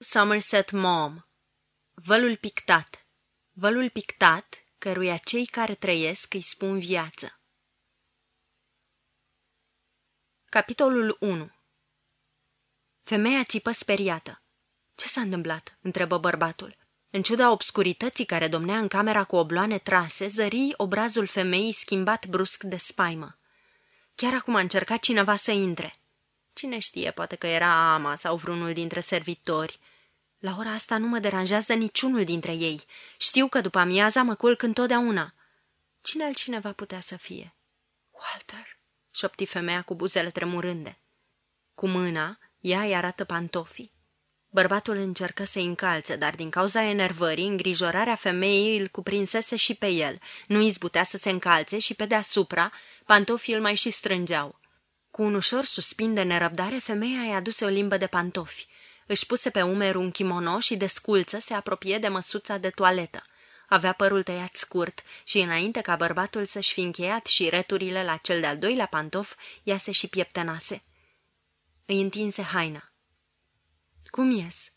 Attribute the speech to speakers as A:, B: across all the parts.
A: Somerset Mom, Vălul pictat Vălul pictat, căruia cei care trăiesc îi spun viață. Capitolul 1 Femeia țipă speriată. Ce s-a întâmplat?" întrebă bărbatul. În ciuda obscurității care domnea în camera cu obloane trase, zări obrazul femeii schimbat brusc de spaimă. Chiar acum a încercat cineva să intre. Cine știe, poate că era ama sau vreunul dintre servitori. La ora asta nu mă deranjează niciunul dintre ei. Știu că după amiaza mă culc întotdeauna. Cine altcineva putea să fie? Walter, șopti femeia cu buzele tremurânde. Cu mâna, ea îi arată pantofii. Bărbatul încercă să-i încalțe, dar din cauza enervării, îngrijorarea femeii îl cuprinsese și pe el. Nu izbutea să se încalțe și pe deasupra, pantofii îl mai și strângeau. Cu un ușor suspin de nerăbdare, femeia i-a adus o limbă de pantofi. Își puse pe umer un kimono și de sculță se apropie de măsuța de toaletă. Avea părul tăiat scurt și, înainte ca bărbatul să-și fi încheiat și returile la cel de-al doilea pantof, ea se și pieptenase. Îi întinse haina. Cum ies?"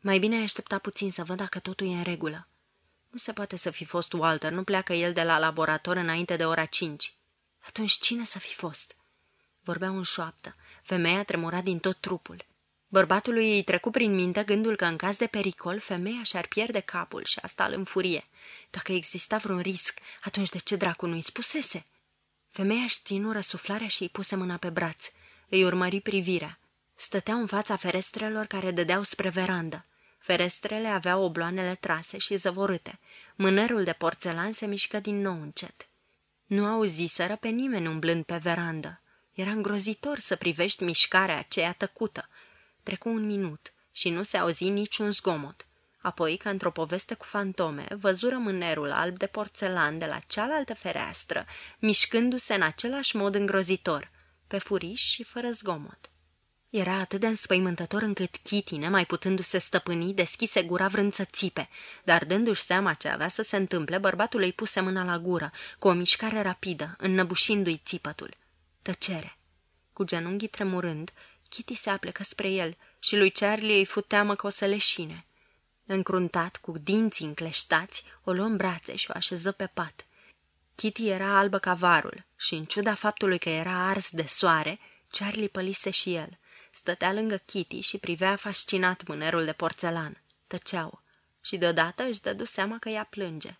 A: Mai bine ai aștepta puțin să văd dacă totul e în regulă. Nu se poate să fi fost Walter, nu pleacă el de la laborator înainte de ora cinci. Atunci cine să fi fost? Vorbea în șoaptă. Femeia tremura din tot trupul. Bărbatului îi trecu prin minte gândul că în caz de pericol femeia și-ar pierde capul și asta îl înfurie. Dacă exista vreun risc, atunci de ce dracu nu-i spusese? Femeia își ținu răsuflarea și îi puse mâna pe braț. Îi urmări privirea. Stăteau în fața ferestrelor care dădeau spre verandă. Ferestrele aveau obloanele trase și zăvorâte. Mânerul de porțelan se mișcă din nou încet. Nu auziseră pe nimeni umblând pe verandă. Era îngrozitor să privești mișcarea aceea tăcută, Trecu un minut și nu se auzi niciun zgomot. Apoi, ca într-o poveste cu fantome, văzură mânerul alb de porțelan de la cealaltă fereastră, mișcându-se în același mod îngrozitor, pe furiș și fără zgomot. Era atât de înspăimântător încât Kitty, nemai putându-se stăpâni, deschise gura vrând să țipe, dar dându-și seama ce avea să se întâmple, bărbatul îi puse mâna la gură, cu o mișcare rapidă, înnăbușindu-i țipătul. Tăcere. Cu genunghii tremurând, Kitty se aplecă spre el și lui Charlie îi fu teamă că o să leșine. Încruntat, cu dinții încleștați, o luă în brațe și o așeză pe pat. Kitty era albă ca varul și, în ciuda faptului că era ars de soare, Charlie pălise și el. Stătea lângă Kitty și privea fascinat mânerul de porțelan. Tăceau și deodată își dădu seama că ea plânge.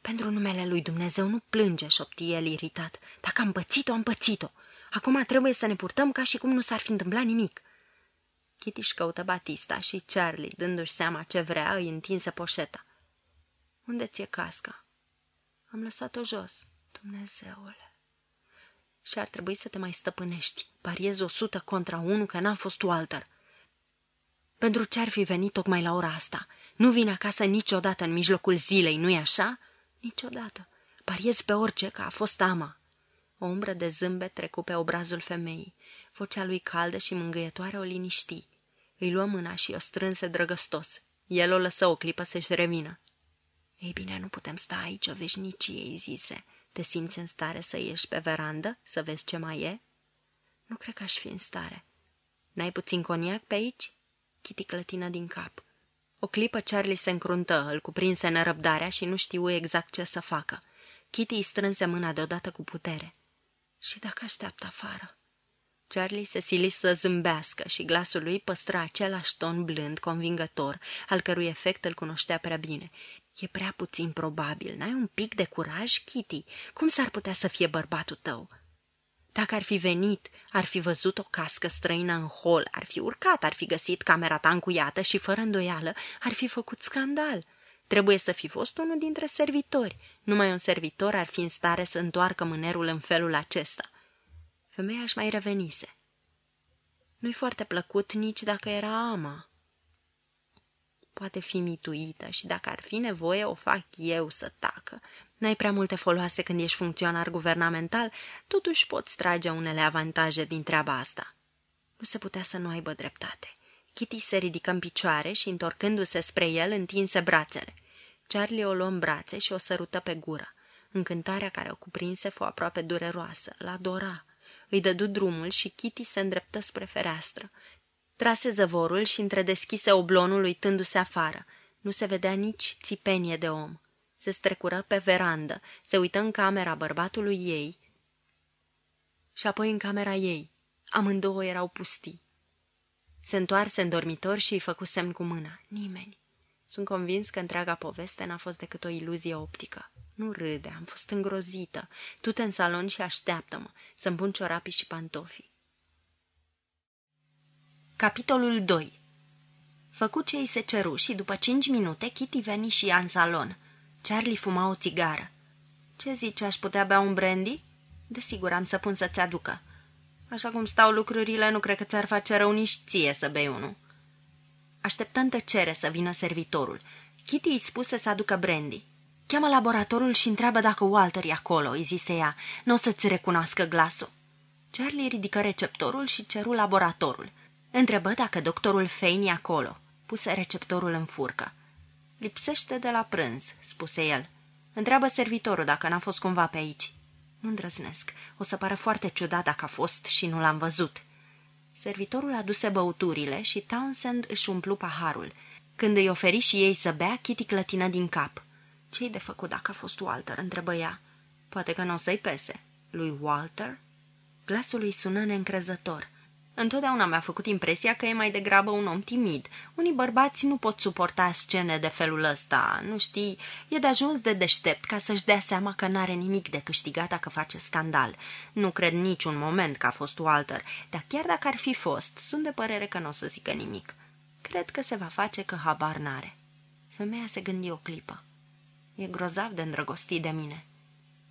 A: Pentru numele lui Dumnezeu nu plânge, șopti el iritat. Dacă am pățit-o, am pățit-o. Acum trebuie să ne purtăm ca și cum nu s-ar fi întâmplat nimic." Kitty își căută Batista și Charlie, dându-și seama ce vrea, îi întinse poșeta. Unde ți-e casca?" Am lăsat-o jos." Dumnezeule!" Și ar trebui să te mai stăpânești. Pariez o sută contra unul că n-am fost Walter." Pentru ce ar fi venit tocmai la ora asta? Nu vin acasă niciodată în mijlocul zilei, nu-i așa?" Niciodată. Pariez pe orice că a fost ama." O umbră de zâmbet trecu pe obrazul femeii. Vocea lui caldă și mângâietoare o liniști. Îi luă mâna și o strânse drăgăstos. El o lăsă o clipă să-și revină. Ei bine, nu putem sta aici o veșnicie, îi zise. Te simți în stare să ieși pe verandă, să vezi ce mai e?" Nu cred că aș fi în stare." N-ai puțin coniac pe aici?" Kitty clătină din cap. O clipă Charlie se încruntă, îl cuprinse nerăbdarea și nu știu exact ce să facă. Kitty îi strânse mâna deodată cu putere. Și dacă așteaptă afară? Charlie se sili să zâmbească și glasul lui păstra același ton blând, convingător, al cărui efect îl cunoștea prea bine. E prea puțin probabil. N-ai un pic de curaj, Kitty? Cum s-ar putea să fie bărbatul tău?" Dacă ar fi venit, ar fi văzut o cască străină în hol, ar fi urcat, ar fi găsit camera ta încuiată și, fără îndoială, ar fi făcut scandal. Trebuie să fi fost unul dintre servitori. Numai un servitor ar fi în stare să întoarcă mânerul în felul acesta. Femeia își mai revenise. Nu-i foarte plăcut nici dacă era ama. Poate fi mituită și dacă ar fi nevoie o fac eu să tacă. N-ai prea multe foloase când ești funcționar guvernamental, totuși poți trage unele avantaje din treaba asta. Nu se putea să nu aibă dreptate. Kitty se ridică în picioare și, întorcându-se spre el, întinse brațele. Charlie o luă în brațe și o sărută pe gură. Încântarea care o cuprinse fu aproape dureroasă. La dora. Îi dădu drumul și Kitty se îndreptă spre fereastră. Trase zăvorul și întredeschise oblonul uitându-se afară. Nu se vedea nici țipenie de om. Se strecură pe verandă, se uită în camera bărbatului ei și apoi în camera ei. Amândouă erau pustii. Se întoarse în dormitor și îi făcu semn cu mâna. Nimeni. Sunt convins că întreaga poveste n-a fost decât o iluzie optică. Nu râde, am fost îngrozită. Tu te în salon și așteaptă-mă să-mi pun ciorapii și pantofii. Capitolul 2 Făcu ce i se ceru și după cinci minute Kitty veni și ea în salon. Charlie fuma o țigară. Ce zici, aș putea bea un brandy?" Desigur, am să pun să-ți aducă." Așa cum stau lucrurile, nu cred că ți-ar face rău nici ție să bei unul." Așteptând în tăcere să vină servitorul. Kitty îi spuse să aducă brandy. Cheamă laboratorul și întreabă dacă Walter e acolo, îi zise ea. Nu o să-ți recunoască glasul. Charlie ridică receptorul și ceru laboratorul. Întrebă dacă doctorul Fein e acolo. Puse receptorul în furcă. Lipsește de la prânz, spuse el. Întreabă servitorul dacă n-a fost cumva pe aici. Nu îndrăznesc. O să pară foarte ciudat dacă a fost și nu l-am văzut. Servitorul aduse băuturile și Townsend își umplu paharul. Când îi oferi și ei să bea, Kitty clătină din cap. Ce-i de făcut dacă a fost Walter?" întrebă ea. Poate că nu o să-i pese." Lui Walter?" Glasul îi sună neîncrezător. Întotdeauna mi-a făcut impresia că e mai degrabă un om timid. Unii bărbați nu pot suporta scene de felul ăsta, nu știi? E de ajuns de deștept ca să-și dea seama că n-are nimic de câștigat dacă face scandal. Nu cred niciun moment că a fost Walter, dar chiar dacă ar fi fost, sunt de părere că nu o să zică nimic. Cred că se va face că habar n-are. Femeia se gândi o clipă. E grozav de îndrăgostit de mine.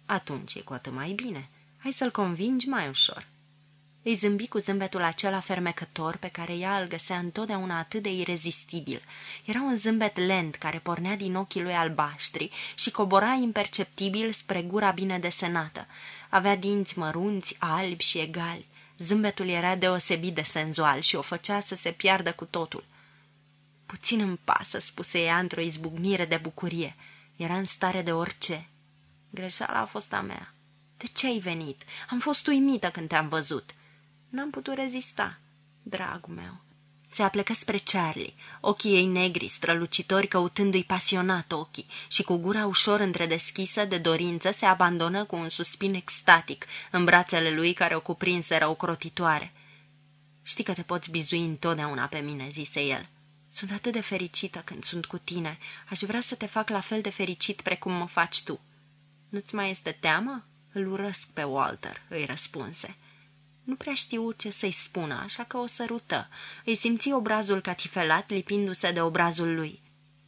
A: Atunci e cu atât mai bine. Hai să-l convingi mai ușor. Îi zâmbi cu zâmbetul acela fermecător pe care ea îl găsea întotdeauna atât de irezistibil. Era un zâmbet lent care pornea din ochii lui albaștri și cobora imperceptibil spre gura bine desenată. Avea dinți mărunți, albi și egali. Zâmbetul era deosebit de senzual și o făcea să se piardă cu totul. Puțin îmi pasă, spuse ea într-o izbucnire de bucurie. Era în stare de orice. Greșeala a fost a mea. De ce ai venit? Am fost uimită când te-am văzut. N-am putut rezista, dragul meu. Se aplecă spre Charlie, ochii ei negri, strălucitori, căutându-i pasionat ochii și cu gura ușor întredeschisă de dorință se abandonă cu un suspin extatic în brațele lui care o cuprinseră o crotitoare. Știi că te poți bizui întotdeauna pe mine," zise el. Sunt atât de fericită când sunt cu tine. Aș vrea să te fac la fel de fericit precum mă faci tu." Nu-ți mai este teamă?" Îl urăsc pe Walter," îi răspunse. Nu prea știu ce să-i spună, așa că o sărută. Îi simți obrazul catifelat lipindu-se de obrazul lui.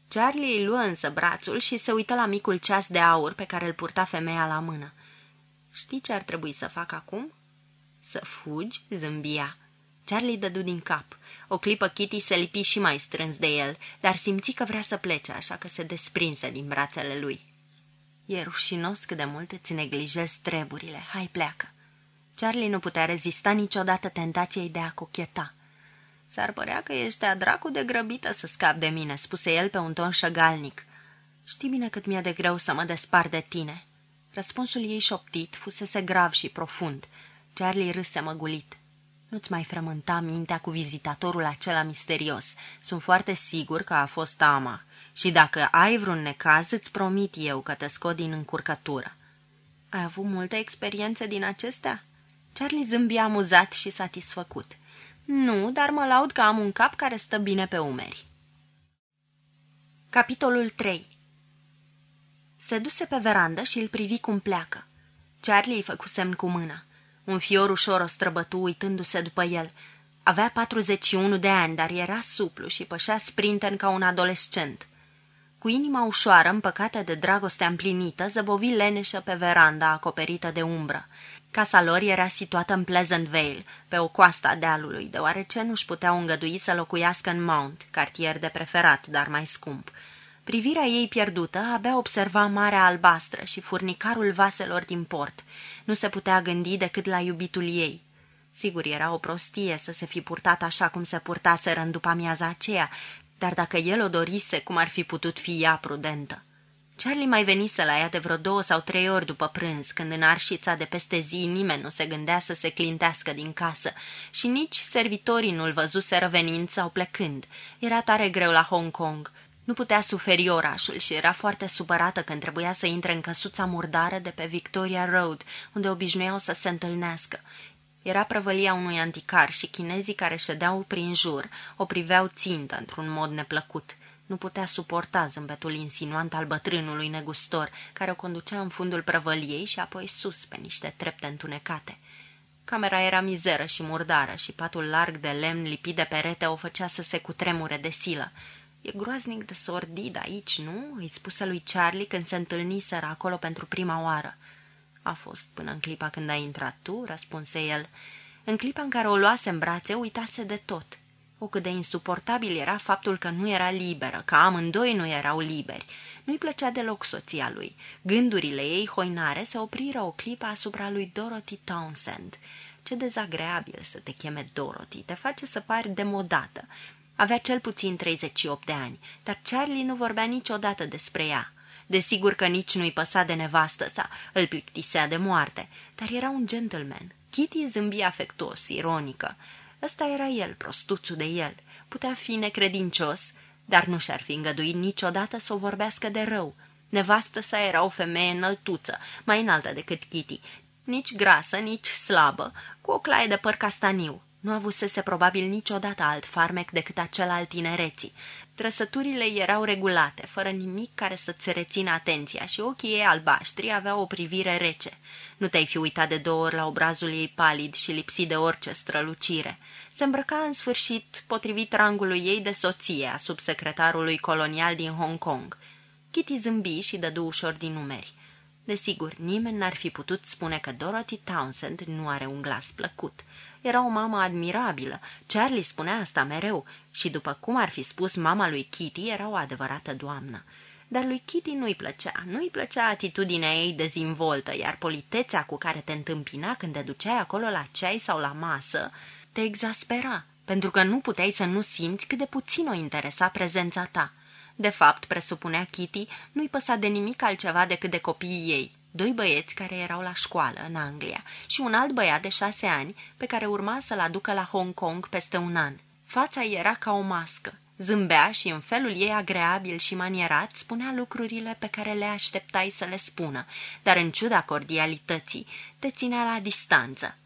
A: Charlie îi luă însă brațul și se uită la micul ceas de aur pe care îl purta femeia la mână. Știi ce ar trebui să fac acum?" Să fugi?" zâmbia. Charlie dădu din cap. O clipă Kitty se lipi și mai strâns de el, dar simți că vrea să plece, așa că se desprinse din brațele lui. E rușinos cât de mult îți neglijezi treburile. Hai, pleacă!" Charlie nu putea rezista niciodată tentației de a cocheta. S-ar părea că ești a dracu de grăbită să scap de mine," spuse el pe un ton șăgalnic. Știi bine cât mi-e de greu să mă despar de tine." Răspunsul ei șoptit fusese grav și profund. Charlie râse măgulit. Nu-ți mai frământa mintea cu vizitatorul acela misterios. Sunt foarte sigur că a fost Ama. Și dacă ai vreun necaz, îți promit eu că te scot din încurcătură. Ai avut multe experiențe din acestea?" Charlie zâmbi amuzat și satisfăcut. Nu, dar mă laud că am un cap care stă bine pe umeri. Capitolul 3 Se duse pe verandă și îl privi cum pleacă. Charlie îi făcu semn cu mâna. Un fior ușor o străbătu uitându-se după el. Avea 41 de ani, dar era suplu și pășea sprinten ca un adolescent. Cu inima ușoară, împăcată de dragostea împlinită, zăbovi leneșă pe veranda acoperită de umbră. Casa lor era situată în Pleasant Vale, pe o coastă a dealului, deoarece nu-și puteau îngădui să locuiască în Mount, cartier de preferat, dar mai scump. Privirea ei pierdută abia observa marea albastră și furnicarul vaselor din port. Nu se putea gândi decât la iubitul ei. Sigur, era o prostie să se fi purtat așa cum se purtaseră în după amiaza aceea, dar dacă el o dorise, cum ar fi putut fi ea prudentă? Charlie mai venise la ea de vreo două sau trei ori după prânz, când în arșița de peste zi nimeni nu se gândea să se clintească din casă și nici servitorii nu-l văzuseră venind sau plecând. Era tare greu la Hong Kong. Nu putea suferi orașul și era foarte supărată când trebuia să intre în căsuța murdară de pe Victoria Road, unde obișnuiau să se întâlnească. Era prăvălia unui anticar și chinezii care ședeau prin jur o priveau țintă într-un mod neplăcut – nu putea suporta zâmbetul insinuant al bătrânului negustor, care o conducea în fundul prăvăliei și apoi sus, pe niște trepte întunecate. Camera era mizeră și murdară și patul larg de lemn lipit de perete o făcea să se cutremure de silă. E groaznic de sordid aici, nu?" îi spuse lui Charlie când se întâlniseră acolo pentru prima oară. A fost până în clipa când ai intrat tu," răspunse el. În clipa în care o luase în brațe, uitase de tot – o, cât de insuportabil era faptul că nu era liberă, că amândoi nu erau liberi. Nu-i plăcea deloc soția lui. Gândurile ei hoinare se opriră o clipă asupra lui Dorothy Townsend. Ce dezagreabil să te cheme Dorothy, te face să pari demodată. Avea cel puțin 38 de ani, dar Charlie nu vorbea niciodată despre ea. Desigur că nici nu-i păsa de nevastă sa, îl plictisea de moarte, dar era un gentleman. Kitty zâmbi afectuos, ironică. Ăsta era el, prostuțul de el. Putea fi necredincios, dar nu și-ar fi îngăduit niciodată să o vorbească de rău. Nevastă sa era o femeie înăltuță, mai înaltă decât Kitty, nici grasă, nici slabă, cu o claie de păr castaniu. Nu avusese probabil niciodată alt farmec decât acel al tinereții. Trăsăturile erau regulate, fără nimic care să-ți rețină atenția și ochii ei albaștri aveau o privire rece. Nu te-ai fi uitat de două ori la obrazul ei palid și lipsit de orice strălucire. Se îmbrăca în sfârșit potrivit rangului ei de soție a subsecretarului colonial din Hong Kong. Kitty zâmbi și dădu ușor din numeri. Desigur, nimeni n-ar fi putut spune că Dorothy Townsend nu are un glas plăcut era o mamă admirabilă. Charlie spunea asta mereu și, după cum ar fi spus mama lui Kitty, era o adevărată doamnă. Dar lui Kitty nu-i plăcea, nu-i plăcea atitudinea ei dezinvoltă, iar politețea cu care te întâmpina când te duceai acolo la ceai sau la masă te exaspera, pentru că nu puteai să nu simți cât de puțin o interesa prezența ta. De fapt, presupunea Kitty, nu-i păsa de nimic altceva decât de copiii ei doi băieți care erau la școală în Anglia și un alt băiat de șase ani pe care urma să-l aducă la Hong Kong peste un an. Fața era ca o mască. Zâmbea și în felul ei agreabil și manierat spunea lucrurile pe care le așteptai să le spună, dar în ciuda cordialității te ținea la distanță.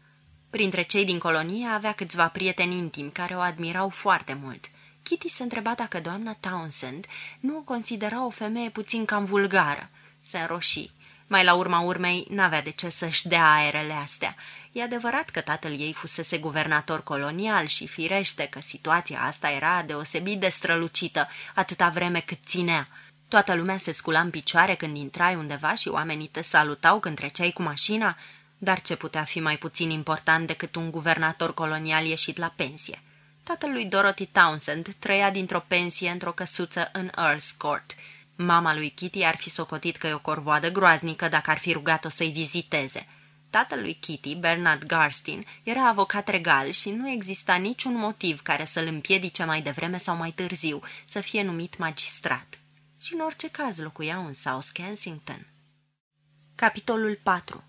A: Printre cei din colonie avea câțiva prieteni intimi care o admirau foarte mult. Kitty se întreba dacă doamna Townsend nu o considera o femeie puțin cam vulgară. Se înroșii. Mai la urma urmei, n-avea de ce să-și dea aerele astea. E adevărat că tatăl ei fusese guvernator colonial și firește că situația asta era deosebit de strălucită, atâta vreme cât ținea. Toată lumea se scula în picioare când intrai undeva și oamenii te salutau când treceai cu mașina, dar ce putea fi mai puțin important decât un guvernator colonial ieșit la pensie? Tatăl lui Dorothy Townsend trăia dintr-o pensie într-o căsuță în Earl's Court – Mama lui Kitty ar fi socotit că e o corvoadă groaznică dacă ar fi rugat-o să-i viziteze. Tatăl lui Kitty, Bernard Garstin, era avocat regal și nu exista niciun motiv care să-l împiedice mai devreme sau mai târziu să fie numit magistrat. Și în orice caz locuiau în South Kensington. Capitolul 4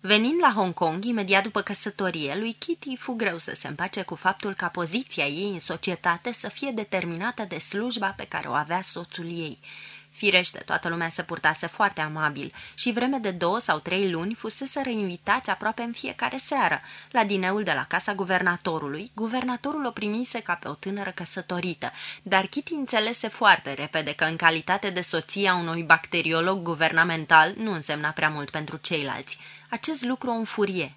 A: Venind la Hong Kong imediat după căsătorie, lui Kitty fu greu să se împace cu faptul ca poziția ei în societate să fie determinată de slujba pe care o avea soțul ei. Firește, toată lumea se purtase foarte amabil și vreme de două sau trei luni fusese reinvitați aproape în fiecare seară. La dineul de la casa guvernatorului, guvernatorul o primise ca pe o tânără căsătorită, dar Kitty înțelese foarte repede că în calitate de soție a unui bacteriolog guvernamental nu însemna prea mult pentru ceilalți. Acest lucru o înfurie.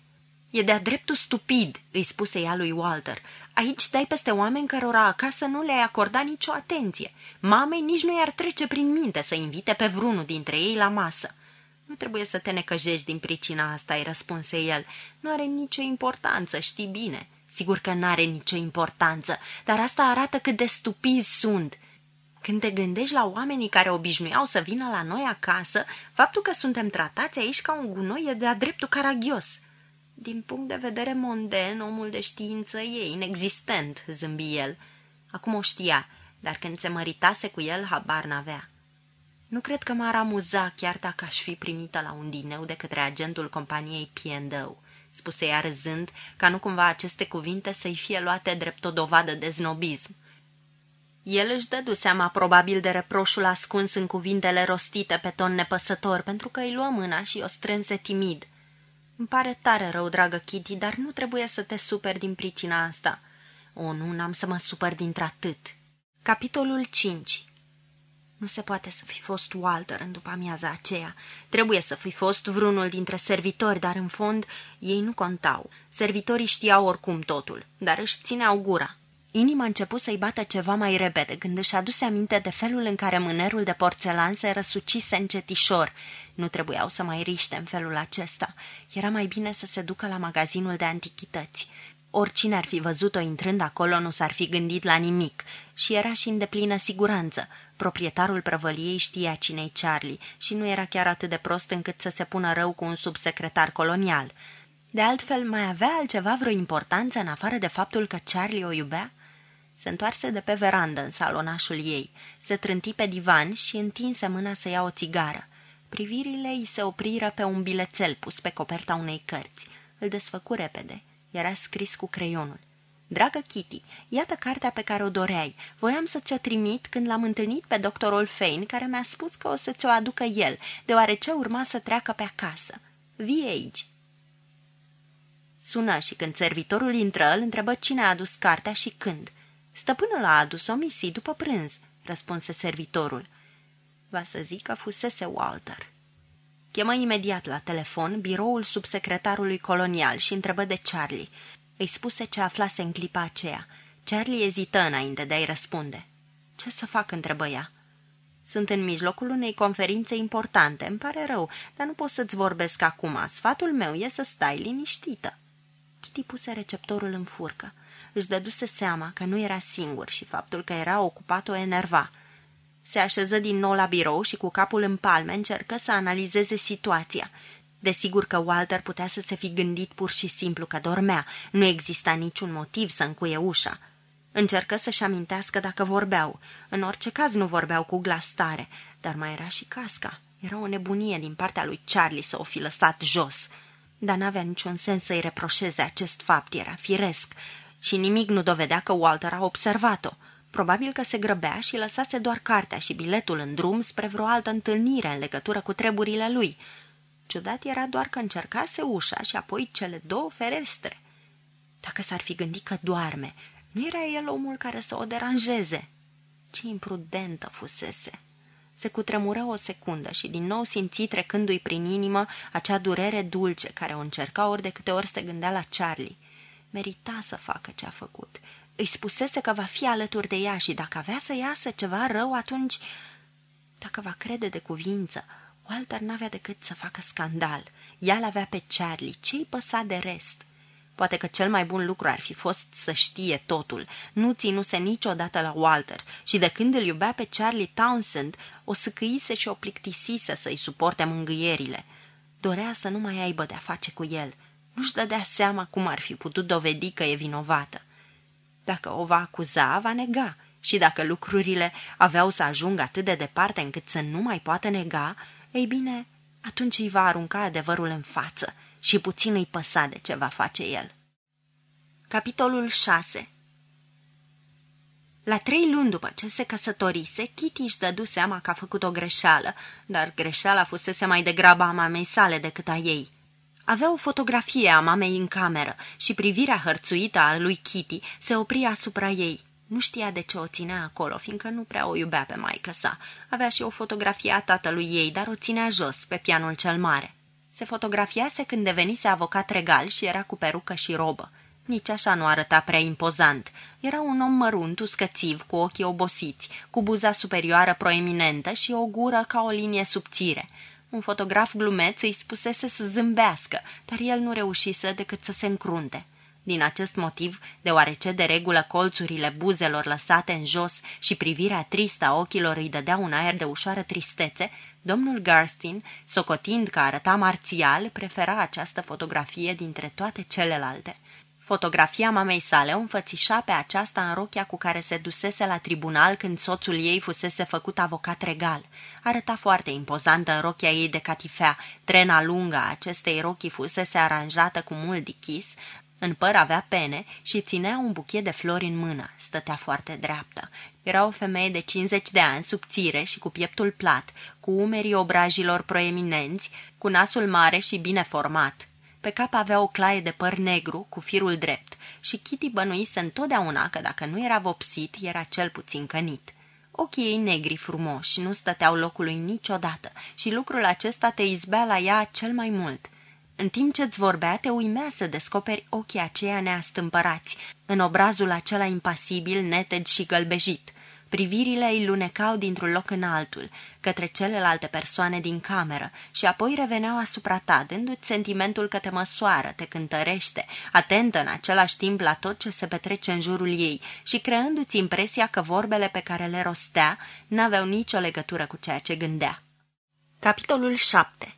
A: E de-a dreptul stupid," îi spuse ea lui Walter. Aici dai peste oameni cărora acasă nu le-ai acordat nicio atenție. Mamei nici nu i-ar trece prin minte să invite pe vreunul dintre ei la masă." Nu trebuie să te necăjești din pricina asta," îi răspunse el. Nu are nicio importanță, știi bine." Sigur că n-are nicio importanță, dar asta arată cât de stupizi sunt." Când te gândești la oamenii care obișnuiau să vină la noi acasă, faptul că suntem tratați aici ca un gunoi e de-a dreptul caragios. Din punct de vedere monden, omul de știință e inexistent, zâmbi el. Acum o știa, dar când se măritase cu el, habar n-avea. Nu cred că m-ar amuza chiar dacă aș fi primită la un dineu de către agentul companiei P&O, spuse ea râzând, ca nu cumva aceste cuvinte să-i fie luate drept o dovadă de znobism. El își dădu seama probabil de reproșul ascuns în cuvintele rostite pe ton nepăsător, pentru că îi luă mâna și o strânse timid. Îmi pare tare rău, dragă Kitty, dar nu trebuie să te superi din pricina asta. O, nu, n-am să mă supăr dintr-atât. Capitolul 5 nu se poate să fi fost Walter în după amiaza aceea. Trebuie să fi fost vreunul dintre servitori, dar în fond ei nu contau. Servitorii știau oricum totul, dar își țineau gura. Inima începu să-i bată ceva mai repede, când își aduse aminte de felul în care mânerul de porțelan se răsucise încetișor. Nu trebuiau să mai riște în felul acesta. Era mai bine să se ducă la magazinul de antichități. Oricine ar fi văzut-o intrând acolo nu s-ar fi gândit la nimic și era și în deplină siguranță. Proprietarul prăvăliei știa cine-i Charlie și nu era chiar atât de prost încât să se pună rău cu un subsecretar colonial. De altfel, mai avea altceva vreo importanță în afară de faptul că Charlie o iubea? Se întoarse de pe verandă în salonașul ei, se trânti pe divan și întinse mâna să ia o țigară. Privirile îi se opriră pe un bilețel pus pe coperta unei cărți. Îl desfăcu repede. Era scris cu creionul. Dragă Kitty, iată cartea pe care o doreai. Voiam să ți-o trimit când l-am întâlnit pe doctorul Fein, care mi-a spus că o să ți-o aducă el, deoarece urma să treacă pe acasă. Vii aici. Sună și când servitorul intră, îl întrebă cine a adus cartea și când – Stăpânul a adus-o misii după prânz, răspunse servitorul. Va să zic că fusese Walter. Chemă imediat la telefon biroul subsecretarului colonial și întrebă de Charlie. Îi spuse ce aflase în clipa aceea. Charlie ezită înainte de a-i răspunde. Ce să fac?" întrebă ea. Sunt în mijlocul unei conferințe importante, îmi pare rău, dar nu pot să-ți vorbesc acum. Sfatul meu e să stai liniștită." Kitty puse receptorul în furcă își dăduse seama că nu era singur și faptul că era ocupat o enerva. Se așeză din nou la birou și cu capul în palme încercă să analizeze situația. Desigur că Walter putea să se fi gândit pur și simplu că dormea, nu exista niciun motiv să încuie ușa. Încercă să-și amintească dacă vorbeau. În orice caz nu vorbeau cu glas tare, dar mai era și casca. Era o nebunie din partea lui Charlie să o fi lăsat jos. Dar n-avea niciun sens să-i reproșeze acest fapt, era firesc și nimic nu dovedea că Walter a observat-o. Probabil că se grăbea și lăsase doar cartea și biletul în drum spre vreo altă întâlnire în legătură cu treburile lui. Ciudat era doar că încercase ușa și apoi cele două ferestre. Dacă s-ar fi gândit că doarme, nu era el omul care să o deranjeze. Ce imprudentă fusese! Se cutremură o secundă și din nou simți trecându-i prin inimă acea durere dulce care o încerca ori de câte ori se gândea la Charlie merita să facă ce a făcut. Îi spusese că va fi alături de ea și dacă avea să iasă ceva rău, atunci... Dacă va crede de cuvință, Walter n-avea decât să facă scandal. Ea l-avea pe Charlie, ce-i păsa de rest? Poate că cel mai bun lucru ar fi fost să știe totul. Nu ținuse niciodată la Walter și de când îl iubea pe Charlie Townsend, o săcăise și o plictisise să-i suporte mângâierile. Dorea să nu mai aibă de-a face cu el – nu-și dădea seama cum ar fi putut dovedi că e vinovată. Dacă o va acuza, va nega și dacă lucrurile aveau să ajungă atât de departe încât să nu mai poată nega, ei bine, atunci îi va arunca adevărul în față și puțin îi păsa de ce va face el. Capitolul 6 la trei luni după ce se căsătorise, Kitty își dădu seama că a făcut o greșeală, dar greșeala fusese mai degrabă a mamei sale decât a ei. Avea o fotografie a mamei în cameră și privirea hărțuită a lui Kitty se opri asupra ei. Nu știa de ce o ținea acolo, fiindcă nu prea o iubea pe maică sa. Avea și o fotografie a tatălui ei, dar o ținea jos, pe pianul cel mare. Se fotografiase când devenise avocat regal și era cu perucă și robă. Nici așa nu arăta prea impozant. Era un om mărunt, uscățiv, cu ochii obosiți, cu buza superioară proeminentă și o gură ca o linie subțire. Un fotograf glumeț îi spusese să zâmbească, dar el nu reușise decât să se încrunte. Din acest motiv, deoarece de regulă colțurile buzelor lăsate în jos și privirea tristă a ochilor îi dădea un aer de ușoară tristețe, domnul Garstin, socotind că arăta marțial, prefera această fotografie dintre toate celelalte – Fotografia mamei sale o înfățișa pe aceasta în rochia cu care se dusese la tribunal când soțul ei fusese făcut avocat regal. Arăta foarte impozantă în rochia ei de catifea. Trena lungă a acestei rochii fusese aranjată cu mult dichis, în păr avea pene și ținea un buchet de flori în mână. Stătea foarte dreaptă. Era o femeie de 50 de ani, subțire și cu pieptul plat, cu umerii obrajilor proeminenți, cu nasul mare și bine format – pe cap avea o claie de păr negru cu firul drept și Kitty bănuise întotdeauna că dacă nu era vopsit, era cel puțin cănit. Ochii ei negri frumoși nu stăteau locului niciodată și lucrul acesta te izbea la ea cel mai mult – în timp ce-ți vorbea, te uimea să descoperi ochii aceia neastâmpărați, în obrazul acela impasibil, neted și gălbejit. Privirile îi lunecau dintr-un loc în altul, către celelalte persoane din cameră, și apoi reveneau asupra ta, dându-ți sentimentul că te măsoară, te cântărește, atentă în același timp la tot ce se petrece în jurul ei și creându-ți impresia că vorbele pe care le rostea n-aveau nicio legătură cu ceea ce gândea. Capitolul 7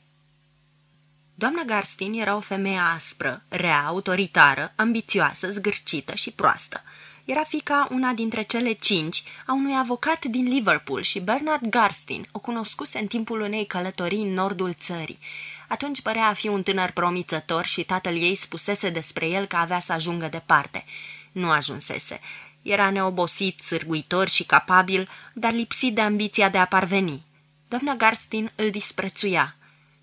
A: Doamna Garstin era o femeie aspră, rea, autoritară, ambițioasă, zgârcită și proastă – era fica una dintre cele cinci a unui avocat din Liverpool și Bernard Garstin o cunoscuse în timpul unei călătorii în nordul țării. Atunci părea a fi un tânăr promițător și tatăl ei spusese despre el că avea să ajungă departe. Nu ajunsese. Era neobosit, sârguitor și capabil, dar lipsit de ambiția de a parveni. Doamna Garstin îl disprețuia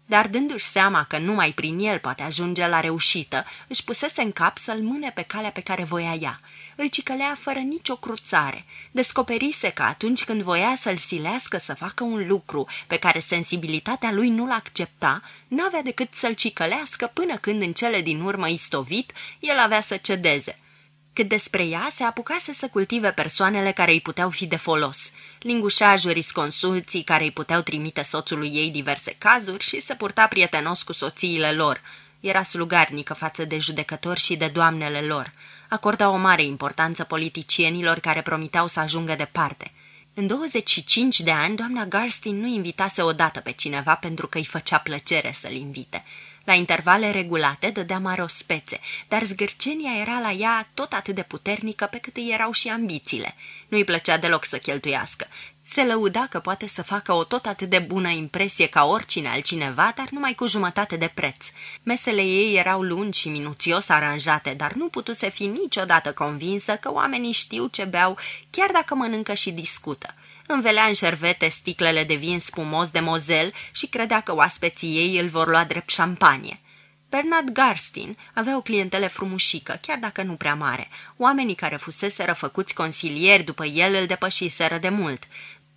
A: dar dându-și seama că numai prin el poate ajunge la reușită, își pusese în cap să-l mâne pe calea pe care voia ea îl cicălea fără nicio cruțare. Descoperise că atunci când voia să-l silească să facă un lucru pe care sensibilitatea lui nu-l accepta, n-avea decât să-l cicălească până când în cele din urmă istovit, el avea să cedeze – cât despre ea se apucase să cultive persoanele care îi puteau fi de folos, lingușajuri consulții care îi puteau trimite soțului ei diverse cazuri și se purta prietenos cu soțiile lor. Era slugarnică față de judecători și de doamnele lor acorda o mare importanță politicienilor care promiteau să ajungă departe. În 25 de ani, doamna Garstin nu invitase odată pe cineva pentru că îi făcea plăcere să-l invite. La intervale regulate dădea mari ospețe, dar zgârcenia era la ea tot atât de puternică pe cât îi erau și ambițiile. Nu-i plăcea deloc să cheltuiască se lăuda că poate să facă o tot atât de bună impresie ca oricine altcineva, dar numai cu jumătate de preț. Mesele ei erau lungi și minuțios aranjate, dar nu să fi niciodată convinsă că oamenii știu ce beau, chiar dacă mănâncă și discută. Învelea în șervete sticlele de vin spumos de mozel și credea că oaspeții ei îl vor lua drept șampanie. Bernard Garstin avea o clientele frumușică, chiar dacă nu prea mare. Oamenii care fusese făcuți consilieri după el îl depășiseră de mult.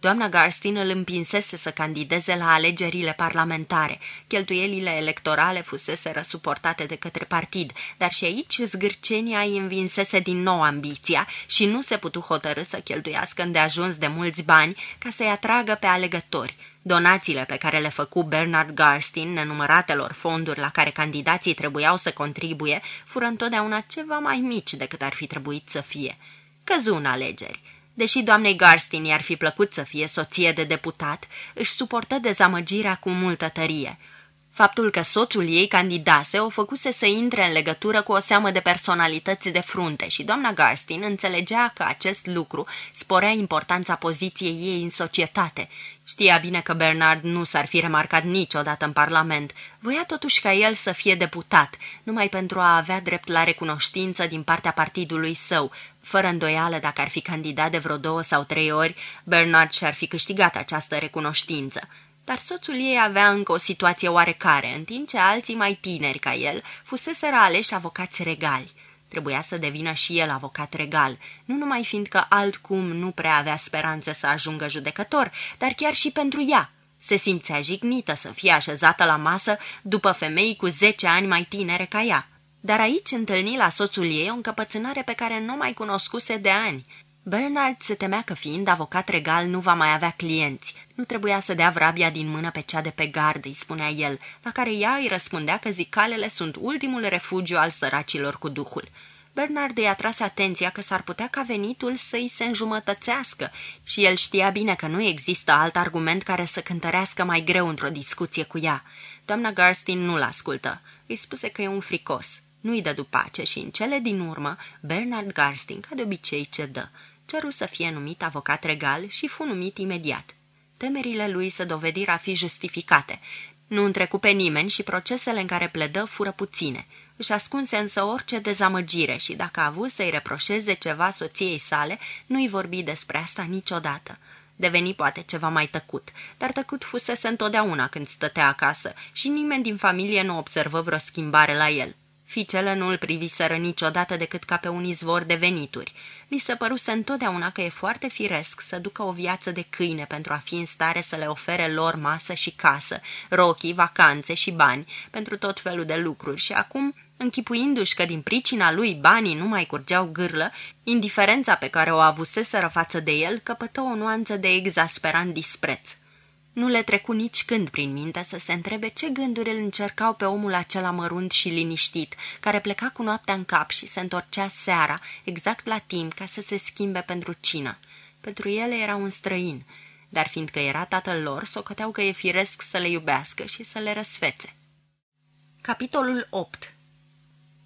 A: Doamna Garstin îl împinsese să candideze la alegerile parlamentare. Cheltuielile electorale fusese răsuportate de către partid, dar și aici zgârcenia îi învinsese din nou ambiția și nu se putu hotărâ să cheltuiască îndeajuns de mulți bani ca să-i atragă pe alegători. Donațiile pe care le făcu Bernard Garstin nenumăratelor fonduri la care candidații trebuiau să contribuie fură întotdeauna ceva mai mici decât ar fi trebuit să fie. Căzu în alegeri. Deși doamnei Garstin i-ar fi plăcut să fie soție de deputat, își suportă dezamăgirea cu multă tărie. Faptul că soțul ei candidase o făcuse să intre în legătură cu o seamă de personalități de frunte și doamna Garstin înțelegea că acest lucru sporea importanța poziției ei în societate. Știa bine că Bernard nu s-ar fi remarcat niciodată în Parlament. Voia totuși ca el să fie deputat, numai pentru a avea drept la recunoștință din partea partidului său, fără îndoială, dacă ar fi candidat de vreo două sau trei ori, Bernard și-ar fi câștigat această recunoștință. Dar soțul ei avea încă o situație oarecare, în timp ce alții mai tineri ca el fuseseră aleși avocați regali. Trebuia să devină și el avocat regal, nu numai fiindcă altcum nu prea avea speranță să ajungă judecător, dar chiar și pentru ea. Se simțea jignită să fie așezată la masă după femei cu zece ani mai tinere ca ea. Dar aici întâlni la soțul ei o încăpățânare pe care nu mai cunoscuse de ani. Bernard se temea că fiind avocat regal nu va mai avea clienți. Nu trebuia să dea vrabia din mână pe cea de pe gard, îi spunea el, la care ea îi răspundea că zicalele sunt ultimul refugiu al săracilor cu duhul. Bernard îi atras atenția că s-ar putea ca venitul să-i se înjumătățească și el știa bine că nu există alt argument care să cântărească mai greu într-o discuție cu ea. Doamna Garstin nu-l ascultă. Îi spuse că e un fricos. Nu-i după pace și în cele din urmă, Bernard Garstin, ca de obicei, cedă. Ceru să fie numit avocat regal și fu numit imediat. Temerile lui se dovediră a fi justificate. Nu întrecu pe nimeni și procesele în care pledă fură puține. Își ascunse însă orice dezamăgire și dacă a avut să-i reproșeze ceva soției sale, nu-i vorbi despre asta niciodată deveni poate ceva mai tăcut, dar tăcut fusese întotdeauna când stătea acasă și nimeni din familie nu observă vreo schimbare la el. Ficele nu îl priviseră niciodată decât ca pe un izvor de venituri. Li se păruse întotdeauna că e foarte firesc să ducă o viață de câine pentru a fi în stare să le ofere lor masă și casă, rochii, vacanțe și bani pentru tot felul de lucruri și acum închipuindu-și că din pricina lui banii nu mai curgeau gârlă, indiferența pe care o avuseseră față de el căpătă o nuanță de exasperant dispreț. Nu le trecu nici când prin minte să se întrebe ce gânduri îl încercau pe omul acela mărunt și liniștit, care pleca cu noaptea în cap și se întorcea seara, exact la timp, ca să se schimbe pentru cină. Pentru ele era un străin, dar fiindcă era tatăl lor, socoteau că e firesc să le iubească și să le răsfețe. Capitolul 8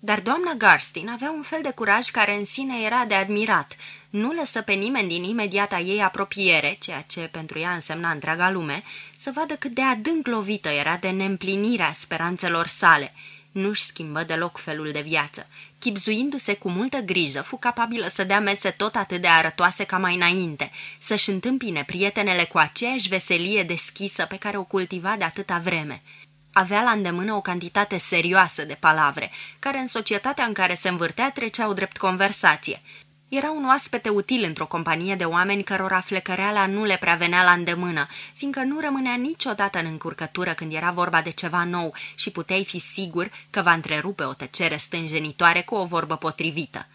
A: dar doamna Garstin avea un fel de curaj care în sine era de admirat. Nu lăsă pe nimeni din imediata ei apropiere, ceea ce pentru ea însemna întreaga lume, să vadă cât de adânc lovită era de neîmplinirea speranțelor sale nu-și schimbă deloc felul de viață. Chipzuindu-se cu multă grijă, fu capabilă să dea mese tot atât de arătoase ca mai înainte, să-și întâmpine prietenele cu aceeași veselie deschisă pe care o cultiva de atâta vreme avea la îndemână o cantitate serioasă de palavre, care în societatea în care se învârtea treceau drept conversație. Era un oaspete util într-o companie de oameni cărora flecăreala nu le prea venea la îndemână, fiindcă nu rămânea niciodată în încurcătură când era vorba de ceva nou și puteai fi sigur că va întrerupe o tăcere stânjenitoare cu o vorbă potrivită.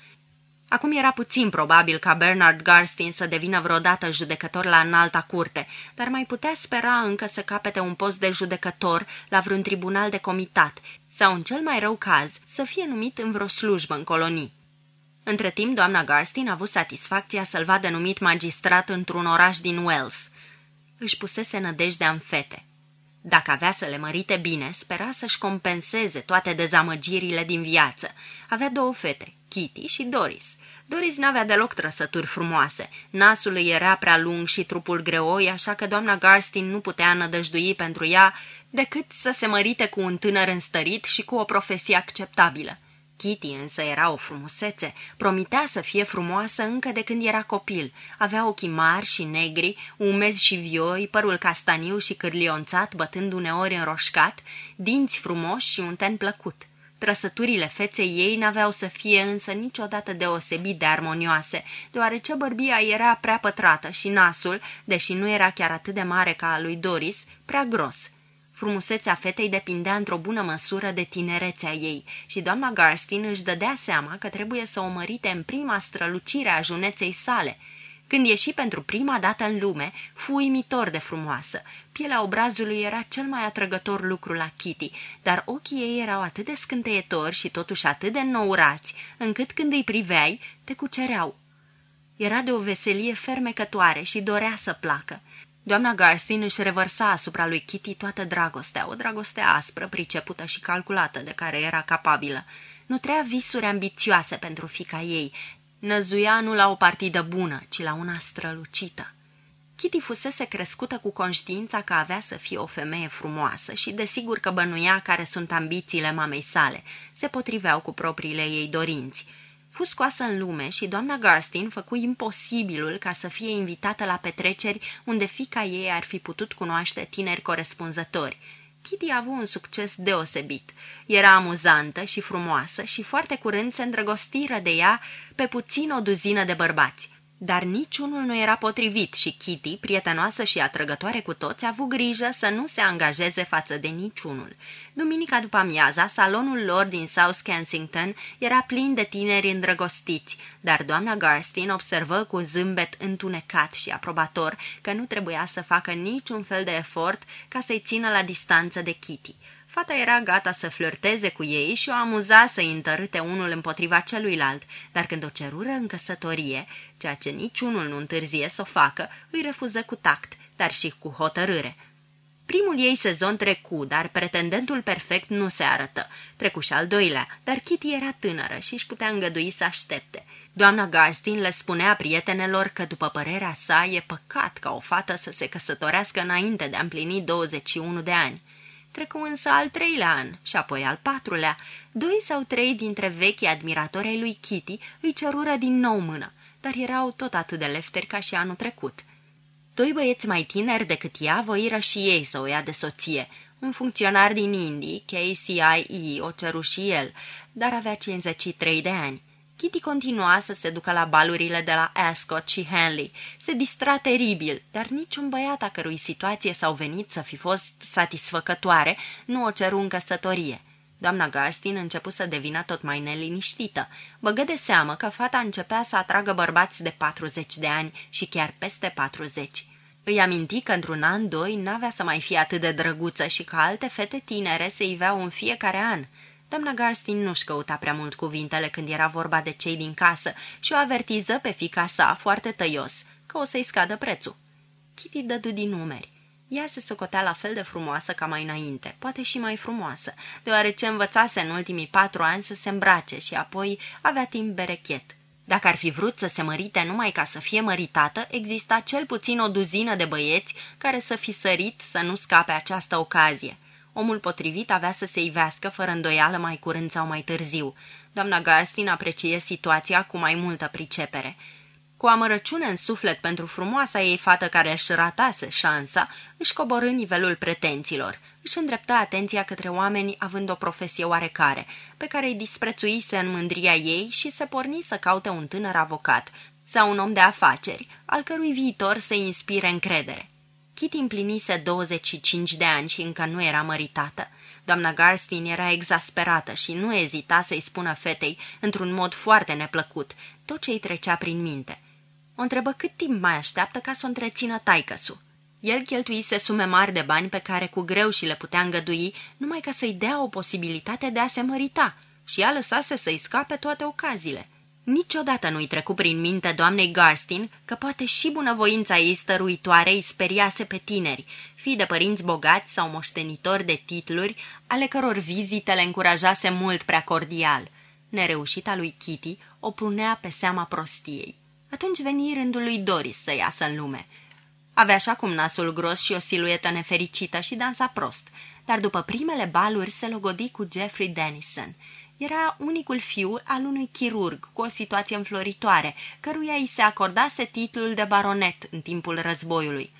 A: Acum era puțin probabil ca Bernard Garstin să devină vreodată judecător la înalta curte, dar mai putea spera încă să capete un post de judecător la vreun tribunal de comitat sau, în cel mai rău caz, să fie numit în vreo slujbă în colonii. Între timp, doamna Garstin a avut satisfacția să-l vadă numit magistrat într-un oraș din Wales. Își pusese nădejdea în fete. Dacă avea să le mărite bine, spera să-și compenseze toate dezamăgirile din viață. Avea două fete, Kitty și Doris – Doris n-avea deloc trăsături frumoase. Nasul îi era prea lung și trupul greoi, așa că doamna Garstin nu putea nădăjdui pentru ea decât să se mărite cu un tânăr înstărit și cu o profesie acceptabilă. Kitty însă era o frumusețe, promitea să fie frumoasă încă de când era copil. Avea ochii mari și negri, umezi și vioi, părul castaniu și cârlionțat, bătând uneori roșcat, dinți frumoși și un ten plăcut. Trăsăturile feței ei n-aveau să fie însă niciodată deosebit de armonioase, deoarece bărbia era prea pătrată și nasul, deși nu era chiar atât de mare ca a lui Doris, prea gros. Frumusețea fetei depindea într-o bună măsură de tinerețea ei și doamna Garstin își dădea seama că trebuie să o mărite în prima strălucire a juneței sale – când ieși pentru prima dată în lume, fu uimitor de frumoasă. Pielea obrazului era cel mai atrăgător lucru la Kitty, dar ochii ei erau atât de scânteietori și totuși atât de nourați, încât când îi priveai, te cucereau. Era de o veselie fermecătoare și dorea să placă. Doamna Garstin își revărsa asupra lui Kitty toată dragostea, o dragoste aspră, pricepută și calculată de care era capabilă. Nu trea visuri ambițioase pentru fica ei, năzuia nu la o partidă bună, ci la una strălucită. Kitty fusese crescută cu conștiința că avea să fie o femeie frumoasă și desigur că bănuia care sunt ambițiile mamei sale, se potriveau cu propriile ei dorinți. Fu scoasă în lume și doamna Garstin făcu imposibilul ca să fie invitată la petreceri unde fica ei ar fi putut cunoaște tineri corespunzători – Kitty a avut un succes deosebit. Era amuzantă și frumoasă și foarte curând se îndrăgostiră de ea pe puțin o duzină de bărbați – dar niciunul nu era potrivit și Kitty, prietenoasă și atrăgătoare cu toți, a avut grijă să nu se angajeze față de niciunul. Duminica după amiaza, salonul lor din South Kensington era plin de tineri îndrăgostiți, dar doamna Garstin observă cu zâmbet întunecat și aprobator că nu trebuia să facă niciun fel de efort ca să-i țină la distanță de Kitty. Fata era gata să flirteze cu ei și o amuza să întărâte unul împotriva celuilalt, dar când o cerură în căsătorie, ceea ce niciunul nu întârzie să o facă, îi refuză cu tact, dar și cu hotărâre. Primul ei sezon trecu, dar pretendentul perfect nu se arătă. Trecu și al doilea, dar Kitty era tânără și își putea îngădui să aștepte. Doamna Garstin le spunea prietenelor că, după părerea sa, e păcat ca o fată să se căsătorească înainte de a împlini 21 de ani. Trecu însă al treilea an și apoi al patrulea. Doi sau trei dintre vechii admiratori ai lui Kitty îi cerură din nou mână, dar erau tot atât de lefteri ca și anul trecut. Doi băieți mai tineri decât ea voiră și ei să o ia de soție. Un funcționar din Indii, KCIE, o ceru și el, dar avea 53 de ani. Kitty continua să se ducă la balurile de la Ascot și Henley. Se distra teribil, dar niciun băiat a cărui situație s-au venit să fi fost satisfăcătoare nu o ceru în căsătorie. Doamna Garstin început să devină tot mai neliniștită. Băgă de seamă că fata începea să atragă bărbați de 40 de ani și chiar peste 40. Îi aminti că într-un an, doi, n-avea să mai fie atât de drăguță și că alte fete tinere se iveau în fiecare an – Doamna Garstin nu-și căuta prea mult cuvintele când era vorba de cei din casă și o avertiză pe fica sa foarte tăios că o să-i scadă prețul. Kitty dădu din numeri. Ea se socotea la fel de frumoasă ca mai înainte, poate și mai frumoasă, deoarece învățase în ultimii patru ani să se îmbrace și apoi avea timp berechet. Dacă ar fi vrut să se mărite numai ca să fie măritată, exista cel puțin o duzină de băieți care să fi sărit să nu scape această ocazie. Omul potrivit avea să se ivească fără îndoială mai curând sau mai târziu. Doamna Garstin aprecie situația cu mai multă pricepere. Cu amărăciune în suflet pentru frumoasa ei fată care își ratase șansa, își coborâ nivelul pretențiilor. Își îndreptă atenția către oameni având o profesie oarecare, pe care îi disprețuise în mândria ei și se porni să caute un tânăr avocat sau un om de afaceri, al cărui viitor se inspire încredere. Kitty împlinise 25 de ani și încă nu era măritată. Doamna Garstin era exasperată și nu ezita să-i spună fetei, într-un mod foarte neplăcut, tot ce îi trecea prin minte. O întrebă cât timp mai așteaptă ca să o întrețină taicăsu. El cheltuise sume mari de bani pe care cu greu și le putea îngădui, numai ca să-i dea o posibilitate de a se mărita și a lăsase să-i scape toate ocaziile. Niciodată nu-i trecu prin minte doamnei Garstin că poate și bunăvoința ei stăruitoare îi speriase pe tineri, fii de părinți bogați sau moștenitori de titluri, ale căror vizite le încurajase mult prea cordial. Nereușita lui Kitty o punea pe seama prostiei. Atunci veni rândul lui Doris să iasă în lume. Avea așa cum nasul gros și o siluetă nefericită și dansa prost, dar după primele baluri se logodi cu Jeffrey Dennison – era unicul fiu al unui chirurg cu o situație înfloritoare, căruia îi se acordase titlul de baronet în timpul războiului.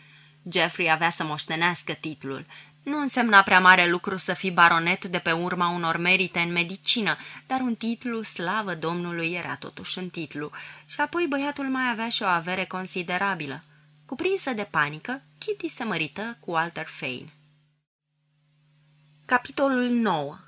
A: Jeffrey avea să moștenească titlul. Nu însemna prea mare lucru să fii baronet de pe urma unor merite în medicină, dar un titlu slavă domnului era totuși un titlu. Și apoi băiatul mai avea și o avere considerabilă. Cuprinsă de panică, Kitty se mărită cu Walter Fane. Capitolul 9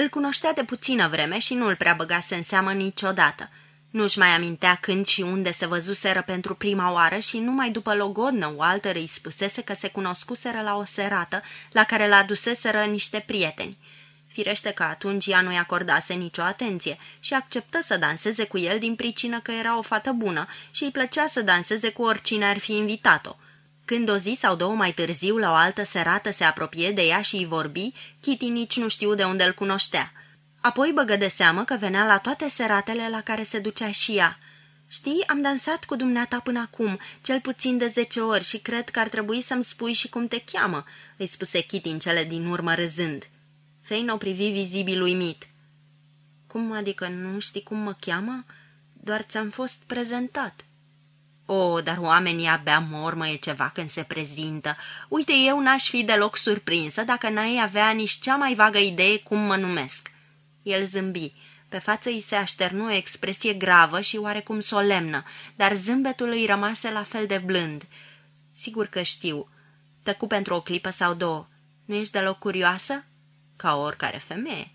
A: îl cunoștea de puțină vreme și nu îl prea băgase în seamă niciodată. Nu-și mai amintea când și unde se văzuseră pentru prima oară și numai după logodnă Walter îi spusese că se cunoscuseră la o serată la care l-a duseseră niște prieteni. Firește că atunci ea nu-i acordase nicio atenție și acceptă să danseze cu el din pricină că era o fată bună și îi plăcea să danseze cu oricine ar fi invitat-o – când o zi sau două mai târziu, la o altă serată, se apropie de ea și îi vorbi, Kitty nici nu știu de unde îl cunoștea. Apoi băgă de seamă că venea la toate seratele la care se ducea și ea. Știi, am dansat cu dumneata până acum, cel puțin de zece ori și cred că ar trebui să-mi spui și cum te cheamă," îi spuse Kitty în cele din urmă râzând. Fein o privi vizibil uimit. Cum adică nu știi cum mă cheamă? Doar ți-am fost prezentat." O, dar oamenii abia mormăie ceva când se prezintă. Uite, eu n-aș fi deloc surprinsă dacă n-ai avea nici cea mai vagă idee cum mă numesc." El zâmbi. Pe față îi se așternu o expresie gravă și oarecum solemnă, dar zâmbetul îi rămase la fel de blând. Sigur că știu." Tăcu pentru o clipă sau două. Nu ești deloc curioasă?" Ca oricare femeie."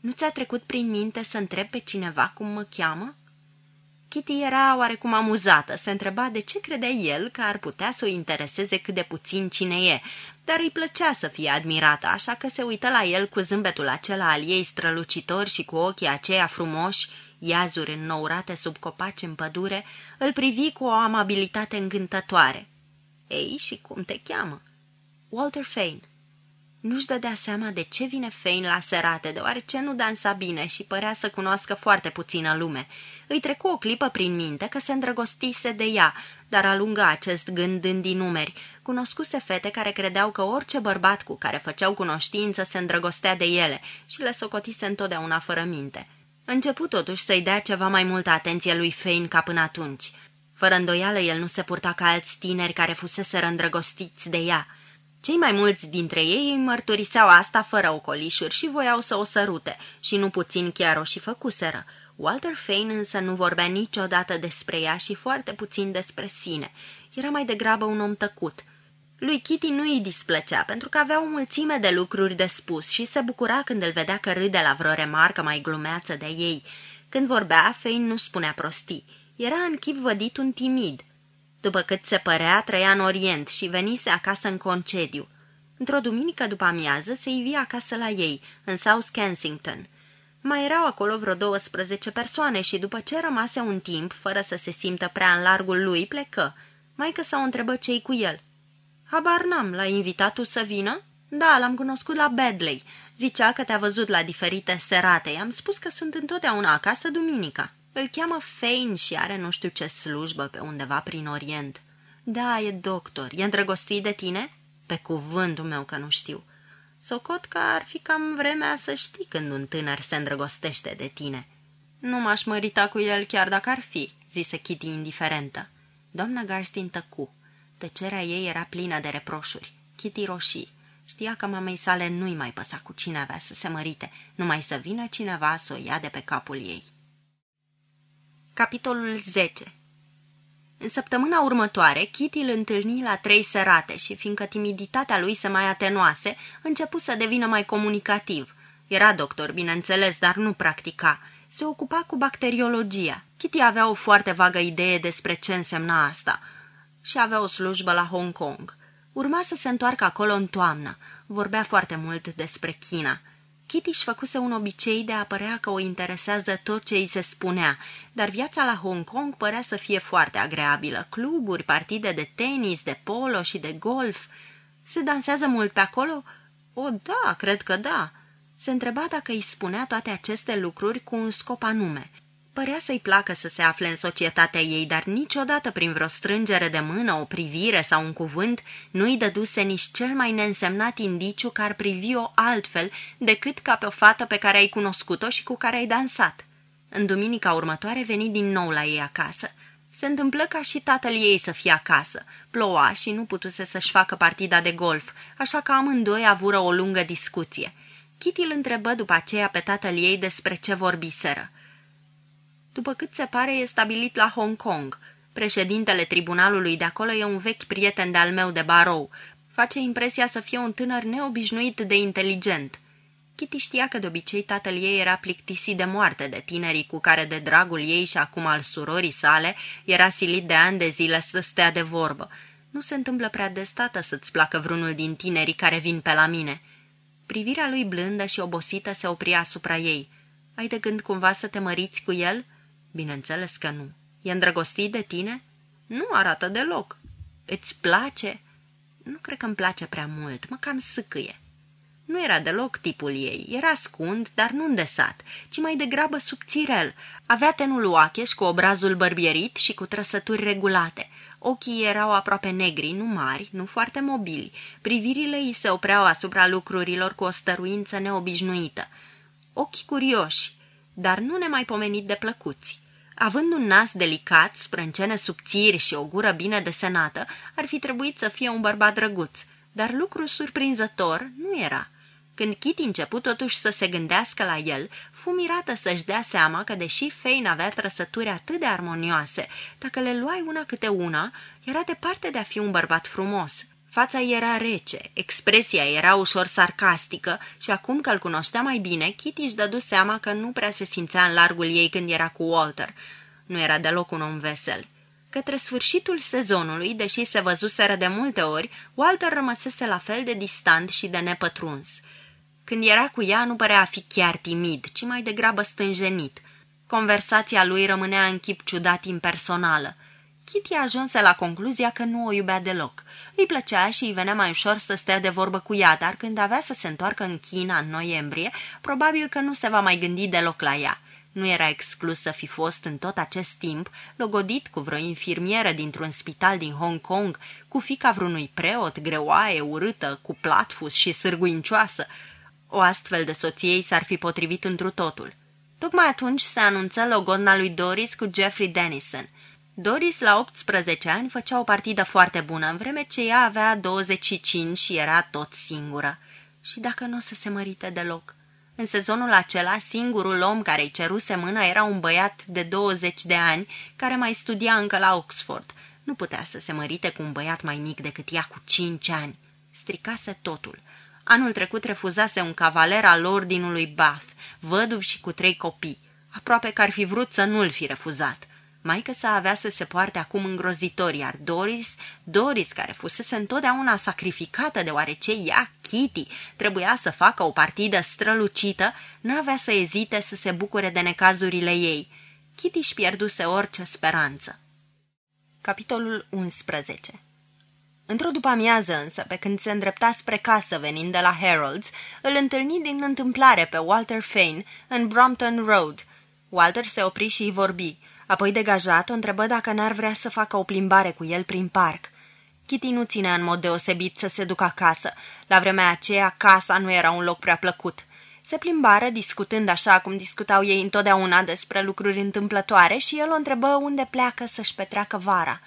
A: Nu ți-a trecut prin minte să întreb pe cineva cum mă cheamă?" Kitty era oarecum amuzată, se întreba de ce credea el că ar putea să o intereseze cât de puțin cine e, dar îi plăcea să fie admirată, așa că se uită la el cu zâmbetul acela al ei strălucitor și cu ochii aceia frumoși, iazuri înnourate sub copaci în pădure, îl privi cu o amabilitate îngântătoare. Ei, și cum te cheamă?" Walter Fane." Nu-și dădea seama de ce vine Fein la serate, deoarece nu dansa bine și părea să cunoască foarte puțină lume. Îi trecu o clipă prin minte că se îndrăgostise de ea, dar alunga acest gând în dinumeri. Cunoscuse fete care credeau că orice bărbat cu care făceau cunoștință se îndrăgostea de ele și le socotise întotdeauna fără minte. Început totuși să-i dea ceva mai multă atenție lui Fein ca până atunci. Fără îndoială, el nu se purta ca alți tineri care fusese îndrăgostiți de ea – cei mai mulți dintre ei îi mărturiseau asta fără ocolișuri și voiau să o sărute, și nu puțin chiar o și făcuseră. Walter Fain, însă nu vorbea niciodată despre ea și foarte puțin despre sine. Era mai degrabă un om tăcut. Lui Kitty nu îi displăcea, pentru că avea o mulțime de lucruri de spus și se bucura când îl vedea că râde la vreo remarcă mai glumeață de ei. Când vorbea, Fain nu spunea prostii. Era în chip vădit un timid – după cât se părea, trăia în Orient și venise acasă în concediu. Într-o duminică după amiază se ivi acasă la ei, în South Kensington. Mai erau acolo vreo 12 persoane și după ce rămase un timp, fără să se simtă prea în largul lui, plecă. Mai s-au întrebă cei cu el. Habar n-am, l a invitat tu să vină?" Da, l-am cunoscut la Bedley. Zicea că te-a văzut la diferite serate. I-am spus că sunt întotdeauna acasă duminica." Îl cheamă Fein și are nu știu ce slujbă pe undeva prin Orient. Da, e doctor. E îndrăgostit de tine? Pe cuvântul meu că nu știu. Socot că ar fi cam vremea să știi când un tânăr se îndrăgostește de tine. Nu m-aș mărita cu el chiar dacă ar fi, zise Kitty indiferentă. Doamna Garstin tăcu. Tăcerea ei era plină de reproșuri. Kitty roșii. Știa că mamei sale nu-i mai păsa cu cine avea să se mărite, numai să vină cineva să o ia de pe capul ei. Capitolul 10 În săptămâna următoare, Kitty îl întâlni la trei sărate și, fiindcă timiditatea lui se mai atenuase, începu să devină mai comunicativ. Era doctor, bineînțeles, dar nu practica. Se ocupa cu bacteriologia. Kitty avea o foarte vagă idee despre ce însemna asta și avea o slujbă la Hong Kong. Urma să se întoarcă acolo în toamnă. Vorbea foarte mult despre China – Kitty își făcuse un obicei de a părea că o interesează tot ce îi se spunea, dar viața la Hong Kong părea să fie foarte agreabilă. Cluburi, partide de tenis, de polo și de golf. Se dansează mult pe acolo?" O, da, cred că da." Se întreba dacă îi spunea toate aceste lucruri cu un scop anume – Părea să-i placă să se afle în societatea ei, dar niciodată prin vreo strângere de mână, o privire sau un cuvânt nu-i dăduse nici cel mai neînsemnat indiciu că ar privi-o altfel decât ca pe o fată pe care ai cunoscut-o și cu care ai dansat. În duminica următoare veni din nou la ei acasă. Se întâmplă ca și tatăl ei să fie acasă. Ploua și nu putuse să-și facă partida de golf, așa că amândoi avură o lungă discuție. Kitty îl întrebă după aceea pe tatăl ei despre ce vorbiseră. După cât se pare, e stabilit la Hong Kong. Președintele tribunalului de acolo e un vechi prieten de-al meu de barou. Face impresia să fie un tânăr neobișnuit de inteligent. Kitty știa că de obicei tatăl ei era plictisit de moarte de tinerii cu care de dragul ei și acum al surorii sale era silit de ani de zile să stea de vorbă. Nu se întâmplă prea de tată, să-ți placă vreunul din tinerii care vin pe la mine." Privirea lui blândă și obosită se opria asupra ei. Ai de gând cumva să te măriți cu el?" Bineînțeles că nu. E îndrăgostit de tine? Nu arată deloc. Îți place? Nu cred că îmi place prea mult, mă cam sâcâie. Nu era deloc tipul ei, era scund, dar nu îndesat, ci mai degrabă subțirel. Avea tenul oacheș cu obrazul bărbierit și cu trăsături regulate. Ochii erau aproape negri, nu mari, nu foarte mobili. Privirile îi se opreau asupra lucrurilor cu o stăruință neobișnuită. Ochi curioși, dar nu nemaipomenit de plăcuți. Având un nas delicat, sprâncene subțiri și o gură bine desenată, ar fi trebuit să fie un bărbat drăguț, dar lucru surprinzător nu era. Când Kitty început totuși să se gândească la el, fu mirată să-și dea seama că, deși Fein avea trăsături atât de armonioase, dacă le luai una câte una, era departe de a fi un bărbat frumos – Fața era rece, expresia era ușor sarcastică și acum că îl cunoștea mai bine, Kitty își dădu seama că nu prea se simțea în largul ei când era cu Walter. Nu era deloc un om vesel. Către sfârșitul sezonului, deși se văzuseră de multe ori, Walter rămăsese la fel de distant și de nepătruns. Când era cu ea, nu părea a fi chiar timid, ci mai degrabă stânjenit. Conversația lui rămânea în chip ciudat impersonală. Kitty ajunse la concluzia că nu o iubea deloc. Îi plăcea și îi venea mai ușor să stea de vorbă cu ea, dar când avea să se întoarcă în China în noiembrie, probabil că nu se va mai gândi deloc la ea. Nu era exclus să fi fost în tot acest timp logodit cu vreo infirmieră dintr-un spital din Hong Kong, cu fica vreunui preot greoaie, urâtă, cu platfus și sârguincioasă. O astfel de soție s-ar fi potrivit întru totul. Tocmai atunci se anunță logodna lui Doris cu Jeffrey Dennison – Doris, la 18 ani, făcea o partidă foarte bună, în vreme ce ea avea 25 și era tot singură. Și dacă nu o să se mărite deloc? În sezonul acela, singurul om care-i ceruse mâna era un băiat de 20 de ani, care mai studia încă la Oxford. Nu putea să se mărite cu un băiat mai mic decât ea cu 5 ani. Stricase totul. Anul trecut refuzase un cavaler al ordinului Bath, văduv și cu trei copii. Aproape că ar fi vrut să nu-l fi refuzat. Maica să avea să se poarte acum îngrozitor, iar Doris, Doris care fusese întotdeauna sacrificată deoarece ea, Kitty, trebuia să facă o partidă strălucită, n-avea să ezite să se bucure de necazurile ei. Kitty își pierduse orice speranță. Capitolul 11 Într-o după-amiază însă, pe când se îndrepta spre casă venind de la Harold's, îl întâlni din întâmplare pe Walter Fane în Brompton Road. Walter se opri și îi vorbi – Apoi, degajat, o întrebă dacă n-ar vrea să facă o plimbare cu el prin parc. Kitty nu ținea în mod deosebit să se ducă acasă. La vremea aceea, casa nu era un loc prea plăcut. Se plimbară discutând așa cum discutau ei întotdeauna despre lucruri întâmplătoare și el o întrebă unde pleacă să-și petreacă vara.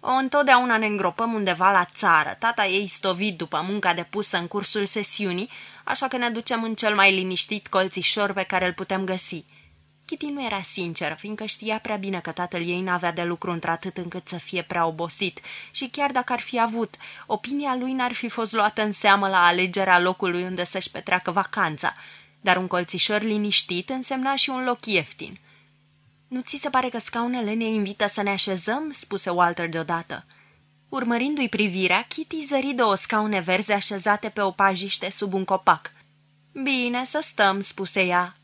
A: O întotdeauna ne îngropăm undeva la țară. Tata ei stovit după munca depusă în cursul sesiunii, așa că ne ducem în cel mai liniștit colțișor pe care îl putem găsi – Kitty nu era sincer, fiindcă știa prea bine că tatăl ei n-avea de lucru într-atât încât să fie prea obosit și chiar dacă ar fi avut, opinia lui n-ar fi fost luată în seamă la alegerea locului unde să-și petreacă vacanța, dar un colțișor liniștit însemna și un loc ieftin. Nu ți se pare că scaunele ne invită să ne așezăm?" spuse Walter deodată. Urmărindu-i privirea, Kitty zări două scaune verzi așezate pe o pajiște sub un copac. Bine, să stăm," spuse ea,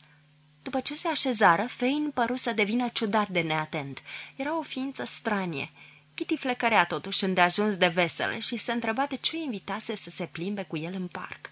A: după ce se așezară, Fein păru să devină ciudat de neatent. Era o ființă stranie. Kitty flecărea totuși îndeajuns de vesel și se întreba de ce invitase să se plimbe cu el în parc.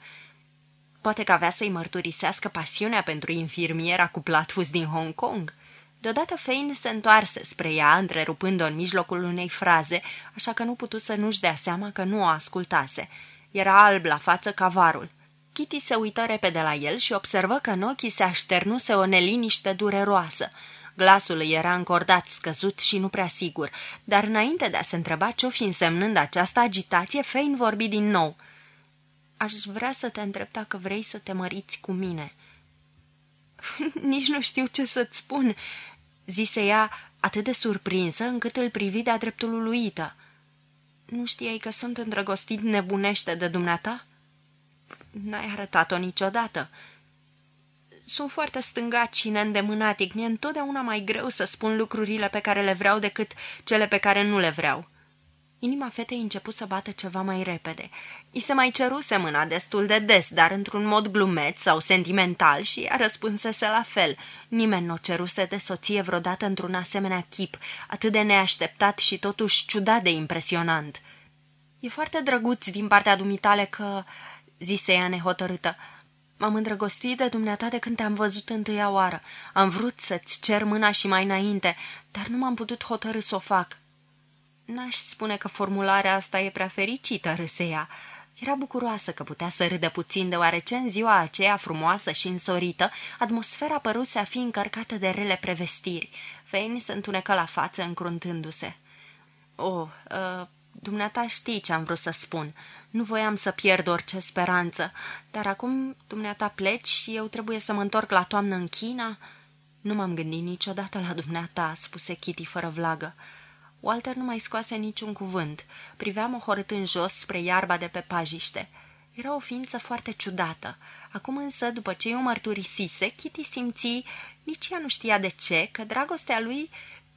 A: Poate că avea să-i mărturisească pasiunea pentru infirmiera cu platfus din Hong Kong. Deodată Fein se întoarse spre ea, întrerupând-o în mijlocul unei fraze, așa că nu putu să nu-și dea seama că nu o ascultase. Era alb la față ca varul. Kitty se uită repede la el și observă că în ochii se așternuse o neliniște dureroasă. Glasul îi era încordat, scăzut și nu prea sigur, dar înainte de a se întreba ce-o fi însemnând această agitație, Fein vorbi din nou. Aș vrea să te întreb dacă vrei să te măriți cu mine." Nici nu știu ce să-ți spun," zise ea, atât de surprinsă încât îl privi de-a dreptul lui Ita. Nu știai că sunt îndrăgostit nebunește de dumneata?" N-ai arătat-o niciodată. Sunt foarte stângat și neîndemânatic. Mi-e întotdeauna mai greu să spun lucrurile pe care le vreau decât cele pe care nu le vreau. Inima fetei început să bată ceva mai repede. I se mai ceruse mâna destul de des, dar într-un mod glumeț sau sentimental și ea răspunsese la fel. Nimeni nu ceruse de soție vreodată într-un asemenea chip, atât de neașteptat și totuși ciudat de impresionant. E foarte drăguț din partea dumitale că zise ea nehotărâtă. M-am îndrăgostit de dumneata de când te-am văzut întâia oară. Am vrut să-ți cer mâna și mai înainte, dar nu m-am putut hotărâ să o fac. N-aș spune că formularea asta e prea fericită, râse ea. Era bucuroasă că putea să râdă puțin, deoarece în ziua aceea frumoasă și însorită, atmosfera păruse a fi încărcată de rele prevestiri. Fain se întunecă la față încruntându-se. O, oh, uh, Dumneata știi ce am vrut să spun. Nu voiam să pierd orice speranță, dar acum dumneata pleci și eu trebuie să mă întorc la toamnă în China?" Nu m-am gândit niciodată la dumneata," spuse Kitty fără vlagă. Walter nu mai scoase niciun cuvânt. Priveam ohorât în jos spre iarba de pe pajiște. Era o ființă foarte ciudată. Acum însă, după ce eu mărturisise, Kitty simți, nici ea nu știa de ce, că dragostea lui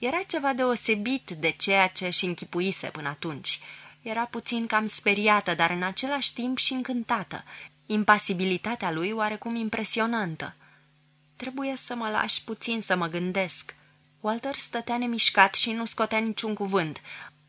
A: era ceva deosebit de ceea ce și închipuise până atunci. Era puțin cam speriată, dar în același timp și încântată. Impasibilitatea lui oarecum impresionantă. Trebuie să mă lași puțin să mă gândesc. Walter stătea nemișcat și nu scotea niciun cuvânt.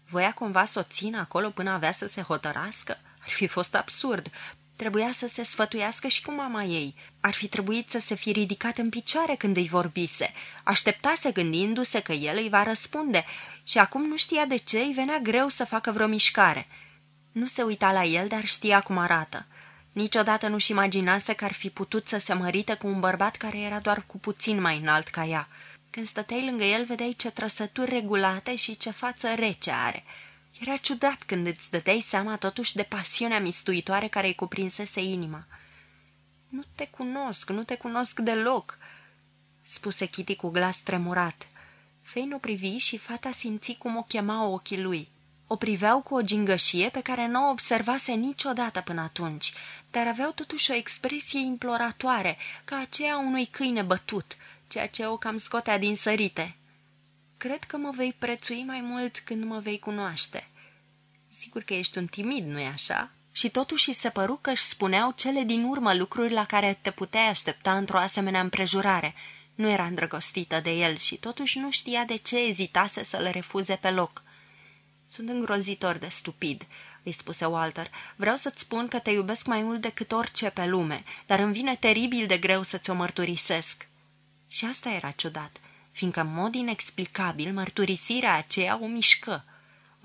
A: Voia cumva să o țină acolo până avea să se hotărască? Ar fi fost absurd. Trebuia să se sfătuiască și cu mama ei. Ar fi trebuit să se fi ridicat în picioare când îi vorbise. Așteptase gândindu-se că el îi va răspunde și acum nu știa de ce îi venea greu să facă vreo mișcare. Nu se uita la el, dar știa cum arată. Niciodată nu-și imaginase că ar fi putut să se mărite cu un bărbat care era doar cu puțin mai înalt ca ea. Când stăteai lângă el, vedeai ce trăsături regulate și ce față rece are – era ciudat când îți dădeai seama totuși de pasiunea mistuitoare care îi cuprinsese inima. Nu te cunosc, nu te cunosc deloc," spuse Kitty cu glas tremurat. Fei nu privi și fata simți cum o chema ochii lui. O priveau cu o gingășie pe care nu o observase niciodată până atunci, dar aveau totuși o expresie imploratoare, ca aceea unui câine bătut, ceea ce o cam scotea din sărite. Cred că mă vei prețui mai mult când mă vei cunoaște," sigur că ești un timid, nu-i așa?" Și totuși se păru că își spuneau cele din urmă lucruri la care te puteai aștepta într-o asemenea împrejurare. Nu era îndrăgostită de el și totuși nu știa de ce ezitase să-l refuze pe loc. Sunt îngrozitor de stupid," îi spuse Walter. Vreau să-ți spun că te iubesc mai mult decât orice pe lume, dar îmi vine teribil de greu să ți-o mărturisesc." Și asta era ciudat, fiindcă în mod inexplicabil mărturisirea aceea o mișcă.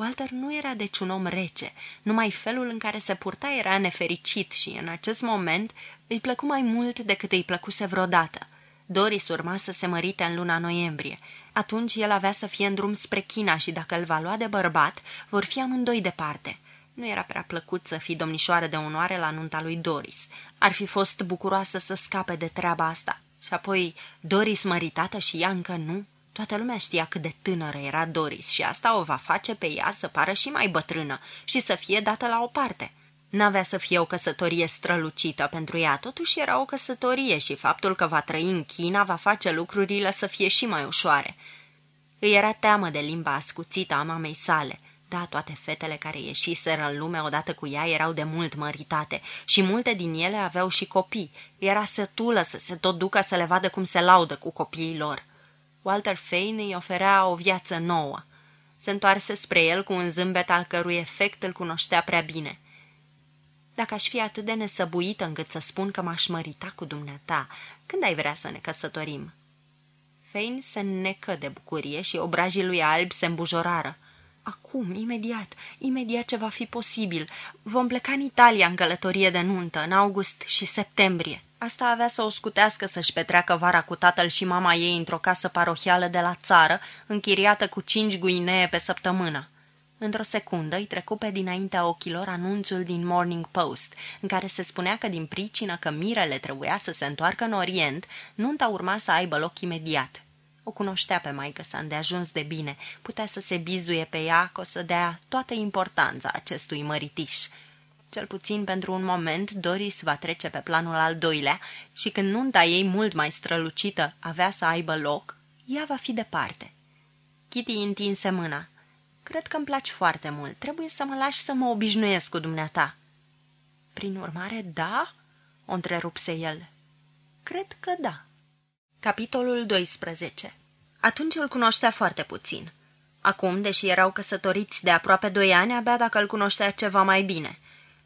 A: Walter nu era deci un om rece, numai felul în care se purta era nefericit și, în acest moment, îi plăcu mai mult decât îi plăcuse vreodată. Doris urma să se mărite în luna noiembrie. Atunci el avea să fie în drum spre China și dacă îl va lua de bărbat, vor fi amândoi departe. Nu era prea plăcut să fii domnișoară de onoare la nunta lui Doris. Ar fi fost bucuroasă să scape de treaba asta. Și apoi, Doris măritată și ea încă nu? Toată lumea știa cât de tânără era Doris și asta o va face pe ea să pară și mai bătrână și să fie dată la o parte. N-avea să fie o căsătorie strălucită pentru ea, totuși era o căsătorie și faptul că va trăi în China va face lucrurile să fie și mai ușoare. Îi era teamă de limba ascuțită a mamei sale – da, toate fetele care ieșiseră în lume odată cu ea erau de mult măritate și multe din ele aveau și copii. Era sătulă să se tot ducă să le vadă cum se laudă cu copiii lor. Walter Fane îi oferea o viață nouă. Se întoarse spre el cu un zâmbet al cărui efect îl cunoștea prea bine. Dacă aș fi atât de nesăbuită încât să spun că m-aș mărita cu dumneata, când ai vrea să ne căsătorim?" Fein se necă de bucurie și obrajii lui albi se îmbujorară. Acum, imediat, imediat ce va fi posibil. Vom pleca în Italia în călătorie de nuntă, în august și septembrie. Asta avea să o scutească să-și petreacă vara cu tatăl și mama ei într-o casă parohială de la țară, închiriată cu cinci guinee pe săptămână. Într-o secundă îi trecu pe dinaintea ochilor anunțul din Morning Post, în care se spunea că din pricină că mirele trebuia să se întoarcă în Orient, nunta urma să aibă loc imediat. O cunoștea pe maică sa îndeajuns de bine, putea să se bizuie pe ea că o să dea toată importanța acestui măritiș – cel puțin pentru un moment, Doris va trece pe planul al doilea și când nunta ei mult mai strălucită avea să aibă loc, ea va fi departe. Kitty întinse mâna. Cred că îmi placi foarte mult. Trebuie să mă lași să mă obișnuiesc cu dumneata." Prin urmare, da?" o întrerupse el. Cred că da." Capitolul 12 Atunci îl cunoștea foarte puțin. Acum, deși erau căsătoriți de aproape doi ani, abia dacă îl cunoștea ceva mai bine –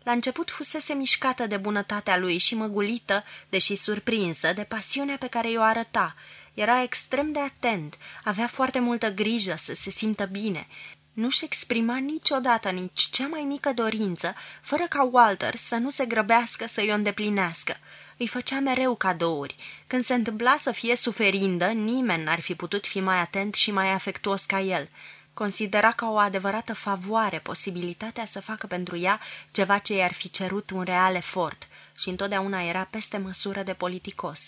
A: la început fusese mișcată de bunătatea lui și măgulită, deși surprinsă, de pasiunea pe care i-o arăta. Era extrem de atent, avea foarte multă grijă să se simtă bine. Nu-și exprima niciodată nici cea mai mică dorință, fără ca Walter să nu se grăbească să-i o îndeplinească îi făcea mereu cadouri. Când se întâmpla să fie suferindă, nimeni n-ar fi putut fi mai atent și mai afectuos ca el considera ca o adevărată favoare posibilitatea să facă pentru ea ceva ce i-ar fi cerut un real efort și întotdeauna era peste măsură de politicos.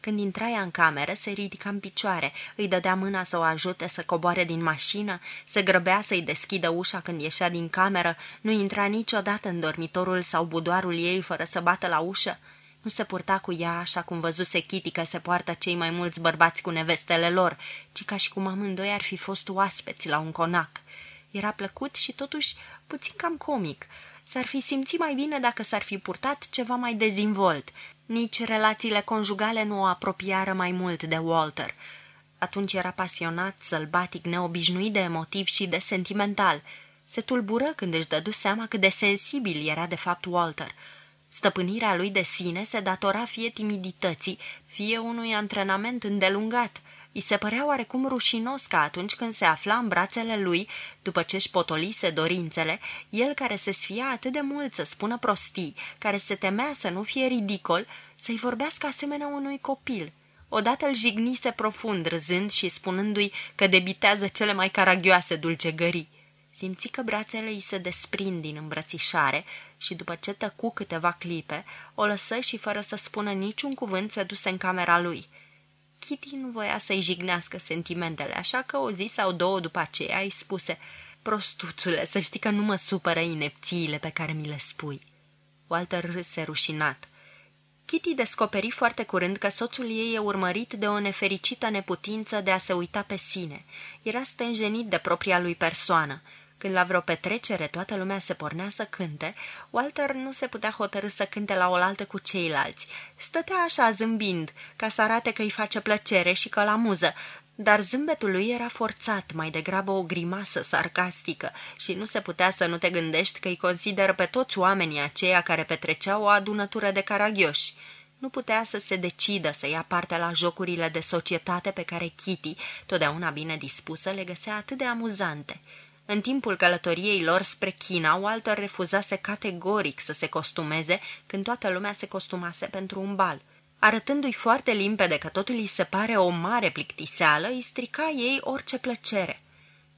A: Când intra ea în cameră, se ridica în picioare, îi dădea mâna să o ajute să coboare din mașină, se grăbea să-i deschidă ușa când ieșea din cameră, nu intra niciodată în dormitorul sau budoarul ei fără să bată la ușă. Nu se purta cu ea așa cum văzuse Kitty că se poartă cei mai mulți bărbați cu nevestele lor, ci ca și cum amândoi ar fi fost oaspeți la un conac. Era plăcut și totuși puțin cam comic. S-ar fi simțit mai bine dacă s-ar fi purtat ceva mai dezinvolt. Nici relațiile conjugale nu o apropiară mai mult de Walter. Atunci era pasionat, sălbatic, neobișnuit de emotiv și de sentimental. Se tulbură când își dădu seama cât de sensibil era de fapt Walter – Stăpânirea lui de sine se datora fie timidității, fie unui antrenament îndelungat. I se părea oarecum rușinos că atunci când se afla în brațele lui, după ce își potolise dorințele, el care se sfia atât de mult să spună prostii, care se temea să nu fie ridicol, să-i vorbească asemenea unui copil. Odată îl jignise profund, râzând și spunându-i că debitează cele mai caragioase dulcegării. Simți că brațele îi se desprind din îmbrățișare și după ce tăcu câteva clipe, o lăsă și fără să spună niciun cuvânt se duse în camera lui. Kitty nu voia să-i jignească sentimentele, așa că o zi sau două după aceea îi spuse Prostuțule, să știi că nu mă supără inepțiile pe care mi le spui." Walter râse rușinat. Kitty descoperi foarte curând că soțul ei e urmărit de o nefericită neputință de a se uita pe sine. Era stânjenit de propria lui persoană. Când la vreo petrecere toată lumea se pornea să cânte, Walter nu se putea hotărâ să cânte la oaltă cu ceilalți. Stătea așa zâmbind, ca să arate că îi face plăcere și că îl amuză, dar zâmbetul lui era forțat, mai degrabă o grimasă sarcastică și nu se putea să nu te gândești că îi consideră pe toți oamenii aceia care petreceau o adunătură de caragioși. Nu putea să se decidă să ia parte la jocurile de societate pe care Kitty, totdeauna bine dispusă, le găsea atât de amuzante. În timpul călătoriei lor spre China, Walter refuzase categoric să se costumeze când toată lumea se costumase pentru un bal. Arătându-i foarte limpede că totul îi se pare o mare plictiseală, îi strica ei orice plăcere.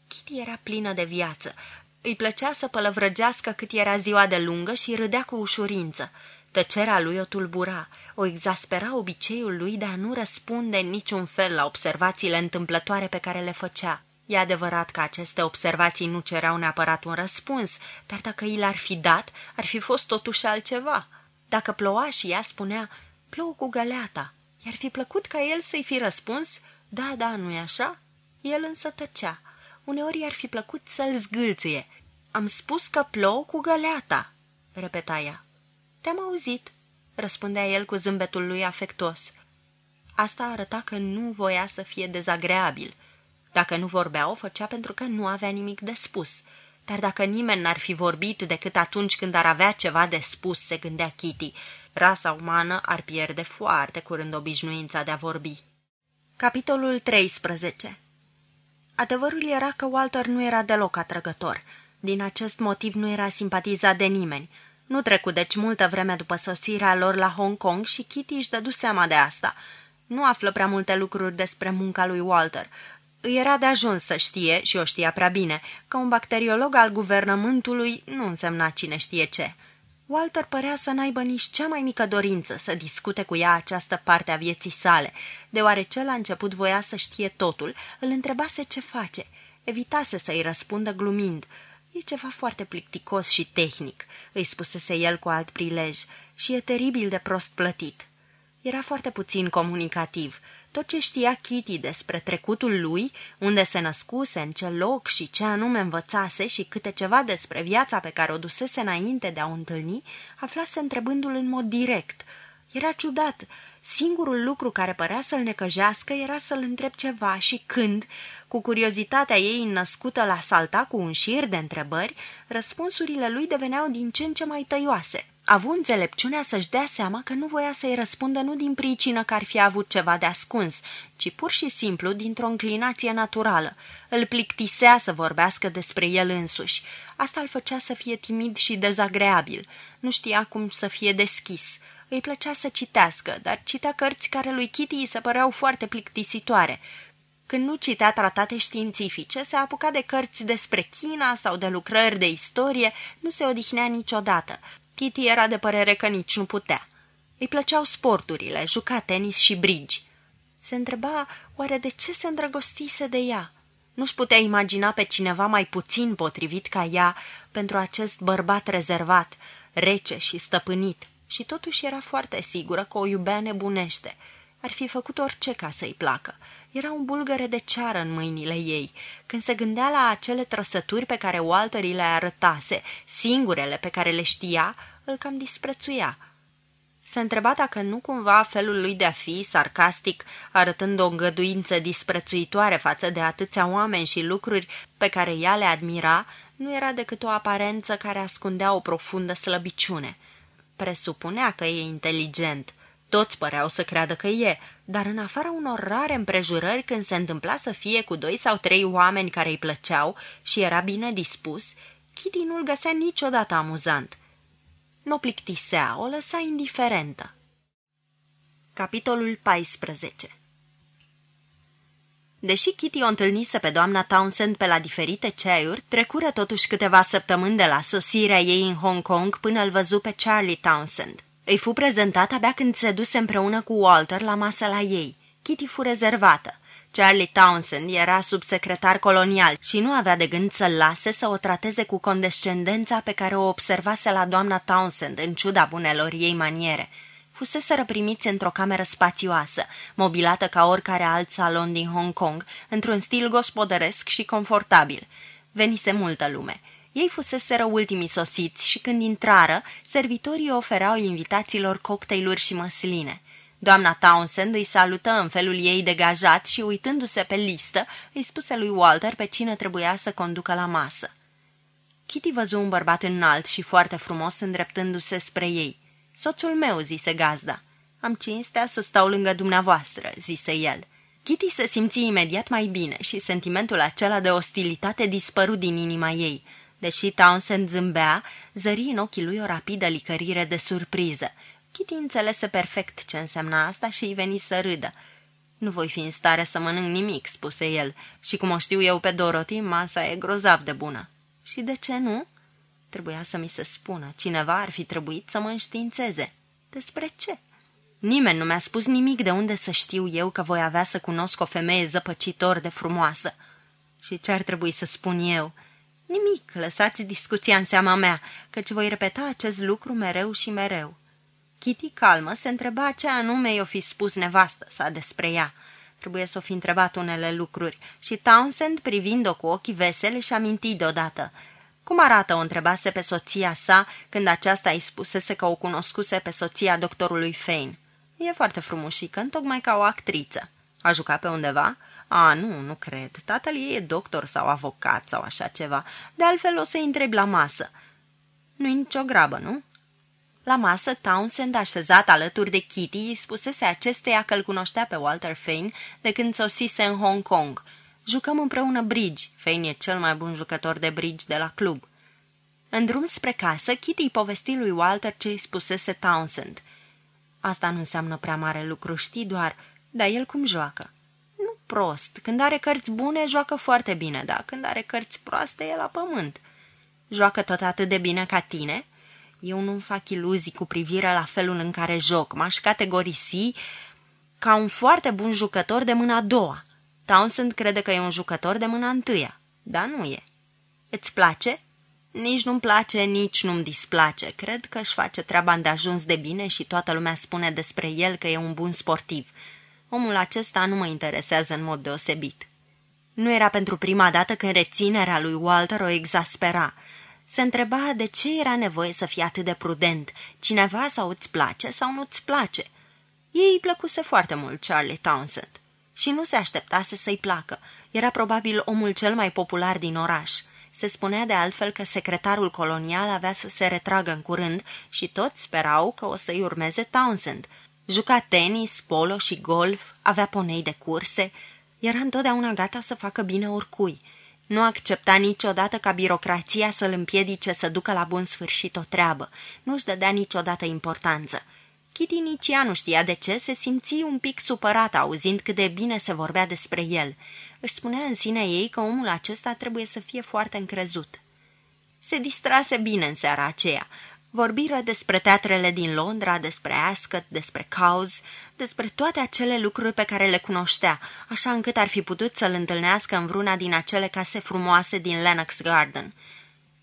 A: Kitty era plină de viață. Îi plăcea să pălăvrăgească cât era ziua de lungă și râdea cu ușurință. Tăcerea lui o tulbura, o exaspera obiceiul lui de a nu răspunde niciun fel la observațiile întâmplătoare pe care le făcea. E adevărat că aceste observații nu cereau neapărat un răspuns, dar dacă i l-ar fi dat, ar fi fost totuși altceva. Dacă ploua și ea spunea, plouă cu găleata, i-ar fi plăcut ca el să-i fi răspuns, da, da, nu-i așa? El însă tăcea. Uneori i-ar fi plăcut să-l zgâlție. Am spus că plouă cu găleata, repeta ea. Te-am auzit, răspundea el cu zâmbetul lui afectos. Asta arăta că nu voia să fie dezagreabil – dacă nu vorbea, o făcea pentru că nu avea nimic de spus. Dar dacă nimeni n-ar fi vorbit decât atunci când ar avea ceva de spus, se gândea Kitty, rasa umană ar pierde foarte curând obișnuința de a vorbi. Capitolul 13 Adevărul era că Walter nu era deloc atrăgător. Din acest motiv nu era simpatizat de nimeni. Nu trecu deci multă vreme după sosirea lor la Hong Kong și Kitty își dădu seama de asta. Nu află prea multe lucruri despre munca lui Walter. Îi era de ajuns să știe, și o știa prea bine, că un bacteriolog al guvernământului nu însemna cine știe ce. Walter părea să n-aibă nici cea mai mică dorință să discute cu ea această parte a vieții sale, deoarece la început voia să știe totul, îl întrebase ce face. Evitase să-i răspundă glumind. E ceva foarte plicticos și tehnic, îi spusese el cu alt prilej, și e teribil de prost plătit. Era foarte puțin comunicativ – tot ce știa Kitty despre trecutul lui, unde se născuse, în ce loc și ce anume învățase și câte ceva despre viața pe care o dusese înainte de a o întâlni, aflase întrebându-l în mod direct. Era ciudat. Singurul lucru care părea să-l necăjească era să-l întreb ceva și când, cu curiozitatea ei născută la salta cu un șir de întrebări, răspunsurile lui deveneau din ce în ce mai tăioase – avut înțelepciunea să-și dea seama că nu voia să-i răspundă nu din pricină că ar fi avut ceva de ascuns, ci pur și simplu dintr-o înclinație naturală. Îl plictisea să vorbească despre el însuși. Asta îl făcea să fie timid și dezagreabil. Nu știa cum să fie deschis. Îi plăcea să citească, dar citea cărți care lui Kitty îi se păreau foarte plictisitoare. Când nu citea tratate științifice, se apuca de cărți despre China sau de lucrări de istorie, nu se odihnea niciodată. Kitty era de părere că nici nu putea. Îi plăceau sporturile, juca tenis și brigi. Se întreba oare de ce se îndrăgostise de ea. Nu-și putea imagina pe cineva mai puțin potrivit ca ea pentru acest bărbat rezervat, rece și stăpânit, și totuși era foarte sigură că o iubea nebunește. Ar fi făcut orice ca să-i placă era un bulgăre de ceară în mâinile ei. Când se gândea la acele trăsături pe care Walter îi le arătase, singurele pe care le știa, îl cam disprețuia. Se întreba dacă nu cumva felul lui de a fi, sarcastic, arătând o îngăduință disprețuitoare față de atâția oameni și lucruri pe care ea le admira, nu era decât o aparență care ascundea o profundă slăbiciune. Presupunea că e inteligent, toți păreau să creadă că e, dar în afara unor rare împrejurări când se întâmpla să fie cu doi sau trei oameni care îi plăceau și era bine dispus, Kitty nu-l găsea niciodată amuzant. Nu plictisea, o lăsa indiferentă. Capitolul 14 Deși Kitty o întâlnise pe doamna Townsend pe la diferite ceaiuri, trecură totuși câteva săptămâni de la sosirea ei în Hong Kong până îl văzu pe Charlie Townsend. Îi fu prezentat abia când se duse împreună cu Walter la masă la ei. Kitty fu rezervată. Charlie Townsend era subsecretar colonial și nu avea de gând să-l lase să o trateze cu condescendența pe care o observase la doamna Townsend, în ciuda bunelor ei maniere. Fuseseră primiți într-o cameră spațioasă, mobilată ca oricare alt salon din Hong Kong, într-un stil gospodăresc și confortabil. Venise multă lume – ei fuseseră ultimii sosiți și când intrară, servitorii oferau invitațiilor cocktailuri și măsline. Doamna Townsend îi salută în felul ei degajat și, uitându-se pe listă, îi spuse lui Walter pe cine trebuia să conducă la masă. Kitty văzu un bărbat înalt și foarte frumos îndreptându-se spre ei. Soțul meu," zise gazda. Am cinstea să stau lângă dumneavoastră," zise el. Kitty se simți imediat mai bine și sentimentul acela de ostilitate dispărut din inima ei. Deși Townsend zâmbea, zări în ochii lui o rapidă licărire de surpriză. Kitty înțelese perfect ce însemna asta și îi veni să râdă. Nu voi fi în stare să mănânc nimic," spuse el, și cum o știu eu pe Dorothy, masa e grozav de bună." Și de ce nu?" Trebuia să mi se spună. Cineva ar fi trebuit să mă înștiințeze." Despre ce?" Nimeni nu mi-a spus nimic de unde să știu eu că voi avea să cunosc o femeie zăpăcitor de frumoasă." Și ce ar trebui să spun eu?" Nimic, lăsați discuția în seama mea, căci voi repeta acest lucru mereu și mereu. Kitty, calmă, se întreba ce anume i-o fi spus nevastă sa despre ea. Trebuie să o fi întrebat unele lucruri și Townsend, privind-o cu ochii veseli, și-a mintit deodată. Cum arată, o întrebase pe soția sa când aceasta îi spusese că o cunoscuse pe soția doctorului Fane. E foarte frumușică, tocmai ca o actriță. A jucat pe undeva?" A, nu, nu cred. Tatăl ei e doctor sau avocat sau așa ceva. De altfel o să-i întreb la masă. Nu-i nicio grabă, nu?" La masă, Townsend, așezat alături de Kitty, îi spusese acesteia că îl cunoștea pe Walter Fane de când sosise în Hong Kong. Jucăm împreună bridge. Fane e cel mai bun jucător de bridge de la club. În drum spre casă, Kitty îi povesti lui Walter ce îi spusese Townsend. Asta nu înseamnă prea mare lucru, știi doar, dar el cum joacă? Nu prost. Când are cărți bune, joacă foarte bine, dar când are cărți proaste, e la pământ. Joacă tot atât de bine ca tine?" Eu nu-mi fac iluzii cu privire la felul în care joc. M-aș categorisi ca un foarte bun jucător de mâna a doua. Townsend crede că e un jucător de mâna întâia, dar nu e. Îți place? Nici nu-mi place, nici nu-mi displace. Cred că își face treaba de ajuns de bine și toată lumea spune despre el că e un bun sportiv. Omul acesta nu mă interesează în mod deosebit. Nu era pentru prima dată când reținerea lui Walter o exaspera. Se întreba de ce era nevoie să fie atât de prudent. Cineva sau îți place sau nu-ți place. Ei îi plăcuse foarte mult Charlie Townsend și nu se așteptase să-i placă. Era probabil omul cel mai popular din oraș. Se spunea de altfel că secretarul colonial avea să se retragă în curând și toți sperau că o să-i urmeze Townsend – Juca tenis, polo și golf, avea ponei de curse, era întotdeauna gata să facă bine oricui. Nu accepta niciodată ca birocrația să-l împiedice să ducă la bun sfârșit o treabă. Nu-și dădea niciodată importanță. Kitty nici ea nu știa de ce, se simți un pic supărată auzind cât de bine se vorbea despre el. Își spunea în sine ei că omul acesta trebuie să fie foarte încrezut. Se distrase bine în seara aceea. Vorbiră despre teatrele din Londra, despre Ascot, despre Cowes, despre toate acele lucruri pe care le cunoștea, așa încât ar fi putut să-l întâlnească în vreuna din acele case frumoase din Lennox Garden.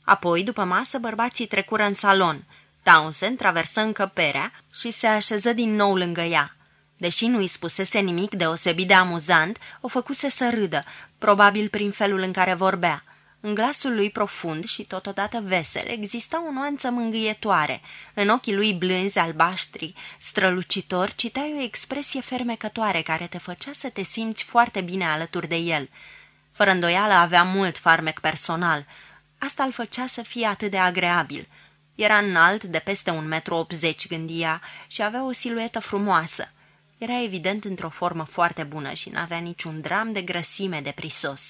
A: Apoi, după masă, bărbații trecură în salon. Townsend traversă încăperea și se așeză din nou lângă ea. Deși nu i spusese nimic deosebit de amuzant, o făcuse să râdă, probabil prin felul în care vorbea. În glasul lui profund și totodată vesel exista o nuanță mângâietoare. În ochii lui blânzi, albaștri, strălucitor, citeai o expresie fermecătoare care te făcea să te simți foarte bine alături de el. Fără îndoială avea mult farmec personal. Asta îl făcea să fie atât de agreabil. Era înalt, de peste un metru optzeci, gândia, și avea o siluetă frumoasă. Era evident într-o formă foarte bună și n-avea niciun dram de grăsime de prisos.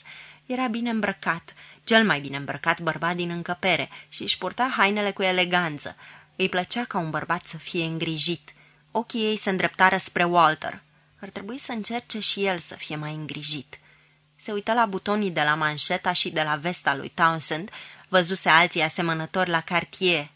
A: Era bine îmbrăcat, cel mai bine îmbrăcat bărbat din încăpere și își purta hainele cu eleganță. Îi plăcea ca un bărbat să fie îngrijit. Ochii ei se îndreptară spre Walter. Ar trebui să încerce și el să fie mai îngrijit. Se uită la butonii de la manșeta și de la vesta lui Townsend, văzuse alții asemănători la cartier.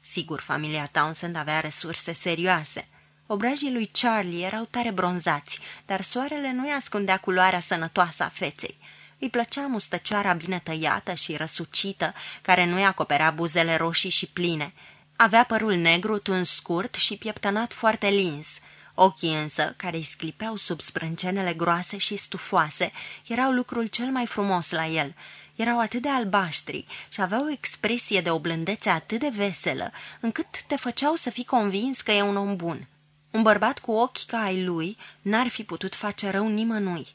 A: Sigur, familia Townsend avea resurse serioase – Obrajii lui Charlie erau tare bronzați, dar soarele nu-i ascundea culoarea sănătoasă a feței. Îi plăcea mustăcioara bine tăiată și răsucită, care nu-i acopera buzele roșii și pline. Avea părul negru, tuns scurt și pieptănat foarte lins. Ochii însă, care îi sclipeau sub sprâncenele groase și stufoase, erau lucrul cel mai frumos la el. Erau atât de albaștri și aveau o expresie de o blândețe atât de veselă, încât te făceau să fii convins că e un om bun. Un bărbat cu ochi ca ai lui n-ar fi putut face rău nimănui.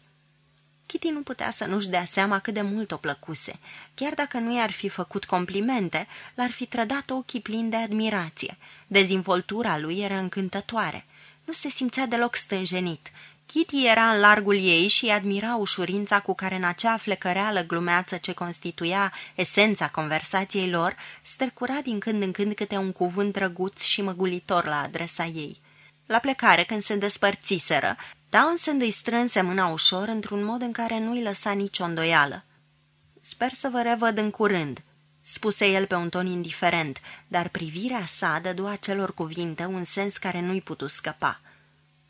A: Kitty nu putea să nu-și dea seama cât de mult o plăcuse. Chiar dacă nu i-ar fi făcut complimente, l-ar fi trădat ochii plini de admirație. Dezinvoltura lui era încântătoare. Nu se simțea deloc stânjenit. Kitty era în largul ei și admira ușurința cu care în acea flecăreală glumeață ce constituia esența conversației lor, strecura din când în când câte un cuvânt drăguț și măgulitor la adresa ei. La plecare, când se despărțiseră, Townsend îi strânse mâna ușor într-un mod în care nu-i lăsa nicio îndoială. Sper să vă revăd în curând," spuse el pe un ton indiferent, dar privirea sa dădu acelor cuvinte un sens care nu-i putu scăpa.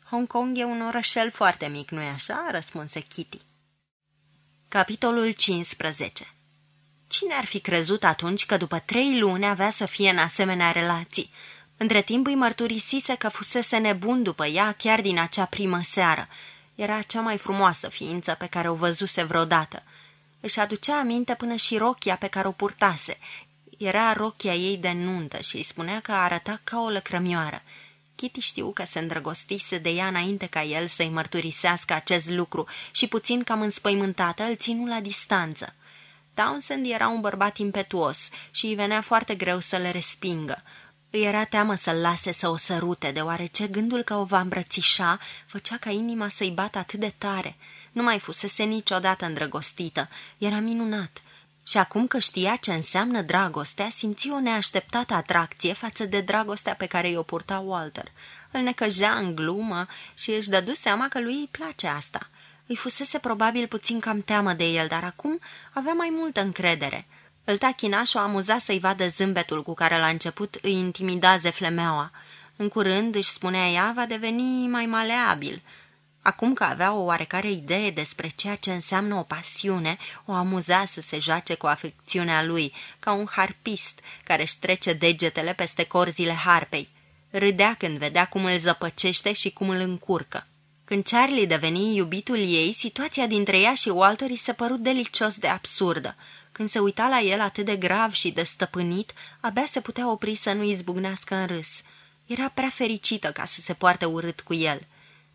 A: Hong Kong e un orășel foarte mic, nu-i așa?" răspunse Kitty. Capitolul 15 Cine ar fi crezut atunci că după trei luni avea să fie în asemenea relații?" Între timp îi mărturisise că fusese nebun după ea chiar din acea primă seară. Era cea mai frumoasă ființă pe care o văzuse vreodată. Își aducea aminte până și rochia pe care o purtase. Era rochia ei de nuntă și îi spunea că arăta ca o lăcrămioară. Kitty știu că se îndrăgostise de ea înainte ca el să-i mărturisească acest lucru și puțin cam înspăimântată îl ținu la distanță. Townsend era un bărbat impetuos și îi venea foarte greu să le respingă. Îi era teamă să-l lase să o sărute, deoarece gândul că o va îmbrățișa făcea ca inima să-i bată atât de tare. Nu mai fusese niciodată îndrăgostită. Era minunat. Și acum că știa ce înseamnă dragostea, simți o neașteptată atracție față de dragostea pe care i-o purta Walter. Îl necăjea în glumă și își dădu seama că lui îi place asta. Îi fusese probabil puțin cam teamă de el, dar acum avea mai multă încredere – îl tachina și o amuza să-i vadă zâmbetul cu care la început îi intimidaze flemeaua. În curând, își spunea ea, va deveni mai maleabil. Acum că avea o oarecare idee despre ceea ce înseamnă o pasiune, o amuza să se joace cu afecțiunea lui, ca un harpist care își trece degetele peste corzile harpei. Râdea când vedea cum îl zăpăcește și cum îl încurcă. Când Charlie deveni iubitul ei, situația dintre ea și Walter îi se părut delicios de absurdă. Când se uita la el atât de grav și de stăpânit, abia se putea opri să nu izbucnească în râs. Era prea fericită ca să se poarte urât cu el.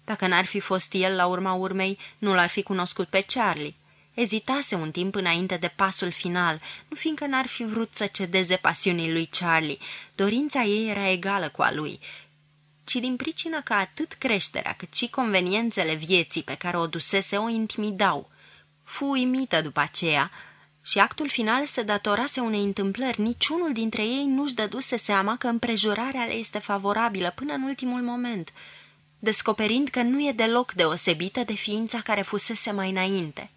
A: Dacă n-ar fi fost el, la urma urmei, nu l-ar fi cunoscut pe Charlie. Ezitase un timp înainte de pasul final, nu fiindcă n-ar fi vrut să cedeze pasiunii lui Charlie. Dorința ei era egală cu a lui, ci din pricină că atât creșterea cât și conveniențele vieții pe care o dusese o intimidau. Fu uimită după aceea, și actul final se datorase unei întâmplări, niciunul dintre ei nu-și dăduse seama că împrejurarea le este favorabilă până în ultimul moment, descoperind că nu e deloc deosebită de ființa care fusese mai înainte.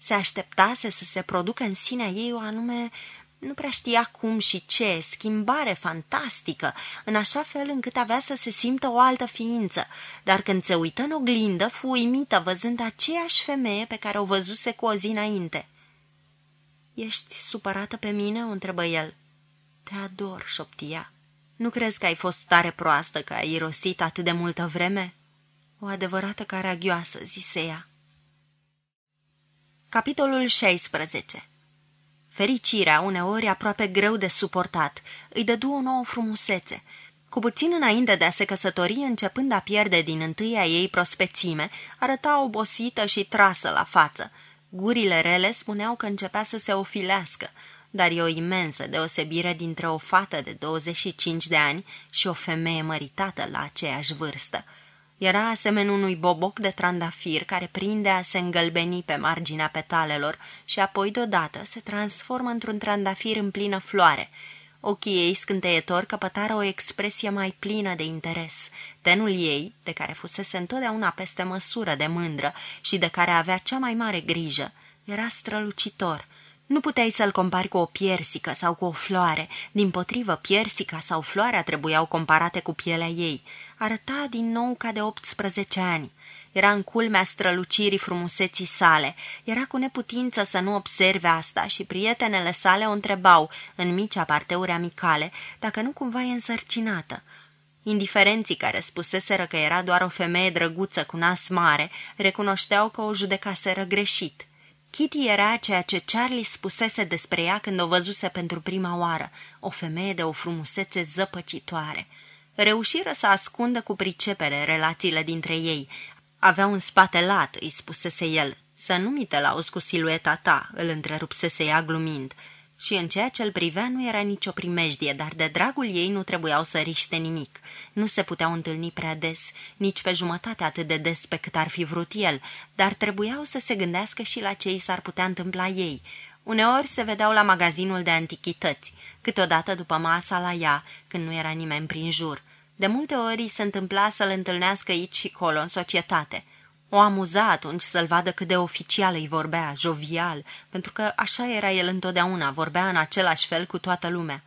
A: Se așteptase să se producă în sinea ei o anume, nu prea știa cum și ce, schimbare fantastică, în așa fel încât avea să se simtă o altă ființă, dar când se uită în oglindă, fu uimită văzând aceeași femeie pe care o văzuse cu o zi înainte. Ești supărată pe mine?" o întrebă el. Te ador," șoptia. Nu crezi că ai fost tare proastă că ai irosit atât de multă vreme?" O adevărată caragioasă," zise ea. Capitolul 16 Fericirea, uneori aproape greu de suportat, îi dădu o nouă frumusețe. Cu puțin înainte de a se căsători, începând a pierde din întâia ei prospețime, arăta obosită și trasă la față – Gurile rele spuneau că începea să se ofilească, dar e o imensă deosebire dintre o fată de 25 de ani și o femeie măritată la aceeași vârstă. Era asemenea unui boboc de trandafir care prinde a se îngălbeni pe marginea petalelor și apoi deodată se transformă într-un trandafir în plină floare – Ochii ei scânteietor căpătară o expresie mai plină de interes. Tenul ei, de care fusese întotdeauna peste măsură de mândră și de care avea cea mai mare grijă, era strălucitor. Nu puteai să-l compari cu o piersică sau cu o floare. Din potrivă, piersica sau floarea trebuiau comparate cu pielea ei. Arăta din nou ca de 18 ani. Era în culmea strălucirii frumuseții sale. Era cu neputință să nu observe asta și prietenele sale o întrebau, în mici aparteuri amicale, dacă nu cumva e însărcinată. Indiferenții care spuseseră că era doar o femeie drăguță cu nas mare, recunoșteau că o judecaseră greșit. Kitty era ceea ce Charlie spusese despre ea când o văzuse pentru prima oară, o femeie de o frumusețe zăpăcitoare. Reușiră să ascundă cu pricepere relațiile dintre ei, avea un lat, îi spusese el. Să nu mi te lauzi cu silueta ta, îl întrerupsese ea glumind. Și în ceea ce îl privea nu era nicio primejdie, dar de dragul ei nu trebuiau să riște nimic. Nu se puteau întâlni prea des, nici pe jumătate atât de des pe cât ar fi vrut el, dar trebuiau să se gândească și la ce i s-ar putea întâmpla ei. Uneori se vedeau la magazinul de antichități, câteodată după masa la ea, când nu era nimeni prin jur. De multe ori se întâmpla să-l întâlnească aici și colo în societate. O amuza atunci să-l vadă cât de oficial îi vorbea, jovial, pentru că așa era el întotdeauna, vorbea în același fel cu toată lumea.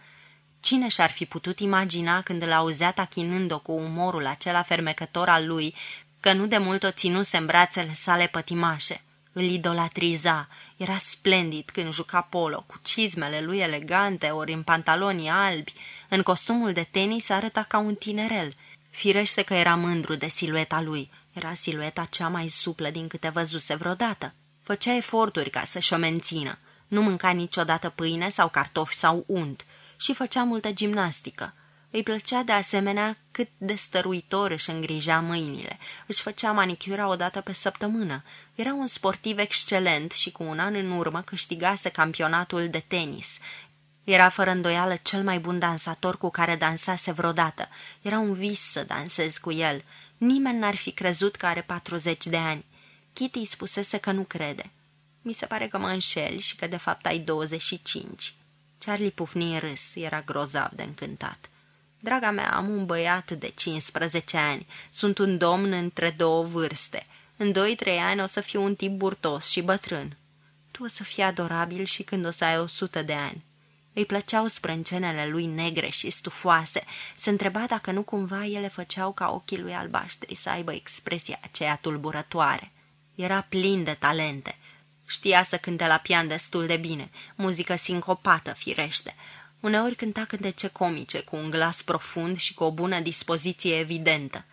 A: Cine și-ar fi putut imagina când îl auzea tachinând-o cu umorul acela fermecător al lui, că nu de mult o ținuse în brațele sale pătimașe? îl idolatriza. Era splendid când juca polo, cu cizmele lui elegante, ori în pantaloni albi. În costumul de tenis arăta ca un tinerel. Firește că era mândru de silueta lui. Era silueta cea mai suplă din câte văzuse vreodată. Făcea eforturi ca să-și o mențină. Nu mânca niciodată pâine sau cartofi sau unt și făcea multă gimnastică. Îi plăcea de asemenea cât de stăruitor își îngrija mâinile. Își făcea manicura o dată pe săptămână. Era un sportiv excelent și cu un an în urmă câștigase campionatul de tenis. Era fără îndoială cel mai bun dansator cu care dansase vreodată. Era un vis să dansez cu el. Nimeni n-ar fi crezut că are 40 de ani. Kitty îi spusese că nu crede. Mi se pare că mă înșel și că de fapt ai 25. Charlie pufni în râs, era grozav de încântat. Draga mea, am un băiat de 15 ani. Sunt un domn între două vârste. În 2-3 ani o să fiu un tip burtos și bătrân. Tu o să fii adorabil și când o să ai o sută de ani. Îi plăceau sprâncenele lui negre și stufoase. Se întreba dacă nu cumva ele făceau ca ochii lui albaștri să aibă expresia aceea tulburătoare. Era plin de talente. Știa să cânte la pian destul de bine, muzică sincopată, firește. Uneori cânta cântece comice, cu un glas profund și cu o bună dispoziție evidentă.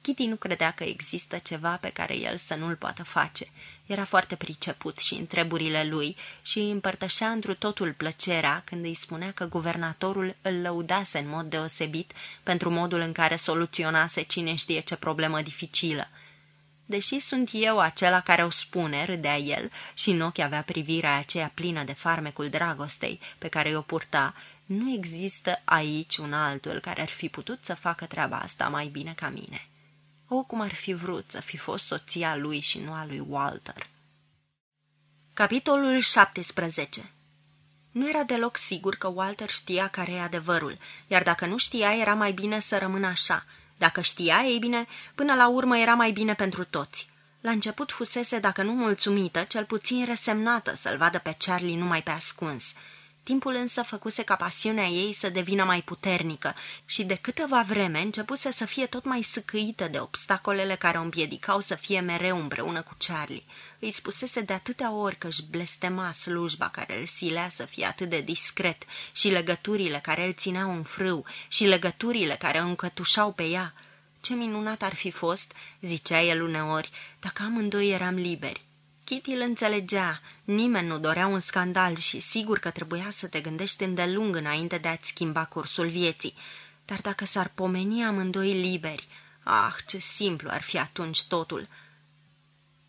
A: Kitty nu credea că există ceva pe care el să nu-l poată face. Era foarte priceput și în treburile lui și îi împărtășea întru totul plăcerea când îi spunea că guvernatorul îl lăudase în mod deosebit pentru modul în care soluționase cine știe ce problemă dificilă. Deși sunt eu acela care o spune, râdea el, și în ochi avea privirea aceea plină de farmecul dragostei pe care o purta, nu există aici un altul care ar fi putut să facă treaba asta mai bine ca mine. O, cum ar fi vrut să fi fost soția lui și nu a lui Walter. Capitolul 17 Nu era deloc sigur că Walter știa care e adevărul, iar dacă nu știa, era mai bine să rămână așa. Dacă știa, ei bine, până la urmă era mai bine pentru toți. La început fusese, dacă nu mulțumită, cel puțin resemnată să-l vadă pe Charlie numai pe ascuns – Timpul însă făcuse ca pasiunea ei să devină mai puternică și de câteva vreme începuse să fie tot mai săcăită de obstacolele care o împiedicau să fie mereu împreună cu Charlie. Îi spusese de atâtea ori că își blestema slujba care îl silea să fie atât de discret și legăturile care îl țineau în frâu și legăturile care o încătușau pe ea. Ce minunat ar fi fost, zicea el uneori, dacă amândoi eram liberi. Kitty îl înțelegea. Nimeni nu dorea un scandal și sigur că trebuia să te gândești îndelung înainte de a-ți schimba cursul vieții. Dar dacă s-ar pomeni amândoi liberi, ah, ce simplu ar fi atunci totul!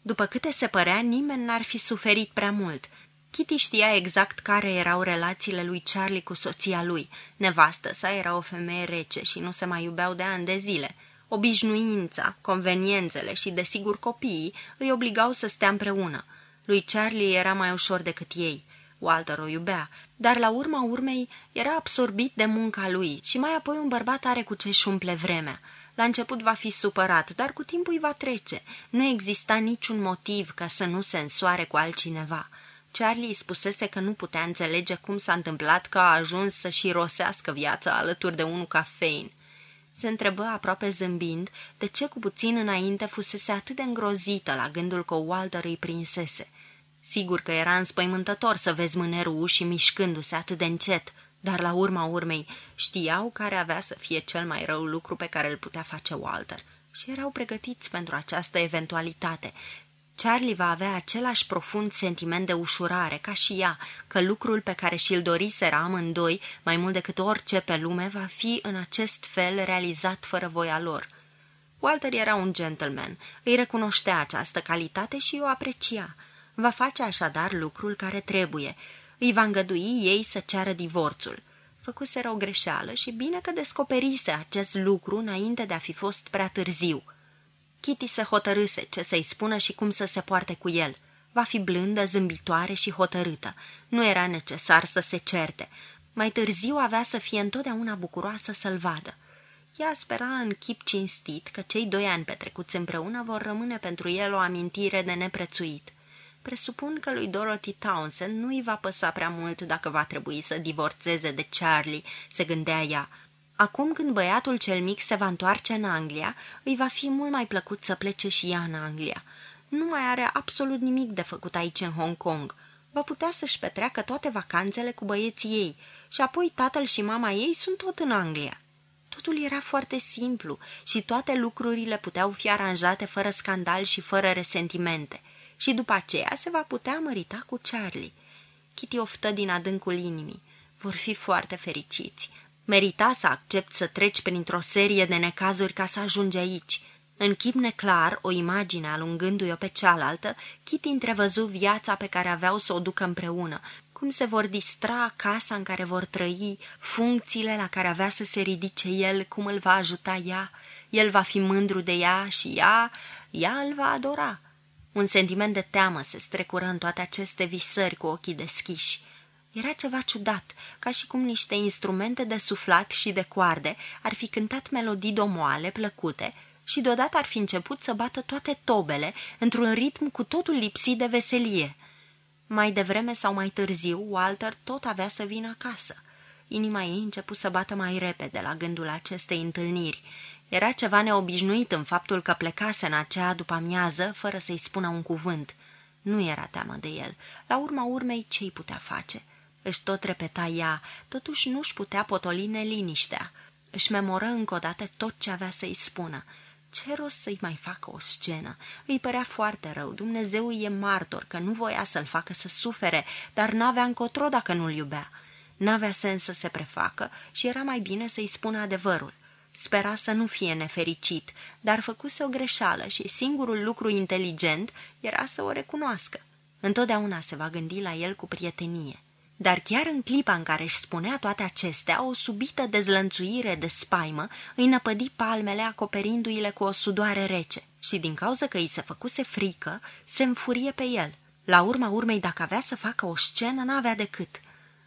A: După câte se părea, nimeni n-ar fi suferit prea mult – Kitty știa exact care erau relațiile lui Charlie cu soția lui. Nevastă sa era o femeie rece și nu se mai iubeau de ani de zile. Obișnuința, conveniențele și, desigur, copiii îi obligau să stea împreună. Lui Charlie era mai ușor decât ei. Walter o iubea, dar la urma urmei era absorbit de munca lui și mai apoi un bărbat are cu ce șumple vremea. La început va fi supărat, dar cu timpul îi va trece. Nu exista niciun motiv ca să nu se însoare cu altcineva. Charlie îi spusese că nu putea înțelege cum s-a întâmplat că a ajuns să-și rosească viața alături de unul ca Fane se întrebă aproape zâmbind de ce cu puțin înainte fusese atât de îngrozită la gândul că Walter îi prinsese. Sigur că era înspăimântător să vezi mânerul ușii mișcându-se atât de încet, dar la urma urmei știau care avea să fie cel mai rău lucru pe care îl putea face Walter și erau pregătiți pentru această eventualitate, Charlie va avea același profund sentiment de ușurare, ca și ea, că lucrul pe care și-l doriseră amândoi, mai mult decât orice pe lume, va fi în acest fel realizat fără voia lor. Walter era un gentleman, îi recunoștea această calitate și o aprecia. Va face așadar lucrul care trebuie, îi va îngădui ei să ceară divorțul. Făcuseră o greșeală și bine că descoperise acest lucru înainte de a fi fost prea târziu – Kitty se hotărâse ce să-i spună și cum să se poarte cu el. Va fi blândă, zâmbitoare și hotărâtă. Nu era necesar să se certe. Mai târziu avea să fie întotdeauna bucuroasă să-l vadă. Ea spera în chip cinstit că cei doi ani petrecuți împreună vor rămâne pentru el o amintire de neprețuit. Presupun că lui Dorothy Townsend nu-i va păsa prea mult dacă va trebui să divorțeze de Charlie, se gândea ea, Acum când băiatul cel mic se va întoarce în Anglia, îi va fi mult mai plăcut să plece și ea în Anglia. Nu mai are absolut nimic de făcut aici în Hong Kong. Va putea să-și petreacă toate vacanțele cu băieții ei și apoi tatăl și mama ei sunt tot în Anglia. Totul era foarte simplu și toate lucrurile puteau fi aranjate fără scandal și fără resentimente. Și după aceea se va putea mărita cu Charlie. Kitty oftă din adâncul inimii. Vor fi foarte fericiți. Merita să accept să treci printr-o serie de necazuri ca să ajungi aici. În chip neclar, o imagine alungându-i-o pe cealaltă, Kitty întrevăzu viața pe care aveau să o ducă împreună, cum se vor distra casa în care vor trăi, funcțiile la care avea să se ridice el, cum îl va ajuta ea, el va fi mândru de ea și ea, ea îl va adora. Un sentiment de teamă se strecură în toate aceste visări cu ochii deschiși. Era ceva ciudat, ca și cum niște instrumente de suflat și de coarde ar fi cântat melodii domoale, plăcute, și deodată ar fi început să bată toate tobele într-un ritm cu totul lipsit de veselie. Mai devreme sau mai târziu, Walter tot avea să vină acasă. Inima ei început să bată mai repede la gândul acestei întâlniri. Era ceva neobișnuit în faptul că plecase în acea după amiază fără să-i spună un cuvânt. Nu era teamă de el. La urma urmei, ce-i putea face?" își tot repeta ea, totuși nu-și putea potoli neliniștea. Își memoră încă o dată tot ce avea să-i spună. Ce rost să-i mai facă o scenă? Îi părea foarte rău, Dumnezeu e martor, că nu voia să-l facă să sufere, dar n-avea încotro dacă nu-l iubea. N-avea sens să se prefacă și era mai bine să-i spună adevărul. Spera să nu fie nefericit, dar făcuse o greșeală și singurul lucru inteligent era să o recunoască. Întotdeauna se va gândi la el cu prietenie dar chiar în clipa în care își spunea toate acestea, o subită dezlănțuire de spaimă îi năpădi palmele acoperindu-i-le cu o sudoare rece și din cauza că îi se făcuse frică, se înfurie pe el. La urma urmei, dacă avea să facă o scenă, n-avea decât.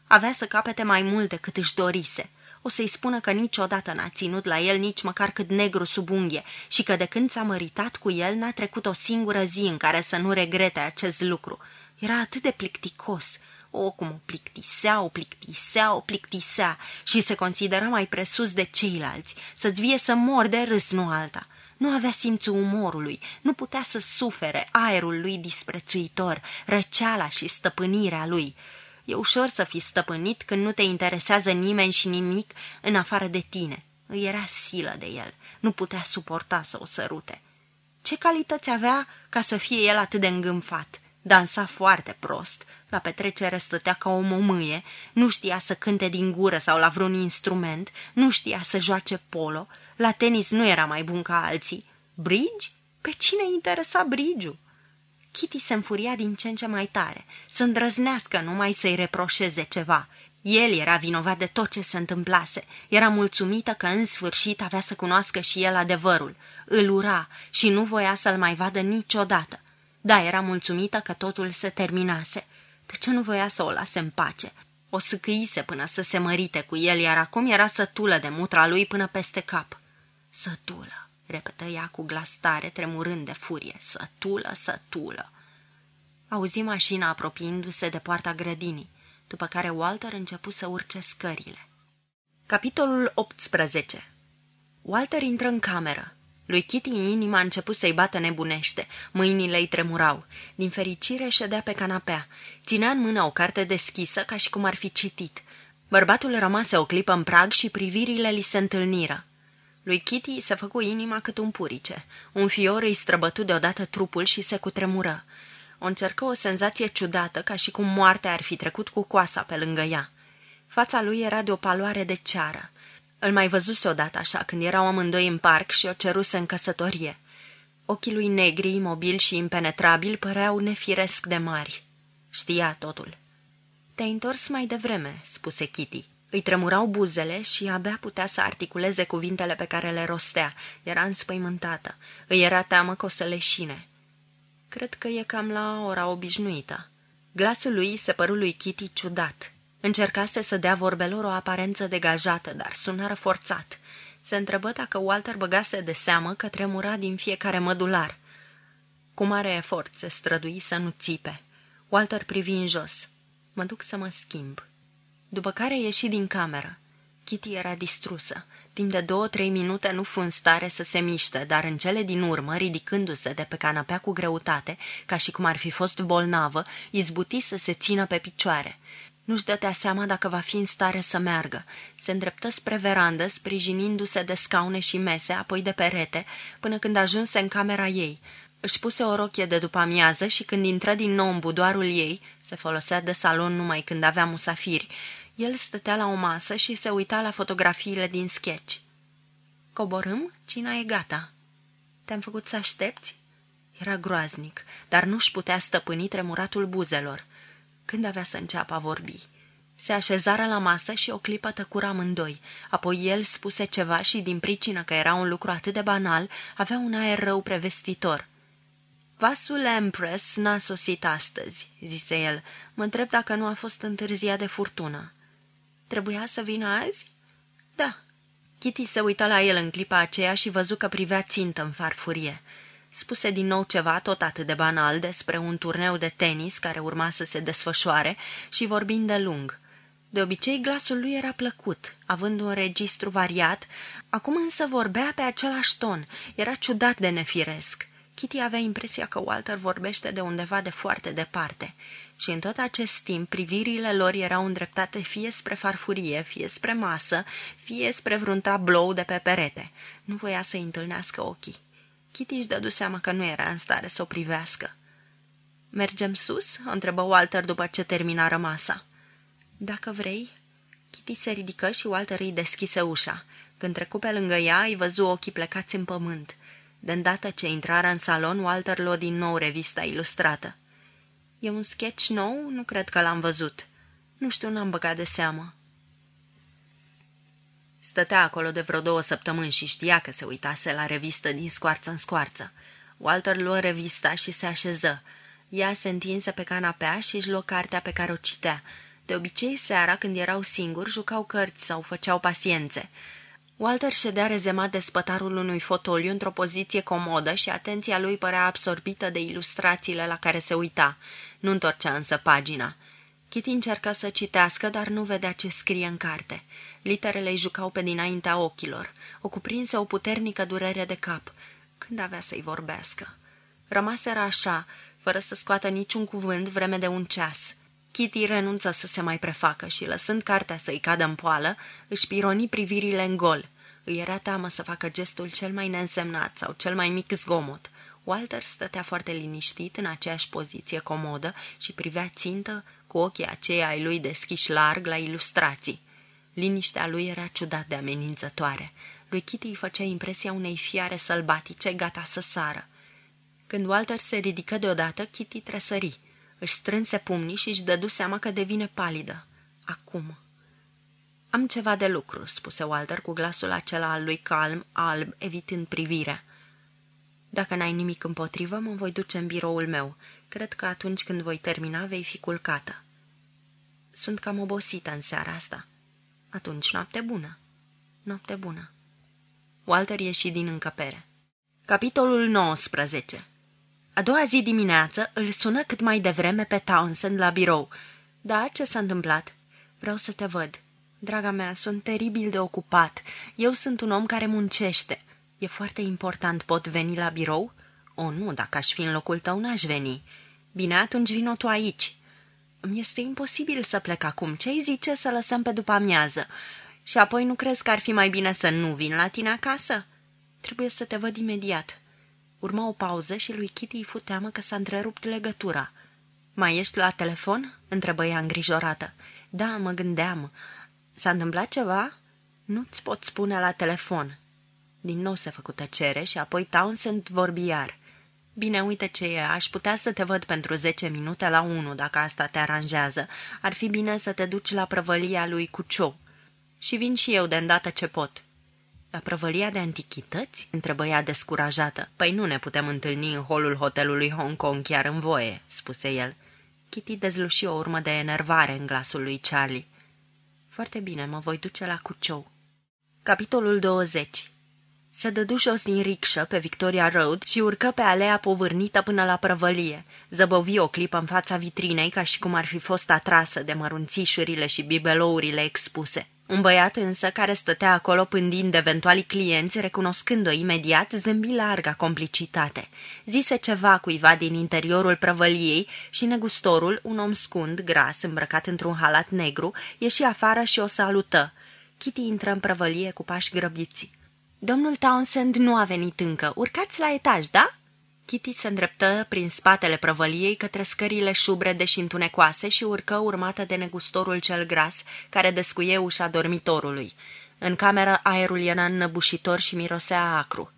A: Avea să capete mai mult decât își dorise. O să-i spună că niciodată n-a ținut la el nici măcar cât negru sub unghie și că de când s-a măritat cu el n-a trecut o singură zi în care să nu regrete acest lucru. Era atât de plicticos, o, cum o plictisea, o plictisea, o plictisea și se considera mai presus de ceilalți, să-ți vie să mor de râs, nu alta. Nu avea simțul umorului, nu putea să sufere aerul lui disprețuitor, răceala și stăpânirea lui. E ușor să fii stăpânit când nu te interesează nimeni și nimic în afară de tine. Îi era silă de el, nu putea suporta să o sărute. Ce calități avea ca să fie el atât de îngânfat? Dansa foarte prost, la petrecere stătea ca o momâie, nu știa să cânte din gură sau la vreun instrument, nu știa să joace polo, la tenis nu era mai bun ca alții. Bridge? Pe cine interesa -ul? Kitty se înfuria din ce în ce mai tare, să îndrăznească numai să-i reproșeze ceva. El era vinovat de tot ce se întâmplase, era mulțumită că în sfârșit avea să cunoască și el adevărul. Îl ura și nu voia să-l mai vadă niciodată. Da, era mulțumită că totul se terminase. De ce nu voia să o lase în pace? O sâcâise până să se mărite cu el, iar acum era sătulă de mutra lui până peste cap. Sătulă, repetă ea cu glas tare, tremurând de furie. Sătulă, sătulă. Auzi mașina apropiindu-se de poarta grădinii, după care Walter începu să urce scările. Capitolul 18 Walter intră în cameră. Lui Kitty inima a început să-i bată nebunește. Mâinile îi tremurau. Din fericire ședea pe canapea. Ținea în mână o carte deschisă ca și cum ar fi citit. Bărbatul rămase o clipă în prag și privirile li se întâlniră. Lui Kitty se făcu inima cât un purice. Un fior îi străbătu deodată trupul și se cutremură. O încercă o senzație ciudată, ca și cum moartea ar fi trecut cu coasa pe lângă ea. Fața lui era de o paloare de ceară. Îl mai văzuse odată așa, când erau amândoi în parc și o ceruse în căsătorie. Ochii lui negri, imobil și impenetrabil, păreau nefiresc de mari. Știa totul. Te-ai întors mai devreme," spuse Kitty. Îi tremurau buzele și abia putea să articuleze cuvintele pe care le rostea. Era înspăimântată. Îi era teamă că o să leșine. Cred că e cam la ora obișnuită. Glasul lui se păru lui Kitty ciudat. Încercase să dea vorbelor o aparență degajată, dar sunară forțat. Se întrebă dacă Walter băgase de seamă că tremura din fiecare mădular. Cu mare efort se strădui să nu țipe. Walter privi în jos. Mă duc să mă schimb. După care ieși din cameră. Kitty era distrusă. Timp de două-trei minute nu fu în stare să se miște, dar în cele din urmă, ridicându-se de pe canapea cu greutate, ca și cum ar fi fost bolnavă, izbuti să se țină pe picioare. Nu-și dătea seama dacă va fi în stare să meargă. Se îndreptă spre verandă, sprijinindu-se de scaune și mese, apoi de perete, până când ajunse în camera ei. Își puse o rochie de după amiază și când intră din nou în budoarul ei, se folosea de salon numai când avea musafiri, el stătea la o masă și se uita la fotografiile din sketch. Coborâm? Cina e gata." Te-am făcut să aștepți?" Era groaznic, dar nu-și putea stăpâni tremuratul buzelor. Când avea să înceapă a vorbi? Se așezară la masă și o clipă tăcura amândoi, apoi el spuse ceva și, din pricină că era un lucru atât de banal, avea un aer rău prevestitor. Vasul Empress n-a sosit astăzi," zise el. Mă întreb dacă nu a fost întârziat de furtună." Trebuia să vină azi?" Da." Kitty se uită la el în clipa aceea și văzu că privea țintă în farfurie spuse din nou ceva tot atât de banal despre un turneu de tenis care urma să se desfășoare și vorbind de lung. De obicei, glasul lui era plăcut, având un registru variat, acum însă vorbea pe același ton, era ciudat de nefiresc. Kitty avea impresia că Walter vorbește de undeva de foarte departe și în tot acest timp privirile lor erau îndreptate fie spre farfurie, fie spre masă, fie spre vreun tablou de pe perete. Nu voia să întâlnească ochii. Kitty își dădu seama că nu era în stare să o privească. Mergem sus?" întrebă Walter după ce termina rămasa. Dacă vrei." Kitty se ridică și Walter îi deschise ușa. Când trecu pe lângă ea, îi văzu ochii plecați în pământ. De îndată ce intrară în salon, Walter luă din nou revista ilustrată. E un sketch nou? Nu cred că l-am văzut." Nu știu, n-am băgat de seamă." Stătea acolo de vreo două săptămâni și știa că se uitase la revistă din scoarță în scoarță. Walter luă revista și se așeză. Ea se întinse pe canapea și își luă cartea pe care o citea. De obicei, seara, când erau singuri, jucau cărți sau făceau paciențe. Walter ședea rezemat de spătarul unui fotoliu într-o poziție comodă și atenția lui părea absorbită de ilustrațiile la care se uita. Nu întorcea însă pagina. Kitty încerca să citească, dar nu vedea ce scrie în carte. Literele îi jucau pe dinaintea ochilor. O cuprinse o puternică durere de cap. Când avea să-i vorbească? Rămaseră așa, fără să scoată niciun cuvânt vreme de un ceas. Kitty renunță să se mai prefacă și, lăsând cartea să-i cadă în poală, își pironi privirile în gol. Îi era teamă să facă gestul cel mai neînsemnat sau cel mai mic zgomot. Walter stătea foarte liniștit în aceeași poziție comodă și privea țintă cu ochii aceia ai lui deschiși larg la ilustrații. Liniștea lui era ciudat de amenințătoare. Lui Kitty îi făcea impresia unei fiare sălbatice gata să sară. Când Walter se ridică deodată, Kitty tresări. Își strânse pumnii și își dădu seama că devine palidă. Acum. Am ceva de lucru," spuse Walter cu glasul acela al lui calm, alb, evitând privirea. Dacă n-ai nimic împotrivă, mă voi duce în biroul meu. Cred că atunci când voi termina, vei fi culcată." Sunt cam obosită în seara asta." Atunci, noapte bună. Noapte bună. Walter ieși din încăpere. Capitolul 19 A doua zi dimineață îl sună cât mai devreme pe Townsend la birou. Dar ce s-a întâmplat? Vreau să te văd. Draga mea, sunt teribil de ocupat. Eu sunt un om care muncește. E foarte important, pot veni la birou? O, nu, dacă aș fi în locul tău, n-aș veni. Bine, atunci vino tu aici. Mi este imposibil să plec acum. Ce-i zice să lăsăm pe după amiază? Și apoi nu crezi că ar fi mai bine să nu vin la tine acasă? Trebuie să te văd imediat." urma o pauză și lui Kitty îi fu teamă că s-a întrerupt legătura. Mai ești la telefon?" întrebă ea îngrijorată. Da, mă gândeam. S-a întâmplat ceva?" Nu-ți pot spune la telefon." Din nou se făcu tăcere și apoi Townsend vorbi iar. Bine, uite ce e, aș putea să te văd pentru zece minute la unu, dacă asta te aranjează. Ar fi bine să te duci la prăvălia lui Cucio. Și vin și eu de îndată ce pot." La prăvălia de antichități?" întrebă ea descurajată. Păi nu ne putem întâlni în holul hotelului Hong Kong chiar în voie," spuse el. Kitty dezluși o urmă de enervare în glasul lui Charlie. Foarte bine, mă voi duce la Cucio. Capitolul 20 se dădu jos din rickshaw pe Victoria Road și urcă pe alea povârnită până la prăvălie. Zăbovi o clipă în fața vitrinei ca și cum ar fi fost atrasă de mărunțișurile și bibelourile expuse. Un băiat însă care stătea acolo pândind eventualii clienți, recunoscând-o imediat, zâmbi larga complicitate. Zise ceva cuiva din interiorul prăvăliei și negustorul, un om scund, gras, îmbrăcat într-un halat negru, ieși afară și o salută. Kitty intră în prăvălie cu pași grăbiți. Domnul Townsend nu a venit încă. Urcați la etaj, da?" Kitty se îndreptă prin spatele prăvăliei către scările șubrede și întunecoase și urcă urmată de negustorul cel gras, care descuie ușa dormitorului. În cameră aerul era înnăbușitor și mirosea acru.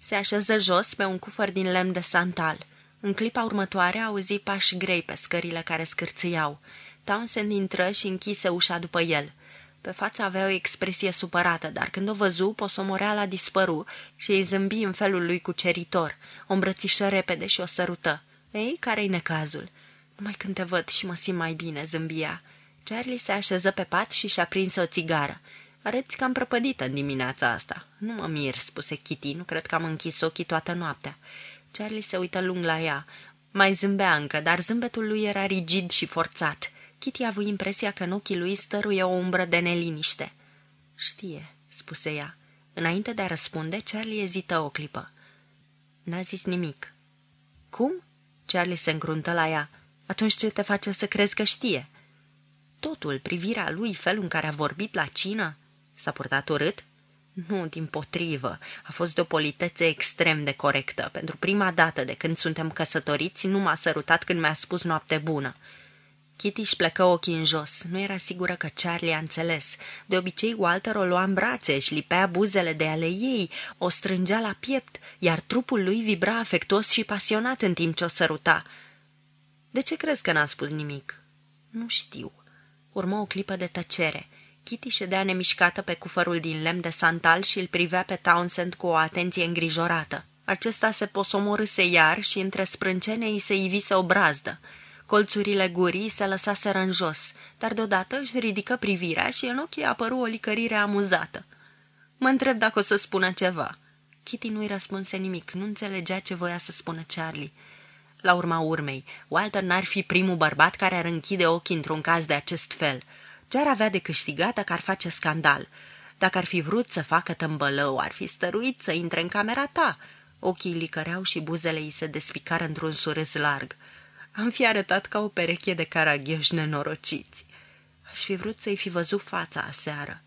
A: Se așeză jos pe un cufăr din lemn de santal. În clipa următoare auzi pași grei pe scările care scârțâiau. Townsend intră și închise ușa după el. Pe fața avea o expresie supărată, dar când o văzu, posomoreala dispăru și îi zâmbi în felul lui cuceritor. O îmbrățișă repede și o sărută. Ei, care-i necazul?" Numai când te văd și mă simt mai bine," zâmbia. Charlie se așeză pe pat și și-a prins o țigară. Arăți cam prăpădită în dimineața asta." Nu mă mir," spuse Kitty, nu cred că am închis ochii toată noaptea." Charlie se uită lung la ea. Mai zâmbea încă, dar zâmbetul lui era rigid și forțat. Kitty a avut impresia că în ochii lui stăruie o umbră de neliniște. Știe," spuse ea. Înainte de a răspunde, Charlie ezită o clipă. N-a zis nimic. Cum?" Charlie se încruntă la ea. Atunci ce te face să crezi că știe?" Totul, privirea lui, felul în care a vorbit la cină?" S-a purtat urât?" Nu, din potrivă, a fost de o politețe extrem de corectă. Pentru prima dată de când suntem căsătoriți, nu m-a sărutat când mi-a spus noapte bună. Kitty își plecă ochii în jos. Nu era sigură că Charlie a înțeles. De obicei, Walter o lua în brațe și lipea buzele de ale ei, o strângea la piept, iar trupul lui vibra afectuos și pasionat în timp ce o săruta. De ce crezi că n-a spus nimic?" Nu știu." Urmă o clipă de tăcere. Kitty ședea nemișcată pe cufărul din lemn de santal și îl privea pe Townsend cu o atenție îngrijorată. Acesta se posomorâse iar și între sprâncene îi se ivise o brazdă. Colțurile gurii se lăsaseră în jos, dar deodată își ridică privirea și în ochii apăru o licărire amuzată. Mă întreb dacă o să spună ceva." Kitty nu-i răspunse nimic, nu înțelegea ce voia să spună Charlie. La urma urmei, Walter n-ar fi primul bărbat care ar închide ochii într-un caz de acest fel. Ce-ar avea de câștigat dacă ar face scandal? Dacă ar fi vrut să facă tâmbălău, ar fi stăruit să intre în camera ta. Ochii licăreau și buzele îi se desficară într-un surâs larg. Am fi arătat ca o pereche de caragioși nenorociți. Aș fi vrut să-i fi văzut fața aseară.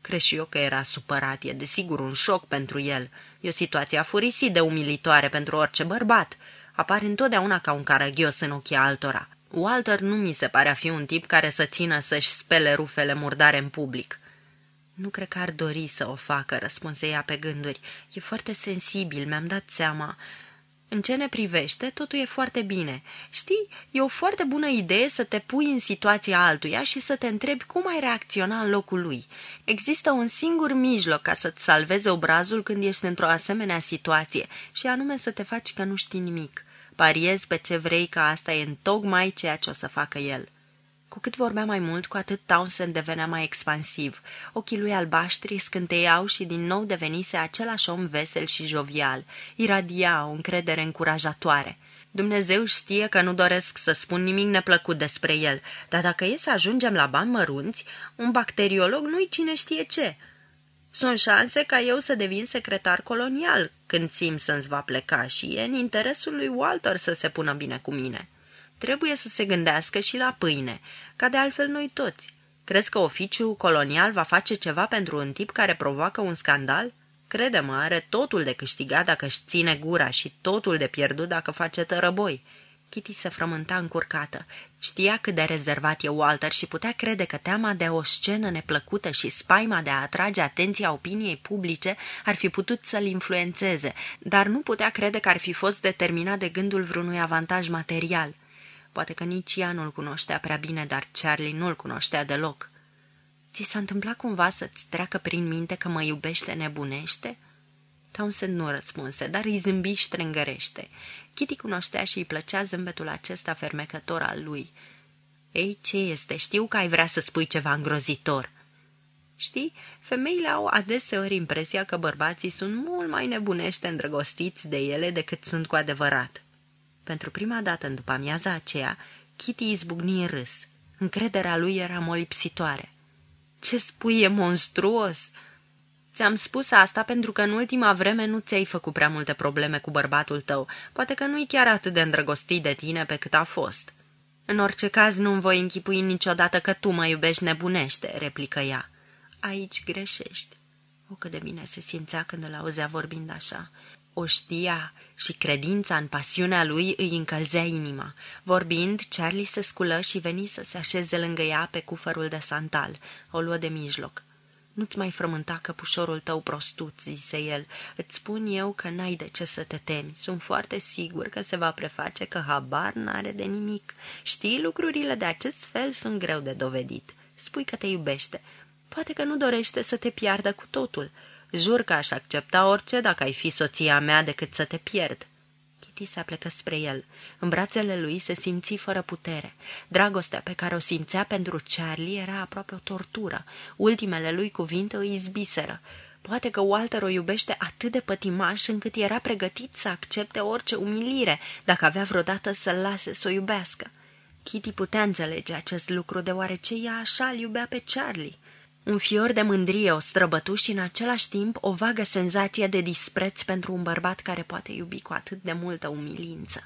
A: Crezi și eu că era supărat, e desigur un șoc pentru el. E o situație afurisit de umilitoare pentru orice bărbat. Apare întotdeauna ca un caragios în ochii altora. Walter nu mi se pare a fi un tip care să țină să-și spele rufele murdare în public. Nu cred că ar dori să o facă, răspunse ea pe gânduri. E foarte sensibil, mi-am dat seama. În ce ne privește, totul e foarte bine. Știi, e o foarte bună idee să te pui în situația altuia și să te întrebi cum ai reacționa în locul lui. Există un singur mijloc ca să-ți salveze obrazul când ești într-o asemenea situație, și anume să te faci că nu știi nimic. Pariezi pe ce vrei că asta e tocmai ceea ce o să facă el. Cu cât vorbea mai mult, cu atât Townsend devenea mai expansiv. Ochii lui albaștri scânteiau și din nou devenise același om vesel și jovial. Iradia o încredere încurajatoare. Dumnezeu știe că nu doresc să spun nimic neplăcut despre el, dar dacă e să ajungem la bani mărunți, un bacteriolog nu-i cine știe ce. Sunt șanse ca eu să devin secretar colonial când Simpsons va pleca și e în interesul lui Walter să se pună bine cu mine trebuie să se gândească și la pâine, ca de altfel noi toți. Crezi că oficiul colonial va face ceva pentru un tip care provoacă un scandal? Crede-mă, are totul de câștigat dacă își ține gura și totul de pierdut dacă face tărăboi. Kitty se frământa încurcată. Știa cât de rezervat e Walter și putea crede că teama de o scenă neplăcută și spaima de a atrage atenția opiniei publice ar fi putut să-l influențeze, dar nu putea crede că ar fi fost determinat de gândul vreunui avantaj material. Poate că nici ea nu-l cunoștea prea bine, dar Charlie nu-l cunoștea deloc. Ți s-a întâmplat cumva să-ți treacă prin minte că mă iubește nebunește?" Townsend nu răspunse, dar îi zâmbi trângărește. Kitty cunoștea și îi plăcea zâmbetul acesta fermecător al lui. Ei, ce este? Știu că ai vrea să spui ceva îngrozitor." Știi, femeile au adeseori impresia că bărbații sunt mult mai nebunește îndrăgostiți de ele decât sunt cu adevărat. Pentru prima dată în după amiaza aceea, Kitty izbucni în râs. Încrederea lui era molipsitoare. Ce spui, e monstruos!" Ți-am spus asta pentru că în ultima vreme nu ți-ai făcut prea multe probleme cu bărbatul tău. Poate că nu-i chiar atât de îndrăgostit de tine pe cât a fost." În orice caz, nu-mi voi închipui niciodată că tu mă iubești nebunește," replică ea. Aici greșești." O, cât de bine se simțea când îl auzea vorbind așa. O știa și credința în pasiunea lui îi încălzea inima. Vorbind, Charlie se sculă și veni să se așeze lângă ea pe cufărul de santal. O luă de mijloc. Nu-ți mai frământa căpușorul tău prostut, zise el. Îți spun eu că n-ai de ce să te temi. Sunt foarte sigur că se va preface că habar n-are de nimic. Știi, lucrurile de acest fel sunt greu de dovedit. Spui că te iubește. Poate că nu dorește să te piardă cu totul. Jur că aș accepta orice dacă ai fi soția mea decât să te pierd." Kitty se aplecă spre el. În brațele lui se simți fără putere. Dragostea pe care o simțea pentru Charlie era aproape o tortură. Ultimele lui cuvinte o izbiseră. Poate că Walter o iubește atât de pătimaș încât era pregătit să accepte orice umilire, dacă avea vreodată să-l lase să o iubească. Kitty putea înțelege acest lucru, deoarece ea așa îl iubea pe Charlie. Un fior de mândrie o străbătu și în același timp o vagă senzație de dispreț pentru un bărbat care poate iubi cu atât de multă umilință.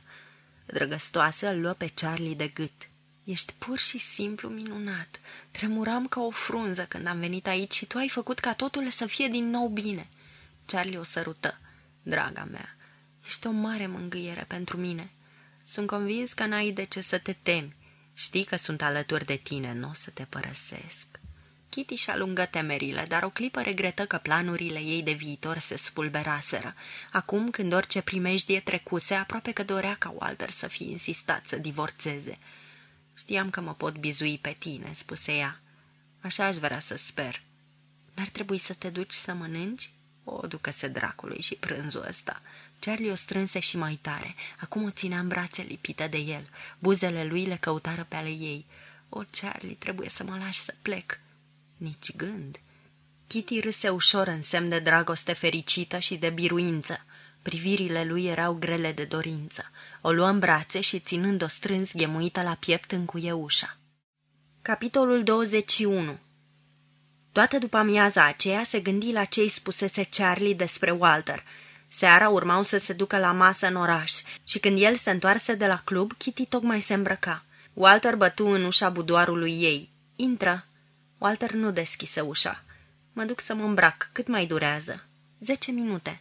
A: Drăgăstoasă îl luă pe Charlie de gât. Ești pur și simplu minunat. Tremuram ca o frunză când am venit aici și tu ai făcut ca totul să fie din nou bine." Charlie o sărută. Draga mea, ești o mare mângâiere pentru mine. Sunt convins că n-ai de ce să te temi. Știi că sunt alături de tine, nu o să te părăsesc." Kitty și alungă temerile, dar o clipă regretă că planurile ei de viitor se spulberaseră. Acum, când orice primejdie trecuse, aproape că dorea ca Walter să fie insistat să divorțeze. Știam că mă pot bizui pe tine," spuse ea. Așa aș vrea să sper." N-ar trebui să te duci să mănânci?" O, ducă-se dracului și prânzul ăsta." Charlie o strânse și mai tare. Acum o ținea în brațe lipită de el. Buzele lui le căutară pe ale ei. O, Charlie, trebuie să mă lași să plec." nici gând. Kitty râse ușor în semn de dragoste fericită și de biruință. Privirile lui erau grele de dorință. O luă în brațe și, ținând-o strâns ghemuită la piept, încuie ușa. Capitolul 21 Toată după amiaza aceea se gândi la ce îi spusese Charlie despre Walter. Seara urmau să se ducă la masă în oraș și când el se întoarse de la club, Kitty tocmai se îmbrăca. Walter bătu în ușa budoarului ei. Intră, Walter nu deschise ușa. Mă duc să mă îmbrac. Cât mai durează? Zece minute.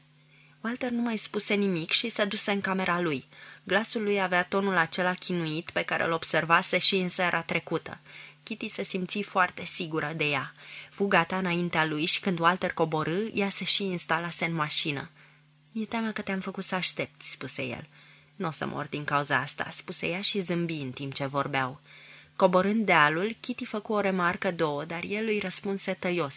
A: Walter nu mai spuse nimic și se duse în camera lui. Glasul lui avea tonul acela chinuit pe care îl observase și în seara trecută. Kitty se simți foarte sigură de ea. Fugata înaintea lui și când Walter coborâ, ea se și instalase în mașină. Mi-e teamă că te-am făcut să aștepți," spuse el. Nu o să mor din cauza asta," spuse ea și zâmbi în timp ce vorbeau. Coborând dealul, Kitty făcu o remarcă două, dar el îi răspunse tăios.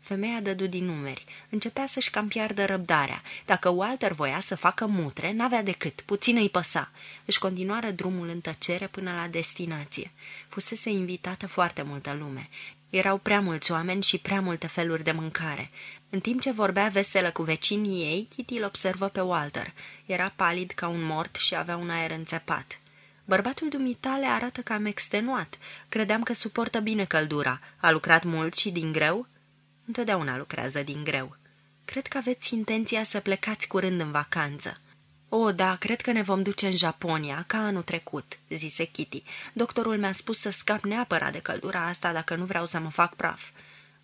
A: Femeia dădu din numeri. Începea să-și cam piardă răbdarea. Dacă Walter voia să facă mutre, n-avea decât, puțin îi păsa. Își continuară drumul în tăcere până la destinație. Fusese invitată foarte multă lume. Erau prea mulți oameni și prea multe feluri de mâncare. În timp ce vorbea veselă cu vecinii ei, Kitty îl observă pe Walter. Era palid ca un mort și avea un aer înțepat. Bărbatul dumitale arată cam extenuat. Credeam că suportă bine căldura. A lucrat mult și din greu?" Întotdeauna lucrează din greu." Cred că aveți intenția să plecați curând în vacanță." O, da, cred că ne vom duce în Japonia, ca anul trecut," zise Kitty. Doctorul mi-a spus să scap neapărat de căldura asta dacă nu vreau să mă fac praf."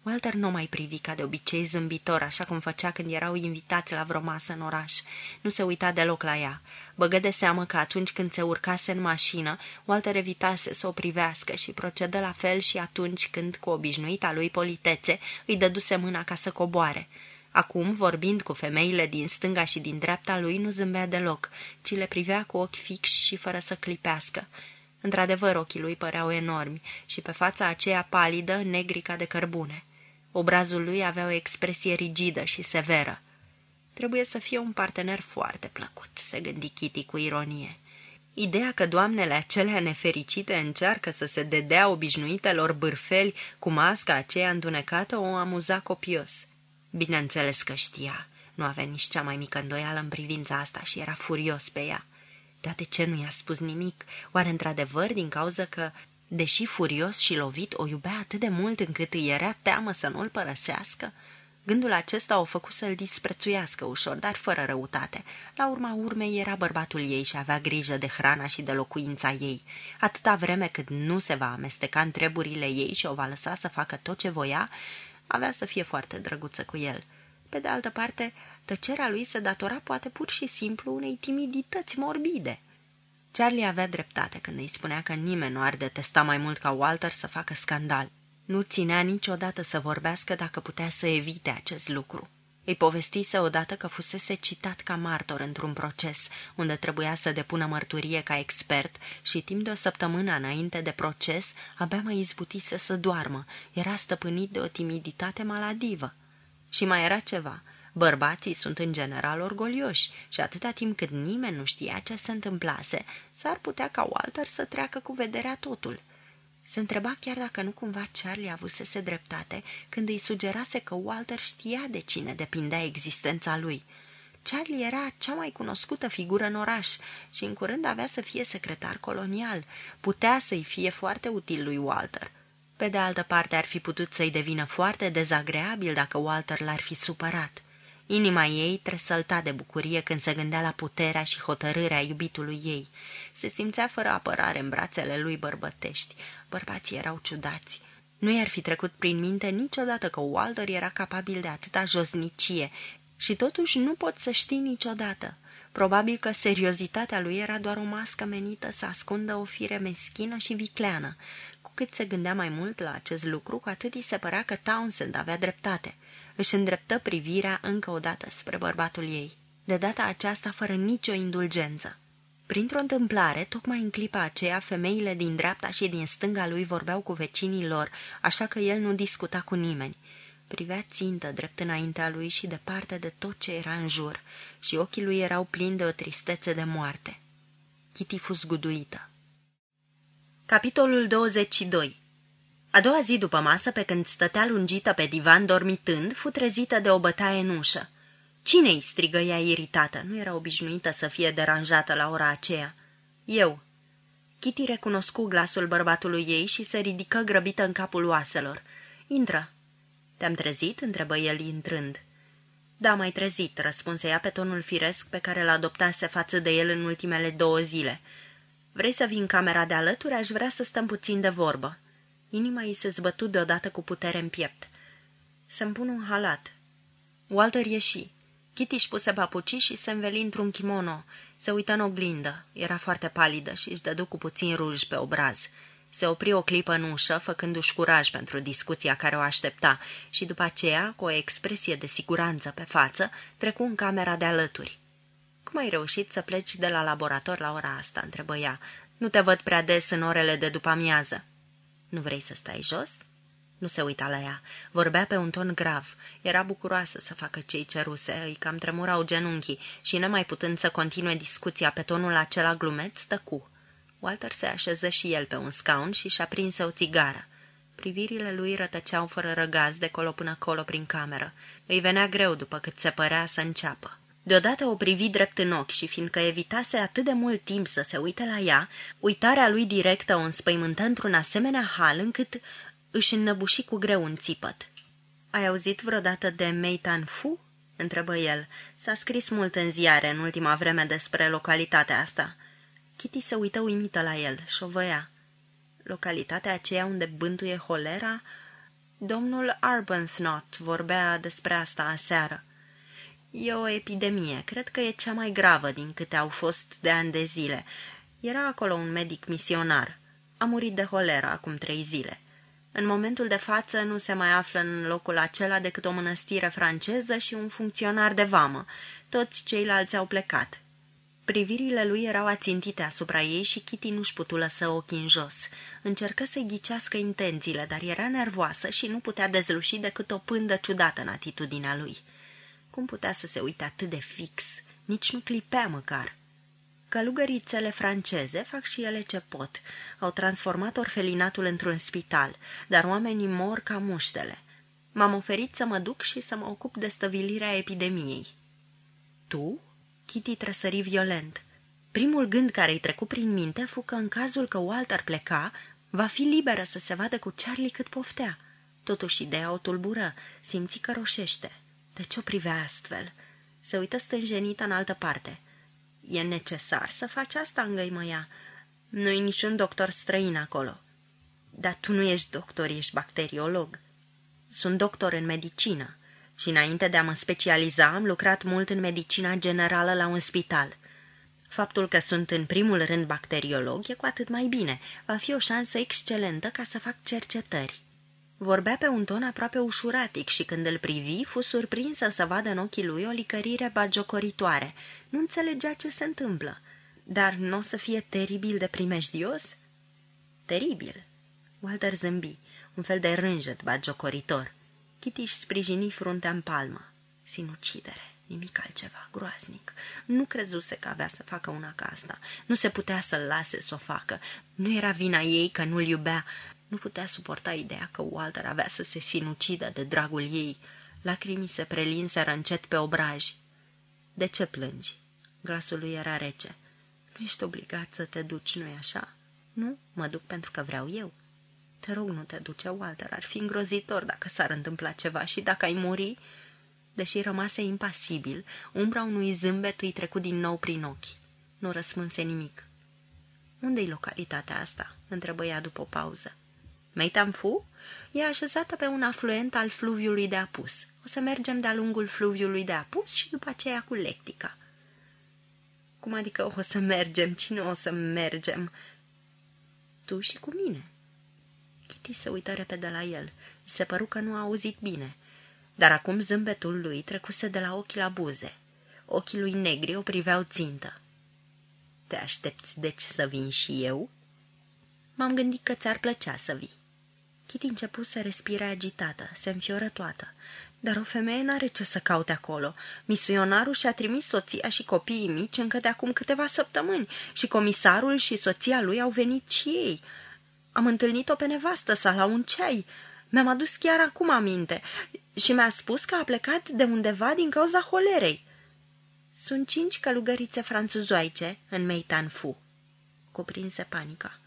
A: Walter nu mai privi ca de obicei zâmbitor, așa cum făcea când erau invitați la vreo masă în oraș. Nu se uita deloc la ea. Băgă de seamă că atunci când se urcase în mașină, Walter evitase să o privească și procedă la fel și atunci când, cu obișnuita lui politețe, îi dăduse mâna ca să coboare. Acum, vorbind cu femeile din stânga și din dreapta lui, nu zâmbea deloc, ci le privea cu ochi fix și fără să clipească. Într-adevăr, ochii lui păreau enormi și pe fața aceea palidă, negrica de cărbune. Obrazul lui avea o expresie rigidă și severă. Trebuie să fie un partener foarte plăcut, se gândi Kitty cu ironie. Ideea că doamnele acelea nefericite încearcă să se dedea obișnuitelor bârfeli cu masca aceea îndunecată o amuza copios. Bineînțeles că știa. Nu avea nici cea mai mică îndoială în privința asta și era furios pe ea. Dar de ce nu i-a spus nimic? Oare într-adevăr din cauza că Deși furios și lovit o iubea atât de mult încât îi era teamă să nu-l părăsească, gândul acesta o făcu să-l disprețuiască ușor, dar fără răutate. La urma urmei era bărbatul ei și avea grijă de hrana și de locuința ei. Atâta vreme cât nu se va amesteca în treburile ei și o va lăsa să facă tot ce voia, avea să fie foarte drăguță cu el. Pe de altă parte, tăcerea lui se datora poate pur și simplu unei timidități morbide – Charlie avea dreptate când îi spunea că nimeni nu ar detesta mai mult ca Walter să facă scandal. Nu ținea niciodată să vorbească dacă putea să evite acest lucru. Îi povestise odată că fusese citat ca martor într-un proces, unde trebuia să depună mărturie ca expert și timp de o săptămână înainte de proces, abia mai izbutise să doarmă, era stăpânit de o timiditate maladivă. Și mai era ceva – Bărbații sunt în general orgolioși și atâta timp cât nimeni nu știa ce se întâmplase, s-ar putea ca Walter să treacă cu vederea totul. Se întreba chiar dacă nu cumva Charlie avusese dreptate când îi sugerase că Walter știa de cine depindea existența lui. Charlie era cea mai cunoscută figură în oraș și în curând avea să fie secretar colonial. Putea să-i fie foarte util lui Walter. Pe de altă parte, ar fi putut să-i devină foarte dezagreabil dacă Walter l-ar fi supărat. Inima ei tresălta de bucurie când se gândea la puterea și hotărârea iubitului ei. Se simțea fără apărare în brațele lui bărbătești. Bărbații erau ciudați. Nu i-ar fi trecut prin minte niciodată că Walter era capabil de atâta josnicie și totuși nu pot să știi niciodată. Probabil că seriozitatea lui era doar o mască menită să ascundă o fire meschină și vicleană. Cu cât se gândea mai mult la acest lucru, cu atât îi se părea că Townsend avea dreptate – își îndreptă privirea încă o dată spre bărbatul ei, de data aceasta fără nicio indulgență. Printr-o întâmplare, tocmai în clipa aceea, femeile din dreapta și din stânga lui vorbeau cu vecinii lor, așa că el nu discuta cu nimeni. Privea țintă drept înaintea lui și departe de tot ce era în jur, și ochii lui erau plini de o tristețe de moarte. Kitty fus guduită. Capitolul 22 a doua zi după masă, pe când stătea lungită pe divan dormitând, fu trezită de o bătaie în ușă. Cine-i?" strigă ea iritată. Nu era obișnuită să fie deranjată la ora aceea. Eu." Kitty recunoscu glasul bărbatului ei și se ridică grăbită în capul oaselor. Intră." Te-am trezit?" întrebă el intrând. Da, mai trezit," răspunse ea pe tonul firesc pe care l adoptase față de el în ultimele două zile. Vrei să vin camera de alături? Aș vrea să stăm puțin de vorbă." Inima îi se zbătu deodată cu putere în piept. Să-mi pun un halat. Walter ieși. Kitty își puse papuci și se înveli într-un kimono. Se uită în oglindă. Era foarte palidă și își dădu cu puțin ruj pe obraz. Se opri o clipă în ușă, făcându-și curaj pentru discuția care o aștepta și după aceea, cu o expresie de siguranță pe față, trecu în camera de alături. Cum ai reușit să pleci de la laborator la ora asta?" întrebă ea. Nu te văd prea des în orele de după amiază." Nu vrei să stai jos?" Nu se uita la ea. Vorbea pe un ton grav. Era bucuroasă să facă cei ceruse, îi cam tremurau genunchii și, nemai putând să continue discuția pe tonul acela glumeț, tăcu. Walter se așeză și el pe un scaun și și-a prins o țigară. Privirile lui rătăceau fără răgaz de colo până colo prin cameră. Îi venea greu după cât se părea să înceapă. Deodată o privi drept în ochi și fiindcă evitase atât de mult timp să se uite la ea, uitarea lui directă o înspăimântă într-un asemenea hal încât își înnăbuși cu greu un țipăt. Ai auzit vreodată de Meitan Fu?" întrebă el. S-a scris mult în ziare în ultima vreme despre localitatea asta." Kitty se uită uimită la el, șovăia. Localitatea aceea unde bântuie holera? Domnul Arbuthnot vorbea despre asta aseară. E o epidemie, cred că e cea mai gravă din câte au fost de ani de zile. Era acolo un medic misionar. A murit de holera acum trei zile. În momentul de față nu se mai află în locul acela decât o mănăstire franceză și un funcționar de vamă. Toți ceilalți au plecat. Privirile lui erau ațintite asupra ei și Kitty nu-și putu lăsă ochii în jos. Încercă să ghicească intențiile, dar era nervoasă și nu putea dezluși decât o pândă ciudată în atitudinea lui. Cum putea să se uite atât de fix? Nici nu clipea măcar. Călugărițele franceze fac și ele ce pot. Au transformat orfelinatul într-un spital, dar oamenii mor ca muștele. M-am oferit să mă duc și să mă ocup de stăvilirea epidemiei. Tu? Kitty trăsări violent. Primul gând care îi trecu prin minte fu că în cazul că Walter pleca, va fi liberă să se vadă cu Charlie cât poftea. Totuși ideea o tulbură, simți că roșește. De ce o privea astfel? Se uită stânjenită în altă parte. E necesar să faci asta, îngăimăia. Nu-i niciun doctor străin acolo. Dar tu nu ești doctor, ești bacteriolog. Sunt doctor în medicină și înainte de a mă specializa am lucrat mult în medicina generală la un spital. Faptul că sunt în primul rând bacteriolog e cu atât mai bine. Va fi o șansă excelentă ca să fac cercetări. Vorbea pe un ton aproape ușuratic și când îl privi, fu surprinsă să vadă în ochii lui o licărire bagiocoritoare. Nu înțelegea ce se întâmplă. Dar nu o să fie teribil de primejdios? Teribil. Walter zâmbi, un fel de rânjet bagiocoritor. Kitty își sprijini fruntea în palmă. Sinucidere. Nimic altceva, groaznic. Nu crezuse că avea să facă una ca asta. Nu se putea să-l lase să o facă. Nu era vina ei că nu-l iubea. Nu putea suporta ideea că Walter avea să se sinucidă de dragul ei. Lacrimii se prelinseră încet pe obraji. De ce plângi?" Glasul lui era rece. Nu ești obligat să te duci, nu-i așa?" Nu, mă duc pentru că vreau eu." Te rog, nu te duce, Walter. Ar fi îngrozitor dacă s-ar întâmpla ceva și dacă ai muri..." Deși rămase impasibil, umbra unui zâmbet îi trecut din nou prin ochi. Nu răspunse nimic. Unde-i localitatea asta?" întrebă ea după o pauză. Meitamfu e așezată pe un afluent al fluviului de apus. O să mergem de-a lungul fluviului de apus și după aceea cu lectica. Cum adică o să mergem? Cine o să mergem? Tu și cu mine. Kitty se uită repede la el. I se păru că nu a auzit bine. Dar acum zâmbetul lui trecuse de la ochi la buze. Ochii lui negri o priveau țintă. Te aștepți deci să vin și eu?" M-am gândit că ți-ar plăcea să vii." Kitty începu să respire agitată, se toată. Dar o femeie n-are ce să caute acolo. Misionarul și-a trimis soția și copiii mici încă de acum câteva săptămâni și comisarul și soția lui au venit și ei. Am întâlnit-o pe nevastă sa la un ceai. Mi-am adus chiar acum aminte și mi-a spus că a plecat de undeva din cauza holerei. Sunt cinci călugărițe franțuzoaice în Meitanfu. Cuprinse panica.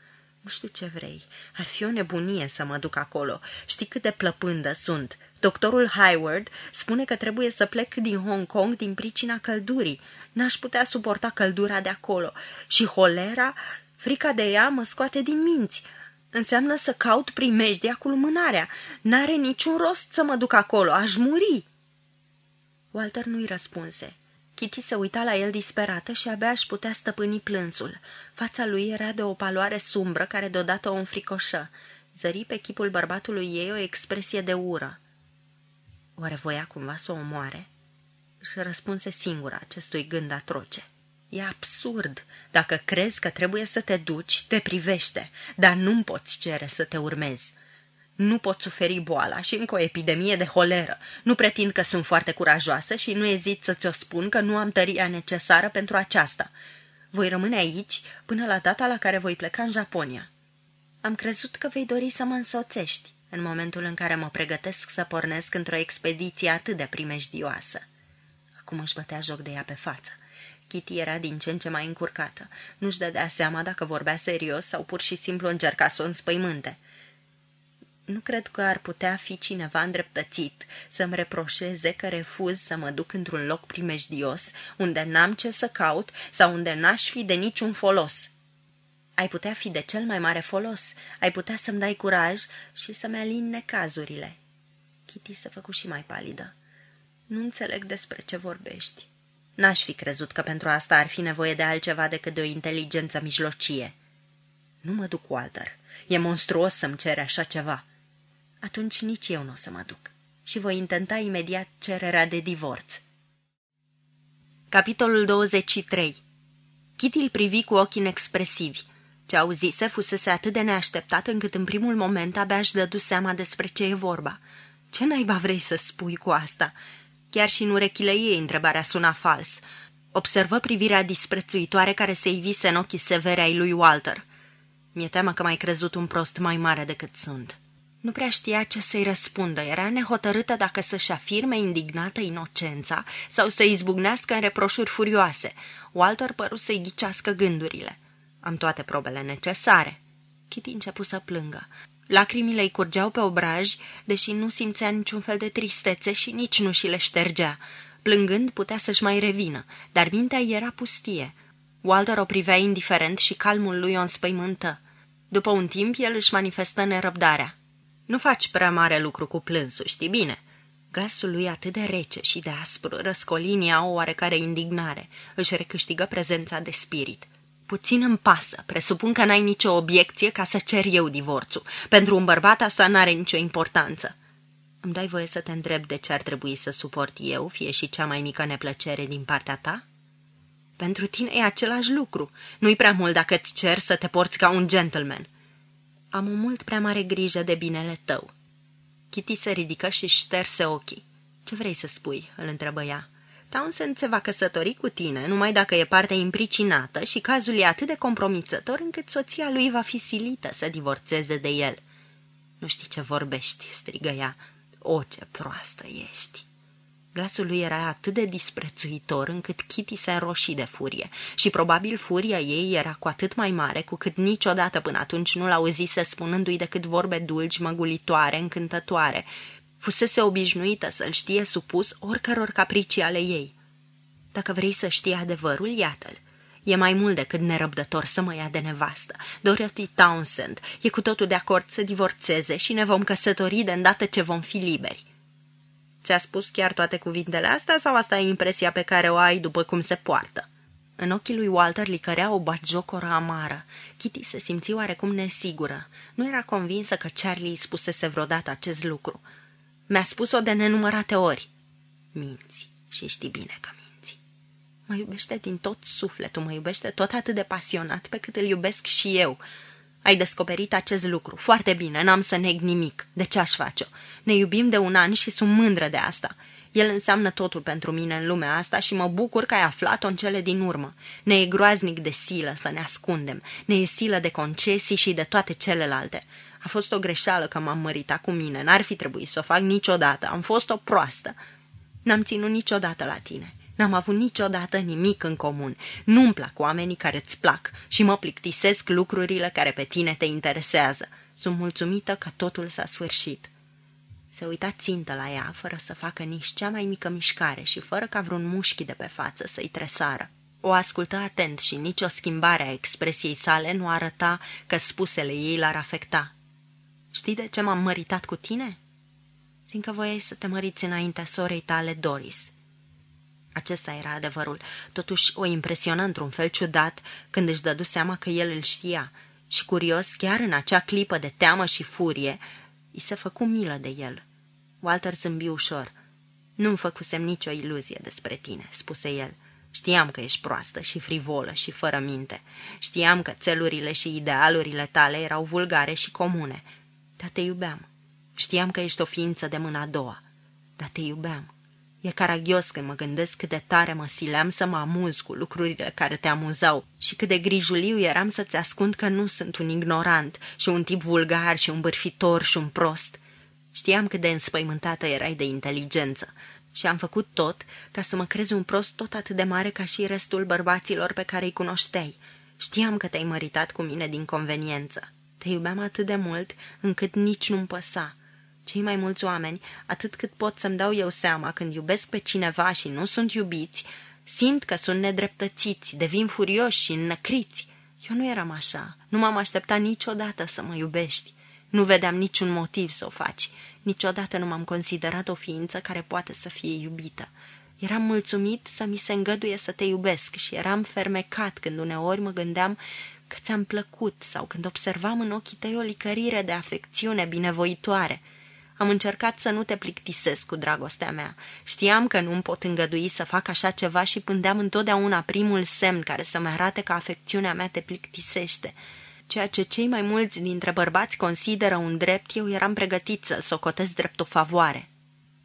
A: Nu știu ce vrei. Ar fi o nebunie să mă duc acolo. Știi cât de plăpândă sunt. Doctorul Hayward spune că trebuie să plec din Hong Kong din pricina căldurii. N-aș putea suporta căldura de acolo. Și holera, frica de ea mă scoate din minți. Înseamnă să caut primejdia cu lumânarea. N-are niciun rost să mă duc acolo, aș muri. Walter nu-i răspunse. Kitty se uita la el disperată și abia își putea stăpâni plânsul. Fața lui era de o paloare sumbră care deodată o înfricoșă. Zări pe chipul bărbatului ei o expresie de ură. Oare voia cumva să o omoare? Își răspunse singura acestui gând atroce. E absurd. Dacă crezi că trebuie să te duci, te privește, dar nu-mi poți cere să te urmezi nu pot suferi boala și încă o epidemie de holeră. Nu pretind că sunt foarte curajoasă și nu ezit să ți-o spun că nu am tăria necesară pentru aceasta. Voi rămâne aici până la data la care voi pleca în Japonia. Am crezut că vei dori să mă însoțești în momentul în care mă pregătesc să pornesc într-o expediție atât de primejdioasă. Acum își bătea joc de ea pe față. Kitty era din ce în ce mai încurcată. Nu-și dădea seama dacă vorbea serios sau pur și simplu încerca să o înspăimânte. Nu cred că ar putea fi cineva îndreptățit să-mi reproșeze că refuz să mă duc într-un loc primejdios, unde n-am ce să caut sau unde n-aș fi de niciun folos. Ai putea fi de cel mai mare folos, ai putea să-mi dai curaj și să-mi alin necazurile. Kitty se făcu și mai palidă. Nu înțeleg despre ce vorbești. N-aș fi crezut că pentru asta ar fi nevoie de altceva decât de o inteligență mijlocie. Nu mă duc, Walter. E monstruos să-mi cere așa ceva atunci nici eu nu o să mă duc și voi intenta imediat cererea de divorț. Capitolul 23 Kitty îl privi cu ochi inexpresivi. Ce auzise fusese atât de neașteptat încât în primul moment abia își dădu seama despre ce e vorba. Ce naiba vrei să spui cu asta?" Chiar și în urechile ei întrebarea suna fals. Observă privirea disprețuitoare care se vise în ochii severe ai lui Walter. Mi-e teamă că m-ai crezut un prost mai mare decât sunt." Nu prea știa ce să-i răspundă, era nehotărâtă dacă să-și afirme indignată inocența sau să izbucnească în reproșuri furioase. Walter păru să-i ghicească gândurile. Am toate probele necesare. Kitty începu să plângă. Lacrimile îi curgeau pe obraj, deși nu simțea niciun fel de tristețe și nici nu și le ștergea. Plângând, putea să-și mai revină, dar mintea era pustie. Walter o privea indiferent și calmul lui o înspăimântă. După un timp, el își manifestă nerăbdarea. Nu faci prea mare lucru cu plânsul, știi bine?" Glasul lui atât de rece și de aspru răscolinia o oarecare indignare. Își recâștigă prezența de spirit. Puțin îmi pasă. Presupun că n-ai nicio obiecție ca să cer eu divorțul. Pentru un bărbat asta n-are nicio importanță. Îmi dai voie să te întreb de ce ar trebui să suport eu, fie și cea mai mică neplăcere din partea ta? Pentru tine e același lucru. Nu-i prea mult dacă îți cer să te porți ca un gentleman. Am o mult prea mare grijă de binele tău." Kitty se ridică și șterse ochii. Ce vrei să spui?" îl întrebă ea. Townsend se va căsători cu tine, numai dacă e parte impricinată și cazul e atât de compromițător încât soția lui va fi silită să divorțeze de el." Nu știi ce vorbești," strigă ea. O, ce proastă ești!" Glasul lui era atât de disprețuitor încât Kitty se înroși de furie și probabil furia ei era cu atât mai mare cu cât niciodată până atunci nu l-auzise spunându-i decât vorbe dulci, măgulitoare, încântătoare. Fusese obișnuită să-l știe supus oricăror capricii ale ei. Dacă vrei să știi adevărul, iată-l. E mai mult decât nerăbdător să mă ia de nevastă. Dorothy Townsend e cu totul de acord să divorțeze și ne vom căsători de îndată ce vom fi liberi. Ți-a spus chiar toate cuvintele astea sau asta e impresia pe care o ai după cum se poartă? În ochii lui Walter licărea o bagiocoră amară. Kitty se simți oarecum nesigură. Nu era convinsă că Charlie îi spusese vreodată acest lucru. Mi-a spus-o de nenumărate ori. Minți și știi bine că minți. Mă iubește din tot sufletul, mă iubește tot atât de pasionat pe cât îl iubesc și eu. Ai descoperit acest lucru. Foarte bine, n-am să neg nimic. De ce aș face-o? Ne iubim de un an și sunt mândră de asta. El înseamnă totul pentru mine în lumea asta și mă bucur că ai aflat-o în cele din urmă. Ne e groaznic de silă să ne ascundem. Ne e silă de concesii și de toate celelalte. A fost o greșeală că m-am măritat cu mine. N-ar fi trebuit să o fac niciodată. Am fost o proastă. N-am ținut niciodată la tine. N-am avut niciodată nimic în comun. Nu-mi plac oamenii care îți plac și mă plictisesc lucrurile care pe tine te interesează. Sunt mulțumită că totul s-a sfârșit. Se uita țintă la ea, fără să facă nici cea mai mică mișcare și fără ca vreun mușchi de pe față să-i tresară. O ascultă atent și nicio schimbare a expresiei sale nu arăta că spusele ei l-ar afecta. Știi de ce m-am măritat cu tine?" Fiindcă voiai să te măriți înaintea sorei tale, Doris." Acesta era adevărul, totuși o impresionă într-un fel ciudat când își dădu seama că el îl știa și curios, chiar în acea clipă de teamă și furie, i se făcu milă de el. Walter zâmbi ușor. Nu-mi făcusem nicio iluzie despre tine," spuse el. Știam că ești proastă și frivolă și fără minte. Știam că țelurile și idealurile tale erau vulgare și comune. Dar te iubeam. Știam că ești o ființă de mâna a doua. Dar te iubeam." E caragios când mă gândesc cât de tare mă sileam să mă amuz cu lucrurile care te amuzau și cât de grijuliu eram să-ți ascund că nu sunt un ignorant și un tip vulgar și un bârfitor și un prost. Știam cât de înspăimântată erai de inteligență și am făcut tot ca să mă crezi un prost tot atât de mare ca și restul bărbaților pe care îi cunoșteai. Știam că te-ai măritat cu mine din conveniență. Te iubeam atât de mult încât nici nu-mi păsa. Cei mai mulți oameni, atât cât pot să-mi dau eu seama când iubesc pe cineva și nu sunt iubiți, simt că sunt nedreptățiți, devin furioși și înnăcriți. Eu nu eram așa, nu m-am așteptat niciodată să mă iubești. Nu vedeam niciun motiv să o faci. Niciodată nu m-am considerat o ființă care poate să fie iubită. Eram mulțumit să mi se îngăduie să te iubesc și eram fermecat când uneori mă gândeam că ți-am plăcut sau când observam în ochii tăi o licărire de afecțiune binevoitoare. Am încercat să nu te plictisesc cu dragostea mea. Știam că nu-mi pot îngădui să fac așa ceva și pândeam întotdeauna primul semn care să-mi arate că afecțiunea mea te plictisește. Ceea ce cei mai mulți dintre bărbați consideră un drept, eu eram pregătit să-l socotez drept o favoare.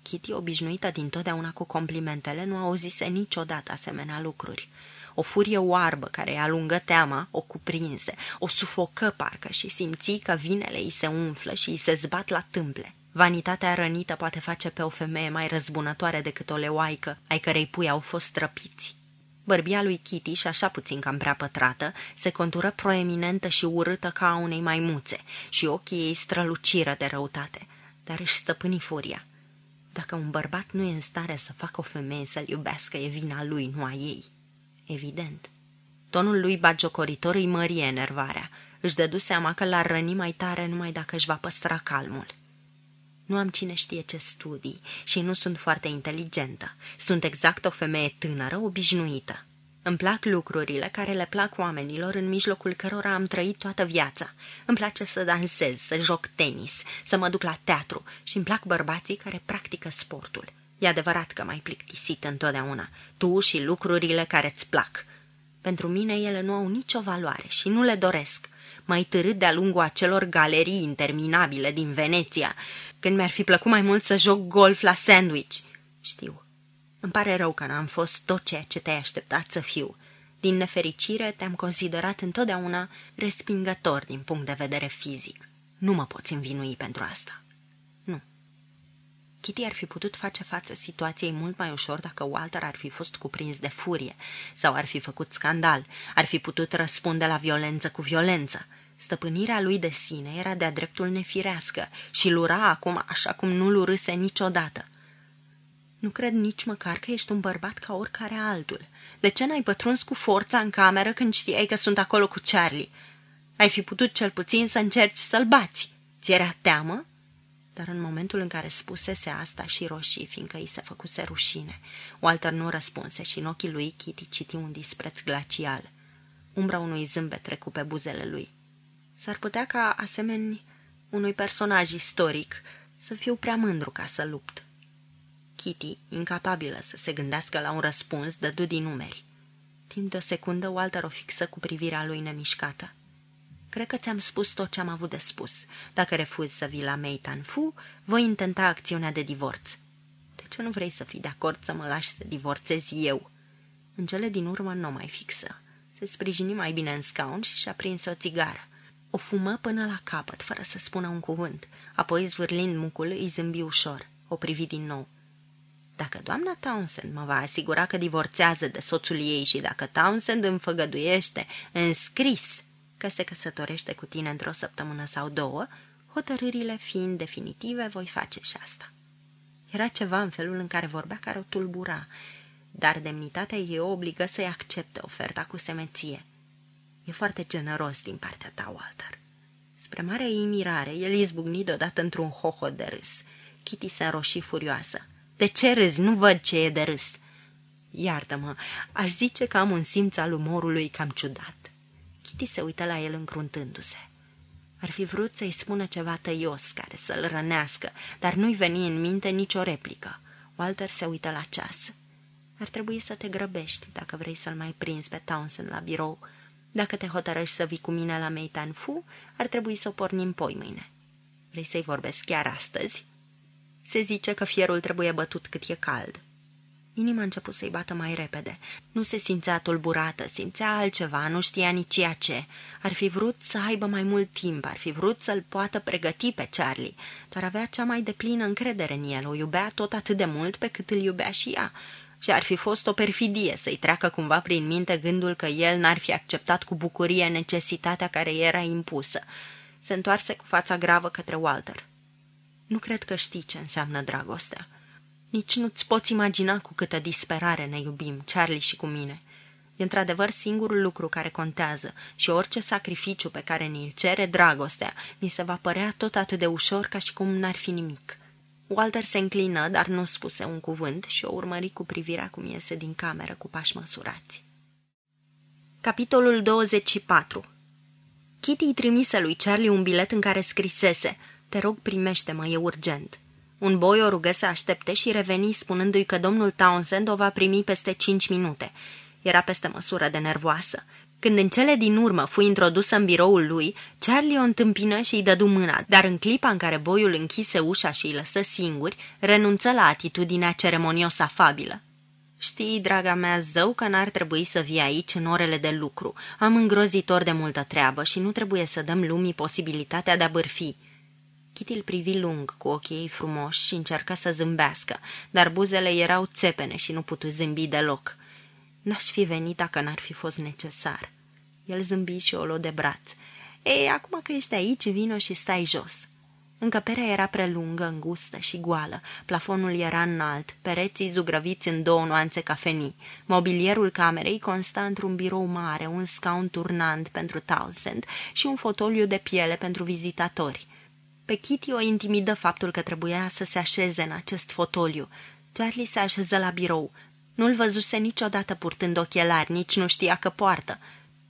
A: Kitty, obișnuită dintotdeauna cu complimentele, nu auzise niciodată asemenea lucruri. O furie oarbă care îi alungă teama o cuprinse, o sufocă parcă și simți că vinele îi se umflă și îi se zbat la tâmple. Vanitatea rănită poate face pe o femeie mai răzbunătoare decât o leoaică, ai cărei pui au fost răpiți. Bărbia lui Kitty, și așa puțin cam prea pătrată, se contură proeminentă și urâtă ca a unei maimuțe și ochii ei străluciră de răutate, dar își stăpâni furia. Dacă un bărbat nu e în stare să facă o femeie să-l iubească, e vina lui, nu a ei. Evident. Tonul lui bagiocoritor îi mărie enervarea. Își dădu seama că l-ar răni mai tare numai dacă își va păstra calmul. Nu am cine știe ce studii și nu sunt foarte inteligentă. Sunt exact o femeie tânără, obișnuită. Îmi plac lucrurile care le plac oamenilor în mijlocul cărora am trăit toată viața. Îmi place să dansez, să joc tenis, să mă duc la teatru și îmi plac bărbații care practică sportul. E adevărat că mai plictisit întotdeauna. Tu și lucrurile care îți plac. Pentru mine ele nu au nicio valoare și nu le doresc mai târât de-a lungul acelor galerii interminabile din Veneția, când mi-ar fi plăcut mai mult să joc golf la sandwich. Știu, îmi pare rău că n-am fost tot ceea ce te-ai așteptat să fiu. Din nefericire, te-am considerat întotdeauna respingător din punct de vedere fizic. Nu mă poți învinui pentru asta. Kitty ar fi putut face față situației mult mai ușor dacă Walter ar fi fost cuprins de furie sau ar fi făcut scandal, ar fi putut răspunde la violență cu violență. Stăpânirea lui de sine era de-a dreptul nefirească și lura acum așa cum nu-l niciodată. Nu cred nici măcar că ești un bărbat ca oricare altul. De ce n-ai pătruns cu forța în cameră când știai că sunt acolo cu Charlie? Ai fi putut cel puțin să încerci să-l bați. Ți era teamă? dar în momentul în care spusese asta și roșii, fiindcă i se făcuse rușine. Walter nu răspunse și în ochii lui Kitty citi un dispreț glacial. Umbra unui zâmbet trecu pe buzele lui. S-ar putea ca, asemeni unui personaj istoric, să fiu prea mândru ca să lupt. Kitty, incapabilă să se gândească la un răspuns, dădu din numeri. Timp de o secundă, Walter o fixă cu privirea lui nemișcată cred că ți-am spus tot ce am avut de spus. Dacă refuz să vii la Mei Tanfu, voi intenta acțiunea de divorț. De ce nu vrei să fii de acord să mă lași să divorțez eu? În cele din urmă nu mai fixă. Se sprijini mai bine în scaun și și-a prins o țigară. O fumă până la capăt, fără să spună un cuvânt. Apoi, zvârlind mucul, îi zâmbi ușor. O privi din nou. Dacă doamna Townsend mă va asigura că divorțează de soțul ei și dacă Townsend îmi făgăduiește, înscris, că se căsătorește cu tine într-o săptămână sau două, hotărârile fiind definitive, voi face și asta. Era ceva în felul în care vorbea care o tulbura, dar demnitatea ei obligă să-i accepte oferta cu semeție. E foarte generos din partea ta, Walter. Spre marea ei mirare, el izbucni deodată într-un hoho de râs. Kitty se înroși furioasă. De ce râzi? Nu văd ce e de râs!" Iartă-mă, aș zice că am un simț al umorului cam ciudat. Cristi se uită la el încruntându-se. Ar fi vrut să-i spună ceva tăios care să-l rănească, dar nu-i veni în minte nicio replică. Walter se uită la ceas. Ar trebui să te grăbești dacă vrei să-l mai prinzi pe Townsend la birou. Dacă te hotărăști să vii cu mine la Meitan Fu, ar trebui să o pornim poi mâine. Vrei să-i vorbesc chiar astăzi? Se zice că fierul trebuie bătut cât e cald. Inima a început să-i bată mai repede. Nu se simțea tulburată, simțea altceva, nu știa nici ceea ce. Ar fi vrut să aibă mai mult timp, ar fi vrut să-l poată pregăti pe Charlie, dar avea cea mai deplină încredere în el, o iubea tot atât de mult pe cât îl iubea și ea. Și ar fi fost o perfidie să-i treacă cumva prin minte gândul că el n-ar fi acceptat cu bucurie necesitatea care era impusă. Se întoarse cu fața gravă către Walter. Nu cred că știi ce înseamnă dragostea. Nici nu-ți poți imagina cu câtă disperare ne iubim, Charlie și cu mine. E într-adevăr singurul lucru care contează și orice sacrificiu pe care ni-l cere dragostea, ni se va părea tot atât de ușor ca și cum n-ar fi nimic. Walter se înclină, dar nu spuse un cuvânt și o urmări cu privirea cum iese din cameră cu pași măsurați. Capitolul 24 Kitty îi trimise lui Charlie un bilet în care scrisese Te rog, primește-mă, e urgent. Un boi o rugă să aștepte și reveni spunându-i că domnul Townsend o va primi peste cinci minute. Era peste măsură de nervoasă. Când în cele din urmă fu introdusă în biroul lui, Charlie o întâmpină și îi dădu mâna, dar în clipa în care boiul închise ușa și îi lăsă singuri, renunță la atitudinea ceremonios afabilă. Știi, draga mea, zău că n-ar trebui să vii aici în orele de lucru. Am îngrozitor de multă treabă și nu trebuie să dăm lumii posibilitatea de a bârfi." Kitty îl privi lung, cu ochii ei frumoși și încerca să zâmbească, dar buzele erau țepene și nu putu zâmbi deloc. N-aș fi venit dacă n-ar fi fost necesar. El zâmbi și o lo de braț. Ei, acum că ești aici, vino și stai jos." Încăperea era prelungă, îngustă și goală, plafonul era înalt, pereții zugrăviți în două nuanțe cafenii. Mobilierul camerei consta într-un birou mare, un scaun turnant pentru Townsend și un fotoliu de piele pentru vizitatori. Pe Kitty o intimidă faptul că trebuia să se așeze în acest fotoliu. Charlie se așeză la birou. Nu-l văzuse niciodată purtând ochelari, nici nu știa că poartă.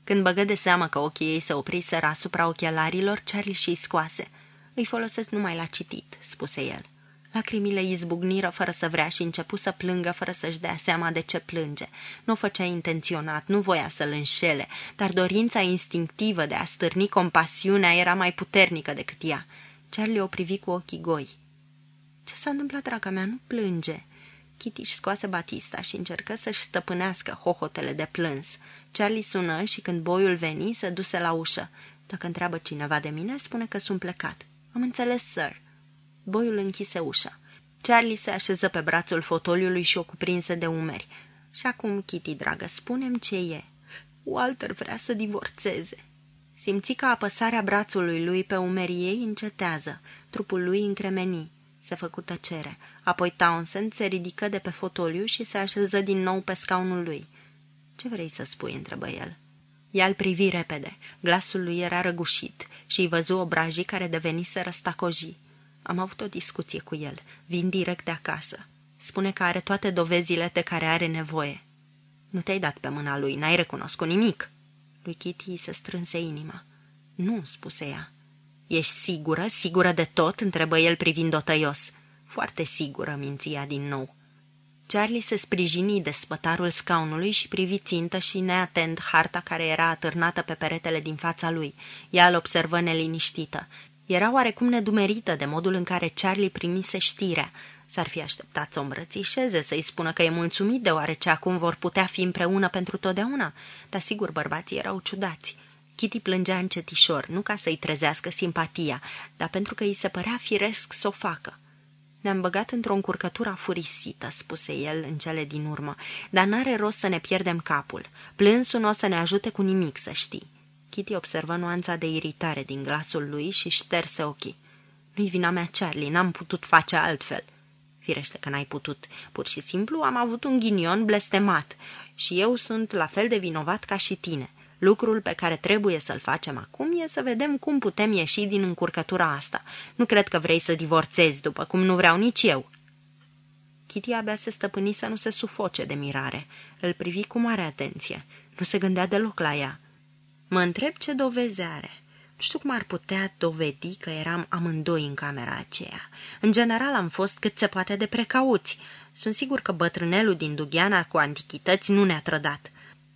A: Când băgă de seamă că ochii ei se opriseră asupra ochelarilor, Charlie și-i scoase. Îi folosesc numai la citit," spuse el. Lacrimile izbucniră fără să vrea și începu să plângă fără să-și dea seama de ce plânge. Nu o făcea intenționat, nu voia să-l înșele, dar dorința instinctivă de a stârni compasiunea era mai puternică decât ea. Charlie o privi cu ochii goi. Ce s-a întâmplat, draga mea? Nu plânge!" Kitty își scoase Batista și încercă să-și stăpânească hohotele de plâns. Charlie sună și când boiul veni, se duse la ușă. Dacă întreabă cineva de mine, spune că sunt plecat. Am înțeles, sir. Boiul închise ușa. Charlie se așeză pe brațul fotoliului și o cuprinse de umeri. Și acum, Kitty, dragă, spunem ce e. Walter vrea să divorțeze. Simți că apăsarea brațului lui pe umerii ei încetează, trupul lui încremeni. Se făcu tăcere. Apoi Townsend se ridică de pe fotoliu și se așeză din nou pe scaunul lui. Ce vrei să spui?" întrebă el. Ea îl privi repede. Glasul lui era răgușit și îi văzu obrajii care devenise răstacoji. Am avut o discuție cu el. Vin direct de acasă. Spune că are toate dovezile de care are nevoie. Nu te-ai dat pe mâna lui, n-ai recunoscut nimic." Lui Kitty se strânse inima. Nu, spuse ea. Ești sigură, sigură de tot?" întrebă el privind-o tăios. Foarte sigură, minția din nou. Charlie se sprijini de spătarul scaunului și privi țintă și neatent harta care era atârnată pe peretele din fața lui. Ea îl observă neliniștită. Era oarecum nedumerită de modul în care Charlie primise știrea. S-ar fi așteptat să o îmbrățișeze, să-i spună că e mulțumit, deoarece acum vor putea fi împreună pentru totdeauna, dar sigur bărbații erau ciudați. Kitty plângea încetișor, nu ca să-i trezească simpatia, dar pentru că îi se părea firesc să o facă. Ne-am băgat într-o încurcătură furisită, spuse el în cele din urmă, dar n-are rost să ne pierdem capul. Plânsul nu o să ne ajute cu nimic, să știi. Kitty observă nuanța de iritare din glasul lui și șterse ochii. Nu-i vina mea, Charlie, n-am putut face altfel. Firește că n-ai putut. Pur și simplu am avut un ghinion blestemat și eu sunt la fel de vinovat ca și tine. Lucrul pe care trebuie să-l facem acum e să vedem cum putem ieși din încurcătura asta. Nu cred că vrei să divorțezi, după cum nu vreau nici eu." Kitty abia se stăpâni să nu se sufoce de mirare. Îl privi cu mare atenție. Nu se gândea deloc la ea. Mă întreb ce doveze are." Nu știu cum ar putea dovedi că eram amândoi în camera aceea. În general am fost cât se poate de precauți. Sunt sigur că bătrânelul din Dugheana cu antichități nu ne-a trădat.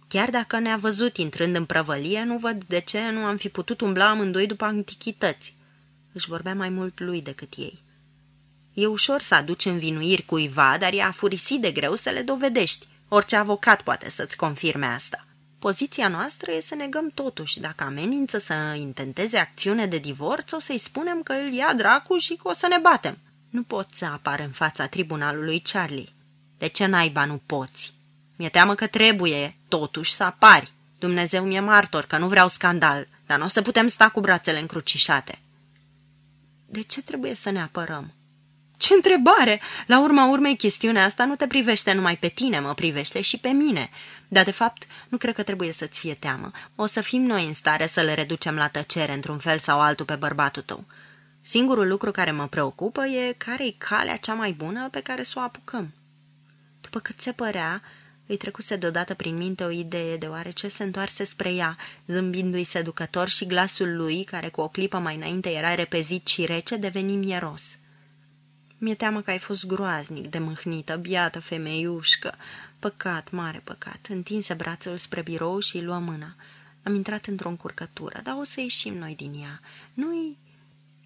A: Chiar dacă ne-a văzut intrând în prăvălie, nu văd de ce nu am fi putut umbla amândoi după antichități. Își vorbea mai mult lui decât ei. E ușor să aduci învinuiri cuiva, dar e a furisit de greu să le dovedești. Orice avocat poate să-ți confirme asta. Poziția noastră e să negăm totuși. Dacă amenință să intenteze acțiune de divorț, o să-i spunem că îl ia dracu și că o să ne batem. Nu pot să apar în fața tribunalului Charlie. De ce naiba nu poți? Mi-e teamă că trebuie, totuși, să apari. Dumnezeu mi-e martor că nu vreau scandal, dar nu o să putem sta cu brațele încrucișate. De ce trebuie să ne apărăm? Ce întrebare! La urma urmei, chestiunea asta nu te privește numai pe tine, mă privește și pe mine. Dar, de fapt, nu cred că trebuie să-ți fie teamă. O să fim noi în stare să le reducem la tăcere într-un fel sau altul pe bărbatul tău. Singurul lucru care mă preocupă e care-i calea cea mai bună pe care să o apucăm. După cât se părea, îi trecuse deodată prin minte o idee, deoarece se întoarse spre ea, zâmbindu-i seducător și glasul lui, care cu o clipă mai înainte era repezit și rece, deveni mieros. Mi-e teamă că ai fost groaznic de mâhnită, biată femeiușcă. Păcat, mare păcat. Întinse brațul spre birou și lua mâna. Am intrat într-o încurcătură, dar o să ieșim noi din ea. Nu-i...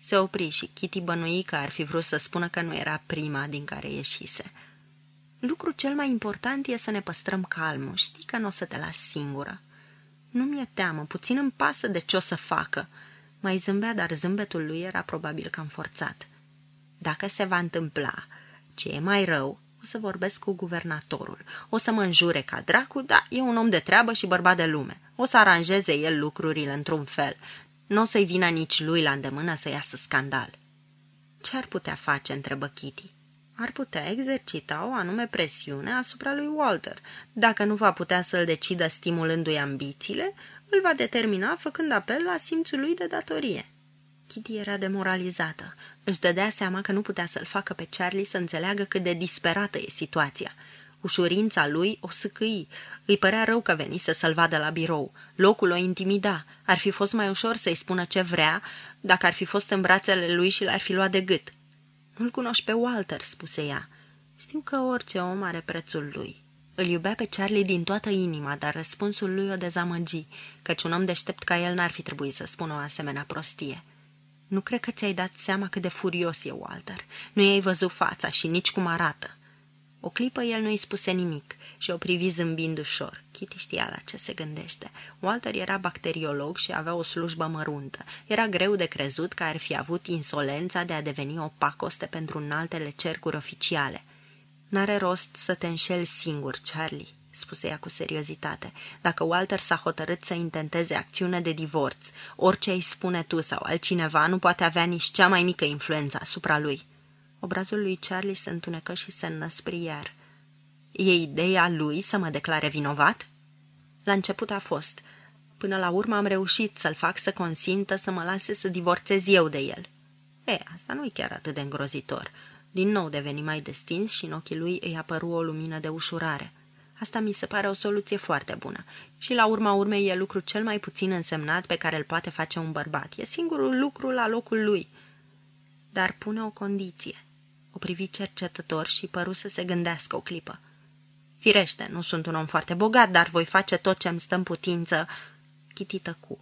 A: Se opri și Kitty bănui că ar fi vrut să spună că nu era prima din care ieșise. Lucru cel mai important e să ne păstrăm calmul. Știi că nu o să te las singură. Nu mi-e teamă, puțin îmi pasă de ce o să facă. Mai zâmbea, dar zâmbetul lui era probabil cam forțat. Dacă se va întâmpla, ce e mai rău, o să vorbesc cu guvernatorul. O să mă înjure ca dracu, dar e un om de treabă și bărbat de lume. O să aranjeze el lucrurile într-un fel. Nu o să-i vină nici lui la îndemână să iasă scandal. Ce ar putea face, întrebă Kitty. Ar putea exercita o anume presiune asupra lui Walter. Dacă nu va putea să-l decidă stimulându-i ambițiile, îl va determina făcând apel la simțul lui de datorie. Kitty era demoralizată. Își dădea seama că nu putea să-l facă pe Charlie să înțeleagă cât de disperată e situația. Ușurința lui o sâcâi. Îi părea rău că venise să-l vadă la birou. Locul o intimida. Ar fi fost mai ușor să-i spună ce vrea, dacă ar fi fost în brațele lui și l-ar fi luat de gât. Nu-l cunoști pe Walter," spuse ea. Știu că orice om are prețul lui." Îl iubea pe Charlie din toată inima, dar răspunsul lui o dezamăgi, căci un om deștept ca el n-ar fi trebuit să spună o asemenea prostie. Nu cred că ți-ai dat seama cât de furios e Walter. Nu i-ai văzut fața și nici cum arată." O clipă el nu-i spuse nimic și o privi zâmbind ușor. Kitty știa la ce se gândește. Walter era bacteriolog și avea o slujbă măruntă. Era greu de crezut că ar fi avut insolența de a deveni o pacoste pentru înaltele cercuri oficiale. N-are rost să te înșeli singur, Charlie spuse ea cu seriozitate, dacă Walter s-a hotărât să intenteze acțiune de divorț, orice îi spune tu sau altcineva nu poate avea nici cea mai mică influență asupra lui. Obrazul lui Charlie se întunecă și se înnăspri iar. E ideea lui să mă declare vinovat? La început a fost. Până la urmă am reușit să-l fac să consimtă să mă lase să divorțez eu de el. E, asta nu-i chiar atât de îngrozitor. Din nou deveni mai destins și în ochii lui îi apăru o lumină de ușurare. Asta mi se pare o soluție foarte bună. Și la urma urmei e lucru cel mai puțin însemnat pe care îl poate face un bărbat. E singurul lucru la locul lui. Dar pune o condiție. O privi cercetător și păru să se gândească o clipă. Firește, nu sunt un om foarte bogat, dar voi face tot ce-mi stă în putință. Chitită cu.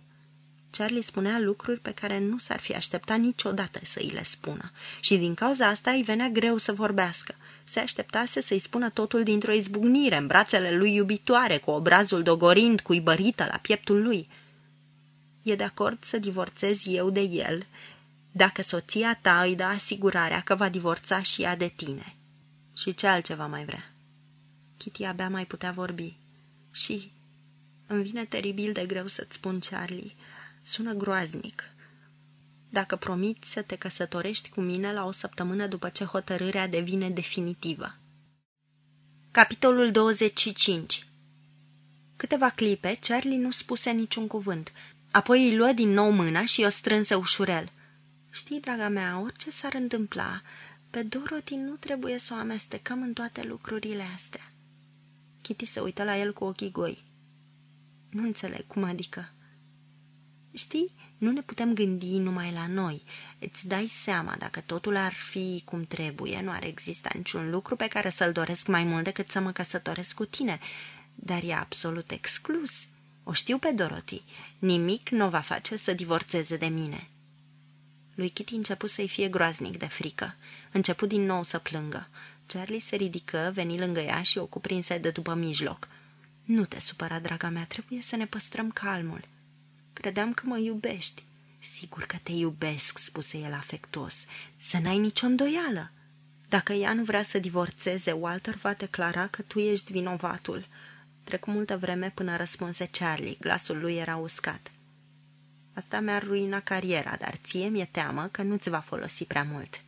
A: Charlie spunea lucruri pe care nu s-ar fi așteptat niciodată să îi le spună și din cauza asta îi venea greu să vorbească. Se așteptase să-i spună totul dintr-o izbucnire în brațele lui iubitoare, cu obrazul dogorind, cuibărită la pieptul lui. E de acord să divorțez eu de el, dacă soția ta îi dă asigurarea că va divorța și ea de tine. Și ce altceva mai vrea? Kitty abia mai putea vorbi. Și... Îmi vine teribil de greu să-ți spun, Charlie. Sună groaznic dacă promiți să te căsătorești cu mine la o săptămână după ce hotărârea devine definitivă. Capitolul 25 Câteva clipe, Charlie nu spuse niciun cuvânt, apoi îi luă din nou mâna și o strânse ușurel. Știi, draga mea, orice s-ar întâmpla, pe Dorothy nu trebuie să o amestecăm în toate lucrurile astea. Kitty se uită la el cu ochii goi. Nu înțeleg, cum adică? Știi, nu ne putem gândi numai la noi. Îți dai seama, dacă totul ar fi cum trebuie, nu ar exista niciun lucru pe care să-l doresc mai mult decât să mă căsătoresc cu tine. Dar e absolut exclus. O știu pe Dorothy. Nimic nu va face să divorțeze de mine. Lui Kitty început să-i fie groaznic de frică. Început din nou să plângă. Charlie se ridică, veni lângă ea și o cuprinse de după mijloc. Nu te supăra, draga mea, trebuie să ne păstrăm calmul." Credeam că mă iubești. Sigur că te iubesc, spuse el afectuos. Să n-ai nicio îndoială. Dacă ea nu vrea să divorțeze, Walter va declara că tu ești vinovatul. Trec multă vreme până răspunse Charlie. Glasul lui era uscat. Asta mi-ar ruina cariera, dar ție mi-e teamă că nu-ți va folosi prea mult.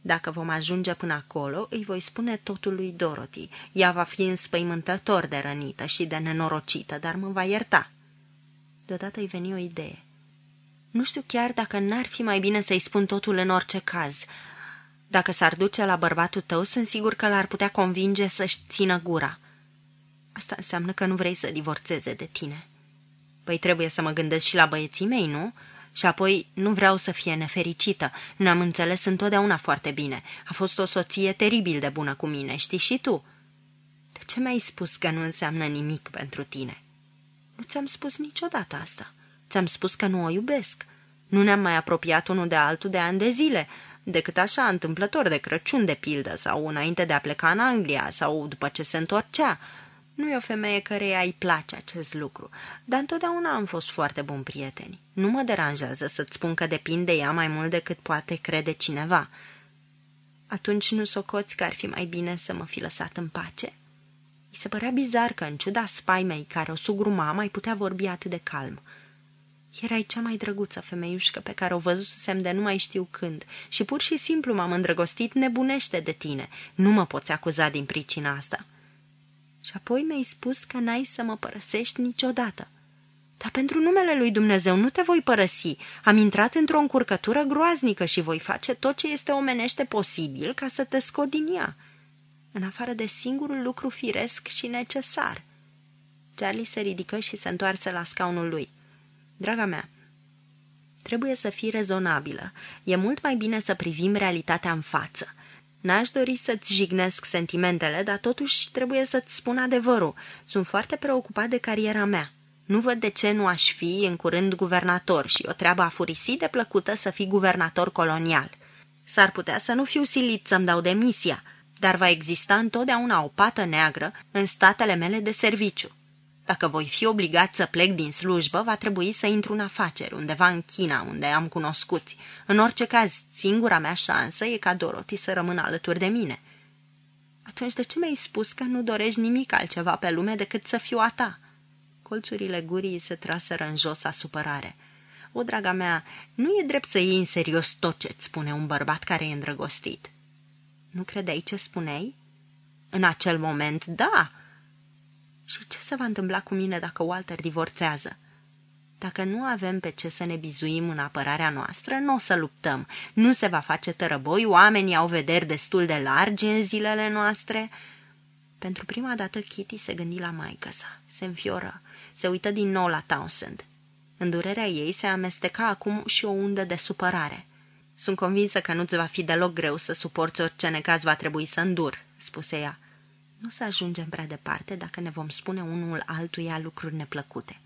A: Dacă vom ajunge până acolo, îi voi spune totul lui Dorothy. Ea va fi înspăimântător de rănită și de nenorocită, dar mă va ierta. Deodată îi veni o idee. Nu știu chiar dacă n-ar fi mai bine să-i spun totul în orice caz. Dacă s-ar duce la bărbatul tău, sunt sigur că l-ar putea convinge să-și țină gura. Asta înseamnă că nu vrei să divorțeze de tine. Păi trebuie să mă gândesc și la băieții mei, nu? Și apoi nu vreau să fie nefericită. ne am înțeles întotdeauna foarte bine. A fost o soție teribil de bună cu mine, știi și tu. De ce mi-ai spus că nu înseamnă nimic pentru tine?" Nu ți-am spus niciodată asta. Ți-am spus că nu o iubesc. Nu ne-am mai apropiat unul de altul de ani de zile, decât așa întâmplător de Crăciun de pildă sau înainte de a pleca în Anglia sau după ce se întorcea. Nu e o femeie căreia îi place acest lucru, dar întotdeauna am fost foarte bun prieteni. Nu mă deranjează să-ți spun că depinde de ea mai mult decât poate crede cineva. Atunci nu socoți că ar fi mai bine să mă fi lăsat în pace?" I se părea bizar că, în ciuda spaimei care o sugruma, mai putea vorbi atât de calm. Erai cea mai drăguță femeiușcă pe care o văzusem de nu mai știu când și pur și simplu m-am îndrăgostit nebunește de tine. Nu mă poți acuza din pricina asta." Și apoi mi-ai spus că n-ai să mă părăsești niciodată." Dar pentru numele lui Dumnezeu nu te voi părăsi. Am intrat într-o încurcătură groaznică și voi face tot ce este omenește posibil ca să te scot din ea." în afară de singurul lucru firesc și necesar. Charlie se ridică și se întoarse la scaunul lui. Draga mea, trebuie să fii rezonabilă. E mult mai bine să privim realitatea în față. N-aș dori să-ți jignesc sentimentele, dar totuși trebuie să-ți spun adevărul. Sunt foarte preocupat de cariera mea. Nu văd de ce nu aș fi în curând guvernator și o treabă furisit de plăcută să fii guvernator colonial. S-ar putea să nu fiu silit să-mi dau demisia – dar va exista întotdeauna o pată neagră în statele mele de serviciu. Dacă voi fi obligat să plec din slujbă, va trebui să intru în afaceri, undeva în China, unde am cunoscuți. În orice caz, singura mea șansă e ca Dorothy să rămână alături de mine. Atunci de ce mi-ai spus că nu dorești nimic altceva pe lume decât să fiu a ta?" Colțurile gurii se traseră în jos a supărare. O, draga mea, nu e drept să iei în serios tot ce-ți spune un bărbat care e îndrăgostit." Nu credeai ce spuneai? În acel moment, da. Și ce se va întâmpla cu mine dacă Walter divorțează? Dacă nu avem pe ce să ne bizuim în apărarea noastră, nu o să luptăm. Nu se va face tărăboi, oamenii au vederi destul de largi în zilele noastre. Pentru prima dată Kitty se gândi la maică sa, se înfioră, se uită din nou la Townsend. În durerea ei se amesteca acum și o undă de supărare. Sunt convinsă că nu-ți va fi deloc greu să suporți orice necaz va trebui să îndur," spuse ea. Nu să ajungem prea departe dacă ne vom spune unul altuia lucruri neplăcute."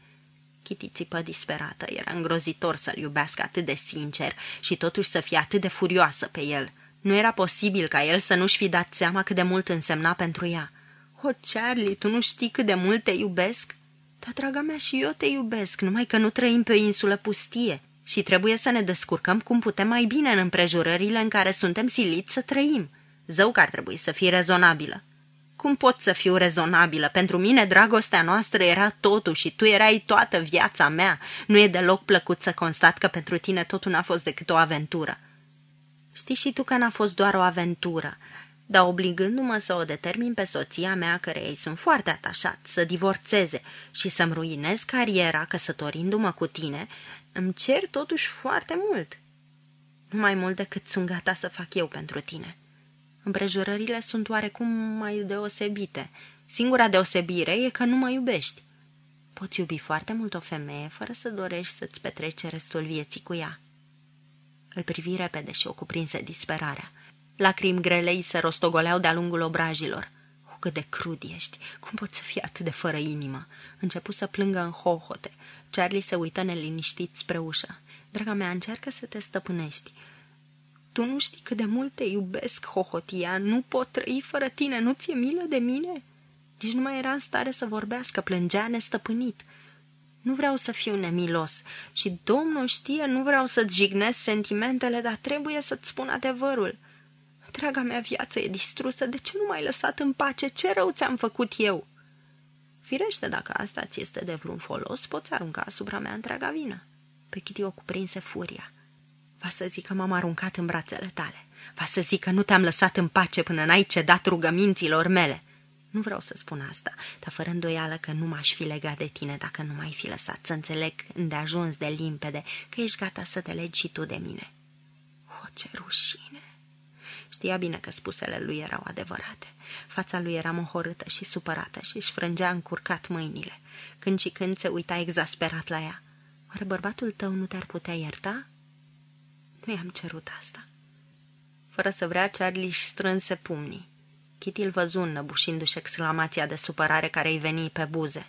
A: Kitty țipă disperată. Era îngrozitor să-l iubească atât de sincer și totuși să fie atât de furioasă pe el. Nu era posibil ca el să nu-și fi dat seama cât de mult însemna pentru ea. O, Charlie, tu nu știi cât de mult te iubesc?" Dar, draga mea, și eu te iubesc, numai că nu trăim pe o insulă pustie." și trebuie să ne descurcăm cum putem mai bine în împrejurările în care suntem siliți să trăim. Zău că ar trebui să fii rezonabilă. Cum pot să fiu rezonabilă? Pentru mine dragostea noastră era totul și tu erai toată viața mea. Nu e deloc plăcut să constat că pentru tine totul n-a fost decât o aventură. Știi și tu că n-a fost doar o aventură, dar obligându-mă să o determin pe soția mea, care ei sunt foarte atașat, să divorțeze și să-mi ruinez cariera căsătorindu-mă cu tine, îmi cer totuși foarte mult. Nu mai mult decât sunt gata să fac eu pentru tine. Împrejurările sunt oarecum mai deosebite. Singura deosebire e că nu mă iubești. Poți iubi foarte mult o femeie fără să dorești să-ți petreci restul vieții cu ea. Îl privi repede și o cuprinse disperarea. Lacrimi grele se rostogoleau de-a lungul obrajilor. O, cât de crud ești! Cum poți să fii atât de fără inimă? Începu să plângă în hohote. Charlie se uită neliniștit spre ușă. Draga mea, încearcă să te stăpânești. Tu nu știi cât de mult te iubesc, hohotia. Nu pot trăi fără tine. Nu ți-e milă de mine?" Nici nu mai era în stare să vorbească, plângea nestăpânit. Nu vreau să fiu nemilos și, Domnul știe, nu vreau să-ți jignesc sentimentele, dar trebuie să-ți spun adevărul. Draga mea viață e distrusă, de ce nu m-ai lăsat în pace? Ce rău ți-am făcut eu?" Firește, dacă asta ți este de vreun folos, poți arunca asupra mea întreaga vină. Pe Kitty o cuprinse furia. Va să zic că m-am aruncat în brațele tale. Va să zic că nu te-am lăsat în pace până n-ai cedat rugăminților mele. Nu vreau să spun asta, dar fără îndoială că nu m-aș fi legat de tine dacă nu m-ai fi lăsat să înțeleg îndeajuns de limpede că ești gata să te legi și tu de mine. O, ce rușine! Știa bine că spusele lui erau adevărate. Fața lui era mohorâtă și supărată și își frângea încurcat mâinile. Când și când se uita exasperat la ea. Oare bărbatul tău nu te-ar putea ierta? Nu i-am cerut asta. Fără să vrea, Charlie își strânse pumnii. Kitty îl văzu înnăbușindu-și exclamația de supărare care îi veni pe buze.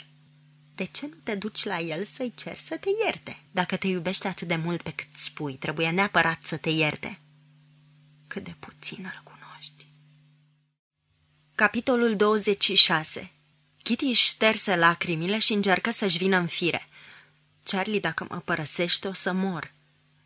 A: De ce nu te duci la el să-i ceri să te ierte? Dacă te iubește atât de mult pe cât spui, trebuie neapărat să te ierte. Cât de puțin îl Capitolul 26 Kitty își șterse lacrimile și încercă să-și vină în fire. Charlie, dacă mă părăsește, o să mor.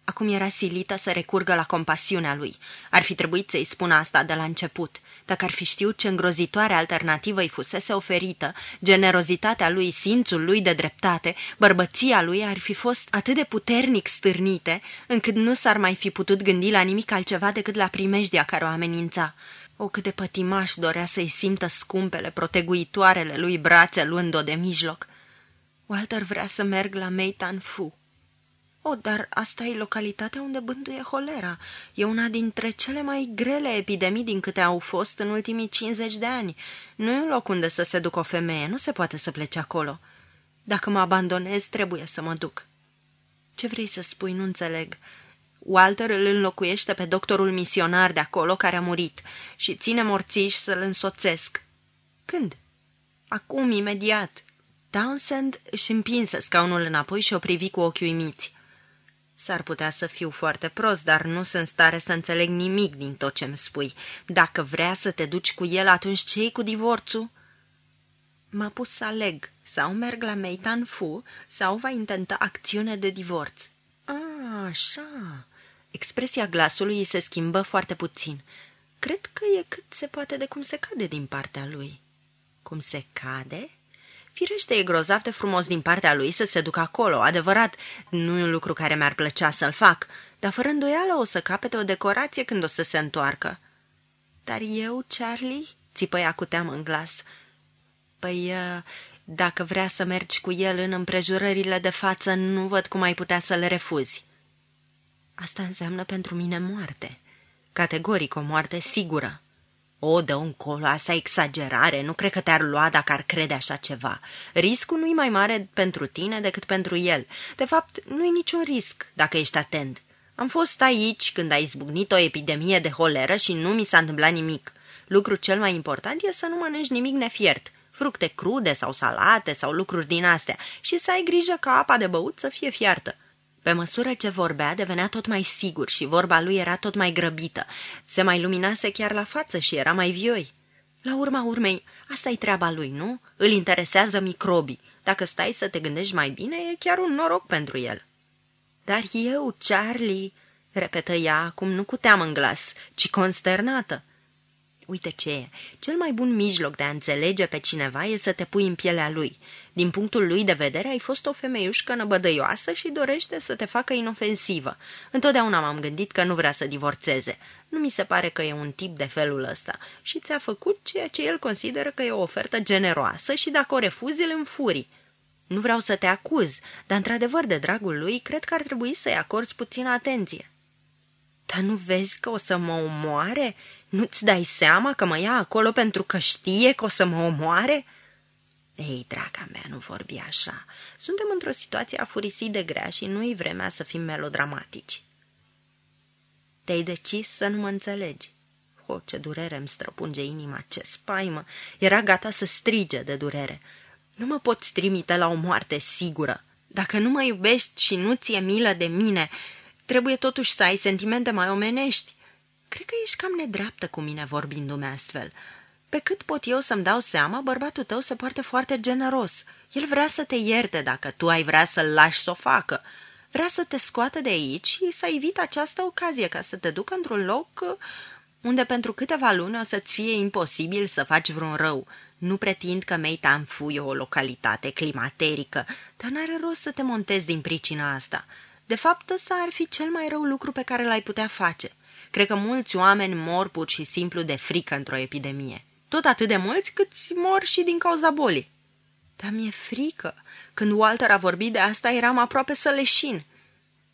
A: Acum era silită să recurgă la compasiunea lui. Ar fi trebuit să-i spună asta de la început. Dacă ar fi știut ce îngrozitoare alternativă îi fusese oferită, generozitatea lui, simțul lui de dreptate, bărbăția lui ar fi fost atât de puternic stârnite, încât nu s-ar mai fi putut gândi la nimic altceva decât la primejdia care o amenința. O, cât de pătimaș dorea să-i simtă scumpele, proteguitoarele lui brațe luând-o de mijloc. Walter vrea să merg la Meitan Fu. O, dar asta e localitatea unde bântuie holera. E una dintre cele mai grele epidemii din câte au fost în ultimii 50 de ani. Nu e un loc unde să se ducă o femeie, nu se poate să plece acolo. Dacă mă abandonez, trebuie să mă duc. Ce vrei să spui, nu înțeleg. Walter îl înlocuiește pe doctorul misionar de acolo care a murit și ține morțiș să-l însoțesc. Când? Acum, imediat. Townsend își împinse scaunul înapoi și o privi cu ochii uimiți. S-ar putea să fiu foarte prost, dar nu sunt stare să înțeleg nimic din tot ce-mi spui. Dacă vrea să te duci cu el, atunci ce cu divorțul? M-a pus să aleg. Sau merg la Meitan Fu, sau va intenta acțiune de divorț. A, așa. Expresia glasului se schimbă foarte puțin. Cred că e cât se poate de cum se cade din partea lui. Cum se cade? Firește, e grozav de frumos din partea lui să se ducă acolo, adevărat, nu e un lucru care mi-ar plăcea să-l fac, dar fără îndoială o să capete o decorație când o să se întoarcă. Dar eu, Charlie? Țipăia cu teamă în glas. Păi, ă, dacă vrea să mergi cu el în împrejurările de față, nu văd cum ai putea să le refuzi. Asta înseamnă pentru mine moarte. Categoric o moarte sigură. O, dă colo asta exagerare, nu cred că te-ar lua dacă ar crede așa ceva. Riscul nu-i mai mare pentru tine decât pentru el. De fapt, nu-i niciun risc, dacă ești atent. Am fost aici când a izbucnit o epidemie de holeră și nu mi s-a întâmplat nimic. Lucru cel mai important e să nu mănânci nimic nefiert, fructe crude sau salate sau lucruri din astea, și să ai grijă ca apa de băut să fie fiartă. Pe măsură ce vorbea, devenea tot mai sigur și vorba lui era tot mai grăbită. Se mai luminase chiar la față și era mai vioi. La urma urmei, asta-i treaba lui, nu? Îl interesează microbii. Dacă stai să te gândești mai bine, e chiar un noroc pentru el. Dar eu, Charlie, repetă ea, acum nu cu teamă în glas, ci consternată. Uite ce e, cel mai bun mijloc de a înțelege pe cineva e să te pui în pielea lui. Din punctul lui de vedere, ai fost o femeiușcă năbădăioasă și dorește să te facă inofensivă. Întotdeauna m-am gândit că nu vrea să divorțeze. Nu mi se pare că e un tip de felul ăsta. Și ți-a făcut ceea ce el consideră că e o ofertă generoasă și dacă o refuzi, îl înfuri. Nu vreau să te acuz, dar într-adevăr de dragul lui, cred că ar trebui să-i acorzi puțin atenție. Dar nu vezi că o să mă omoare? Nu-ți dai seama că mă ia acolo pentru că știe că o să mă omoare?" Ei, draga mea, nu vorbi așa. Suntem într-o situație afurisit de grea și nu-i vremea să fim melodramatici. Te-ai decis să nu mă înțelegi. O, ce durere îmi străpunge inima, ce spaimă! Era gata să strige de durere. Nu mă poți trimite la o moarte sigură. Dacă nu mă iubești și nu ți-e milă de mine, trebuie totuși să ai sentimente mai omenești. Cred că ești cam nedreaptă cu mine vorbindu-mi astfel. Pe cât pot eu să-mi dau seama, bărbatul tău se poartă foarte generos. El vrea să te ierte dacă tu ai vrea să-l lași să o facă. Vrea să te scoată de aici și să evite această ocazie ca să te ducă într-un loc uh, unde pentru câteva luni o să-ți fie imposibil să faci vreun rău. Nu pretind că Meitanfu e o localitate climaterică, dar n-are rost să te montezi din pricina asta. De fapt, ăsta ar fi cel mai rău lucru pe care l-ai putea face. Cred că mulți oameni mor pur și simplu de frică într-o epidemie tot atât de mulți cât mor și din cauza bolii. Dar mi-e frică. Când Walter a vorbit de asta, eram aproape să leșin.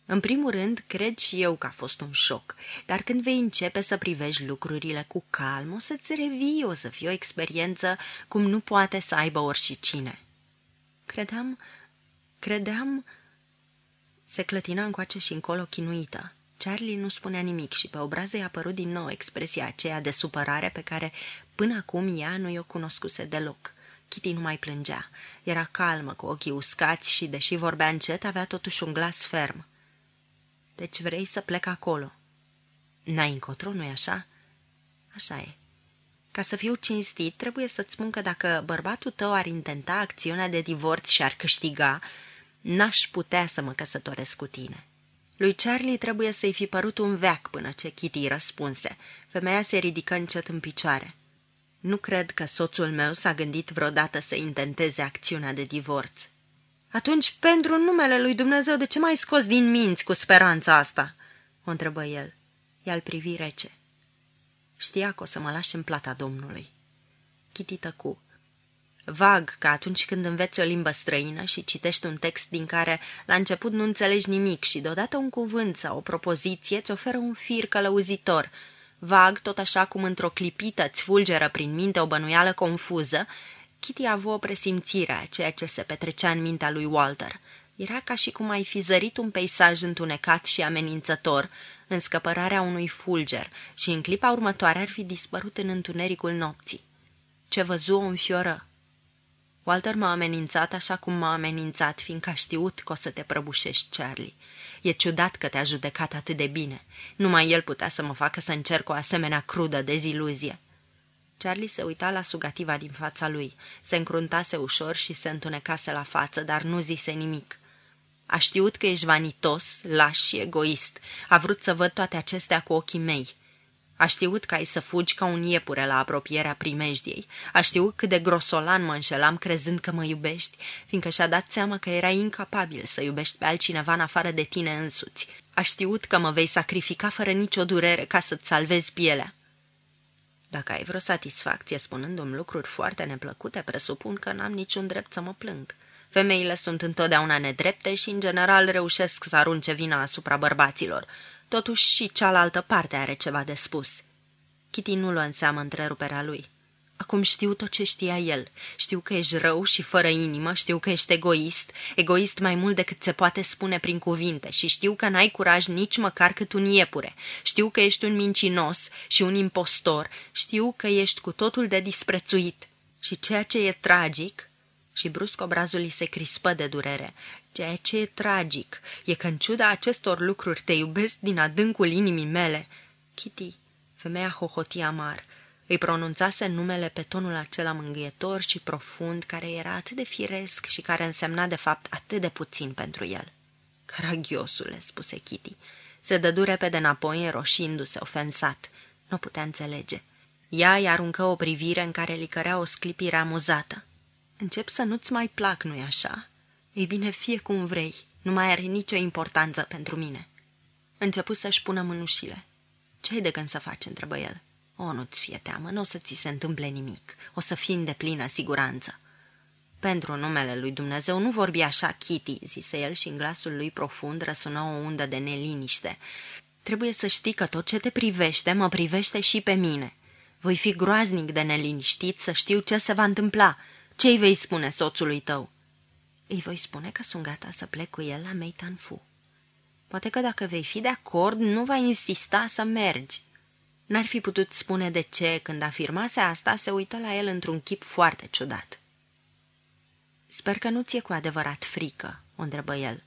A: În primul rând, cred și eu că a fost un șoc, dar când vei începe să privești lucrurile cu calm, o să-ți revii, o să fie o experiență cum nu poate să aibă cine. Credeam, credeam... Se clătina încoace și încolo chinuită. Charlie nu spunea nimic și pe obraze i-a apărut din nou expresia aceea de supărare pe care Până acum ea nu i-o cunoscuse deloc. Kitty nu mai plângea. Era calmă, cu ochii uscați și, deși vorbea încet, avea totuși un glas ferm. Deci vrei să plec acolo?" N-ai încotro, nu-i așa?" Așa e." Ca să fiu cinstit, trebuie să-ți spun că dacă bărbatul tău ar intenta acțiunea de divorț și ar câștiga, n-aș putea să mă căsătoresc cu tine." Lui Charlie trebuie să-i fi părut un veac până ce Kitty răspunse. Femeia se ridică încet în picioare. Nu cred că soțul meu s-a gândit vreodată să intenteze acțiunea de divorț. Atunci, pentru numele lui Dumnezeu, de ce mai scos din minți cu speranța asta?" o întrebă el. I-al privi rece. Știa că o să mă lași în plata Domnului. Chitită cu. Vag că atunci când înveți o limbă străină și citești un text din care la început nu înțelegi nimic și deodată un cuvânt sau o propoziție îți oferă un fir călăuzitor – Vag, tot așa cum într-o clipită îți fulgeră prin minte o bănuială confuză, Kitty a avut o presimțire a ceea ce se petrecea în mintea lui Walter. Era ca și cum ai fi zărit un peisaj întunecat și amenințător, în scăpărarea unui fulger, și în clipa următoare ar fi dispărut în întunericul nopții. Ce văzu o înfioră. Walter m-a amenințat așa cum m-a amenințat, fiindcă a știut că o să te prăbușești, Charlie. E ciudat că te-a judecat atât de bine. Numai el putea să mă facă să încerc o asemenea crudă deziluzie. Charlie se uita la sugativa din fața lui. Se încruntase ușor și se întunecase la față, dar nu zise nimic. A știut că ești vanitos, laș și egoist. A vrut să văd toate acestea cu ochii mei. A știut că ai să fugi ca un iepure la apropierea primejdiei. A știut cât de grosolan mă înșelam crezând că mă iubești, fiindcă și-a dat seama că era incapabil să iubești pe altcineva în afară de tine însuți. A știut că mă vei sacrifica fără nicio durere ca să-ți salvezi pielea. Dacă ai vreo satisfacție spunându-mi lucruri foarte neplăcute, presupun că n-am niciun drept să mă plâng. Femeile sunt întotdeauna nedrepte și, în general, reușesc să arunce vina asupra bărbaților – Totuși și cealaltă parte are ceva de spus. Kitty nu luă în seamă întreruperea lui. Acum știu tot ce știa el. Știu că ești rău și fără inimă, știu că ești egoist, egoist mai mult decât se poate spune prin cuvinte și știu că n-ai curaj nici măcar cât un iepure. Știu că ești un mincinos și un impostor, știu că ești cu totul de disprețuit. Și ceea ce e tragic... Și brusc obrazul îi se crispă de durere. Ceea ce e tragic e că în ciuda acestor lucruri te iubesc din adâncul inimii mele. Kitty, femeia hohotia amar, îi pronunțase numele pe tonul acela mângâietor și profund care era atât de firesc și care însemna de fapt atât de puțin pentru el. Caragiosule, spuse Kitty. Se dădu repede înapoi, roșindu-se, ofensat. Nu putea înțelege. Ea îi aruncă o privire în care licărea o sclipire amuzată. Încep să nu-ți mai plac, nu-i așa?" Ei bine, fie cum vrei, nu mai are nicio importanță pentru mine." Începu să-și pună mânușile. Ce ai de gând să faci?" întrebă el. O, nu-ți fie teamă, nu o să ți se întâmple nimic. O să fii în deplină siguranță." Pentru numele lui Dumnezeu nu vorbi așa, Kitty," zise el și în glasul lui profund răsună o undă de neliniște. Trebuie să știi că tot ce te privește, mă privește și pe mine. Voi fi groaznic de neliniștit să știu ce se va întâmpla. Ce-i vei spune soțului tău?" Îi voi spune că sunt gata să plec cu el la Meitan Fu. Poate că dacă vei fi de acord, nu va insista să mergi. N-ar fi putut spune de ce, când afirmase asta, se uită la el într-un chip foarte ciudat. Sper că nu ți-e cu adevărat frică," o întrebă el.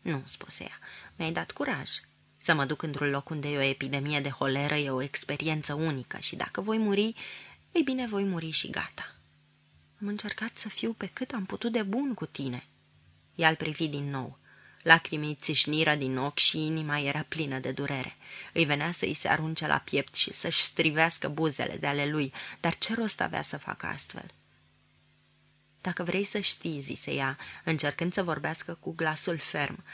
A: Nu," spuse ea, mi-ai dat curaj. Să mă duc într-un loc unde e o epidemie de holeră e o experiență unică și dacă voi muri, ei bine, voi muri și gata." Am încercat să fiu pe cât am putut de bun cu tine." I-al privi din nou. Lacrimii țișniră din ochi și inima era plină de durere. Îi venea să-i se arunce la piept și să-și strivească buzele de ale lui, dar ce rost avea să facă astfel? Dacă vrei să știi, zise ea, încercând să vorbească cu glasul ferm,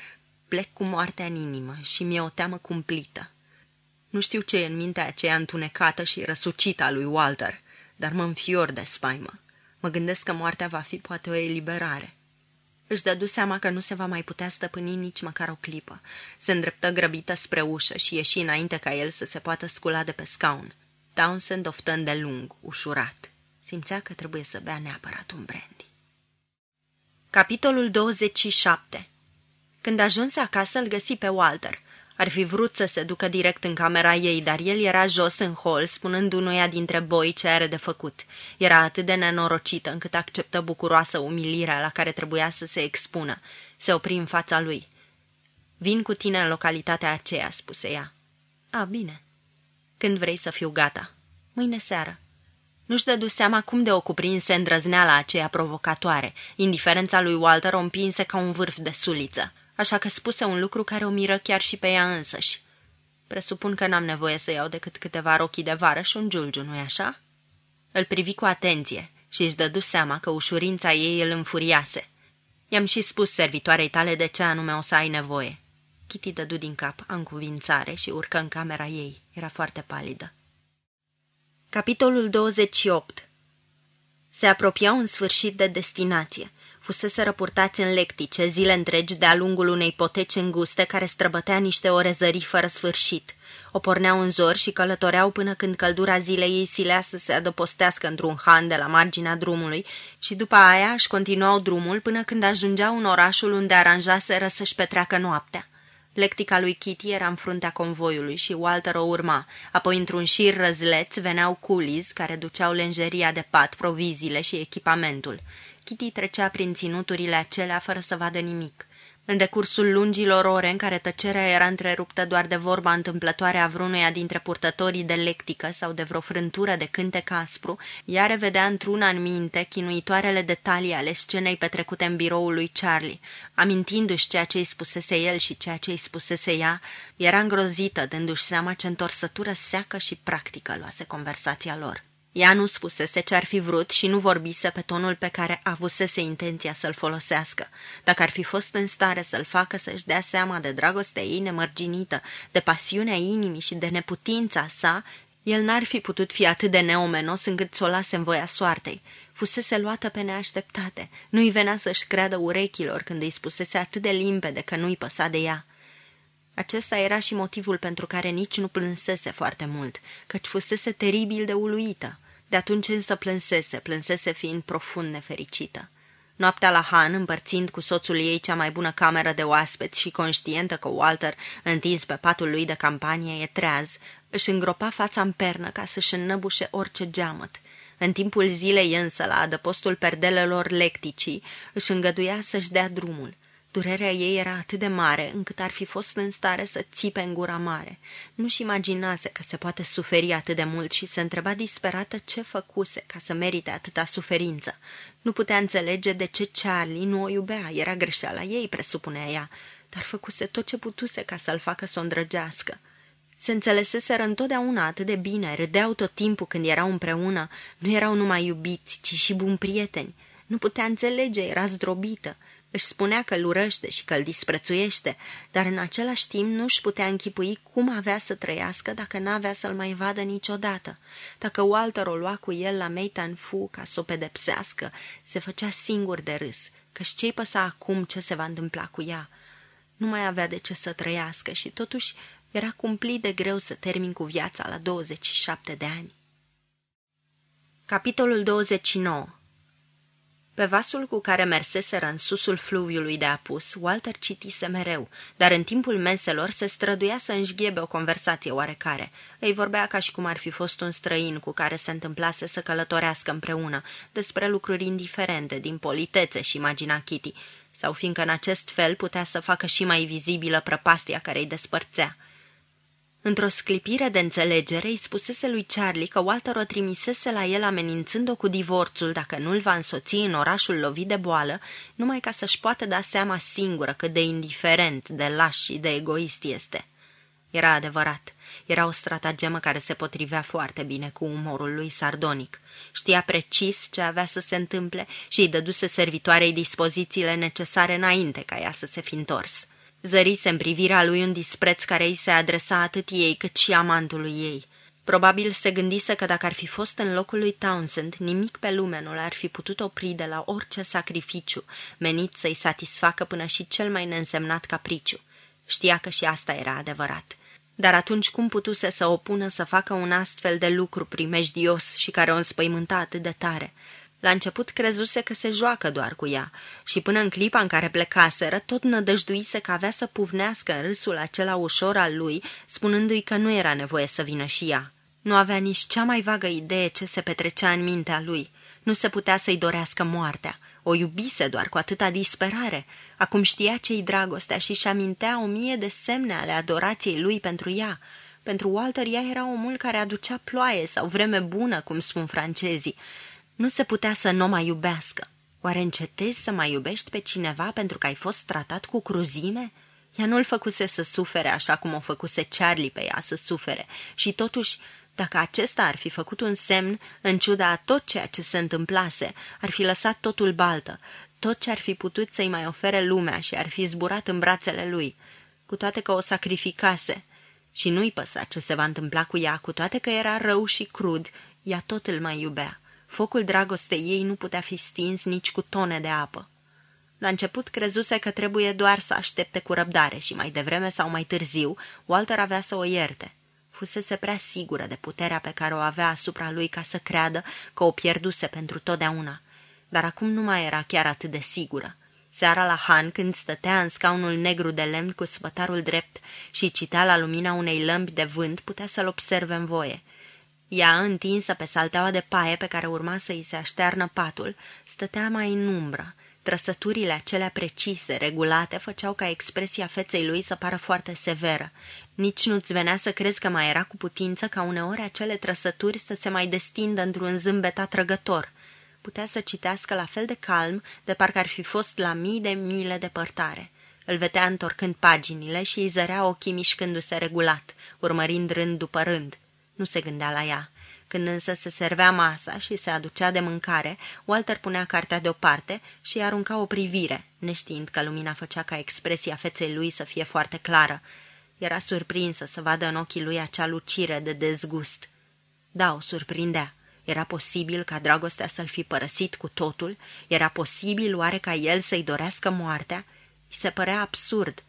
A: plec cu moartea în inimă și mi-e o teamă cumplită. Nu știu ce e în mintea aceea întunecată și răsucită a lui Walter, dar mă înfior de spaimă. Mă gândesc că moartea va fi poate o eliberare. Își dădu seama că nu se va mai putea stăpâni nici măcar o clipă. Se îndreptă grăbită spre ușă și ieși înainte ca el să se poată scula de pe scaun. Townsend oftă de lung, ușurat. Simțea că trebuie să bea neapărat un brandy. Capitolul 27 Când ajunse acasă, îl găsi pe Walter – ar fi vrut să se ducă direct în camera ei, dar el era jos în hol, spunând unuia dintre boi ce are de făcut. Era atât de nenorocită încât acceptă bucuroasă umilirea la care trebuia să se expună. Se opri în fața lui. Vin cu tine în localitatea aceea," spuse ea. A, bine." Când vrei să fiu gata?" Mâine seară." Nu-și dădu seama cum de o cuprinse îndrăzneala aceea provocatoare. Indiferența lui Walter o împinse ca un vârf de suliță așa că spuse un lucru care o miră chiar și pe ea însăși. Presupun că n-am nevoie să iau decât câteva rochii de vară și un giulgiu, nu-i așa?" Îl privi cu atenție și își dădu seama că ușurința ei îl înfuriase. I-am și spus servitoarei tale de ce anume o să ai nevoie." Kitty dădu din cap în cuvințare și urcă în camera ei. Era foarte palidă. Capitolul 28 Se apropiau în sfârșit de destinație fuseseră răpurtați în lectice zile întregi de-a lungul unei poteci înguste care străbătea niște ore zări fără sfârșit. O porneau în zor și călătoreau până când căldura zilei ei silea să se adăpostească într-un han de la marginea drumului și după aia își continuau drumul până când ajungeau în orașul unde aranjaseră să-și petreacă noaptea. Lectica lui Kitty era în fruntea convoiului și Walter o urma. Apoi, într-un șir răzleț, veneau culiz care duceau lenjeria de pat, proviziile și echipamentul. Kitty trecea prin ținuturile acelea fără să vadă nimic. În decursul lungilor ore în care tăcerea era întreruptă doar de vorba întâmplătoare a vreunuia dintre purtătorii de lectică sau de vreo frântură de cânte caspru, ea revedea într-una în minte chinuitoarele detalii ale scenei petrecute în biroul lui Charlie. Amintindu-și ceea ce îi spusese el și ceea ce îi spusese ea, era îngrozită, dându-și seama ce întorsătură seacă și practică luase conversația lor. Ea nu spusese ce ar fi vrut și nu vorbise pe tonul pe care avusese intenția să-l folosească. Dacă ar fi fost în stare să-l facă să-și dea seama de dragostea ei nemărginită, de pasiunea inimii și de neputința sa, el n-ar fi putut fi atât de neomenos încât să o lase în voia soartei. Fusese luată pe neașteptate. Nu-i venea să-și creadă urechilor când îi spusese atât de limpede că nu-i păsa de ea. Acesta era și motivul pentru care nici nu plânsese foarte mult, căci fusese teribil de uluită. De atunci însă plânsese, plânsese fiind profund nefericită. Noaptea la Han, împărțind cu soțul ei cea mai bună cameră de oaspeți și conștientă că Walter, întins pe patul lui de campanie, e treaz, își îngropa fața în pernă ca să-și înnăbușe orice geamăt. În timpul zilei însă, la adăpostul perdelelor lecticii, își îngăduia să-și dea drumul. Durerea ei era atât de mare încât ar fi fost în stare să țipe în gura mare. Nu-și imaginase că se poate suferi atât de mult și se întreba disperată ce făcuse ca să merite atâta suferință. Nu putea înțelege de ce Charlie nu o iubea, era greșeala ei, presupunea ea, dar făcuse tot ce putuse ca să-l facă să o îndrăgească. Se înțeleseseră întotdeauna atât de bine, râdeau tot timpul când erau împreună, nu erau numai iubiți, ci și buni prieteni. Nu putea înțelege, era zdrobită. Își spunea că îl urăște și că îl disprețuiește, dar în același timp nu își putea închipui cum avea să trăiască dacă n-avea să-l mai vadă niciodată. Dacă Walter o lua cu el la Meitan Fu ca să o pedepsească, se făcea singur de râs, că-și ce păsa acum ce se va întâmpla cu ea. Nu mai avea de ce să trăiască și totuși era cumplit de greu să termin cu viața la 27 de ani. Capitolul 29 pe vasul cu care merseseră în susul fluviului de apus, Walter citise mereu, dar în timpul menselor se străduia să înșghebe o conversație oarecare. Îi vorbea ca și cum ar fi fost un străin cu care se întâmplase să călătorească împreună, despre lucruri indiferente, din politețe și imagina Kitty, sau fiindcă în acest fel putea să facă și mai vizibilă prăpastia care îi despărțea. Într-o sclipire de înțelegere, îi spusese lui Charlie că Walter o trimisese la el amenințând-o cu divorțul dacă nu-l va însoți în orașul lovit de boală, numai ca să-și poată da seama singură cât de indiferent, de laș și de egoist este. Era adevărat. Era o stratagemă care se potrivea foarte bine cu umorul lui sardonic. Știa precis ce avea să se întâmple și îi dăduse servitoarei dispozițiile necesare înainte ca ea să se fi întors. Zărise în privirea lui un dispreț care îi se adresa atât ei cât și amantului ei. Probabil se gândise că dacă ar fi fost în locul lui Townsend, nimic pe lume nu l-ar fi putut opri de la orice sacrificiu, menit să-i satisfacă până și cel mai neînsemnat capriciu. Știa că și asta era adevărat. Dar atunci cum putuse să opună să facă un astfel de lucru primejdios și care o înspăimânta atât de tare? La început crezuse că se joacă doar cu ea și până în clipa în care plecaseră, tot nădăjduise că avea să puvnească în râsul acela ușor al lui, spunându-i că nu era nevoie să vină și ea. Nu avea nici cea mai vagă idee ce se petrecea în mintea lui. Nu se putea să-i dorească moartea. O iubise doar cu atâta disperare. Acum știa ce-i dragostea și și amintea o mie de semne ale adorației lui pentru ea. Pentru Walter ea era omul care aducea ploaie sau vreme bună, cum spun francezii. Nu se putea să nu mai iubească. Oare încetezi să mai iubești pe cineva pentru că ai fost tratat cu cruzime? Ea nu-l făcuse să sufere așa cum o făcuse Charlie pe ea să sufere și totuși, dacă acesta ar fi făcut un semn, în ciuda a tot ceea ce se întâmplase, ar fi lăsat totul baltă, tot ce ar fi putut să-i mai ofere lumea și ar fi zburat în brațele lui, cu toate că o sacrificase. Și nu-i păsa ce se va întâmpla cu ea, cu toate că era rău și crud, ea tot îl mai iubea. Focul dragostei ei nu putea fi stins nici cu tone de apă. La început crezuse că trebuie doar să aștepte cu răbdare și mai devreme sau mai târziu Walter avea să o ierte. Fusese prea sigură de puterea pe care o avea asupra lui ca să creadă că o pierduse pentru totdeauna. Dar acum nu mai era chiar atât de sigură. Seara la Han, când stătea în scaunul negru de lemn cu spătarul drept și citea la lumina unei lămpi de vânt, putea să-l observe în voie. Ea, întinsă pe salteaua de paie pe care urma să îi se aștearnă patul, stătea mai în umbră. Trăsăturile acelea precise, regulate, făceau ca expresia feței lui să pară foarte severă. Nici nu-ți venea să crezi că mai era cu putință ca uneori acele trăsături să se mai destindă într-un zâmbet atrăgător. Putea să citească la fel de calm, de parcă ar fi fost la mii de mile de departare. Îl vedea întorcând paginile și îi zărea ochii mișcându-se regulat, urmărind rând după rând, nu se gândea la ea. Când însă se servea masa și se aducea de mâncare, Walter punea cartea deoparte și îi arunca o privire, neștiind că lumina făcea ca expresia feței lui să fie foarte clară. Era surprinsă să vadă în ochii lui acea lucire de dezgust. Da, o surprindea. Era posibil ca dragostea să-l fi părăsit cu totul? Era posibil oare ca el să-i dorească moartea? I se părea absurd.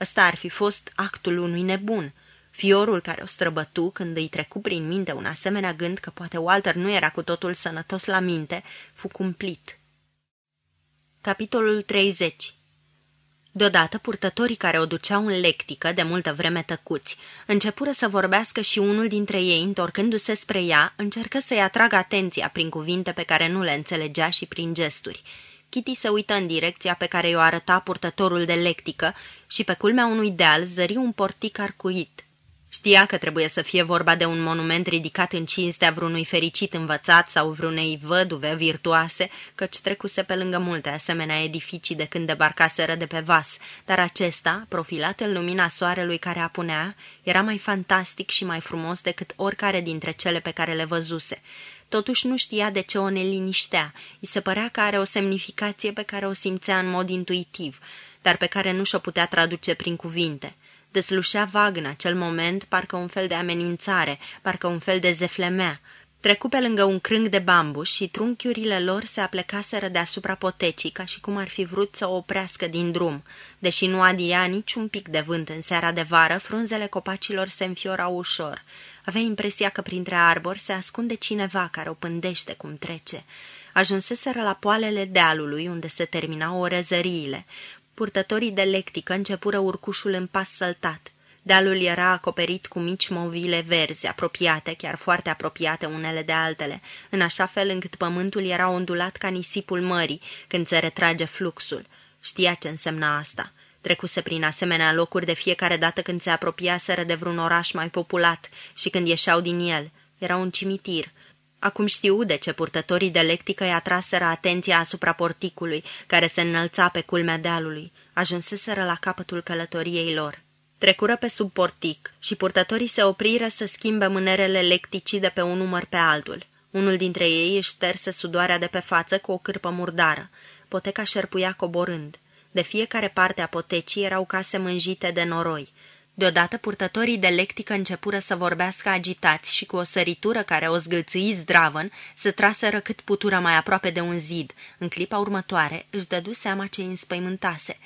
A: Ăsta ar fi fost actul unui nebun – Fiorul care o străbătu când îi trecu prin minte un asemenea gând că poate Walter nu era cu totul sănătos la minte, fu cumplit. Capitolul 30 Deodată, purtătorii care o duceau în lectică, de multă vreme tăcuți, începură să vorbească și unul dintre ei, întorcându-se spre ea, încercă să-i atragă atenția prin cuvinte pe care nu le înțelegea și prin gesturi. Kitty se uită în direcția pe care i-o arăta purtătorul de lectică și pe culmea unui deal zări un portic arcuit. Știa că trebuie să fie vorba de un monument ridicat în cinstea vreunui fericit învățat sau vreunei văduve virtuoase, căci trecuse pe lângă multe asemenea edificii de când debarcaseră de pe vas, dar acesta, profilat în lumina soarelui care apunea, era mai fantastic și mai frumos decât oricare dintre cele pe care le văzuse. Totuși nu știa de ce o neliniștea, îi se părea că are o semnificație pe care o simțea în mod intuitiv, dar pe care nu și-o putea traduce prin cuvinte – deslușea vag în acel moment, parcă un fel de amenințare, parcă un fel de zeflemea. Trecu pe lângă un crâng de bambuș și trunchiurile lor se aplecaseră deasupra potecii, ca și cum ar fi vrut să o oprească din drum. Deși nu adia niciun pic de vânt în seara de vară, frunzele copacilor se înfiorau ușor. Avea impresia că printre arbori se ascunde cineva care o pândește cum trece ajunseseră la poalele dealului, unde se terminau orezăriile. Purtătorii de lectică începură urcușul în pas săltat. Dealul era acoperit cu mici movile verzi, apropiate, chiar foarte apropiate unele de altele, în așa fel încât pământul era ondulat ca nisipul mării când se retrage fluxul. Știa ce însemna asta. Trecuse prin asemenea locuri de fiecare dată când se apropiaseră de vreun oraș mai populat și când ieșeau din el. Era un cimitir, Acum știu de ce purtătorii de lectică i-a traseră atenția asupra porticului, care se înălța pe culmea dealului. Ajunseseră la capătul călătoriei lor. Trecură pe sub portic și purtătorii se opriră să schimbe mânerele lecticii de pe un număr pe altul. Unul dintre ei își terse sudoarea de pe față cu o cârpă murdară. Poteca șerpuia coborând. De fiecare parte a potecii erau case mânjite de noroi. Deodată purtătorii de lectică începură să vorbească agitați și cu o săritură care o zgâlțâi zdravăn, se traseră cât putură mai aproape de un zid. În clipa următoare își dădu seama ce îi înspăimântase,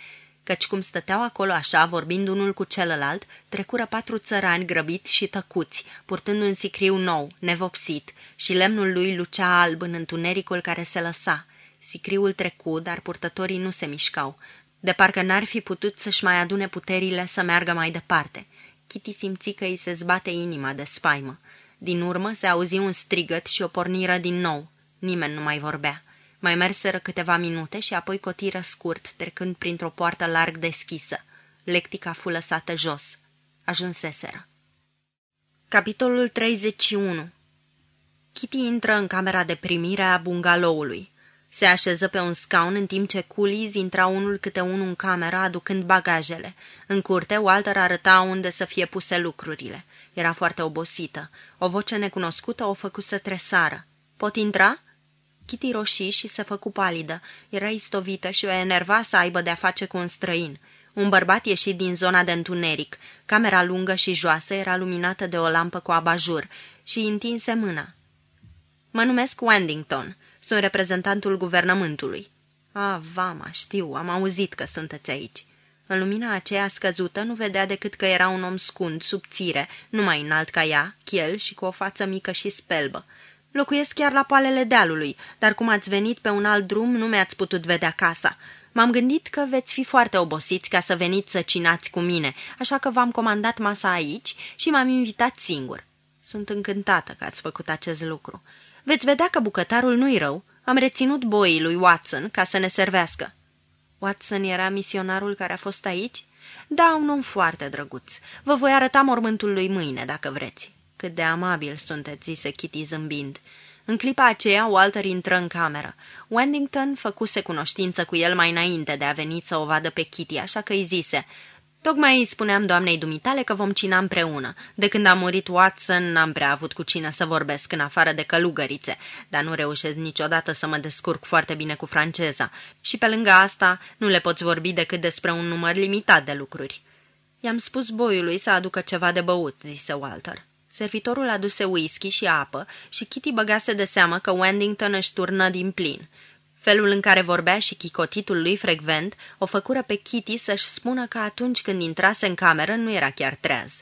A: căci cum stăteau acolo așa, vorbind unul cu celălalt, trecură patru țărani grăbiți și tăcuți, purtând un sicriu nou, nevopsit, și lemnul lui lucea alb în întunericul care se lăsa. Sicriul trecu, dar purtătorii nu se mișcau de parcă n-ar fi putut să-și mai adune puterile să meargă mai departe. Kitty simți că îi se zbate inima de spaimă. Din urmă se auzi un strigăt și o porniră din nou. Nimeni nu mai vorbea. Mai merseră câteva minute și apoi cotiră scurt, trecând printr-o poartă larg deschisă. Lectica fu lăsată jos. Ajunseseră. Capitolul 31 Kitty intră în camera de primire a bungaloului. Se așeză pe un scaun în timp ce culizi intra unul câte unul în cameră aducând bagajele. În curte, Walter arăta unde să fie puse lucrurile. Era foarte obosită. O voce necunoscută o făcu să tresară. Pot intra?" Kitty roșii și se făcu palidă. Era istovită și o enerva să aibă de-a face cu un străin. Un bărbat ieșit din zona de întuneric. Camera lungă și joasă era luminată de o lampă cu abajur și întinse mâna. Mă numesc Wendington. Sunt reprezentantul guvernământului." A, vama, știu, am auzit că sunteți aici." În lumina aceea scăzută nu vedea decât că era un om scund, subțire, nu mai înalt ca ea, chel și cu o față mică și spelbă. Locuiesc chiar la poalele dealului, dar cum ați venit pe un alt drum, nu mi-ați putut vedea casa. M-am gândit că veți fi foarte obosiți ca să veniți să cinați cu mine, așa că v-am comandat masa aici și m-am invitat singur. Sunt încântată că ați făcut acest lucru. Veți vedea că bucătarul nu-i rău. Am reținut boii lui Watson ca să ne servească." Watson era misionarul care a fost aici? Da, un om foarte drăguț. Vă voi arăta mormântul lui mâine, dacă vreți." Cât de amabil sunteți," zise Kitty zâmbind. În clipa aceea, Walter intră în cameră. Wendington făcuse cunoștință cu el mai înainte de a veni să o vadă pe Kitty, așa că îi zise – Tocmai îi spuneam doamnei dumitale că vom cina împreună. De când a murit Watson, n-am prea avut cu cine să vorbesc în afară de călugărițe, dar nu reușesc niciodată să mă descurc foarte bine cu franceza. Și pe lângă asta, nu le poți vorbi decât despre un număr limitat de lucruri. I-am spus boiului să aducă ceva de băut, zise Walter. Servitorul aduse whisky și apă și Kitty băgase de seamă că Wendington își turnă din plin – Felul în care vorbea și chicotitul lui frecvent o făcură pe Kitty să-și spună că atunci când intrase în cameră nu era chiar treaz.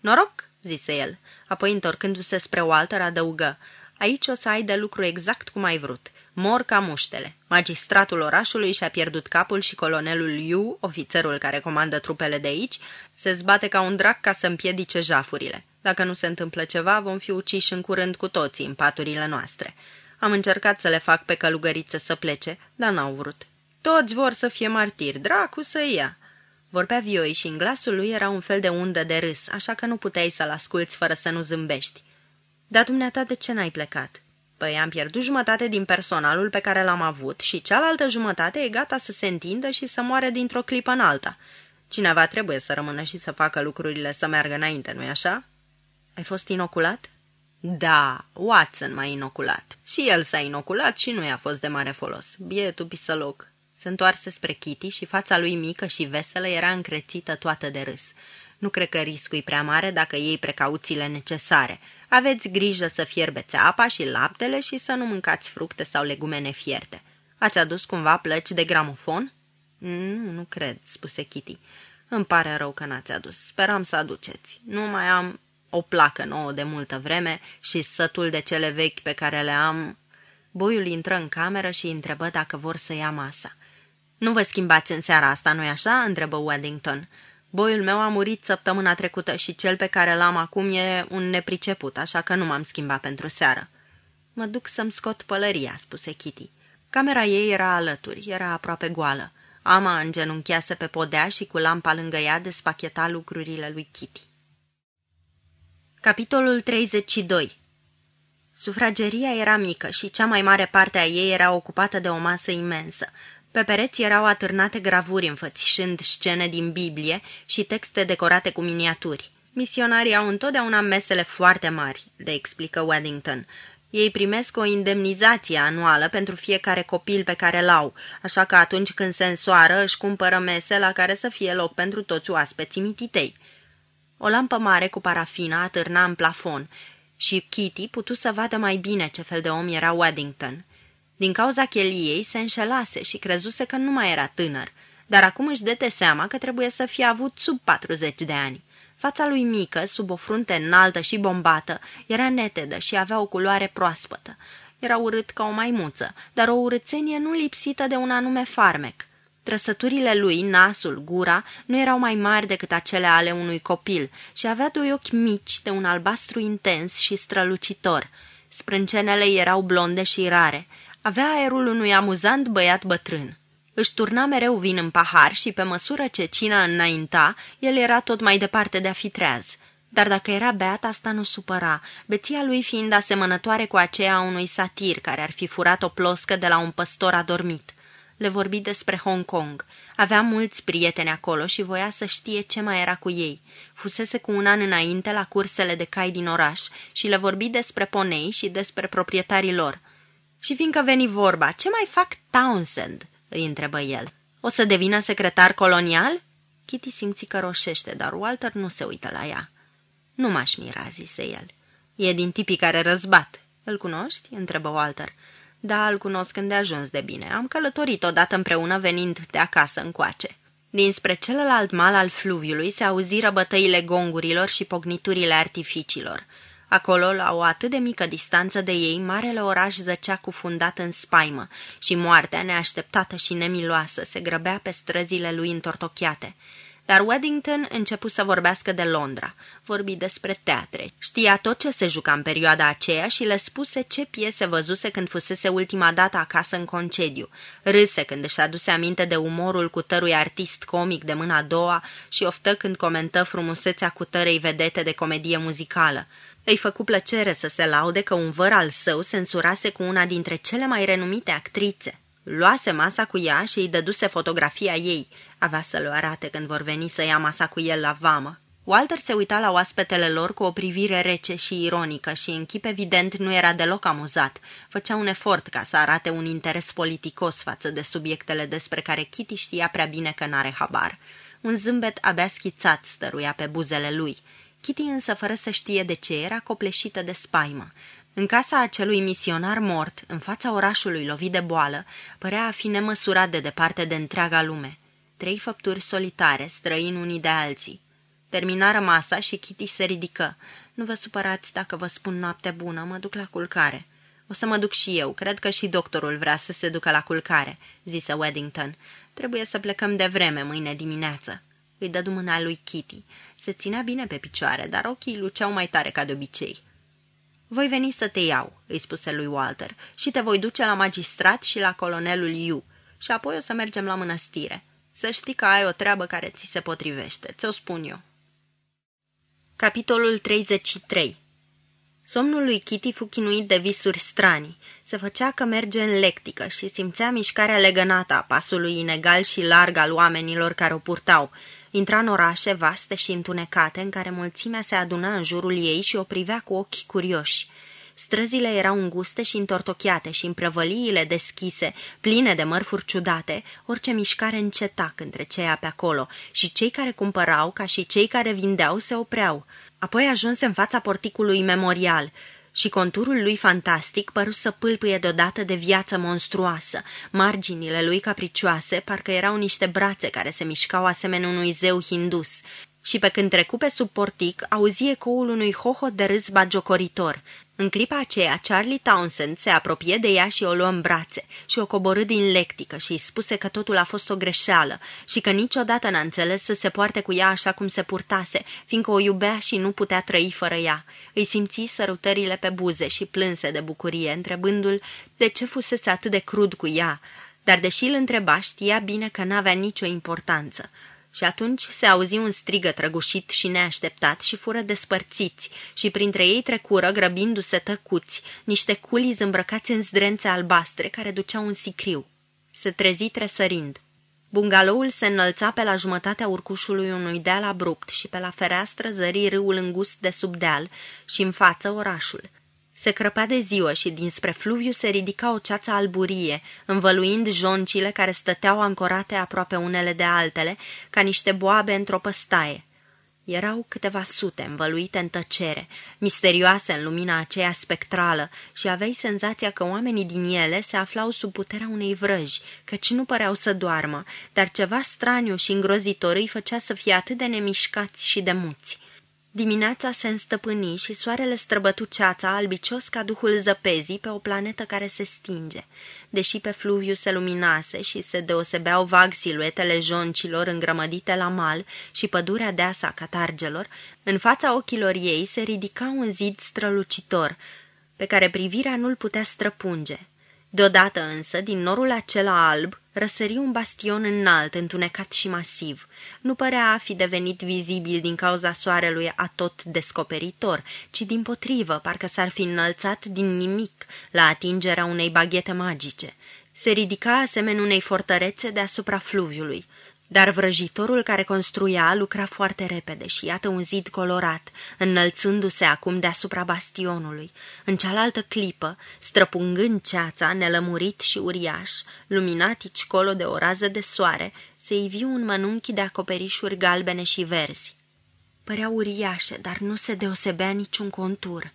A: Noroc?" zise el, apoi întorcându-se spre Walter adăugă. Aici o să ai de lucru exact cum ai vrut. Mor ca muștele. Magistratul orașului și-a pierdut capul și colonelul Yu, ofițerul care comandă trupele de aici, se zbate ca un drac ca să împiedice jafurile. Dacă nu se întâmplă ceva, vom fi uciși în curând cu toții în paturile noastre." Am încercat să le fac pe călugăriță să plece, dar n-au vrut. Toți vor să fie martiri, dracu să ia!" Vorbea Vioi și în glasul lui era un fel de undă de râs, așa că nu puteai să-l asculți fără să nu zâmbești. Dar dumneata de ce n-ai plecat?" Păi am pierdut jumătate din personalul pe care l-am avut și cealaltă jumătate e gata să se întindă și să moare dintr-o clipă în alta. Cineva trebuie să rămână și să facă lucrurile să meargă înainte, nu-i așa?" Ai fost inoculat?" Da, Watson m-a inoculat. Și el s-a inoculat și nu i-a fost de mare folos. Bietul pisăloc. Se întoarse spre Kitty și fața lui mică și veselă era încrețită toată de râs. Nu cred că riscul e prea mare dacă iei precauțiile necesare. Aveți grijă să fierbeți apa și laptele și să nu mâncați fructe sau legume nefierte. Ați adus cumva plăci de gramofon? Nu, nu cred, spuse Kitty. Îmi pare rău că n-ați adus. Speram să aduceți. Nu mai am o placă nouă de multă vreme și sătul de cele vechi pe care le am. Boiul intră în cameră și întrebă dacă vor să ia masa. Nu vă schimbați în seara asta, nu-i așa?" întrebă Weddington. Boiul meu a murit săptămâna trecută și cel pe care l-am acum e un nepriceput, așa că nu m-am schimbat pentru seară. Mă duc să-mi scot pălăria," spuse Kitty. Camera ei era alături, era aproape goală. Ama îngenunchease pe podea și cu lampa lângă ea despacheta lucrurile lui Kitty. Capitolul 32 Sufrageria era mică și cea mai mare parte a ei era ocupată de o masă imensă. Pe pereți erau atârnate gravuri înfățișând scene din Biblie și texte decorate cu miniaturi. Misionarii au întotdeauna mesele foarte mari, le explică Weddington. Ei primesc o indemnizație anuală pentru fiecare copil pe care l-au, așa că atunci când se însoară își cumpără mese la care să fie loc pentru toți oaspeții mititei. O lampă mare cu parafina atârna în plafon și Kitty putu să vadă mai bine ce fel de om era Waddington. Din cauza cheliei se înșelase și crezuse că nu mai era tânăr, dar acum își dete seama că trebuie să fie avut sub 40 de ani. Fața lui mică, sub o frunte înaltă și bombată, era netedă și avea o culoare proaspătă. Era urât ca o maimuță, dar o urâțenie nu lipsită de un anume farmec. Trăsăturile lui, nasul, gura, nu erau mai mari decât acele ale unui copil și avea doi ochi mici de un albastru intens și strălucitor. Sprâncenele erau blonde și rare. Avea aerul unui amuzant băiat bătrân. Își turna mereu vin în pahar și, pe măsură ce cina înainta, el era tot mai departe de a fi treaz. Dar dacă era beat, asta nu supăra, beția lui fiind asemănătoare cu aceea a unui satir care ar fi furat o ploscă de la un păstor adormit le vorbi despre Hong Kong. Avea mulți prieteni acolo și voia să știe ce mai era cu ei. Fusese cu un an înainte la cursele de cai din oraș și le vorbi despre ponei și despre proprietarii lor. Și fiindcă veni vorba, ce mai fac Townsend?" îi întrebă el. O să devină secretar colonial?" Kitty simți că roșește, dar Walter nu se uită la ea. Nu m-aș mira," zise el. E din tipii care răzbat." Îl cunoști?" întrebă Walter. Da, îl cunosc când de bine. Am călătorit odată împreună venind de acasă încoace. Dinspre celălalt mal al fluviului se auziră bătăile gongurilor și pogniturile artificiilor. Acolo, la o atât de mică distanță de ei, marele oraș zăcea cufundat în spaimă și moartea neașteptată și nemiloasă se grăbea pe străzile lui întortocheate. Dar Weddington începu să vorbească de Londra. Vorbi despre teatre. Știa tot ce se juca în perioada aceea și le spuse ce piese văzuse când fusese ultima dată acasă în concediu. Râse când își aduse aminte de umorul cutărui artist comic de mâna a doua și oftă când comentă frumusețea cutărei vedete de comedie muzicală. Îi făcu plăcere să se laude că un văr al său se însurase cu una dintre cele mai renumite actrițe. Luase masa cu ea și îi dăduse fotografia ei. Avea să le arate când vor veni să ia masa cu el la vamă. Walter se uita la oaspetele lor cu o privire rece și ironică și în chip evident nu era deloc amuzat. Făcea un efort ca să arate un interes politicos față de subiectele despre care Kitty știa prea bine că n-are habar. Un zâmbet abia schițat stăruia pe buzele lui. Kitty însă, fără să știe de ce, era copleșită de spaimă. În casa acelui misionar mort, în fața orașului lovit de boală, părea a fi nemăsurat de departe de întreaga lume trei făpturi solitare, străini unii de alții. Terminară masa și Kitty se ridică. Nu vă supărați dacă vă spun noapte bună, mă duc la culcare." O să mă duc și eu, cred că și doctorul vrea să se ducă la culcare," zise Weddington. Trebuie să plecăm de vreme mâine dimineață." Îi dădu mâna lui Kitty. Se ținea bine pe picioare, dar ochii luceau mai tare ca de obicei. Voi veni să te iau," îi spuse lui Walter, și te voi duce la magistrat și la colonelul Yu, și apoi o să mergem la mănăstire. Să știi că ai o treabă care ți se potrivește, ți-o spun eu. Capitolul 33 Somnul lui Kitty fu chinuit de visuri strani. Se făcea că merge în lectică și simțea mișcarea legănată a pasului inegal și larg al oamenilor care o purtau. Intra în orașe vaste și întunecate în care mulțimea se aduna în jurul ei și o privea cu ochi curioși. Străzile erau înguste și întortocheate și împrăvăliile deschise, pline de mărfuri ciudate, orice mișcare înceta între ceia pe acolo și cei care cumpărau ca și cei care vindeau se opreau. Apoi ajunse în fața porticului memorial și conturul lui fantastic păru să pâlpâie deodată de viață monstruoasă. Marginile lui capricioase parcă erau niște brațe care se mișcau asemenea unui zeu hindus și pe când trecu pe sub portic, auzi ecoul unui hoho de râs bagiocoritor. În clipa aceea, Charlie Townsend se apropie de ea și o luă în brațe și o coborâ din lectică și îi spuse că totul a fost o greșeală și că niciodată n-a înțeles să se poarte cu ea așa cum se purtase, fiindcă o iubea și nu putea trăi fără ea. Îi simți sărutările pe buze și plânse de bucurie, întrebându-l de ce fusese atât de crud cu ea, dar deși îl întreba, știa bine că n-avea nicio importanță. Și atunci se auzi un strigă trăgușit și neașteptat și fură despărțiți și printre ei trecură, grăbindu-se tăcuți, niște culi îmbrăcați în zdrențe albastre care duceau un sicriu. Se trezi tresărind. Bungaloul se înălța pe la jumătatea urcușului unui deal abrupt și pe la fereastră zări râul îngust de sub deal și în față orașul. Se crăpa de ziua și dinspre fluviu se ridica o ceață alburie, învăluind joncile care stăteau ancorate aproape unele de altele, ca niște boabe într-o păstaie. Erau câteva sute învăluite în tăcere, misterioase în lumina aceea spectrală și aveai senzația că oamenii din ele se aflau sub puterea unei vrăji, căci nu păreau să doarmă, dar ceva straniu și îngrozitor îi făcea să fie atât de nemișcați și de muți. Dimineața se înstăpâni și soarele străbătu ceața albicios ca duhul zăpezii pe o planetă care se stinge. Deși pe fluviu se luminase și se deosebeau vag siluetele joncilor îngrămădite la mal și pădurea deasa catargelor, în fața ochilor ei se ridica un zid strălucitor, pe care privirea nu-l putea străpunge. Deodată însă, din norul acela alb, Răsări un bastion înalt, întunecat și masiv. Nu părea a fi devenit vizibil din cauza soarelui atot descoperitor, ci din potrivă, parcă s-ar fi înălțat din nimic la atingerea unei baghete magice. Se ridica asemenea unei fortărețe deasupra fluviului. Dar vrăjitorul care construia lucra foarte repede și iată un zid colorat, înălțându-se acum deasupra bastionului. În cealaltă clipă, străpungând ceața, nelămurit și uriaș, luminatici colo de o rază de soare, se ivi un mănunchi de acoperișuri galbene și verzi. Părea uriașe, dar nu se deosebea niciun contur –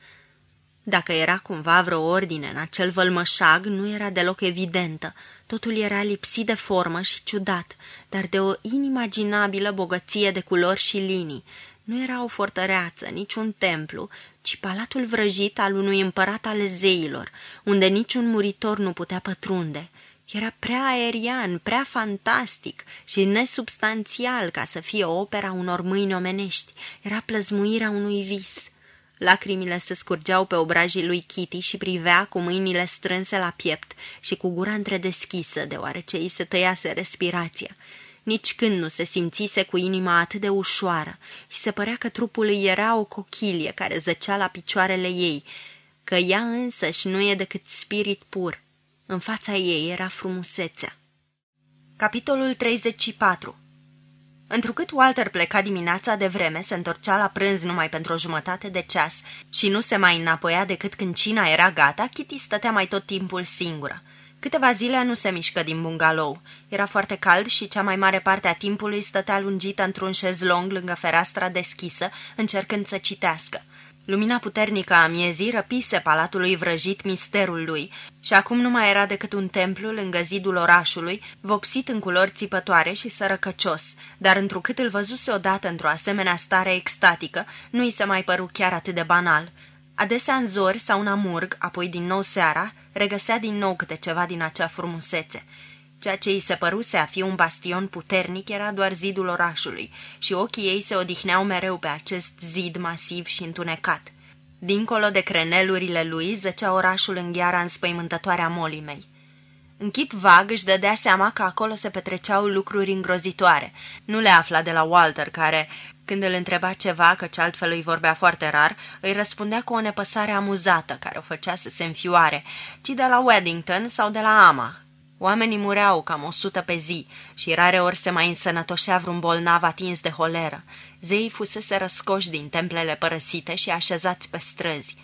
A: dacă era cumva vreo ordine în acel vălmășag, nu era deloc evidentă. Totul era lipsit de formă și ciudat, dar de o inimaginabilă bogăție de culori și linii. Nu era o fortăreață, nici un templu, ci palatul vrăjit al unui împărat al zeilor, unde niciun muritor nu putea pătrunde. Era prea aerian, prea fantastic și nesubstanțial ca să fie opera unor mâini omenești. Era plăzmuirea unui vis. Lacrimile se scurgeau pe obrajii lui Kitty și privea cu mâinile strânse la piept și cu gura întredeschisă, deoarece îi se tăiase respirația. Nici când nu se simțise cu inima atât de ușoară, îi se părea că trupul îi era o cochilie care zăcea la picioarele ei, că ea și nu e decât spirit pur. În fața ei era frumusețea. Capitolul 34 Întrucât Walter pleca dimineața de vreme, se întorcea la prânz numai pentru o jumătate de ceas și nu se mai înapoia decât când cina era gata, Kitty stătea mai tot timpul singură. Câteva zile nu se mișcă din bungalou. Era foarte cald și cea mai mare parte a timpului stătea lungită într-un șezlong lângă fereastra deschisă, încercând să citească. Lumina puternică a miezii răpise palatului vrăjit misterul lui și acum nu mai era decât un templu lângă zidul orașului, vopsit în culori țipătoare și sărăcăcios, dar întrucât îl văzuse odată într-o asemenea stare extatică, nu i se mai păru chiar atât de banal. Adesea în zori sau în amurg, apoi din nou seara, regăsea din nou câte ceva din acea frumusețe – Ceea ce îi se păruse a fi un bastion puternic era doar zidul orașului și ochii ei se odihneau mereu pe acest zid masiv și întunecat. Dincolo de crenelurile lui zăcea orașul în gheara înspăimântătoare a molimei. În chip vag își dădea seama că acolo se petreceau lucruri îngrozitoare. Nu le afla de la Walter, care, când îl întreba ceva, căci altfel îi vorbea foarte rar, îi răspundea cu o nepăsare amuzată, care o făcea să se înfioare, ci de la Weddington sau de la Ama, Oamenii mureau cam o sută pe zi și rare ori se mai însănătoșea vreun bolnav atins de holeră. Zeii fusese răscoși din templele părăsite și așezați pe străzi.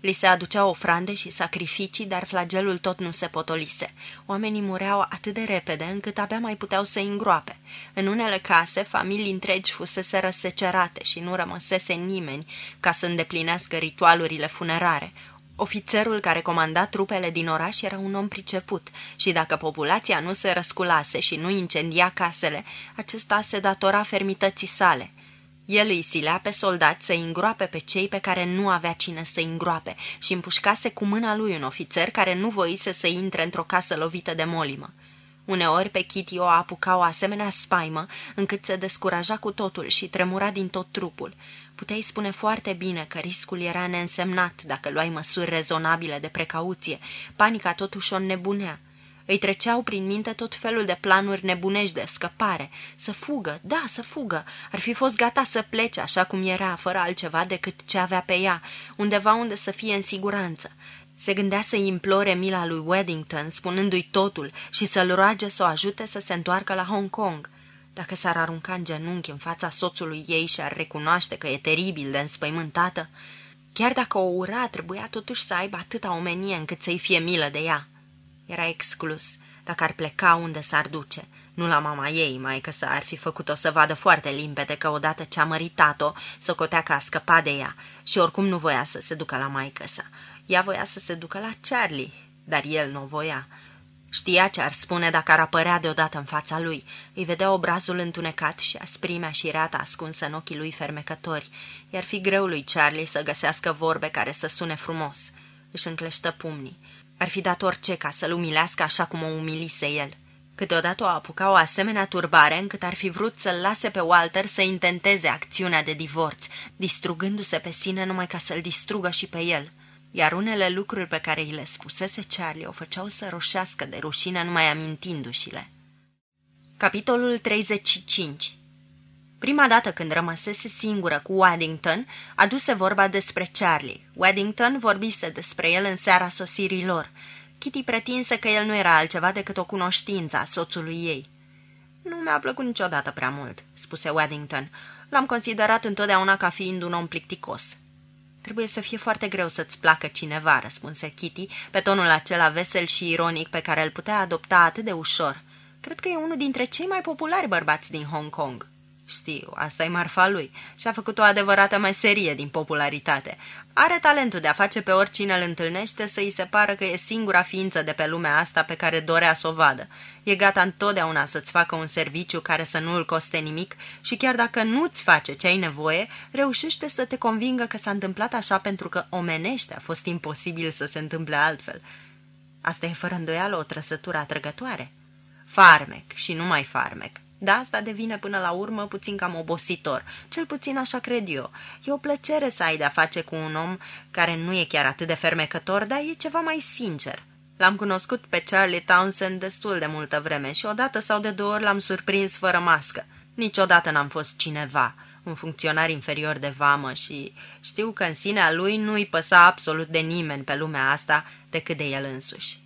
A: Li se aduceau ofrande și sacrificii, dar flagelul tot nu se potolise. Oamenii mureau atât de repede încât abia mai puteau să îngroape. În unele case, familii întregi fusese răsecerate și nu rămăsese nimeni ca să îndeplinească ritualurile funerare. Ofițerul care comanda trupele din oraș era un om priceput și dacă populația nu se răsculase și nu incendia casele, acesta se datora fermității sale. El îi silea pe soldați să îngroape pe cei pe care nu avea cine să îngroape și împușcase cu mâna lui un ofițer care nu voise să intre într-o casă lovită de molimă. Uneori pe Kitty o apuca o asemenea spaimă, încât se descuraja cu totul și tremura din tot trupul. Puteai spune foarte bine că riscul era neînsemnat dacă luai măsuri rezonabile de precauție. Panica totuși o nebunea. Îi treceau prin minte tot felul de planuri nebunești de scăpare. Să fugă, da, să fugă. Ar fi fost gata să plece așa cum era, fără altceva decât ce avea pe ea, undeva unde să fie în siguranță. Se gândea să implore mila lui Weddington, spunându-i totul, și să-l roage să o ajute să se întoarcă la Hong Kong. Dacă s-ar arunca în genunchi în fața soțului ei și ar recunoaște că e teribil de înspăimântată, chiar dacă o ura, trebuia totuși să aibă atâta omenie încât să-i fie milă de ea. Era exclus, dacă ar pleca unde s-ar duce, nu la mama ei, mai că să ar fi făcut-o să vadă foarte limpede că odată ce a măritat-o, cotea că a scăpat de ea și oricum nu voia să se ducă la maică sa. Ea voia să se ducă la Charlie, dar el nu voia. Știa ce ar spune dacă ar apărea deodată în fața lui. Îi vedea obrazul întunecat și asprimea și rata ascunsă în ochii lui fermecători. iar fi greu lui Charlie să găsească vorbe care să sune frumos. Își încleștă pumnii. Ar fi dat orice ca să-l umilească așa cum o umilise el. Câteodată o apuca o asemenea turbare încât ar fi vrut să-l lase pe Walter să intenteze acțiunea de divorț, distrugându-se pe sine numai ca să-l distrugă și pe el – iar unele lucruri pe care îi le spusese Charlie o făceau să roșească de rușine numai amintindu-și-le. Capitolul 35 Prima dată când rămăsese singură cu Waddington, aduse vorba despre Charlie. Waddington vorbise despre el în seara sosirii lor. Kitty pretinse că el nu era altceva decât o cunoștință a soțului ei. Nu mi-a plăcut niciodată prea mult," spuse Waddington. L-am considerat întotdeauna ca fiind un om plicticos." Trebuie să fie foarte greu să-ți placă cineva, răspunse Kitty, pe tonul acela vesel și ironic pe care îl putea adopta atât de ușor. Cred că e unul dintre cei mai populari bărbați din Hong Kong. Știu, asta e marfa lui. Și-a făcut o adevărată meserie din popularitate. Are talentul de a face pe oricine îl întâlnește să-i se pară că e singura ființă de pe lumea asta pe care dorea să o vadă. E gata întotdeauna să-ți facă un serviciu care să nu îl coste nimic și chiar dacă nu-ți face ce ai nevoie, reușește să te convingă că s-a întâmplat așa pentru că omenește a fost imposibil să se întâmple altfel. Asta e fără îndoială o trăsătură atrăgătoare. Farmec și numai farmec. Da, asta devine până la urmă puțin cam obositor, cel puțin așa cred eu. E o plăcere să ai de-a face cu un om care nu e chiar atât de fermecător, dar e ceva mai sincer. L-am cunoscut pe Charlie Townsend destul de multă vreme și odată sau de două ori l-am surprins fără mască. Niciodată n-am fost cineva, un funcționar inferior de vamă și știu că în sinea lui nu-i păsa absolut de nimeni pe lumea asta decât de el însuși.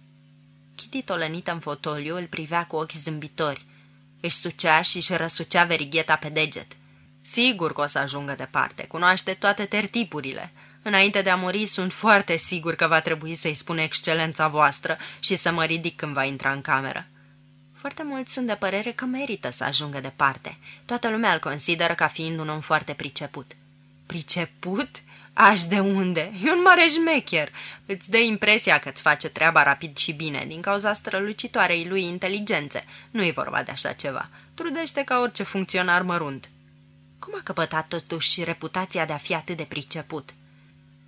A: Kitty tolănită în fotoliu îl privea cu ochi zâmbitori. Își sucea și își răsucea verigheta pe deget. Sigur că o să ajungă departe, cunoaște toate tertipurile. Înainte de a muri, sunt foarte sigur că va trebui să-i spun excelența voastră și să mă ridic când va intra în cameră. Foarte mulți sunt de părere că merită să ajungă departe. Toată lumea îl consideră ca fiind un om foarte priceput. Priceput? Aș de unde? E un mare șmecher. Îți dă impresia că îți face treaba rapid și bine din cauza strălucitoarei lui inteligențe. Nu e vorba de așa ceva. Trudește ca orice funcționar mărunt. Cum a căpătat totuși reputația de a fi atât de priceput?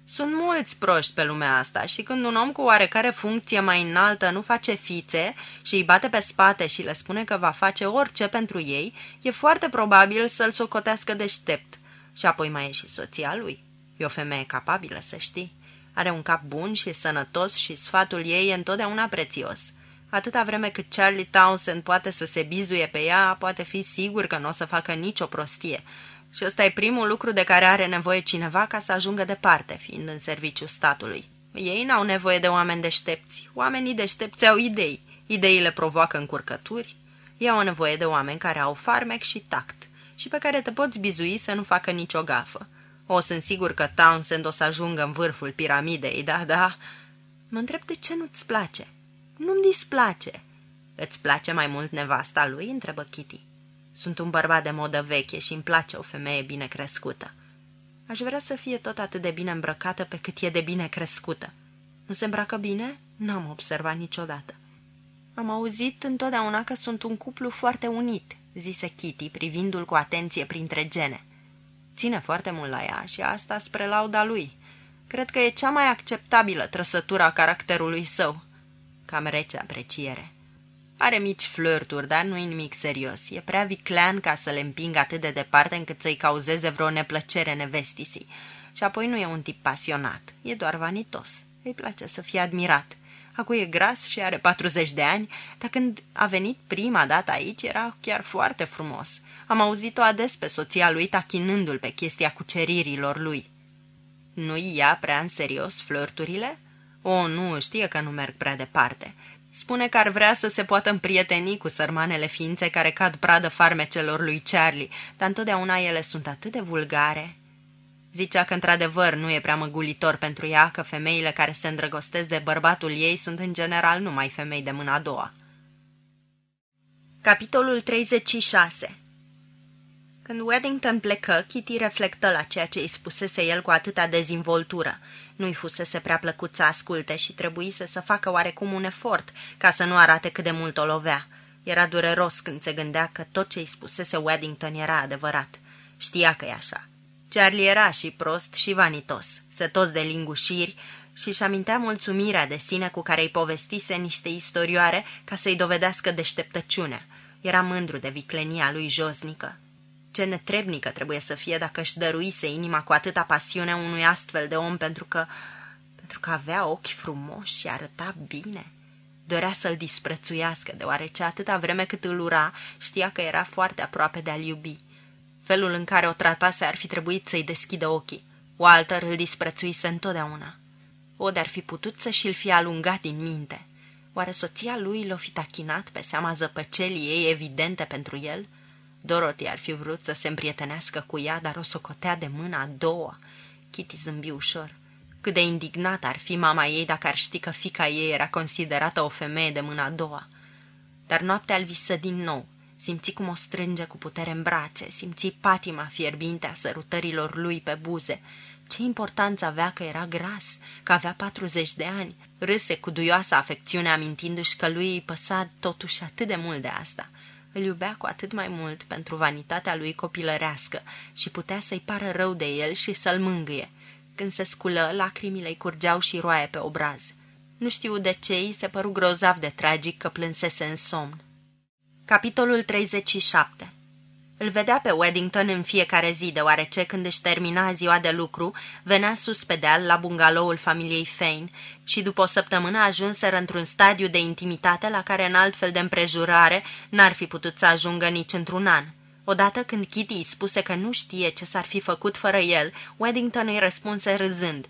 A: Sunt mulți proști pe lumea asta și când un om cu oarecare funcție mai înaltă nu face fițe și îi bate pe spate și le spune că va face orice pentru ei, e foarte probabil să-l socotească deștept. Și apoi mai e și soția lui. E o femeie capabilă, să știi. Are un cap bun și sănătos și sfatul ei e întotdeauna prețios. Atâta vreme cât Charlie Townsend poate să se bizuie pe ea, poate fi sigur că nu o să facă nicio prostie. Și ăsta e primul lucru de care are nevoie cineva ca să ajungă departe, fiind în serviciu statului. Ei n-au nevoie de oameni deștepți. Oamenii deștepți au idei. Ideile provoacă încurcături. Ei au nevoie de oameni care au farmec și tact și pe care te poți bizui să nu facă nicio gafă. O, sunt sigur că Townsend o să ajungă în vârful piramidei, da, da. Mă întreb de ce nu-ți place. Nu-mi displace. Îți place mai mult nevasta lui? întrebă Kitty. Sunt un bărbat de modă veche și îmi place o femeie bine crescută. Aș vrea să fie tot atât de bine îmbrăcată pe cât e de bine crescută. Nu se îmbracă bine? N-am observat niciodată. Am auzit întotdeauna că sunt un cuplu foarte unit, zise Kitty, privindu-l cu atenție printre gene. Ține foarte mult la ea și asta spre lauda lui. Cred că e cea mai acceptabilă trăsătura a caracterului său. Cam rece apreciere. Are mici flirturi, dar nu-i nimic serios. E prea viclean ca să le împingă atât de departe încât să-i cauzeze vreo neplăcere nevestisii. Și apoi nu e un tip pasionat, e doar vanitos. Îi place să fie admirat. Acu e gras și are 40 de ani, dar când a venit prima dată aici era chiar foarte frumos – am auzit-o ades pe soția lui tachinându-l pe chestia cuceririlor lui. Nu-i ia prea în serios flirturile? O, nu, știe că nu merg prea departe. Spune că ar vrea să se poată împrieteni cu sărmanele ființe care cad pradă farmecelor lui Charlie, dar întotdeauna ele sunt atât de vulgare. Zicea că într-adevăr nu e prea măgulitor pentru ea că femeile care se îndrăgostesc de bărbatul ei sunt în general numai femei de mâna a doua. Capitolul 36 când Weddington plecă, Kitty reflectă la ceea ce îi spusese el cu atâta dezinvoltură. Nu-i fusese prea plăcut să asculte și trebuise să facă oarecum un efort ca să nu arate cât de mult o lovea. Era dureros când se gândea că tot ce îi spusese Weddington era adevărat. Știa că e așa. Charlie era și prost și vanitos, setos de lingușiri și își amintea mulțumirea de sine cu care îi povestise niște istorioare ca să-i dovedească deșteptăciunea. Era mândru de viclenia lui josnică. Ce netrebnică trebuie să fie dacă își dăruise inima cu atâta pasiune unui astfel de om pentru că... pentru că avea ochi frumoși și arăta bine. Dorea să-l disprețuiască, deoarece atâta vreme cât îl ura, știa că era foarte aproape de a-l iubi. Felul în care o tratase ar fi trebuit să-i deschidă ochii. Walter îl disprețuise întotdeauna. Od ar fi putut să și-l fi alungat din minte. Oare soția lui l-o fi tachinat pe seama zăpăcelii ei evidente pentru el – Dorothy ar fi vrut să se împrietenească cu ea, dar o socotea de mâna a doua. Kitty zâmbi ușor. Cât de indignat ar fi mama ei dacă ar ști că fica ei era considerată o femeie de mâna a doua. Dar noaptea îl visă din nou. Simți cum o strânge cu putere în brațe, simți patima fierbinte a sărutărilor lui pe buze. Ce importanță avea că era gras, că avea 40 de ani. Râse cu duioasa afecțiune amintindu-și că lui îi păsa totuși atât de mult de asta – îl iubea cu atât mai mult pentru vanitatea lui copilărească și putea să-i pară rău de el și să-l mângâie. Când se sculă, lacrimile îi curgeau și roaie pe obraz. Nu știu de ce îi se păru grozav de tragic că plânsese în somn. Capitolul 37 îl vedea pe Weddington în fiecare zi, deoarece când își termina ziua de lucru, venea sus pe deal la bungaloul familiei Fein. și după o săptămână ajunseră într-un stadiu de intimitate la care în altfel de împrejurare n-ar fi putut să ajungă nici într-un an. Odată când Kitty îi spuse că nu știe ce s-ar fi făcut fără el, Weddington îi răspunse râzând.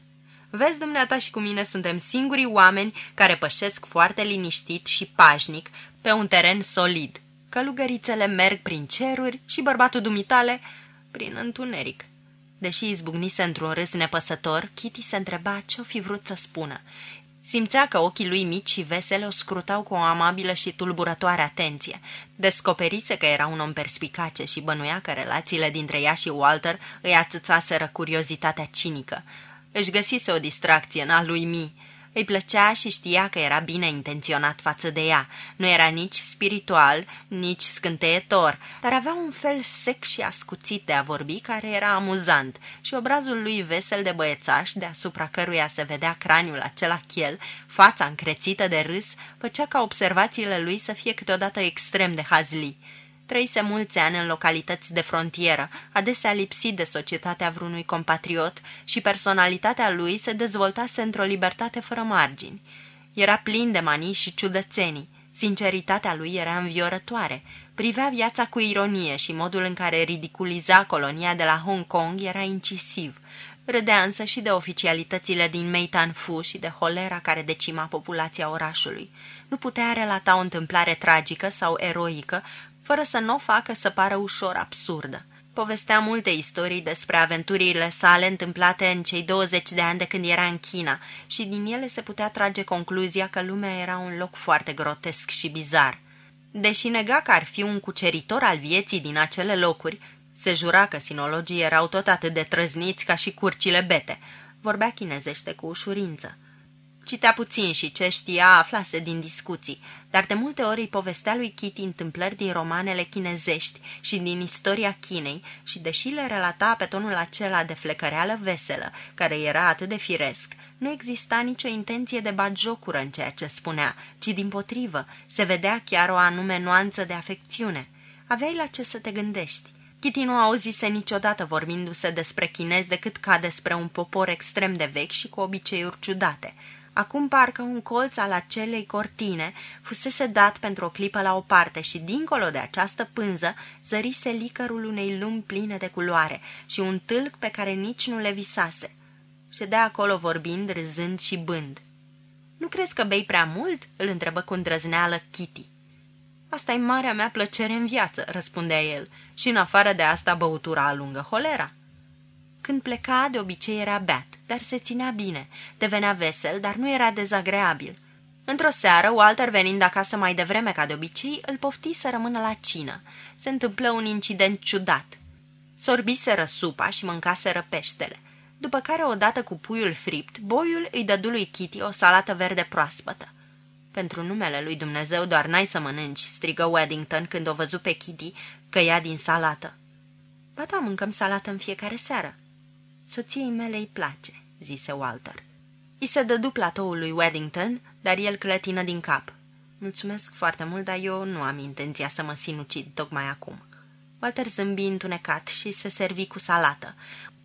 A: Vezi, dumneata și cu mine suntem singurii oameni care pășesc foarte liniștit și pașnic pe un teren solid." Călugărițele merg prin ceruri și bărbatul dumitale prin întuneric. Deși izbucnise într-un râs nepăsător, Kitty se întreba ce-o fi vrut să spună. Simțea că ochii lui mici și vesele o scrutau cu o amabilă și tulburătoare atenție. Descoperise că era un om perspicace și bănuia că relațiile dintre ea și Walter îi atâțaseră curiozitatea cinică. Își găsise o distracție în a lui Mii îi plăcea și știa că era bine intenționat față de ea. Nu era nici spiritual, nici scânteietor, dar avea un fel sec și ascuțit de a vorbi care era amuzant și obrazul lui vesel de băiețaș, deasupra căruia se vedea craniul acela chel, fața încrețită de râs, făcea ca observațiile lui să fie câteodată extrem de hazli trăise mulți ani în localități de frontieră, adesea lipsit de societatea vreunui compatriot și personalitatea lui se dezvoltase într-o libertate fără margini. Era plin de manii și ciudățenii. Sinceritatea lui era înviorătoare. Privea viața cu ironie și modul în care ridiculiza colonia de la Hong Kong era incisiv. Râdea însă și de oficialitățile din Meitan Fu și de holera care decima populația orașului. Nu putea relata o întâmplare tragică sau eroică fără să nu o facă să pară ușor absurdă. Povestea multe istorii despre aventurile sale întâmplate în cei 20 de ani de când era în China și din ele se putea trage concluzia că lumea era un loc foarte grotesc și bizar. Deși nega că ar fi un cuceritor al vieții din acele locuri, se jura că sinologii erau tot atât de trăzniți ca și curcile bete. Vorbea chinezește cu ușurință. Citea puțin și ce știa aflase din discuții, dar de multe ori îi povestea lui Kitty întâmplări din romanele chinezești și din istoria Chinei și deși le relata pe tonul acela de flecăreală veselă, care era atât de firesc, nu exista nicio intenție de bagiocură în ceea ce spunea, ci din potrivă, se vedea chiar o anume nuanță de afecțiune. Aveai la ce să te gândești. Kitty nu auzise niciodată vorbindu-se despre chinez decât ca despre un popor extrem de vechi și cu obiceiuri ciudate – Acum parcă un colț al acelei cortine fusese dat pentru o clipă la o parte și, dincolo de această pânză, zărise licărul unei lumi pline de culoare și un tâlc pe care nici nu le visase. Ședea acolo vorbind, râzând și bând. Nu crezi că bei prea mult?" îl întrebă cu îndrăzneală Kitty. asta e marea mea plăcere în viață," răspundea el, și în afară de asta băutura alungă holera." Când pleca, de obicei era beat, dar se ținea bine. Devenea vesel, dar nu era dezagreabil. Într-o seară, Walter, venind acasă mai devreme ca de obicei, îl pofti să rămână la cină. Se întâmplă un incident ciudat. Sorbiseră supa și mâncaseră peștele. După care, odată cu puiul fript, boiul îi dădu lui Kitty o salată verde proaspătă. Pentru numele lui Dumnezeu doar n-ai să mănânci, strigă Weddington când o văzu pe Kitty că ia din salată. Ba da, mâncăm salată în fiecare seară. Soției mele îi place," zise Walter. I se dădu platoul lui Weddington, dar el clătină din cap. Mulțumesc foarte mult, dar eu nu am intenția să mă sinucid tocmai acum." Walter zâmbi întunecat și se servi cu salată.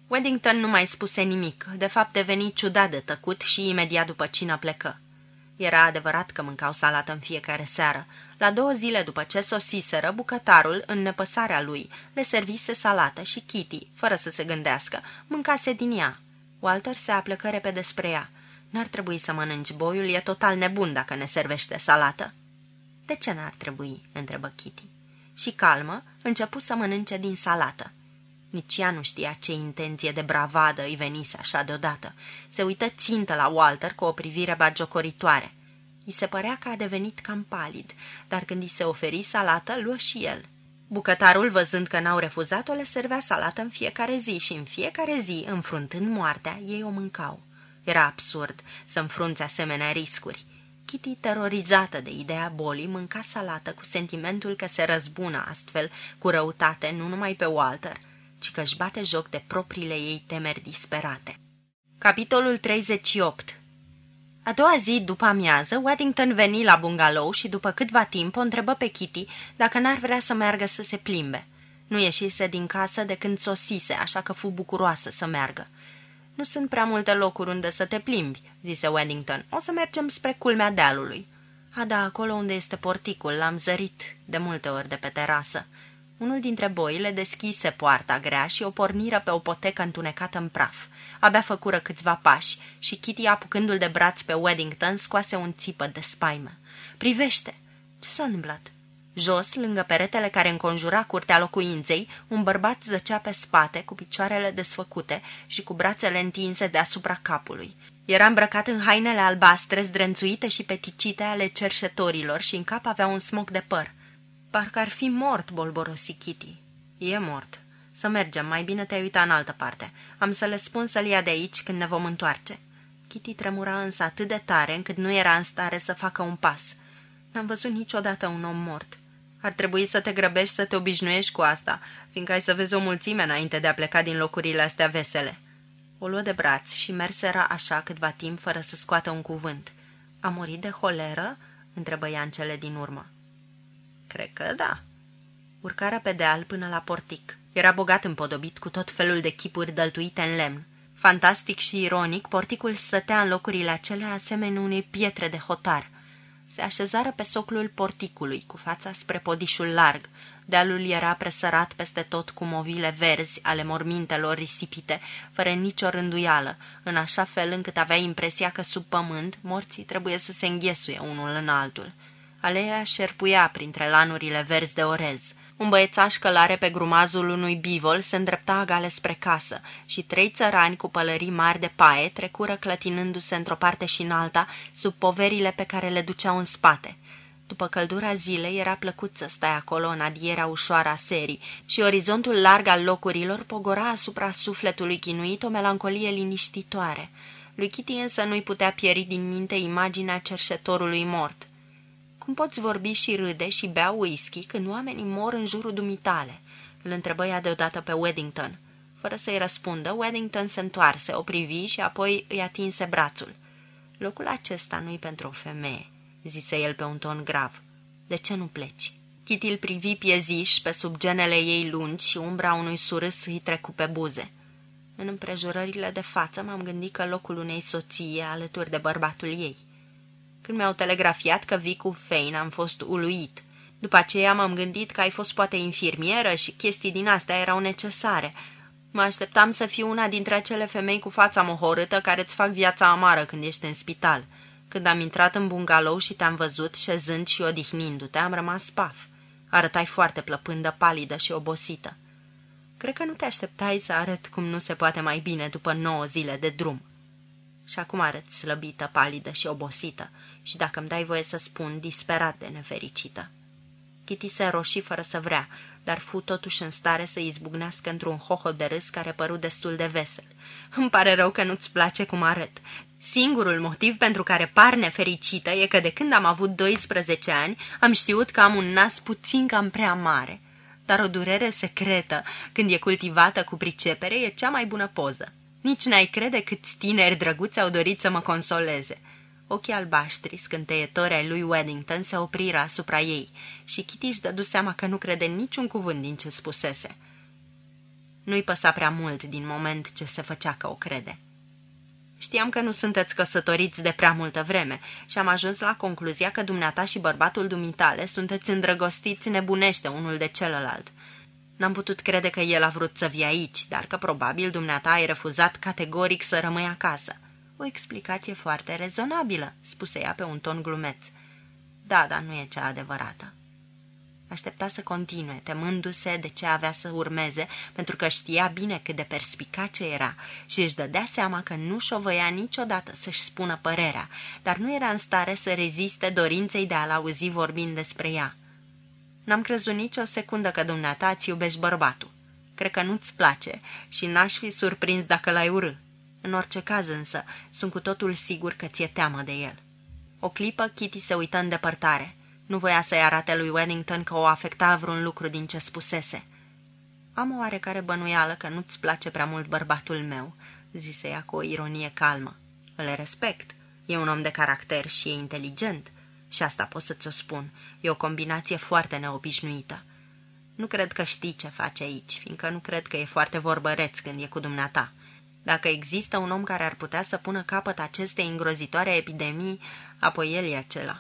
A: Weddington nu mai spuse nimic, de fapt deveni ciudat de tăcut și imediat după cină plecă. Era adevărat că mâncau salată în fiecare seară, la două zile după ce sosiseră, bucătarul, în nepăsarea lui, le servise salată și Kitty, fără să se gândească, mâncase din ea. Walter se aplecă repede spre ea. N-ar trebui să mănânci boiul, e total nebun dacă ne servește salată." De ce n-ar trebui?" întrebă Kitty. Și calmă, începu să mănânce din salată. Nici ea nu știa ce intenție de bravadă îi venise așa deodată. Se uită țintă la Walter cu o privire bagiocoritoare. I se părea că a devenit cam palid, dar când i se oferi salată, luă și el. Bucătarul, văzând că n-au refuzat-o, le servea salată în fiecare zi și în fiecare zi, înfruntând moartea, ei o mâncau. Era absurd să înfrunți asemenea riscuri. Kitty, terorizată de ideea bolii, mânca salată cu sentimentul că se răzbună astfel cu răutate nu numai pe Walter, ci că își bate joc de propriile ei temeri disperate. Capitolul 38 a doua zi, după amiază, Waddington veni la bungalow și după câtva timp o întrebă pe Kitty dacă n-ar vrea să meargă să se plimbe. Nu ieșise din casă de când sosise, așa că fu bucuroasă să meargă. Nu sunt prea multe locuri unde să te plimbi," zise Waddington. O să mergem spre culmea dealului." A, da, acolo unde este porticul, l-am zărit de multe ori de pe terasă." Unul dintre boile deschise poarta grea și o porniră pe o potecă întunecată în praf. Abia făcură câțiva pași și Kitty, apucându-l de braț pe Weddington, scoase un țipă de spaimă. Privește! Ce s-a întâmplat? Jos, lângă peretele care înconjura curtea locuinței, un bărbat zăcea pe spate, cu picioarele desfăcute și cu brațele întinse deasupra capului. Era îmbrăcat în hainele albastre, zdrențuite și peticite ale cerșetorilor și în cap avea un smoc de păr. Parcă ar fi mort, bolborosi Kitty. E mort, să mergem, mai bine te-ai uita în altă parte. Am să le spun să-l ia de aici când ne vom întoarce." Kitty tremura însă atât de tare încât nu era în stare să facă un pas. N-am văzut niciodată un om mort. Ar trebui să te grăbești să te obișnuiești cu asta, fiindcă ai să vezi o mulțime înainte de a pleca din locurile astea vesele. O luă de braț și merseră așa câtva timp fără să scoată un cuvânt. A murit de holeră?" întrebă ea în cele din urmă. Cred că da." Urcarea pe deal până la portic. Era bogat împodobit cu tot felul de chipuri dăltuite în lemn. Fantastic și ironic, porticul stătea în locurile acelea asemenea unei pietre de hotar. Se așezară pe soclul porticului, cu fața spre podișul larg. Dealul era presărat peste tot cu movile verzi ale mormintelor risipite, fără nicio rânduială, în așa fel încât avea impresia că sub pământ morții trebuie să se înghesuie unul în altul. Aleea șerpuia printre lanurile verzi de orez. Un băiețaș călare pe grumazul unui bivol se îndrepta agale spre casă și trei țărani cu pălării mari de paie trecură clătinându-se într-o parte și în alta sub poverile pe care le duceau în spate. După căldura zilei era plăcut să stai acolo în adierea ușoară a serii și orizontul larg al locurilor pogora asupra sufletului chinuit o melancolie liniștitoare. Lui Kitty însă nu-i putea pieri din minte imaginea cerșetorului mort – cum poți vorbi și râde și bea whisky când oamenii mor în jurul dumitale?" îl întrebă ea deodată pe Weddington. Fără să-i răspundă, Weddington se întoarse, o privi și apoi îi atinse brațul. Locul acesta nu-i pentru o femeie," zise el pe un ton grav. De ce nu pleci?" Kitty îl privi pieziș pe sub genele ei lungi și umbra unui surâs îi trecu pe buze. În împrejurările de față m-am gândit că locul unei soții e alături de bărbatul ei. Când mi-au telegrafiat că vii cu Fein, am fost uluit. După aceea m-am gândit că ai fost poate infirmieră și chestii din astea erau necesare. Mă așteptam să fiu una dintre acele femei cu fața mohorâtă care îți fac viața amară când ești în spital. Când am intrat în bungalou și te-am văzut șezând și odihnindu-te, am rămas paf. Arătai foarte plăpândă, palidă și obosită. Cred că nu te așteptai să arăt cum nu se poate mai bine după nouă zile de drum. Și acum arăți slăbită, palidă și obosită și, dacă îmi dai voie să spun, disperat de nefericită. Kitty se roșii fără să vrea, dar fu totuși în stare să izbucnească într-un hoho de râs care păru destul de vesel. Îmi pare rău că nu-ți place cum arăt. Singurul motiv pentru care par nefericită e că de când am avut 12 ani am știut că am un nas puțin cam prea mare. Dar o durere secretă, când e cultivată cu pricepere, e cea mai bună poză. Nici n-ai crede câți tineri drăguți au dorit să mă consoleze. Ochii albaștri, scânteietori ai lui Weddington, se opriră asupra ei și Kitty își dădu seama că nu crede niciun cuvânt din ce spusese. Nu-i păsa prea mult din moment ce se făcea că o crede. Știam că nu sunteți căsătoriți de prea multă vreme și am ajuns la concluzia că dumneata și bărbatul dumitale sunteți îndrăgostiți nebunește unul de celălalt. N-am putut crede că el a vrut să vii aici, dar că probabil dumneata ai refuzat categoric să rămâi acasă. O explicație foarte rezonabilă," spuse ea pe un ton glumeț. Da, dar nu e cea adevărată." Aștepta să continue, temându-se de ce avea să urmeze, pentru că știa bine cât de perspicace era și își dădea seama că nu șovăia niciodată să-și spună părerea, dar nu era în stare să reziste dorinței de a-l auzi vorbind despre ea. N-am crezut nicio secundă că dumneata ți iubești bărbatul. Cred că nu-ți place și n-aș fi surprins dacă l-ai urât. În orice caz însă, sunt cu totul sigur că ți-e teamă de el. O clipă, Kitty se uită în depărtare. Nu voia să-i arate lui Wellington că o afecta vreun lucru din ce spusese. Am o oarecare bănuială că nu-ți place prea mult bărbatul meu," zise ea cu o ironie calmă. Îl respect. E un om de caracter și e inteligent. Și asta pot să ți-o spun. E o combinație foarte neobișnuită. Nu cred că știi ce face aici, fiindcă nu cred că e foarte vorbăreț când e cu dumneata." Dacă există un om care ar putea să pună capăt acestei îngrozitoare epidemii, apoi el e acela.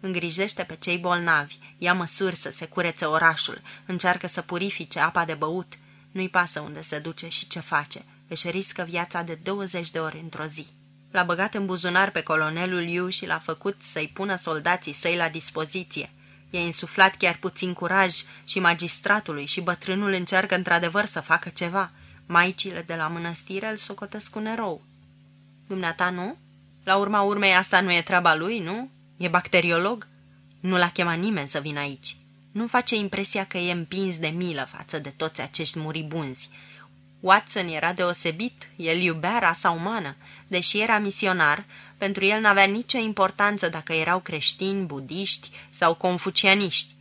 A: Îngrijește pe cei bolnavi, ia măsuri să se curețe orașul, încearcă să purifice apa de băut. Nu-i pasă unde se duce și ce face. Își riscă viața de 20 de ori într-o zi. L-a băgat în buzunar pe colonelul Liu și l-a făcut să-i pună soldații săi la dispoziție. I-a insuflat chiar puțin curaj și magistratului și bătrânul încearcă într-adevăr să facă ceva – Maicile de la mănăstire îl socotesc un erou. Dumneata nu? La urma urmei asta nu e treaba lui, nu? E bacteriolog? Nu l-a chemat nimeni să vină aici. Nu face impresia că e împins de milă față de toți acești muribunzi. Watson era deosebit, el iubea rasa umană. Deși era misionar, pentru el n-avea nicio importanță dacă erau creștini, budiști sau confucianiști.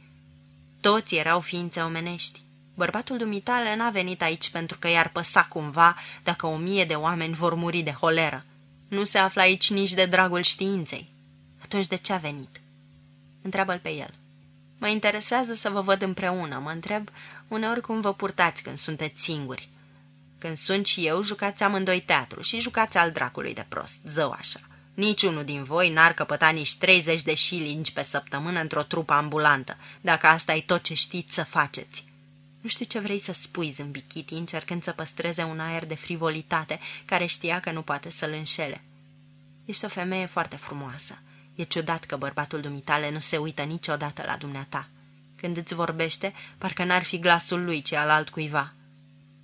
A: Toți erau ființe omenești. Bărbatul dumitale n-a venit aici pentru că i-ar păsa cumva dacă o mie de oameni vor muri de holeră. Nu se află aici nici de dragul științei. Atunci de ce a venit? Întreabă-l pe el. Mă interesează să vă văd împreună. Mă întreb uneori cum vă purtați când sunteți singuri. Când sunt și eu, jucați amândoi teatru și jucați al dracului de prost, zău așa. Niciunul din voi n-ar căpăta nici 30 de șilingi pe săptămână într-o trupă ambulantă, dacă asta e tot ce știți să faceți. Nu știu ce vrei să spui, zâmbichiti, încercând să păstreze un aer de frivolitate, care știa că nu poate să-l înșele. Ești o femeie foarte frumoasă. E ciudat că bărbatul dumitale nu se uită niciodată la dumneata. Când îți vorbește, parcă n-ar fi glasul lui, ci al altcuiva.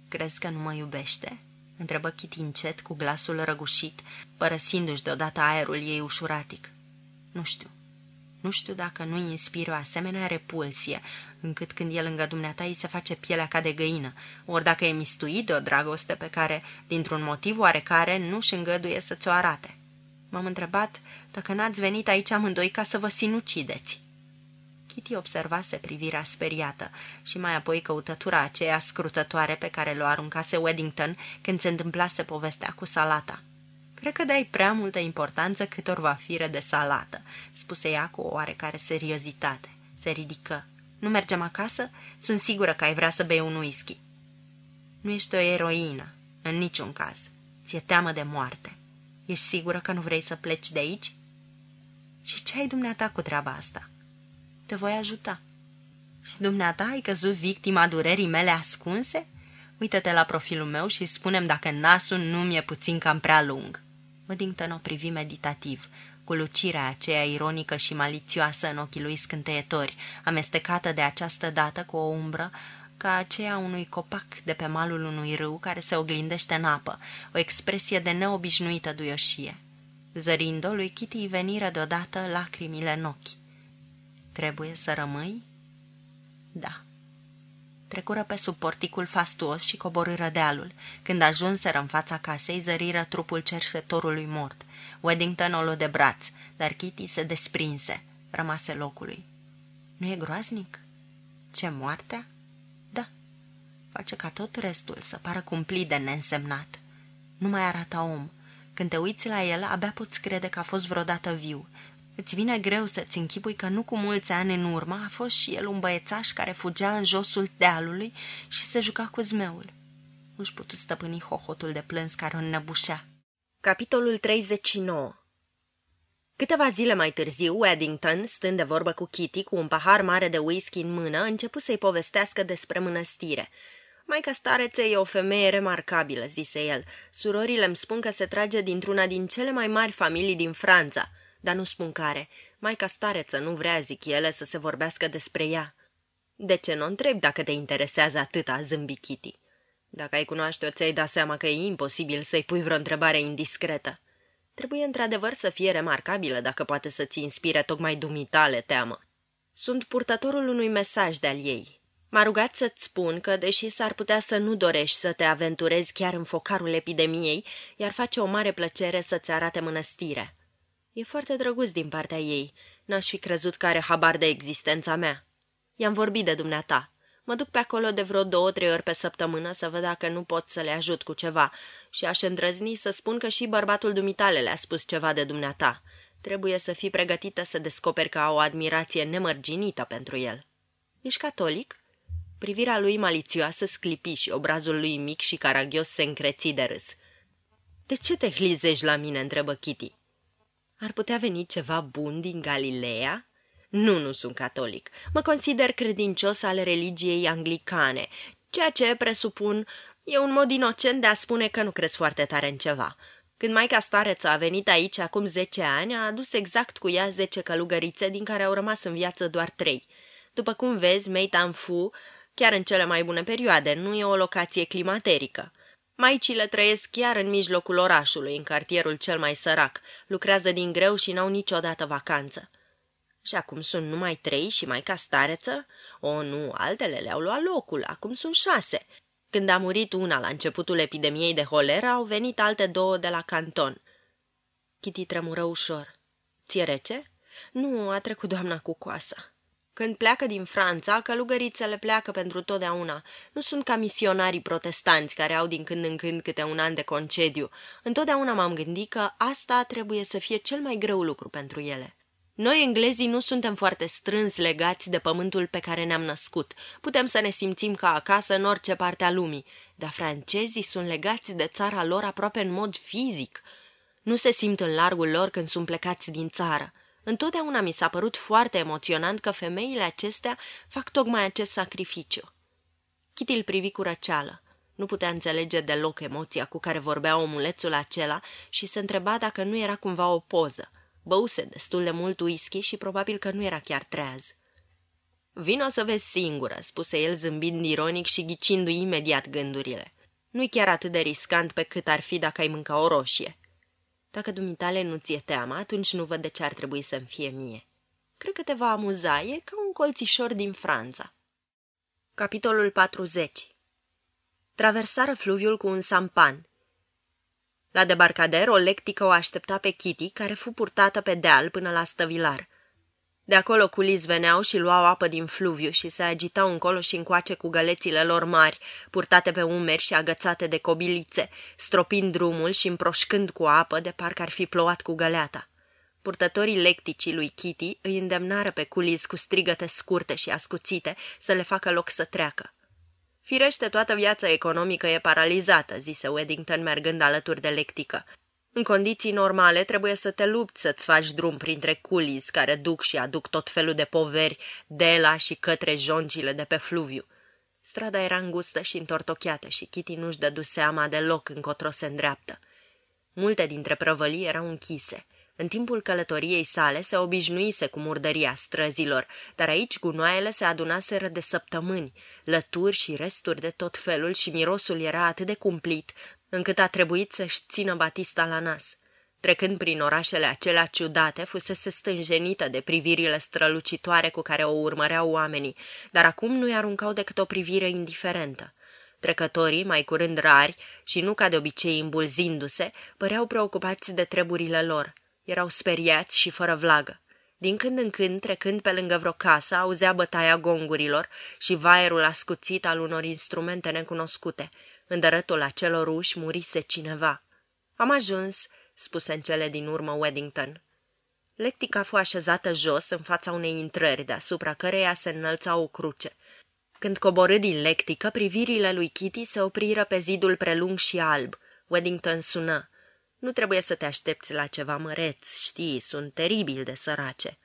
A: Crezi că nu mă iubește?" întrebă Kitty încet, cu glasul răgușit, părăsindu-și deodată aerul ei ușuratic. Nu știu. Nu știu dacă nu-i inspiră o asemenea repulsie, încât când e lângă dumneata îi se face pielea ca de găină, ori dacă e mistuit de o dragoste pe care, dintr-un motiv oarecare, nu-și îngăduie să ți-o arate. M-am întrebat dacă n-ați venit aici amândoi ca să vă sinucideți. Kitty observase privirea speriată și mai apoi căutătura aceea scrutătoare pe care l-o aruncase Weddington când se întâmplase povestea cu salata. Cred că dai prea multă importanță câtorva fire de salată," spuse ea cu o oarecare seriozitate. Se ridică. Nu mergem acasă? Sunt sigură că ai vrea să bei un whisky." Nu ești o eroină, în niciun caz. Ți-e teamă de moarte. Ești sigură că nu vrei să pleci de aici?" Și ce ai dumneata cu treaba asta?" Te voi ajuta." Și dumneata ai căzut victima durerii mele ascunse?" Uită-te la profilul meu și spunem dacă nasul nu mi-e puțin cam prea lung." Whittington o privi meditativ, cu lucirea aceea ironică și malițioasă în ochii lui scânteietori, amestecată de această dată cu o umbră ca aceea unui copac de pe malul unui râu care se oglindește în apă, o expresie de neobișnuită duioșie. Zărind-o, lui Kitty îi veniră deodată lacrimile în ochi. Trebuie să rămâi?" Da." Trecură pe sub porticul fastuos și coborâră dealul. Când ajunseră în fața casei, zăriră trupul cerșetorului mort. Weddington o luă de braț, dar Kitty se desprinse. Rămase locului. Nu e groaznic? Ce, moartea? Da. Face ca tot restul să pară cumplit de neînsemnat. Nu mai arată om. Când te uiți la el, abia poți crede că a fost vreodată viu. Îți vine greu să-ți închipui că nu cu mulți ani în urmă a fost și el un băiețaș care fugea în josul dealului și se juca cu zmeul. Nu-și putut stăpâni hohotul de plâns care o înnăbușea. Capitolul 39 Câteva zile mai târziu, Eddington, stând de vorbă cu Kitty cu un pahar mare de whisky în mână, început să-i povestească despre mănăstire. Maica starețe e o femeie remarcabilă," zise el. Surorile îmi spun că se trage dintr-una din cele mai mari familii din Franța." dar nu spun care. Maica stareță nu vrea, zic ele, să se vorbească despre ea. De ce nu întreb dacă te interesează atâta, zâmbi Kitty? Dacă ai cunoaște-o, ți-ai da seama că e imposibil să-i pui vreo întrebare indiscretă. Trebuie într-adevăr să fie remarcabilă dacă poate să-ți inspire tocmai dumitale teamă. Sunt purtătorul unui mesaj de-al ei. M-a rugat să-ți spun că, deși s-ar putea să nu dorești să te aventurezi chiar în focarul epidemiei, iar face o mare plăcere să-ți arate mănăstirea. E foarte drăguț din partea ei. N-aș fi crezut că are habar de existența mea. I-am vorbit de dumneata. Mă duc pe acolo de vreo două, trei ori pe săptămână să văd dacă nu pot să le ajut cu ceva și aș îndrăzni să spun că și bărbatul dumitale le-a spus ceva de dumneata. Trebuie să fii pregătită să descoperi că au o admirație nemărginită pentru el. Ești catolic? Privirea lui malițioasă sclipi și obrazul lui mic și caragios se încreții de râs. De ce te hlizești la mine?" întrebă Kitty. Ar putea veni ceva bun din Galileea? Nu, nu sunt catolic. Mă consider credincios al religiei anglicane, ceea ce, presupun, e un mod inocent de a spune că nu crezi foarte tare în ceva. Când Maica Stareță a venit aici acum zece ani, a adus exact cu ea zece călugărițe, din care au rămas în viață doar trei. După cum vezi, Mei Fu, chiar în cele mai bune perioade, nu e o locație climaterică. Maicile trăiesc chiar în mijlocul orașului, în cartierul cel mai sărac, lucrează din greu și n-au niciodată vacanță. Și acum sunt numai trei și mai ca stareță? O, nu, altele le-au luat locul, acum sunt șase. Când a murit una la începutul epidemiei de holera, au venit alte două de la canton. Kitty tremură ușor. Ție rece? Nu, a trecut doamna cu coasa. Când pleacă din Franța, călugărițele pleacă pentru totdeauna. Nu sunt ca misionarii protestanți care au din când în când câte un an de concediu. Întotdeauna m-am gândit că asta trebuie să fie cel mai greu lucru pentru ele. Noi, englezii, nu suntem foarte strâns legați de pământul pe care ne-am născut. Putem să ne simțim ca acasă în orice parte a lumii, dar francezii sunt legați de țara lor aproape în mod fizic. Nu se simt în largul lor când sunt plecați din țară. Întotdeauna mi s-a părut foarte emoționant că femeile acestea fac tocmai acest sacrificiu. Kitty îl privi cu răceală. Nu putea înțelege deloc emoția cu care vorbea omulețul acela și se întreba dacă nu era cumva o poză. Băuse destul de mult whisky și probabil că nu era chiar treaz. Vino să vezi singură," spuse el zâmbind ironic și ghicindu-i imediat gândurile. Nu-i chiar atât de riscant pe cât ar fi dacă ai mânca o roșie." Dacă dumitale nu ți-e teamă, atunci nu văd de ce ar trebui să-mi fie mie. Cred că te va amuza, e ca un colțișor din Franța. Capitolul 40 Traversară fluviul cu un sampan. La debarcader, o lectică o aștepta pe Kitty, care fu purtată pe deal până la stăvilar – de acolo culis veneau și luau apă din fluviu și se agitau încolo și încoace cu gălețile lor mari, purtate pe umeri și agățate de cobilițe, stropind drumul și împroșcând cu apă de parcă ar fi plouat cu găleata. Purtătorii lecticii lui Kitty îi îndemnară pe culis cu strigăte scurte și ascuțite să le facă loc să treacă. Firește, toată viața economică e paralizată, zise Weddington mergând alături de lectică. În condiții normale trebuie să te lupți să-ți faci drum printre culis care duc și aduc tot felul de poveri de la și către joncile de pe fluviu. Strada era îngustă și întortocheată și Kitty nu-și dădu seama deloc încotro se îndreaptă. Multe dintre prăvălii erau închise. În timpul călătoriei sale se obișnuise cu murdăria străzilor, dar aici gunoaiele se adunaseră de săptămâni, lături și resturi de tot felul și mirosul era atât de cumplit, încât a trebuit să-și țină Batista la nas. Trecând prin orașele acelea ciudate, fusese stânjenită de privirile strălucitoare cu care o urmăreau oamenii, dar acum nu-i aruncau decât o privire indiferentă. Trecătorii, mai curând rari și nu ca de obicei îmbulzindu-se, păreau preocupați de treburile lor. Erau speriați și fără vlagă. Din când în când, trecând pe lângă vreo casă, auzea bătaia gongurilor și vaerul ascuțit al unor instrumente necunoscute. În dărătul acelor uși murise cineva. Am ajuns, spuse în cele din urmă Weddington. Lectica fu așezată jos în fața unei intrări, deasupra căreia se înălța o cruce. Când coborâ din lectică, privirile lui Kitty se opriră pe zidul prelung și alb. Weddington sună. Nu trebuie să te aștepți la ceva măreț, știi, sunt teribil de sărace.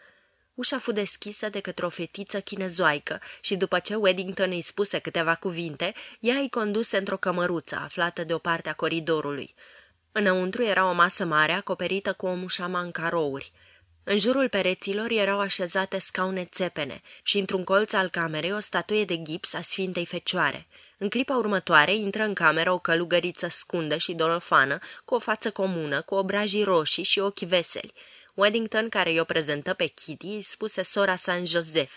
A: Ușa fu deschisă de către o fetiță chinezoaică și după ce Weddington îi spuse câteva cuvinte, ea îi conduse într-o cămăruță aflată de o parte a coridorului. Înăuntru era o masă mare acoperită cu o mușama în carouri. În jurul pereților erau așezate scaune țepene și într-un colț al camerei o statuie de gips a Sfintei Fecioare. În clipa următoare intră în cameră o călugăriță scundă și dolofană, cu o față comună, cu obrajii roșii și ochi veseli – Weddington, care i-o prezentă pe Kitty, spuse sora San Joseph.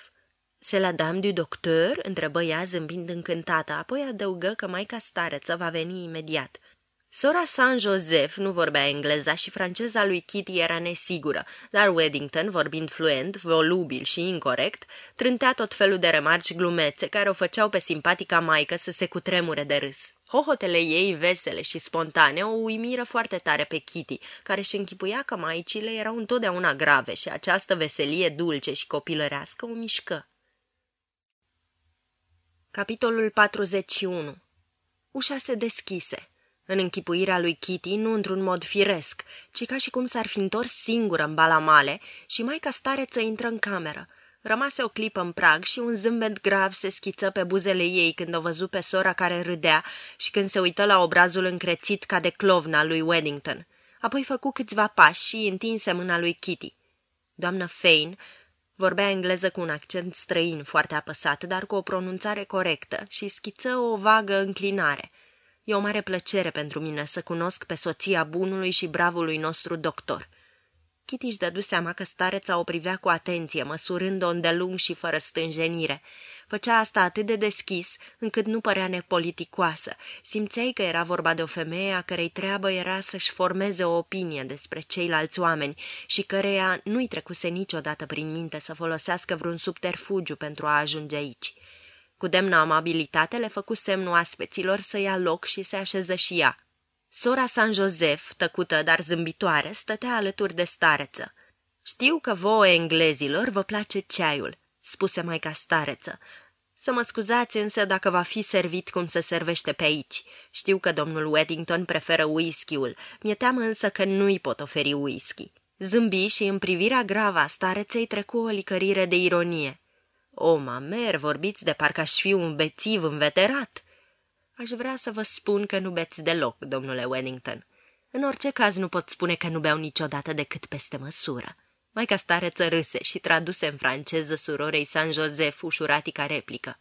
A: Se la dam du doctor?" întrebă ea zâmbind încântată, apoi adăugă că maica stareță va veni imediat. Sora San Joseph nu vorbea engleza și franceza lui Kitty era nesigură, dar Weddington, vorbind fluent, volubil și incorrect, trântea tot felul de remarci glumețe care o făceau pe simpatica maică să se cutremure de râs. Hohotele ei vesele și spontane o uimiră foarte tare pe Kitty, care și închipuia că maicile erau întotdeauna grave și această veselie dulce și copilărească o mișcă. Capitolul 41 Ușa se deschise. În închipuirea lui Kitty, nu într-un mod firesc, ci ca și cum s-ar fi întors singură în balamale și maica stareță intră în cameră – Rămase o clipă în prag și un zâmbet grav se schiță pe buzele ei când o văzu pe sora care râdea și când se uită la obrazul încrețit ca de clovna lui Weddington. Apoi făcu câțiva pași și întinse mâna lui Kitty. Doamnă Fain vorbea engleză cu un accent străin foarte apăsat, dar cu o pronunțare corectă și schiță o vagă înclinare. E o mare plăcere pentru mine să cunosc pe soția bunului și bravului nostru doctor.” Kitty își dădu seama că stareța o privea cu atenție, măsurând-o îndelung și fără stânjenire. Făcea asta atât de deschis, încât nu părea nepoliticoasă. Simțeai că era vorba de o femeie a cărei treabă era să-și formeze o opinie despre ceilalți oameni și căreia nu-i trecuse niciodată prin minte să folosească vreun subterfugiu pentru a ajunge aici. Cu demnă amabilitate le făcu semnul aspeților să ia loc și se așeză și ea, Sora San Josef, tăcută dar zâmbitoare, stătea alături de stareță. Știu că vouă englezilor vă place ceaiul," spuse maica stareță. Să mă scuzați însă dacă va fi servit cum se servește pe aici. Știu că domnul Weddington preferă whisky-ul, mi-e teamă însă că nu-i pot oferi whisky." Zâmbi și în privirea gravă stareței trecu o licărire de ironie. O, mamer, vorbiți de parcă aș fi un bețiv înveterat!" Aș vrea să vă spun că nu beți deloc, domnule Wellington. În orice caz nu pot spune că nu beau niciodată decât peste măsură. Maica stareță râse și traduse în franceză surorei San Joseph ușuratica replică.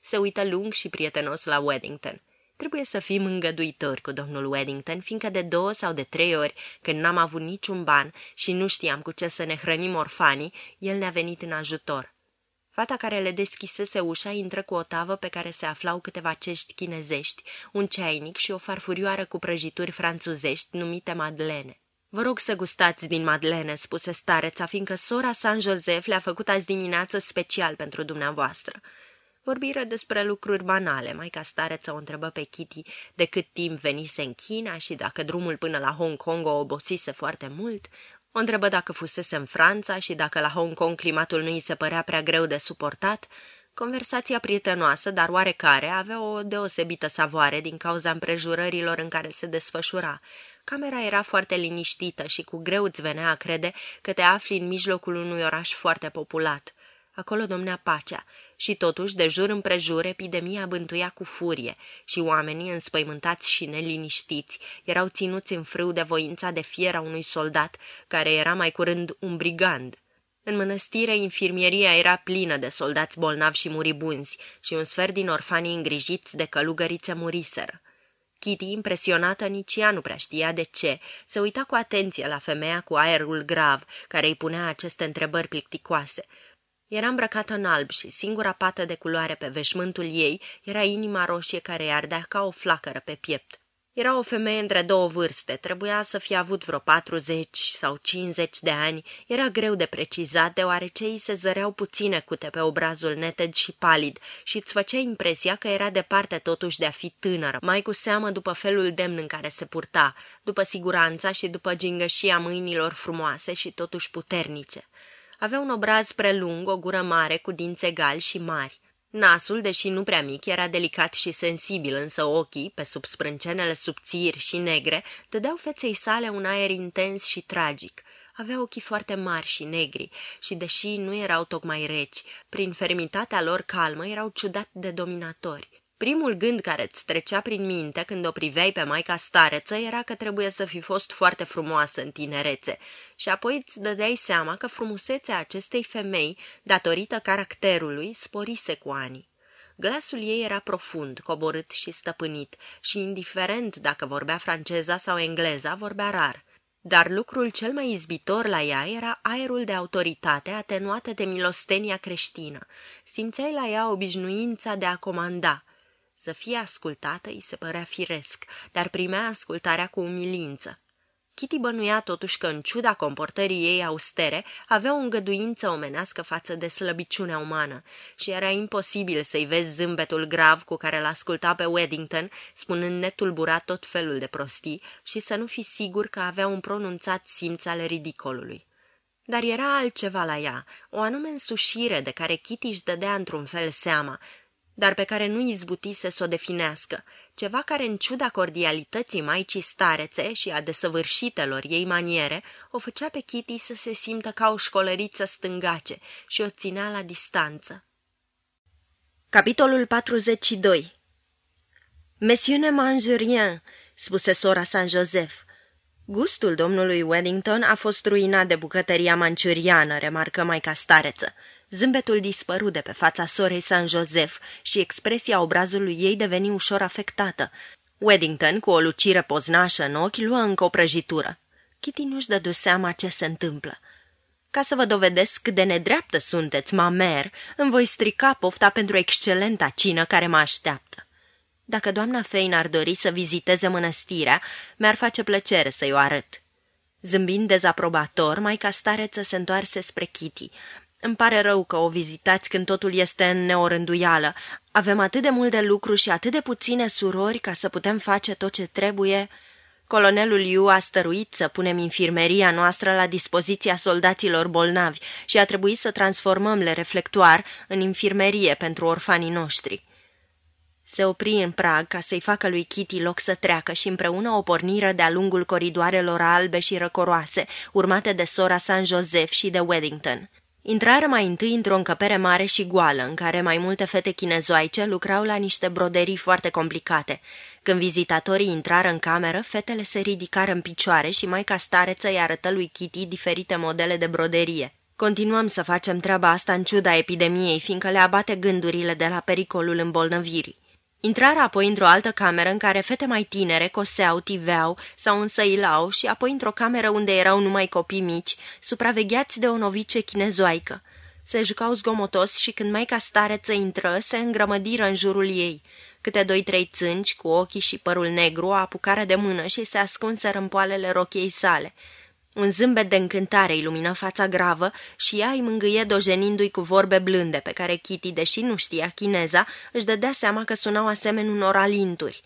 A: Se uită lung și prietenos la Weddington. Trebuie să fim îngăduitori cu domnul Weddington, fiindcă de două sau de trei ori, când n-am avut niciun ban și nu știam cu ce să ne hrănim orfanii, el ne-a venit în ajutor. Fata care le deschisese ușa intră cu o tavă pe care se aflau câteva cești chinezești, un ceainic și o farfurioară cu prăjituri franțuzești numite Madlene. Vă rog să gustați din Madlene," spuse stareța, fiindcă sora San Joseph le-a făcut azi dimineață special pentru dumneavoastră." Vorbiră despre lucruri banale, mai ca stareță o întrebă pe Kitty de cât timp venise în China și dacă drumul până la Hong Kong o obosise foarte mult, o întrebă dacă fusese în Franța și dacă la Hong Kong climatul nu îi se părea prea greu de suportat. Conversația prietenoasă, dar oarecare, avea o deosebită savoare din cauza împrejurărilor în care se desfășura. Camera era foarte liniștită și cu greu îți venea a crede că te afli în mijlocul unui oraș foarte populat. Acolo domnea pacea și totuși de jur împrejur epidemia bântuia cu furie și oamenii înspăimântați și neliniștiți erau ținuți în frâu de voința de fier a unui soldat care era mai curând un brigand. În mănăstire, infirmieria era plină de soldați bolnavi și muribunzi și un sfert din orfanii îngrijiți de călugărițe muriseră. Kitty, impresionată, nici ea nu prea știa de ce, se uita cu atenție la femeia cu aerul grav, care îi punea aceste întrebări plicticoase, era îmbrăcată în alb și singura pată de culoare pe veșmântul ei era inima roșie care ardea ca o flacără pe piept. Era o femeie între două vârste, trebuia să fie avut vreo 40 sau 50 de ani, era greu de precizat deoarece îi se zăreau puține cute pe obrazul neted și palid și îți făcea impresia că era departe totuși de a fi tânără, mai cu seamă după felul demn în care se purta, după siguranța și după gingășia mâinilor frumoase și totuși puternice. Avea un obraz prelung, o gură mare, cu dinți egali și mari. Nasul, deși nu prea mic, era delicat și sensibil, însă ochii, pe sub sprâncenele subțiri și negre, dădeau feței sale un aer intens și tragic. Avea ochii foarte mari și negri și, deși nu erau tocmai reci, prin fermitatea lor calmă erau ciudat de dominatori. Primul gând care îți trecea prin minte când o priveai pe maica stareță era că trebuie să fi fost foarte frumoasă în tinerețe și apoi îți dădeai seama că frumusețea acestei femei, datorită caracterului, sporise cu ani. Glasul ei era profund, coborât și stăpânit și, indiferent dacă vorbea franceza sau engleza, vorbea rar. Dar lucrul cel mai izbitor la ea era aerul de autoritate atenuată de milostenia creștină. Simțeai la ea obișnuința de a comanda – să fie ascultată îi se părea firesc, dar primea ascultarea cu umilință. Kitty bănuia totuși că, în ciuda comportării ei austere, avea o îngăduință omenească față de slăbiciunea umană și era imposibil să-i vezi zâmbetul grav cu care l-asculta pe Weddington, spunând netulburat tot felul de prostii și să nu fi sigur că avea un pronunțat simț al ridicolului. Dar era altceva la ea, o anume însușire de care Kitty își dădea într-un fel seama – dar pe care nu izbutise să o definească, ceva care, în ciuda cordialității maicii starețe și a desăvârșitelor ei maniere, o făcea pe Kitty să se simtă ca o școlăriță stângace și o ținea la distanță. Capitolul 42 ne Manjurien, spuse sora Saint-Joseph, Gustul domnului Wellington a fost ruinat de bucătăria manciuriană, remarcă maica stareță. Zâmbetul dispăru de pe fața sorei San Joseph și expresia obrazului ei deveni ușor afectată. Weddington, cu o lucire poznașă în ochi, luă încă o prăjitură. Kitty nu-și dădu seama ce se întâmplă. Ca să vă dovedesc cât de nedreaptă sunteți, mamer, îmi voi strica pofta pentru excelenta cină care mă așteaptă. Dacă doamna Fein ar dori să viziteze mănăstirea, mi-ar face plăcere să-i o arăt. Zâmbind dezaprobator, ca stareță se întoarse spre Kitty. Îmi pare rău că o vizitați când totul este în neorânduială. Avem atât de mult de lucru și atât de puține surori ca să putem face tot ce trebuie." Colonelul Iu a stăruit să punem infirmeria noastră la dispoziția soldaților bolnavi și a trebuit să transformăm le reflectoar în infirmerie pentru orfanii noștri. Se opri în prag ca să-i facă lui Kitty loc să treacă și împreună o porniră de-a lungul coridoarelor albe și răcoroase, urmate de sora San Joseph și de Wellington. Intrară mai întâi într-o încăpere mare și goală, în care mai multe fete chinezoaice lucrau la niște broderii foarte complicate. Când vizitatorii intrară în cameră, fetele se ridicară în picioare și mai ca stareță îi arătă lui Kitty diferite modele de broderie. Continuăm să facem treaba asta în ciuda epidemiei, fiindcă le abate gândurile de la pericolul îmbolnăvirii. Intrarea apoi într-o altă cameră în care fete mai tinere coseau, tiveau sau însăilau și apoi într-o cameră unde erau numai copii mici, supravegheați de o novice chinezoaică. Se jucau zgomotos și când maica stareță intră, se îngrămădiră în jurul ei. Câte doi-trei țânci, cu ochii și părul negru, apucară de mână și se ascunseră în poalele rochiei sale – un zâmbet de încântare ilumină fața gravă și ea îi mângâie dojenindu-i cu vorbe blânde pe care Kitty, deși nu știa chineza, își dădea seama că sunau asemeni unor alinturi.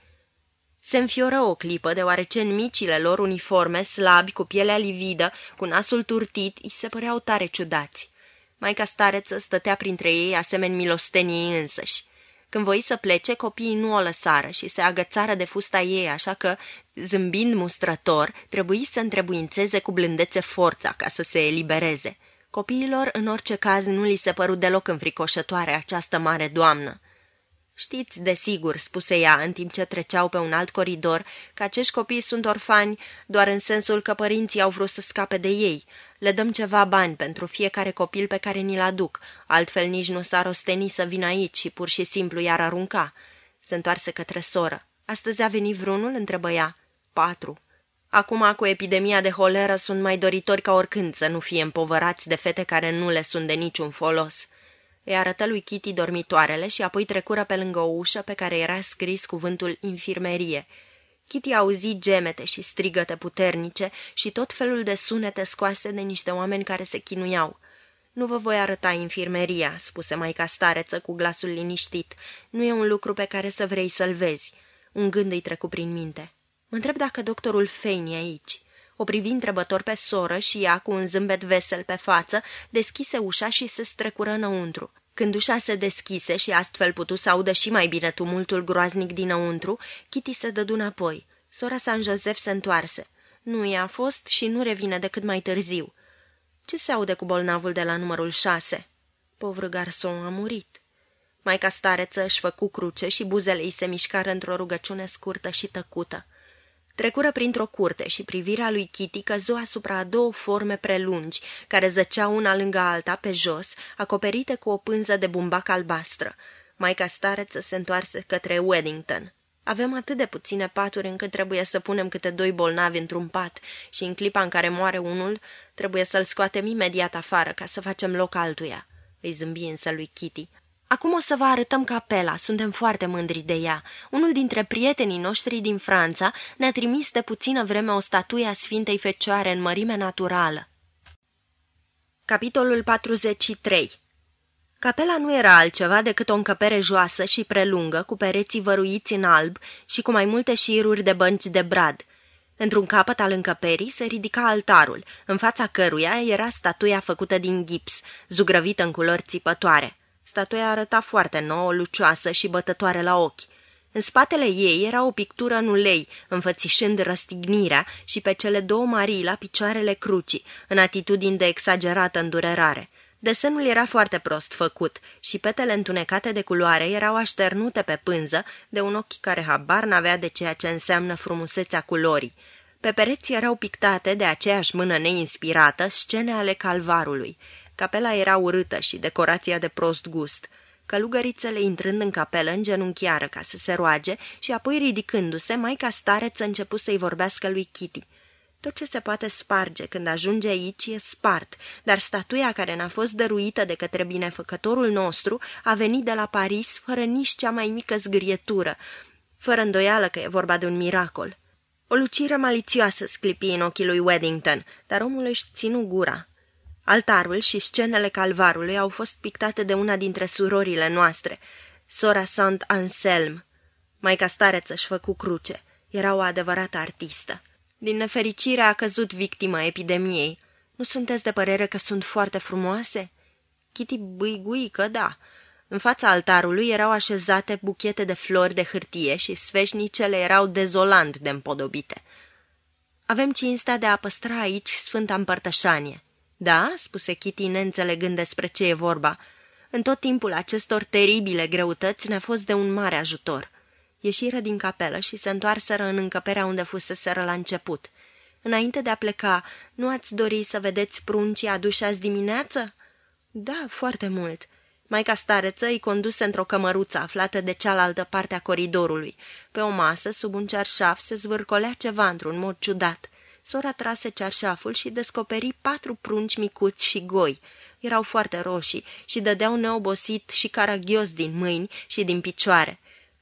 A: Se înfioră o clipă, deoarece în micile lor uniforme, slabi, cu pielea lividă, cu nasul turtit, îi se păreau tare ciudați. Maica stareță stătea printre ei asemeni milosteniei însăși. Când voi să plece, copiii nu o lăsară și se agățară de fusta ei, așa că, zâmbind mustrător, trebuie să întrebuințeze cu blândețe forța ca să se elibereze. Copiilor, în orice caz, nu li se păru deloc înfricoșătoare această mare doamnă. Știți, desigur, spuse ea, în timp ce treceau pe un alt coridor, că acești copii sunt orfani doar în sensul că părinții au vrut să scape de ei – le dăm ceva bani pentru fiecare copil pe care ni-l aduc, altfel nici nu s-ar osteni să vină aici și pur și simplu i-ar arunca." Se întoarse către soră. Astăzi a venit vreunul?" întrebă ea. Patru. Acum, cu epidemia de holeră, sunt mai doritori ca oricând să nu fie împovărați de fete care nu le sunt de niciun folos." Îi arătă lui Kitty dormitoarele și apoi trecură pe lângă o ușă pe care era scris cuvântul infirmerie – Kitty auzi gemete și strigăte puternice și tot felul de sunete scoase de niște oameni care se chinuiau. Nu vă voi arăta infirmeria," spuse maica stareță cu glasul liniștit. Nu e un lucru pe care să vrei să-l vezi." Un gând îi trecu prin minte. Mă întreb dacă doctorul Fein e aici." O privi întrebător pe soră și ea, cu un zâmbet vesel pe față, deschise ușa și se strecură înăuntru. Când ușa se deschise și astfel putu să audă și mai bine tumultul groaznic dinăuntru, Kitty se dădu înapoi. Sora San Josef se întoarse. Nu i-a fost și nu revine decât mai târziu. Ce se aude cu bolnavul de la numărul șase? Povră garson a murit. Maica stareță își făcu cruce și buzele ei se mișcară într-o rugăciune scurtă și tăcută. Trecură printr-o curte și privirea lui Kitty căzu asupra a două forme prelungi, care zăceau una lângă alta, pe jos, acoperite cu o pânză de bumbac albastră. Maica stareță se întoarse către Weddington. Avem atât de puține paturi încât trebuie să punem câte doi bolnavi într-un pat și în clipa în care moare unul, trebuie să-l scoatem imediat afară ca să facem loc altuia. Îi zâmbi însă lui Kitty. Acum o să vă arătăm capela, suntem foarte mândri de ea. Unul dintre prietenii noștri din Franța ne-a trimis de puțină vreme o statuie a Sfintei Fecioare în mărime naturală. Capitolul 43 Capela nu era altceva decât o încăpere joasă și prelungă, cu pereții văruiți în alb și cu mai multe șiruri de bănci de brad. Într-un capăt al încăperii se ridica altarul, în fața căruia era statuia făcută din gips, zugrăvită în culori țipătoare statuia arăta foarte nouă, lucioasă și bătătoare la ochi. În spatele ei era o pictură în ulei, înfățișând răstignirea și pe cele două marii la picioarele crucii, în atitudini de exagerată îndurerare. Desenul era foarte prost făcut și petele întunecate de culoare erau așternute pe pânză de un ochi care habar n-avea de ceea ce înseamnă frumusețea culorii. Pe pereți erau pictate de aceeași mână neinspirată scene ale calvarului. Capela era urâtă și decorația de prost gust. Călugărițele intrând în capelă genunchiară ca să se roage și apoi ridicându-se, mai ca stareță început să-i vorbească lui Kitty. Tot ce se poate sparge când ajunge aici e spart, dar statuia care n-a fost dăruită de către binefăcătorul nostru a venit de la Paris fără nici cea mai mică zgârietură, fără îndoială că e vorba de un miracol. O lucire malițioasă sclipi în ochii lui Weddington, dar omul își ținu gura. Altarul și scenele calvarului au fost pictate de una dintre surorile noastre, sora Sant Anselm. Maica stareță își făcu cruce. Era o adevărată artistă. Din nefericire a căzut victima epidemiei. Nu sunteți de părere că sunt foarte frumoase?" Kitty bâigui că da. În fața altarului erau așezate buchete de flori de hârtie și sfeșnicele erau dezolant de împodobite. Avem cinstea de a păstra aici Sfânta Împărtășanie. Da?" spuse Kitty, neînțelegând despre ce e vorba. În tot timpul acestor teribile greutăți ne-a fost de un mare ajutor." Ieșiră din capelă și se întoarseră în încăperea unde fuseseră la început. Înainte de a pleca, nu ați dori să vedeți pruncii aduși azi dimineață?" Da, foarte mult." Maica stareță îi conduse într-o cămăruță aflată de cealaltă parte a coridorului. Pe o masă, sub un cerșaf, se zvârcolea ceva într-un mod ciudat. Sora trase cearșaful și descoperi patru prunci micuți și goi. Erau foarte roșii și dădeau neobosit și caragios din mâini și din picioare.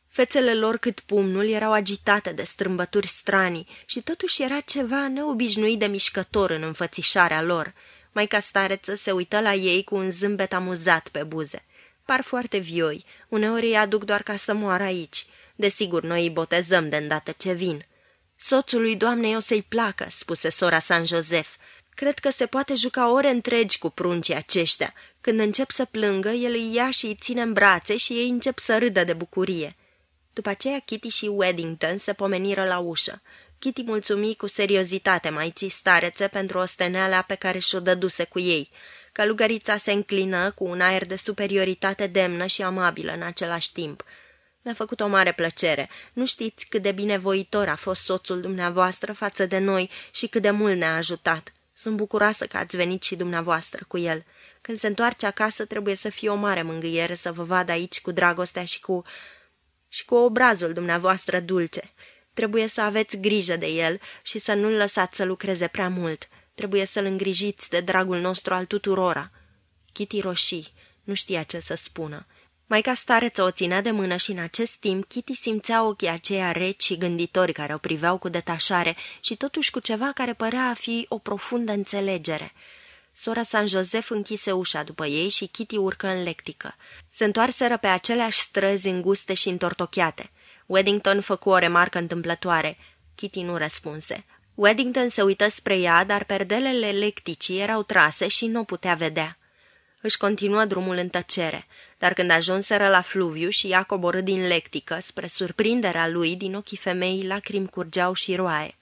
A: Fețele lor cât pumnul erau agitate de strâmbături stranii și totuși era ceva neobișnuit de mișcător în înfățișarea lor. Maica stareță se uită la ei cu un zâmbet amuzat pe buze. Par foarte vioi, uneori îi aduc doar ca să moară aici. Desigur, noi îi botezăm de îndată ce vin. Soțului doamnei o să-i placă," spuse sora San Josef. Cred că se poate juca ore întregi cu pruncii aceștia. Când încep să plângă, el îi ia și îi ține în brațe și ei încep să râdă de bucurie." După aceea Kitty și Weddington se pomeniră la ușă. Kitty mulțumi cu seriozitate maicii starețe pentru osteneala pe care și-o dăduse cu ei. Călugărița se înclină cu un aer de superioritate demnă și amabilă în același timp. Mi-a făcut o mare plăcere. Nu știți cât de binevoitor a fost soțul dumneavoastră față de noi și cât de mult ne-a ajutat. Sunt bucuroasă că ați venit și dumneavoastră cu el. Când se întoarce acasă, trebuie să fie o mare mângâiere să vă vad aici cu dragostea și cu... și cu obrazul dumneavoastră dulce. Trebuie să aveți grijă de el și să nu-l lăsați să lucreze prea mult. Trebuie să-l îngrijiți de dragul nostru al tuturora. Kitty roșii. Nu știa ce să spună. Maica stareță o ținea de mână și în acest timp Kitty simțea ochii aceia reci și gânditori care o priveau cu detașare și totuși cu ceva care părea a fi o profundă înțelegere. Sora San Josef închise ușa după ei și Kitty urcă în lectică. Se întoarseră pe aceleași străzi înguste și întortocheate. Weddington făcu o remarcă întâmplătoare. Kitty nu răspunse. Weddington se uită spre ea, dar perdelele lecticii erau trase și nu putea vedea își continuă drumul în tăcere, dar când ajunseră la fluviu și ea coborâ din lectică, spre surprinderea lui, din ochii femeii lacrimi curgeau și roaie.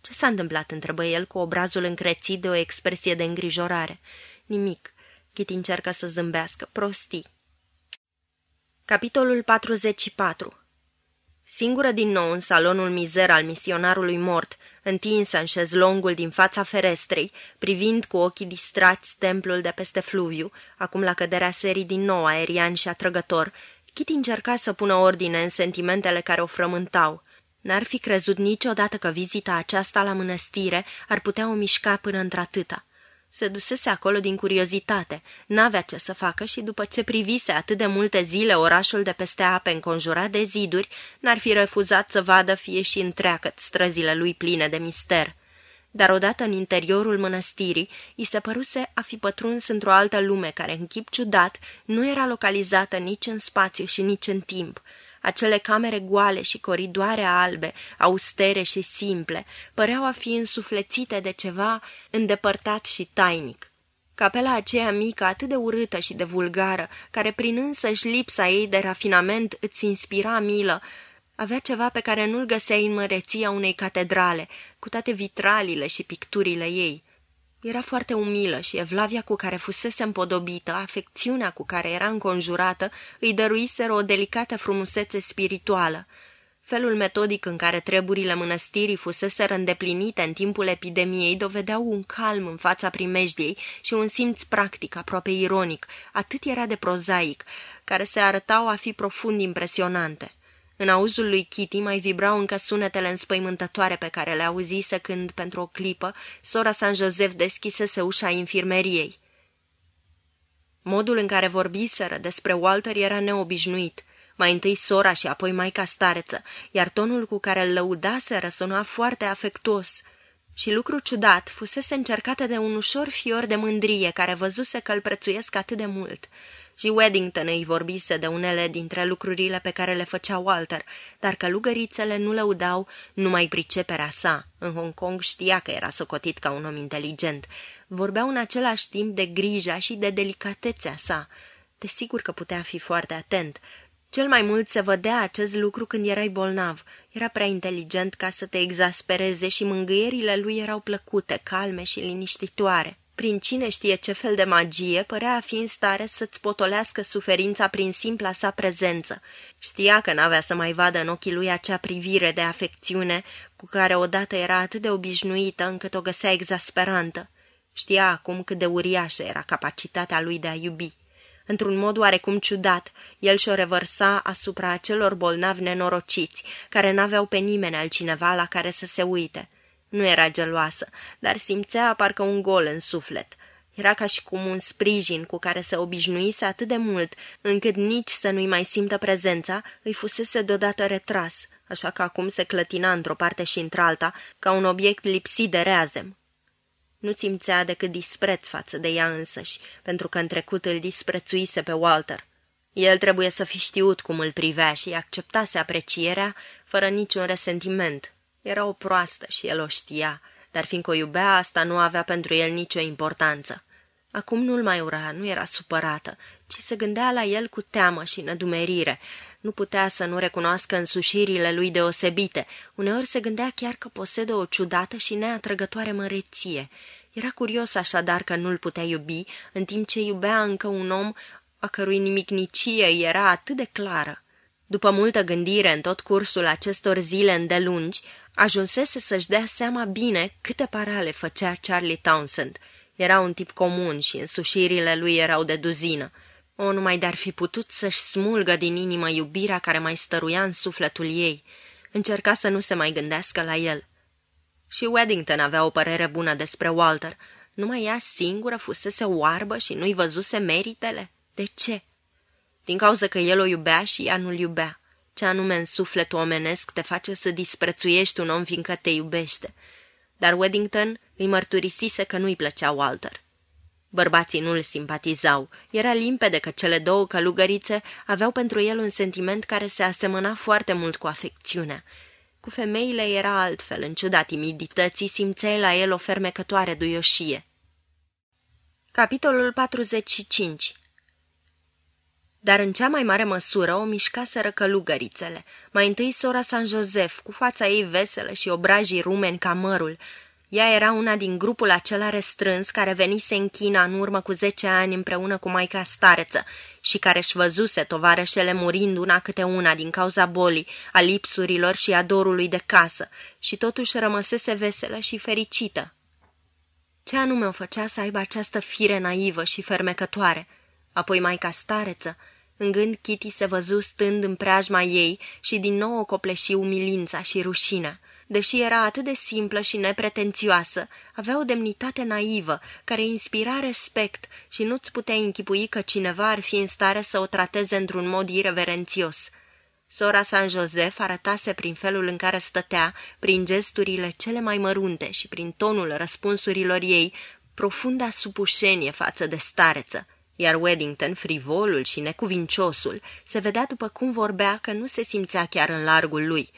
A: Ce s-a întâmplat?" întrebă el cu obrazul încrețit de o expresie de îngrijorare. Nimic. Kitty încercă să zâmbească. Prostii. Capitolul 44 Singură din nou în salonul mizer al misionarului mort, întinsă în șezlongul din fața ferestrei, privind cu ochii distrați templul de peste fluviu, acum la căderea serii din nou aerian și atrăgător, Kitty încerca să pună ordine în sentimentele care o frământau. N-ar fi crezut niciodată că vizita aceasta la mănăstire ar putea o mișca până într-atâta. Se dusese acolo din curiozitate, n-avea ce să facă și după ce privise atât de multe zile orașul de peste ape înconjurat de ziduri, n-ar fi refuzat să vadă fie și întreagăt străzile lui pline de mister. Dar odată în interiorul mănăstirii, i se păruse a fi pătruns într-o altă lume care, în chip ciudat, nu era localizată nici în spațiu și nici în timp – acele camere goale și coridoare albe, austere și simple, păreau a fi însuflețite de ceva îndepărtat și tainic. Capela aceea mică, atât de urâtă și de vulgară, care prin însăși lipsa ei de rafinament îți inspira milă, avea ceva pe care nu-l găseai în măreția unei catedrale, cu toate vitralile și picturile ei. Era foarte umilă și evlavia cu care fusese împodobită, afecțiunea cu care era înconjurată, îi dăruiseră o delicată frumusețe spirituală. Felul metodic în care treburile mănăstirii fusese îndeplinite în timpul epidemiei dovedeau un calm în fața primejdiei și un simț practic, aproape ironic, atât era de prozaic, care se arătau a fi profund impresionante. În auzul lui Kitty mai vibrau încă sunetele înspăimântătoare pe care le auzise când, pentru o clipă, sora San Josef deschisese ușa infirmeriei. Modul în care vorbiseră despre Walter era neobișnuit, mai întâi sora și apoi maica stareță, iar tonul cu care îl lăudase răsuna foarte afectuos. Și lucru ciudat, fusese încercată de un ușor fior de mândrie care văzuse că îl prețuiesc atât de mult – și Weddington îi vorbise de unele dintre lucrurile pe care le făcea Walter, dar călugărițele nu lăudau numai priceperea sa. În Hong Kong știa că era socotit ca un om inteligent. Vorbeau în același timp de grija și de delicatețea sa. Desigur că putea fi foarte atent. Cel mai mult se vădea acest lucru când erai bolnav. Era prea inteligent ca să te exaspereze și mângâierile lui erau plăcute, calme și liniștitoare prin cine știe ce fel de magie, părea a fi în stare să-ți potolească suferința prin simpla sa prezență. Știa că n-avea să mai vadă în ochii lui acea privire de afecțiune cu care odată era atât de obișnuită încât o găsea exasperantă. Știa acum cât de uriașă era capacitatea lui de a iubi. Într-un mod oarecum ciudat, el și-o revărsa asupra acelor bolnavi nenorociți, care n-aveau pe nimeni altcineva la care să se uite – nu era geloasă, dar simțea parcă un gol în suflet. Era ca și cum un sprijin cu care se obișnuise atât de mult, încât nici să nu-i mai simtă prezența, îi fusese deodată retras, așa că acum se clătina într-o parte și într-alta, ca un obiect lipsit de reazem. Nu simțea decât dispreț față de ea însăși, pentru că în trecut îl disprețuise pe Walter. El trebuie să fi știut cum îl privea și acceptase aprecierea fără niciun resentiment – era o proastă și el o știa, dar fiindcă o iubea, asta nu avea pentru el nicio importanță. Acum nu-l mai ura, nu era supărată, ci se gândea la el cu teamă și nădumerire. Nu putea să nu recunoască însușirile lui deosebite. Uneori se gândea chiar că posedă o ciudată și neatrăgătoare măreție. Era curios așadar că nu-l putea iubi, în timp ce iubea încă un om a cărui nimicnicie era atât de clară. După multă gândire în tot cursul acestor zile îndelungi, Ajunsese să-și dea seama bine câte parale făcea Charlie Townsend. Era un tip comun și însușirile lui erau de duzină. O, numai de-ar fi putut să-și smulgă din inimă iubirea care mai stăruia în sufletul ei. Încerca să nu se mai gândească la el. Și Weddington avea o părere bună despre Walter. Numai ea singură fusese oarbă și nu-i văzuse meritele. De ce? Din cauza că el o iubea și ea nu-l iubea ce anume în suflet omenesc te face să disprețuiești un om fiindcă te iubește. Dar Weddington îi mărturisise că nu-i plăcea Walter. Bărbații nu-l simpatizau. Era limpede că cele două călugărițe aveau pentru el un sentiment care se asemăna foarte mult cu afecțiunea. Cu femeile era altfel, în ciuda timidității, simțeai la el o fermecătoare duioșie. Capitolul 45 dar în cea mai mare măsură o mișcaseră călugărițele. Mai întâi sora San Josef, cu fața ei veselă și obrajii rumeni ca mărul. Ea era una din grupul acela restrâns care venise în China în urmă cu zece ani împreună cu maica stareță și care își văzuse tovarășele murind una câte una din cauza bolii, a lipsurilor și a dorului de casă și totuși rămăsese veselă și fericită. Ce anume o făcea să aibă această fire naivă și fermecătoare? Apoi maica stareță, în gând, Kitty se văzu stând în preajma ei și din nou o copleși umilința și rușina. Deși era atât de simplă și nepretențioasă, avea o demnitate naivă, care inspira respect și nu-ți putea închipui că cineva ar fi în stare să o trateze într-un mod irreverențios. Sora San Josef arătase prin felul în care stătea, prin gesturile cele mai mărunte și prin tonul răspunsurilor ei, profunda supușenie față de stareță iar Weddington, frivolul și necuvinciosul, se vedea după cum vorbea că nu se simțea chiar în largul lui.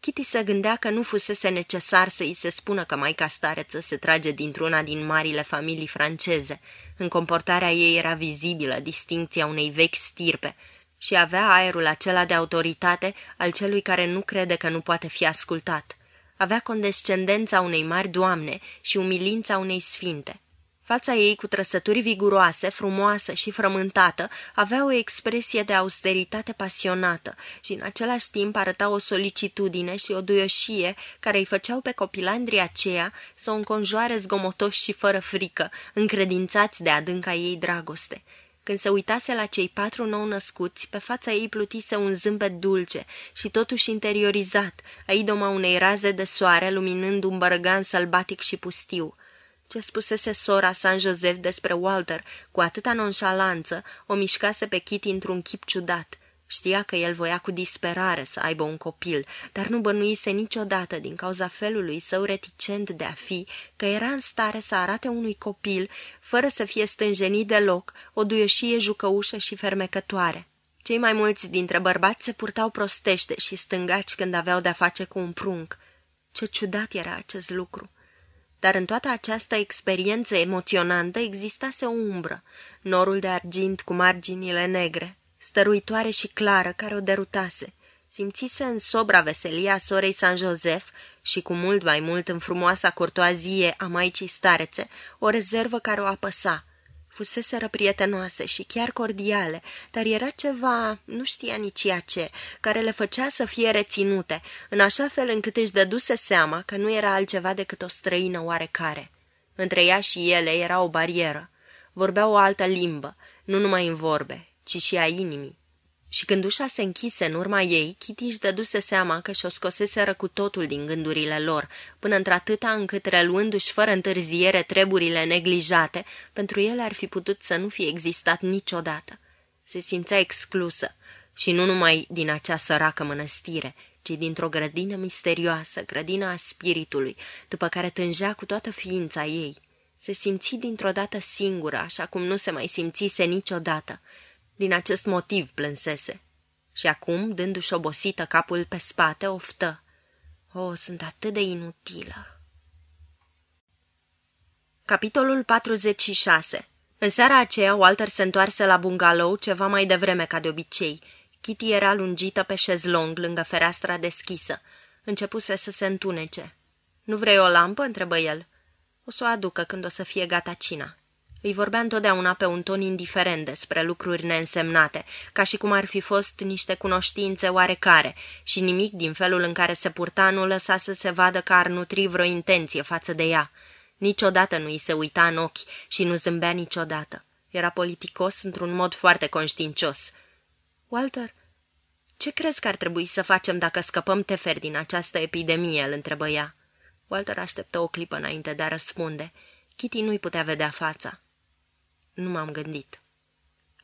A: Kitty se gândea că nu fusese necesar să îi se spună că maica stareță se trage dintr-una din marile familii franceze. În comportarea ei era vizibilă distinția unei vechi stirpe și avea aerul acela de autoritate al celui care nu crede că nu poate fi ascultat. Avea condescendența unei mari doamne și umilința unei sfinte. Fața ei, cu trăsături viguroase, frumoasă și frământată, avea o expresie de austeritate pasionată și în același timp arăta o solicitudine și o duioșie care îi făceau pe copilandria aceea să o înconjoare zgomotoși și fără frică, încredințați de adânca ei dragoste. Când se uitase la cei patru nou-născuți, pe fața ei plutise un zâmbet dulce și totuși interiorizat, a idoma unei raze de soare luminând un bărgan sălbatic și pustiu – ce spusese sora San Joseph despre Walter cu atâta nonșalanță o mișcase pe Kitty într-un chip ciudat. Știa că el voia cu disperare să aibă un copil, dar nu bănuise niciodată din cauza felului său reticent de a fi că era în stare să arate unui copil, fără să fie stânjenit deloc, o duioșie jucăușă și fermecătoare. Cei mai mulți dintre bărbați se purtau prostește și stângaci când aveau de-a face cu un prunc. Ce ciudat era acest lucru! dar în toată această experiență emoționantă existase o umbră, norul de argint cu marginile negre, stăruitoare și clară, care o derutase. Simțise în sobra veselia sorei San Josef și cu mult mai mult în frumoasa curtoazie a maicii starețe o rezervă care o apăsa – Fuseseră prietenoase și chiar cordiale, dar era ceva, nu știa nici ea ce, care le făcea să fie reținute, în așa fel încât își dăduse seama că nu era altceva decât o străină oarecare. Între ea și ele era o barieră. vorbea o altă limbă, nu numai în vorbe, ci și a inimii și când ușa se închise în urma ei, Kitty își dăduse seama că și-o scoseseră cu totul din gândurile lor, până într-atâta încât, reluându-și fără întârziere treburile neglijate, pentru ele ar fi putut să nu fie existat niciodată. Se simțea exclusă, și nu numai din acea săracă mănăstire, ci dintr-o grădină misterioasă, grădina a spiritului, după care tângea cu toată ființa ei. Se simți dintr-o dată singură, așa cum nu se mai simțise niciodată, din acest motiv plânsese. Și acum, dându-și obosită capul pe spate, oftă. O, oh, sunt atât de inutilă. Capitolul 46 În seara aceea, Walter se întoarse la bungalow ceva mai devreme ca de obicei. Kitty era lungită pe șezlong lângă fereastra deschisă. Începuse să se întunece. Nu vrei o lampă?" întrebă el. O să o aducă când o să fie gata cina." Îi vorbea întotdeauna pe un ton indiferent despre lucruri neînsemnate, ca și cum ar fi fost niște cunoștințe oarecare, și nimic din felul în care se purta nu lăsa să se vadă că ar nutri vreo intenție față de ea. Niciodată nu îi se uita în ochi și nu zâmbea niciodată. Era politicos într-un mod foarte conștiincios. Walter, ce crezi că ar trebui să facem dacă scăpăm tefer din această epidemie?" îl întrebă ea. Walter așteptă o clipă înainte de a răspunde. Kitty nu-i putea vedea fața. Nu m-am gândit.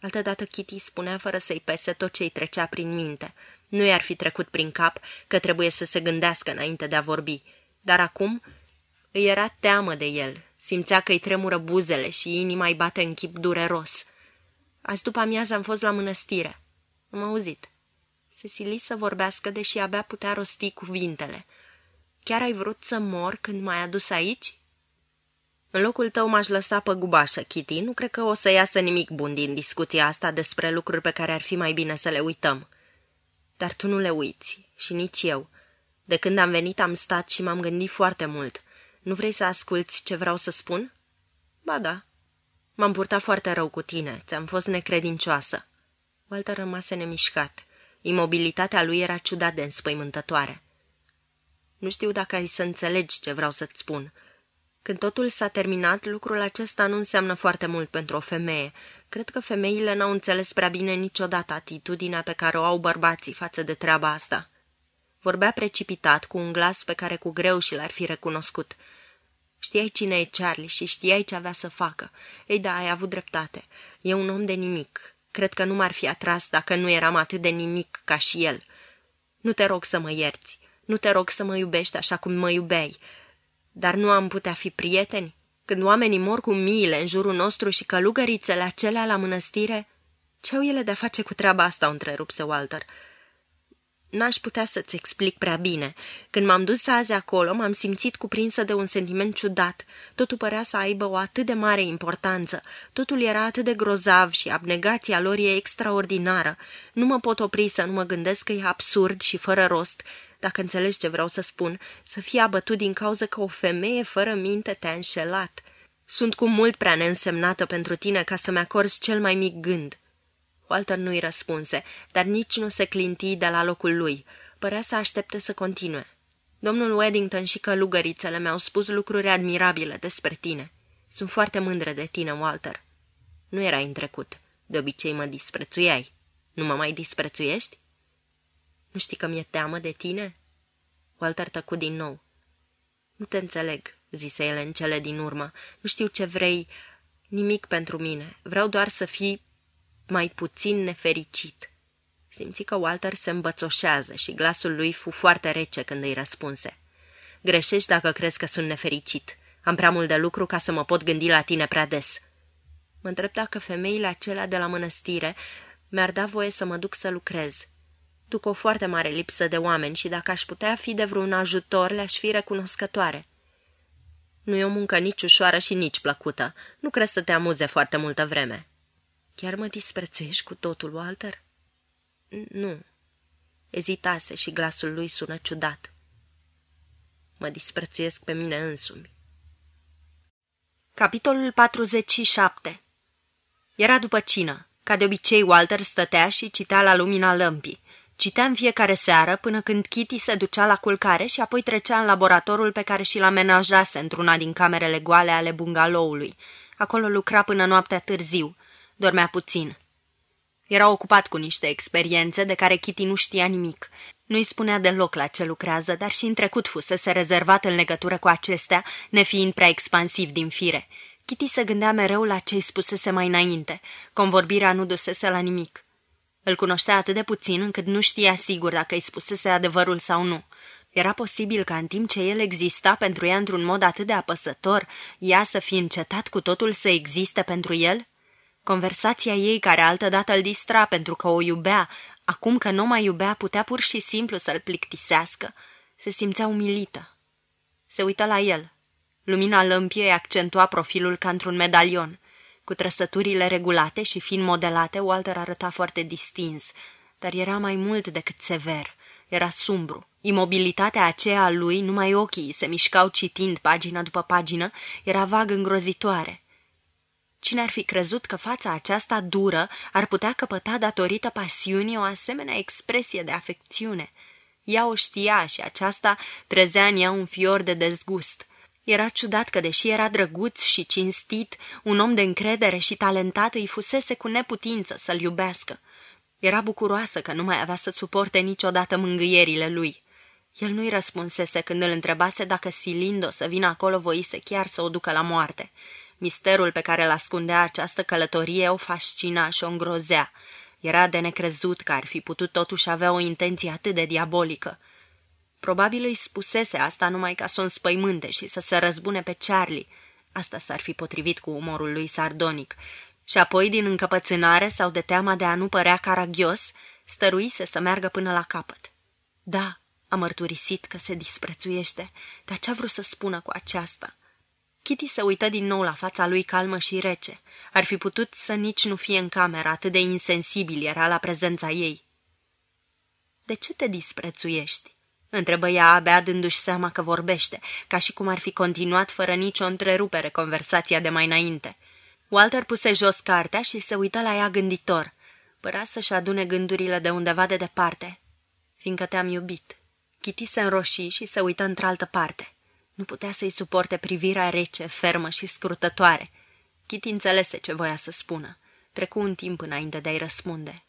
A: Altădată Kitty spunea fără să-i pese tot ce-i trecea prin minte. Nu i-ar fi trecut prin cap că trebuie să se gândească înainte de a vorbi, dar acum îi era teamă de el. Simțea că îi tremură buzele și inima îi bate în chip dureros. Azi după amiază am fost la mănăstire. Am auzit. Se sili să vorbească, deși abia putea rosti cuvintele. Chiar ai vrut să mor când m-ai adus aici?" În locul tău m-aș lăsa pe gubașă, Kitty. Nu cred că o să iasă nimic bun din discuția asta despre lucruri pe care ar fi mai bine să le uităm. Dar tu nu le uiți și nici eu. De când am venit am stat și m-am gândit foarte mult. Nu vrei să asculți ce vreau să spun? Ba da. M-am purtat foarte rău cu tine, ți-am fost necredincioasă. Walter rămase nemișcat. Imobilitatea lui era ciudat de înspăimântătoare. Nu știu dacă ai să înțelegi ce vreau să-ți spun. Când totul s-a terminat, lucrul acesta nu înseamnă foarte mult pentru o femeie. Cred că femeile n-au înțeles prea bine niciodată atitudinea pe care o au bărbații față de treaba asta. Vorbea precipitat, cu un glas pe care cu greu și l-ar fi recunoscut. Știai cine e Charlie și știai ce avea să facă. Ei da, ai avut dreptate. E un om de nimic. Cred că nu m-ar fi atras dacă nu eram atât de nimic ca și el. Nu te rog să mă ierți. Nu te rog să mă iubești așa cum mă iubeai. Dar nu am putea fi prieteni? Când oamenii mor cu miile în jurul nostru și călugărițele acelea la mănăstire... Ce au ele de-a face cu treaba asta?" o întrerupse Walter. N-aș putea să-ți explic prea bine. Când m-am dus azi acolo, m-am simțit cuprinsă de un sentiment ciudat. Totul părea să aibă o atât de mare importanță. Totul era atât de grozav și abnegația lor e extraordinară. Nu mă pot opri să nu mă gândesc că e absurd și fără rost dacă înțelegi ce vreau să spun, să fie abătut din cauza că o femeie fără minte te-a înșelat. Sunt cu mult prea neînsemnată pentru tine ca să-mi acorzi cel mai mic gând." Walter nu-i răspunse, dar nici nu se clinti de la locul lui. Părea să aștepte să continue. Domnul Weddington și călugărițele mi-au spus lucruri admirabile despre tine. Sunt foarte mândră de tine, Walter." Nu era în trecut. De obicei mă disprețuiai. Nu mă mai disprețuiești?" Nu știi că mi-e teamă de tine?" Walter tăcu din nou. Nu te înțeleg," zise el în cele din urmă. Nu știu ce vrei, nimic pentru mine. Vreau doar să fii mai puțin nefericit." Simți că Walter se îmbățoșează și glasul lui fu foarte rece când îi răspunse. Greșești dacă crezi că sunt nefericit. Am prea mult de lucru ca să mă pot gândi la tine prea des." Mă întreb dacă femeile acelea de la mănăstire mi-ar da voie să mă duc să lucrez. Duc o foarte mare lipsă de oameni și dacă aș putea fi de vreun ajutor, le-aș fi recunoscătoare. Nu e o muncă nici ușoară și nici plăcută. Nu crezi să te amuze foarte multă vreme. Chiar mă disprețuiești cu totul, Walter? Nu. Ezitase și glasul lui sună ciudat. Mă disprețuiesc pe mine însumi. Capitolul 47 Era după cină. Ca de obicei, Walter stătea și citea la lumina lămpii. Citeam fiecare seară până când Kitty se ducea la culcare și apoi trecea în laboratorul pe care și-l amenajase într-una din camerele goale ale bungalow-ului. Acolo lucra până noaptea târziu. Dormea puțin. Era ocupat cu niște experiențe de care Kitty nu știa nimic. Nu-i spunea deloc la ce lucrează, dar și în trecut fusese rezervat în legătură cu acestea, nefiind prea expansiv din fire. Kitty se gândea mereu la ce-i spusese mai înainte. Convorbirea nu dusese la nimic. Îl cunoștea atât de puțin încât nu știa sigur dacă îi spusese adevărul sau nu. Era posibil ca în timp ce el exista pentru ea într-un mod atât de apăsător, ea să fi încetat cu totul să existe pentru el? Conversația ei, care altădată îl distra pentru că o iubea, acum că nu mai iubea, putea pur și simplu să-l plictisească. Se simțea umilită. Se uită la el. Lumina lămpiei accentua profilul ca într-un medalion – cu trăsăturile regulate și fin modelate, Walter arăta foarte distins, dar era mai mult decât sever. Era sumbru. Imobilitatea aceea a lui, numai ochii se mișcau citind pagina după pagină, era vag îngrozitoare. Cine ar fi crezut că fața aceasta dură ar putea căpăta datorită pasiunii o asemenea expresie de afecțiune? Ea o știa și aceasta trezea în ea un fior de dezgust. Era ciudat că, deși era drăguț și cinstit, un om de încredere și talentat îi fusese cu neputință să-l iubească. Era bucuroasă că nu mai avea să suporte niciodată mângâierile lui. El nu-i răspunsese când îl întrebase dacă Silindo să vină acolo voise chiar să o ducă la moarte. Misterul pe care îl ascundea această călătorie o fascina și o îngrozea. Era de necrezut că ar fi putut totuși avea o intenție atât de diabolică. Probabil îi spusese asta numai ca să o înspăimânte și să se răzbune pe Charlie. Asta s-ar fi potrivit cu umorul lui sardonic. Și apoi, din încăpățânare sau de teama de a nu părea caragios, stăruise să meargă până la capăt. Da, a mărturisit că se disprețuiește, dar ce-a vrut să spună cu aceasta? Kitty se uită din nou la fața lui calmă și rece. Ar fi putut să nici nu fie în cameră, atât de insensibil era la prezența ei. De ce te disprețuiești?" Întrebă ea abia dându-și seama că vorbește, ca și cum ar fi continuat fără nicio întrerupere conversația de mai înainte. Walter puse jos cartea și se uită la ea gânditor. Părea să-și adune gândurile de undeva de departe. Fiindcă te-am iubit. Kitty se înroși și se uită într-altă parte. Nu putea să-i suporte privirea rece, fermă și scrutătoare. Kitty înțelese ce voia să spună. Trecu un timp înainte de a-i răspunde.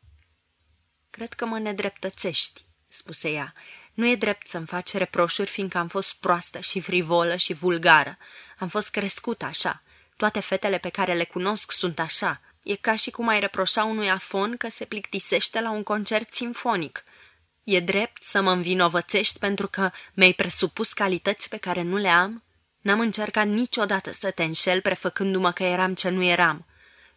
A: Cred că mă nedreptățești," spuse ea, nu e drept să-mi faci reproșuri, fiindcă am fost proastă și frivolă și vulgară. Am fost crescută așa. Toate fetele pe care le cunosc sunt așa. E ca și cum ai reproșa unui afon că se plictisește la un concert sinfonic. E drept să mă învinovățești pentru că mi-ai presupus calități pe care nu le am? N-am încercat niciodată să te înșel prefăcându-mă că eram ce nu eram.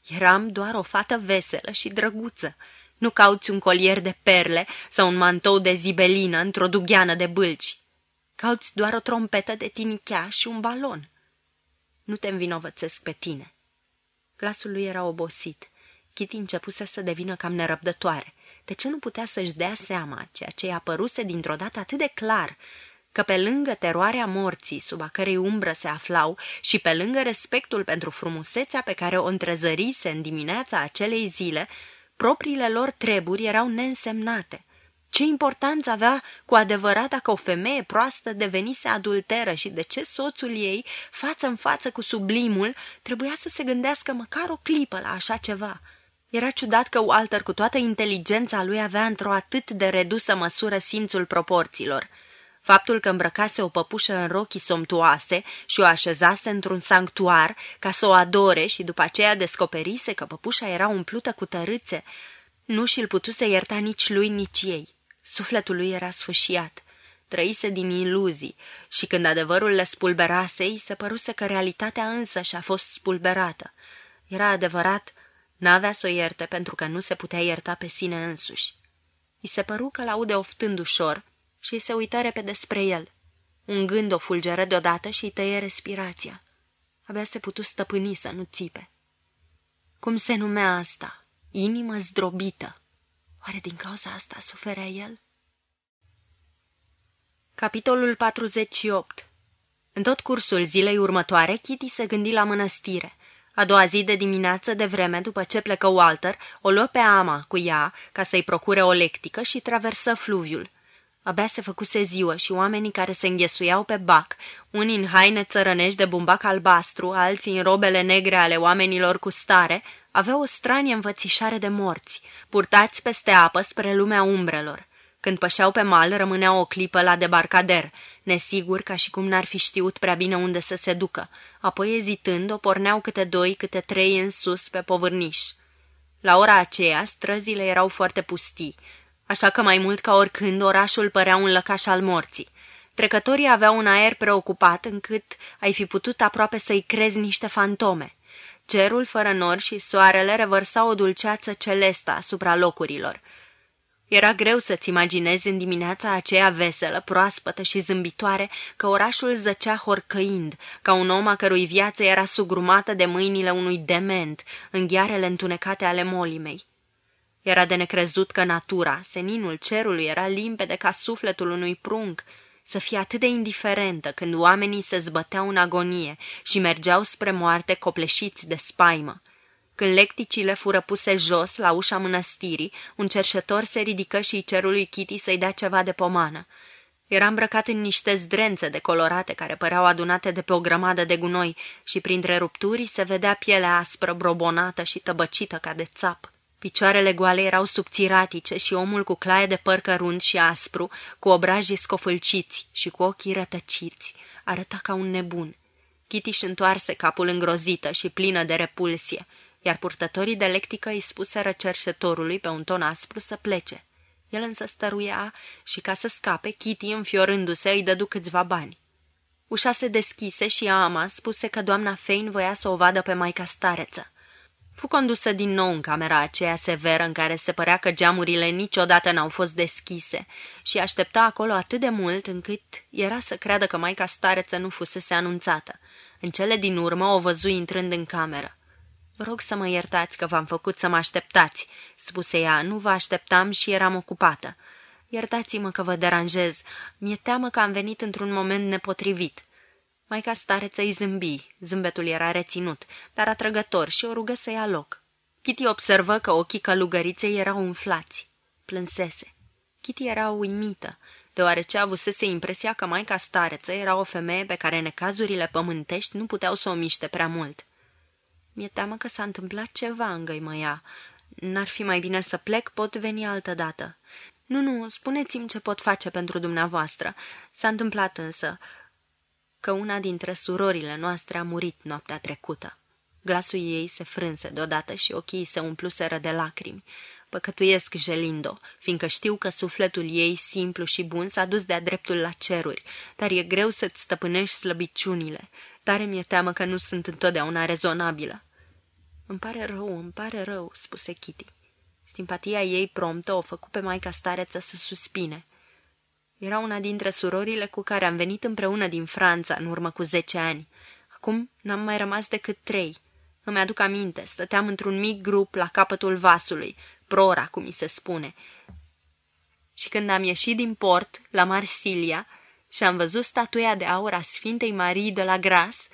A: Eram doar o fată veselă și drăguță, nu cauți un colier de perle sau un mantou de zibelină într-o dugheană de bâlci. Cauți doar o trompetă de tinichea și un balon. Nu te învinovățesc pe tine. Glasul lui era obosit. Kitty începuse să devină cam nerăbdătoare. De ce nu putea să-și dea seama ceea ce i-a păruse dintr-o dată atât de clar, că pe lângă teroarea morții, sub a cărei umbră se aflau, și pe lângă respectul pentru frumusețea pe care o întrezărise în dimineața acelei zile, propriile lor treburi erau neînsemnate. Ce importanță avea cu adevărat dacă o femeie proastă devenise adulteră și de ce soțul ei, față în față cu sublimul, trebuia să se gândească măcar o clipă la așa ceva. Era ciudat că Walter, cu toată inteligența lui, avea într-o atât de redusă măsură simțul proporțiilor – Faptul că îmbrăcase o păpușă în rochii somtoase și o așezase într-un sanctuar ca să o adore și după aceea descoperise că păpușa era umplută cu tărâțe, nu și-l putuse ierta nici lui, nici ei. Sufletul lui era sfâșiat. Trăise din iluzii și când adevărul le spulberase, îi se păruse că realitatea însă și-a fost spulberată. Era adevărat, n-avea să o ierte pentru că nu se putea ierta pe sine însuși. I se păru că l-aude oftând ușor, și se uită repede spre el. Un gând o fulgeră deodată și tăie respirația. Abia se putu stăpâni să nu țipe. Cum se numea asta? Inimă zdrobită. Oare din cauza asta suferea el? Capitolul 48 În tot cursul zilei următoare, Kitty se gândi la mănăstire. A doua zi de dimineață, de vreme după ce plecă Walter, o luă pe Ama cu ea ca să-i procure o lectică și traversă fluviul. Abia se făcuse ziua și oamenii care se înghesuiau pe bac, unii în haine țărănești de bumbac albastru, alții în robele negre ale oamenilor cu stare, aveau o stranie învățișare de morți, purtați peste apă spre lumea umbrelor. Când pășeau pe mal, rămânea o clipă la debarcader, nesigur ca și cum n-ar fi știut prea bine unde să se ducă. Apoi, ezitând, o porneau câte doi, câte trei în sus pe povârniș. La ora aceea, străzile erau foarte pustii așa că mai mult ca oricând orașul părea un lăcaș al morții. Trecătorii aveau un aer preocupat încât ai fi putut aproape să-i crezi niște fantome. Cerul fără nori și soarele revărsa o dulceață celestă asupra locurilor. Era greu să-ți imaginezi în dimineața aceea veselă, proaspătă și zâmbitoare că orașul zăcea horcăind, ca un om a cărui viață era sugrumată de mâinile unui dement, în ghearele întunecate ale molimei. Era de necrezut că natura, seninul cerului, era limpede ca sufletul unui prunc, să fie atât de indiferentă când oamenii se zbăteau în agonie și mergeau spre moarte copleșiți de spaimă. Când lecticile fură puse jos la ușa mănăstirii, un cerșetor se ridică și cerului Kitty să-i dea ceva de pomană. Era îmbrăcat în niște zdrențe decolorate care păreau adunate de pe o grămadă de gunoi și printre rupturi se vedea pielea aspră, brobonată și tăbăcită ca de țap. Picioarele goale erau subțiratice și omul cu claie de păr cărunt și aspru, cu obrajii scofâlciți și cu ochii rătăciți, arăta ca un nebun. Kitty își întoarse capul îngrozită și plină de repulsie, iar purtătorii de lectică îi spuseră cerșetorului pe un ton aspru să plece. El însă stăruia și ca să scape, Kitty, înfiorându-se, îi dădu câțiva bani. Ușa se deschise și Ama spuse că doamna Fein voia să o vadă pe maica stareță. Fu condusă din nou în camera aceea severă în care se părea că geamurile niciodată n-au fost deschise și aștepta acolo atât de mult încât era să creadă că maica stareță nu fusese anunțată. În cele din urmă o văzui intrând în cameră. Vă rog să mă iertați că v-am făcut să mă așteptați," spuse ea, nu vă așteptam și eram ocupată. Iertați-mă că vă deranjez. Mi-e teamă că am venit într-un moment nepotrivit." Maica stareță îi zâmbi, zâmbetul era reținut, dar atrăgător și o rugă să ia loc. Kitty observă că ochii călugăriței erau umflați. Plânsese. Kitty era uimită, deoarece avusese impresia că maica stareță era o femeie pe care necazurile pământești nu puteau să o miște prea mult. Mi-e teamă că s-a întâmplat ceva, îngăimăia. N-ar fi mai bine să plec, pot veni altă dată. Nu, nu, spuneți-mi ce pot face pentru dumneavoastră. S-a întâmplat însă că una dintre surorile noastre a murit noaptea trecută. Glasul ei se frânse deodată și ochii se umpluseră de lacrimi. Păcătuiesc jelind-o, fiindcă știu că sufletul ei, simplu și bun, s-a dus de-a dreptul la ceruri, dar e greu să-ți stăpânești slăbiciunile. Tare mi-e teamă că nu sunt întotdeauna rezonabilă. Îmi pare rău, îmi pare rău, spuse Kitty. Simpatia ei promptă o făcu pe maica stareță să suspine. Era una dintre surorile cu care am venit împreună din Franța în urmă cu zece ani. Acum n-am mai rămas decât trei. Îmi aduc aminte, stăteam într-un mic grup la capătul vasului, prora, cum mi se spune. Și când am ieșit din port, la Marsilia, și am văzut statuia de aur a Sfintei Marii de la Gras,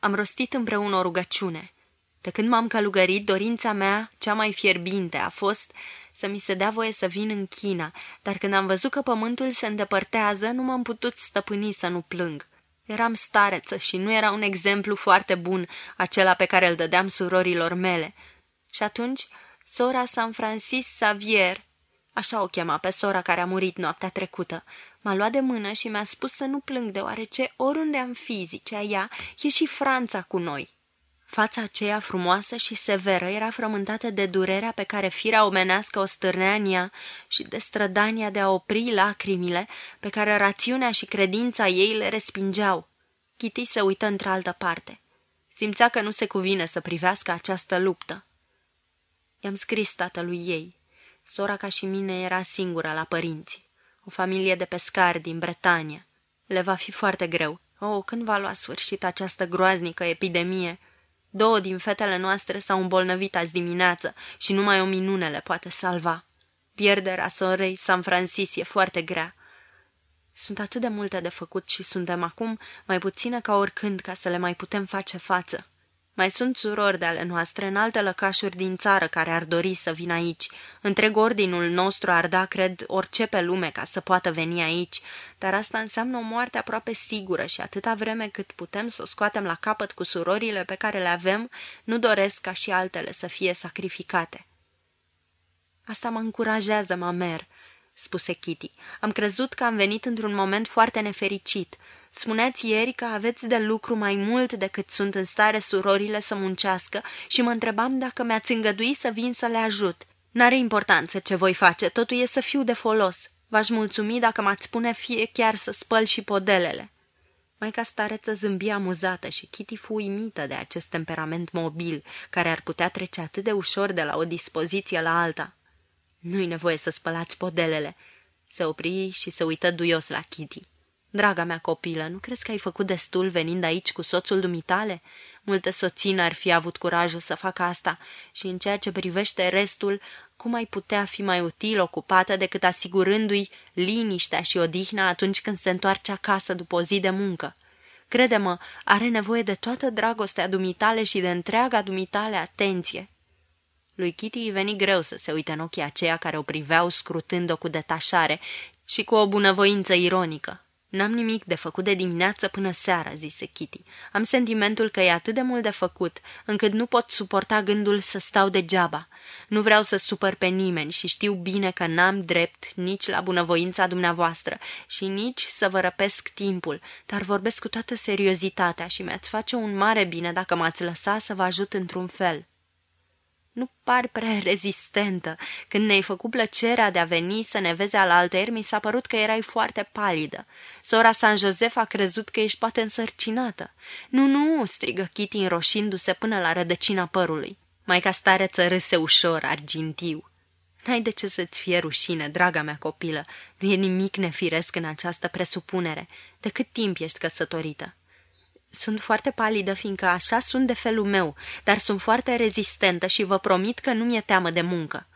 A: am rostit împreună o rugăciune. De când m-am călugărit, dorința mea, cea mai fierbinte, a fost să mi se dea voie să vin în China, dar când am văzut că pământul se îndepărtează, nu m-am putut stăpâni să nu plâng. Eram stareță și nu era un exemplu foarte bun acela pe care îl dădeam surorilor mele. Și atunci, sora San Francis Xavier, așa o chema pe sora care a murit noaptea trecută, m-a luat de mână și mi-a spus să nu plâng deoarece oriunde am fi, zicea ea, e și Franța cu noi. Fața aceea frumoasă și severă era frământată de durerea pe care firea omenească o stârnea în ea și de strădania de a opri lacrimile pe care rațiunea și credința ei le respingeau. Kitty se uită într-altă parte. Simțea că nu se cuvine să privească această luptă. I-am scris tatălui ei. Sora ca și mine era singură la părinți. O familie de pescari din Bretania. Le va fi foarte greu. Oh, când va lua sfârșit această groaznică epidemie?" Două din fetele noastre s-au îmbolnăvit azi dimineață și numai o minune le poate salva. Pierderea sorei San Francis e foarte grea. Sunt atât de multe de făcut și suntem acum mai puține ca oricând ca să le mai putem face față. Mai sunt surori de-ale noastre în alte lăcașuri din țară care ar dori să vină aici. Întreg ordinul nostru ar da, cred, orice pe lume ca să poată veni aici, dar asta înseamnă o moarte aproape sigură și atâta vreme cât putem să o scoatem la capăt cu surorile pe care le avem, nu doresc ca și altele să fie sacrificate. Asta mă încurajează, mamer, spuse Kitty. Am crezut că am venit într-un moment foarte nefericit. Spuneați ieri că aveți de lucru mai mult decât sunt în stare surorile să muncească și mă întrebam dacă mi-ați îngăduit să vin să le ajut. N-are importanță ce voi face, totul e să fiu de folos. V-aș mulțumi dacă m-ați spune fie chiar să spăl și podelele. Maica stareță zâmbi amuzată și Kitty fu uimită de acest temperament mobil, care ar putea trece atât de ușor de la o dispoziție la alta. Nu-i nevoie să spălați podelele. Se opri și se uită duios la Kitty. Draga mea copilă, nu crezi că ai făcut destul venind aici cu soțul dumitale? Multă soțină ar fi avut curajul să facă asta și în ceea ce privește restul, cum ai putea fi mai util ocupată decât asigurându-i liniștea și odihna atunci când se întoarce acasă după o zi de muncă? Crede-mă, are nevoie de toată dragostea dumitale și de întreaga dumitale atenție. Lui Kitty îi veni greu să se uite în ochii aceia care o priveau scrutând-o cu detașare și cu o bunăvoință ironică. N-am nimic de făcut de dimineață până seara," zise Kitty. Am sentimentul că e atât de mult de făcut, încât nu pot suporta gândul să stau degeaba. Nu vreau să supăr pe nimeni și știu bine că n-am drept nici la bunăvoința dumneavoastră și nici să vă răpesc timpul, dar vorbesc cu toată seriozitatea și mi-ați face un mare bine dacă m-ați lăsa să vă ajut într-un fel." Nu pari prea rezistentă. Când ne-ai făcut plăcerea de a veni să ne vezi al altăieri, mi s-a părut că erai foarte palidă. Sora San Josef a crezut că ești poate însărcinată. Nu, nu, strigă Kitty înroșindu-se până la rădăcina părului. Maica stareță râse ușor, argintiu. N-ai de ce să-ți fie rușine, draga mea copilă. Nu e nimic nefiresc în această presupunere. De cât timp ești căsătorită? Sunt foarte palidă, fiindcă așa sunt de felul meu, dar sunt foarte rezistentă și vă promit că nu mi-e teamă de muncă."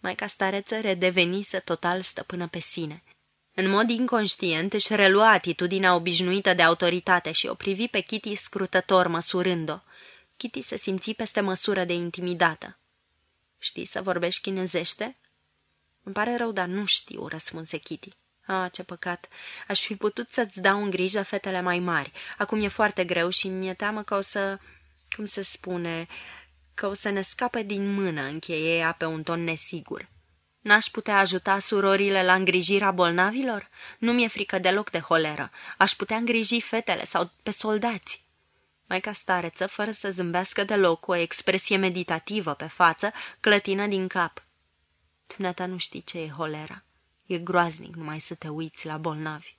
A: Maica stareță redevenise total stăpână pe sine. În mod inconștient își relua atitudinea obișnuită de autoritate și o privi pe Kitty scrutător, măsurând-o. Kitty se simți peste măsură de intimidată. Știi să vorbești chinezește?" Îmi pare rău, dar nu știu," răspunse Kitty. Ah, ce păcat! Aș fi putut să-ți dau în grijă fetele mai mari. Acum e foarte greu și mi-e teamă că o să... Cum se spune? Că o să ne scape din mână, încheie ea pe un ton nesigur. N-aș putea ajuta surorile la îngrijirea bolnavilor? Nu mi-e frică deloc de holeră. Aș putea îngriji fetele sau pe soldați. Maica stareță, fără să zâmbească deloc, cu o expresie meditativă pe față, clătină din cap. Dumneata nu știi ce e holera. E groaznic numai să te uiți la bolnavi.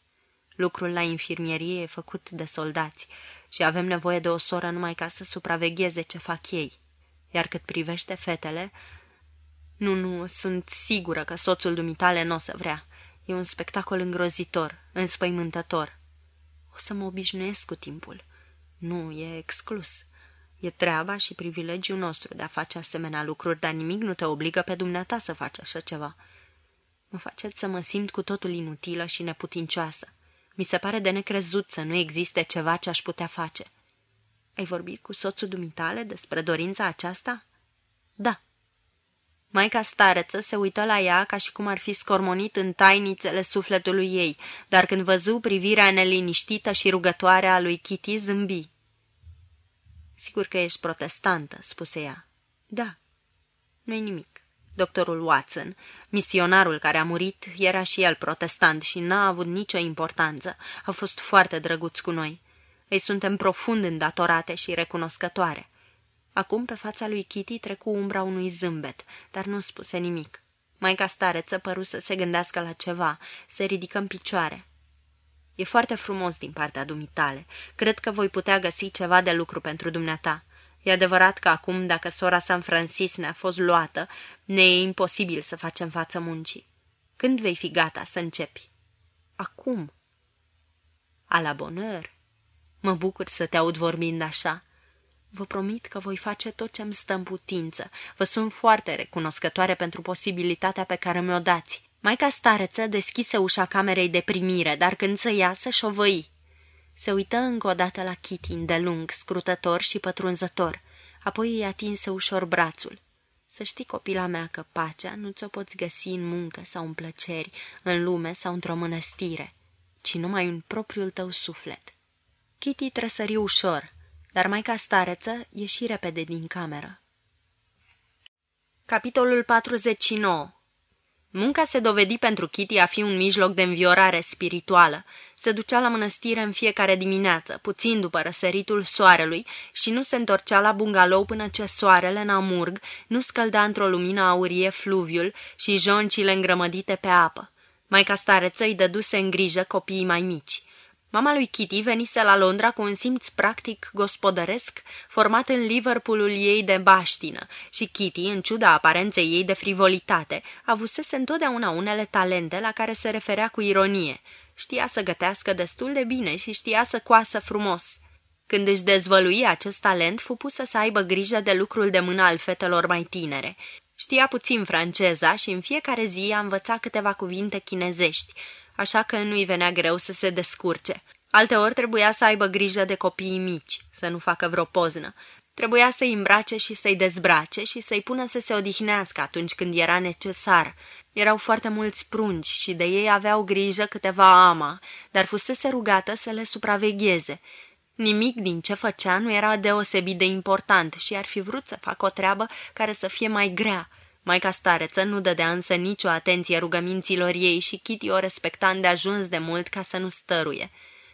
A: Lucrul la infirmierie e făcut de soldați și avem nevoie de o soră numai ca să supravegheze ce fac ei. Iar cât privește fetele, nu, nu, sunt sigură că soțul dumitale nu o să vrea. E un spectacol îngrozitor, înspăimântător. O să mă obișnuiesc cu timpul. Nu, e exclus. E treaba și privilegiul nostru de a face asemenea lucruri, dar nimic nu te obligă pe dumneata să faci așa ceva.'' Mă faceți să mă simt cu totul inutilă și neputincioasă. Mi se pare de necrezut să nu existe ceva ce aș putea face. Ai vorbit cu soțul dumitale despre dorința aceasta? Da. Maica stareță se uită la ea ca și cum ar fi scormonit în tainițele sufletului ei, dar când văzu privirea neliniștită și rugătoare a lui Kitty, zâmbi. Sigur că ești protestantă," spuse ea. Da, nu-i nimic doctorul Watson. Misionarul care a murit era și el protestant și n-a avut nicio importanță. A fost foarte drăguț cu noi. Ei suntem profund îndatorate și recunoscătoare. Acum pe fața lui Kitty trecu umbra unui zâmbet, dar nu spuse nimic. Maica stareță păru să se gândească la ceva, să ridică în picioare. E foarte frumos din partea dumitale. Cred că voi putea găsi ceva de lucru pentru dumneata. E adevărat că acum, dacă sora San Francis ne-a fost luată, ne e imposibil să facem față muncii. Când vei fi gata să începi? Acum. A la bonheur. Mă bucur să te aud vorbind așa. Vă promit că voi face tot ce-mi stă în putință. Vă sunt foarte recunoscătoare pentru posibilitatea pe care mi-o dați. Maica stareță deschise ușa camerei de primire, dar când să iasă, șovăi. Se uită încă o dată la Kitty, îndelung, scrutător și pătrunzător, apoi îi atinse ușor brațul. Să știi, copila mea, că pacea nu ți-o poți găsi în muncă sau în plăceri, în lume sau într-o mănăstire, ci numai în propriul tău suflet. Kitty trăsări ușor, dar mai ca stareță ieși repede din cameră. Capitolul 49 Munca se dovedi pentru Kitty a fi un mijloc de înviorare spirituală. Se ducea la mănăstire în fiecare dimineață, puțin după răsăritul soarelui, și nu se întorcea la bungalou până ce soarele în amurg nu scălda într-o lumină aurie fluviul și joncile îngrămădite pe apă. Maica stareță îi dăduse în grijă copiii mai mici – Mama lui Kitty venise la Londra cu un simț practic gospodăresc format în Liverpoolul ei de baștină și Kitty, în ciuda aparenței ei de frivolitate, avusese întotdeauna unele talente la care se referea cu ironie. Știa să gătească destul de bine și știa să coasă frumos. Când își dezvălui acest talent, fu pusă să aibă grijă de lucrul de mână al fetelor mai tinere. Știa puțin franceza și în fiecare zi a învățat câteva cuvinte chinezești – așa că nu-i venea greu să se descurce. Alteori trebuia să aibă grijă de copiii mici, să nu facă vreo poznă. Trebuia să-i îmbrace și să-i dezbrace și să-i pună să se odihnească atunci când era necesar. Erau foarte mulți prunci și de ei aveau grijă câteva ama, dar fusese rugată să le supravegheze. Nimic din ce făcea nu era deosebit de important și ar fi vrut să facă o treabă care să fie mai grea – Maica stareță nu dădea însă nicio atenție rugăminților ei și Kitty o respecta ajuns de mult ca să nu stăruie.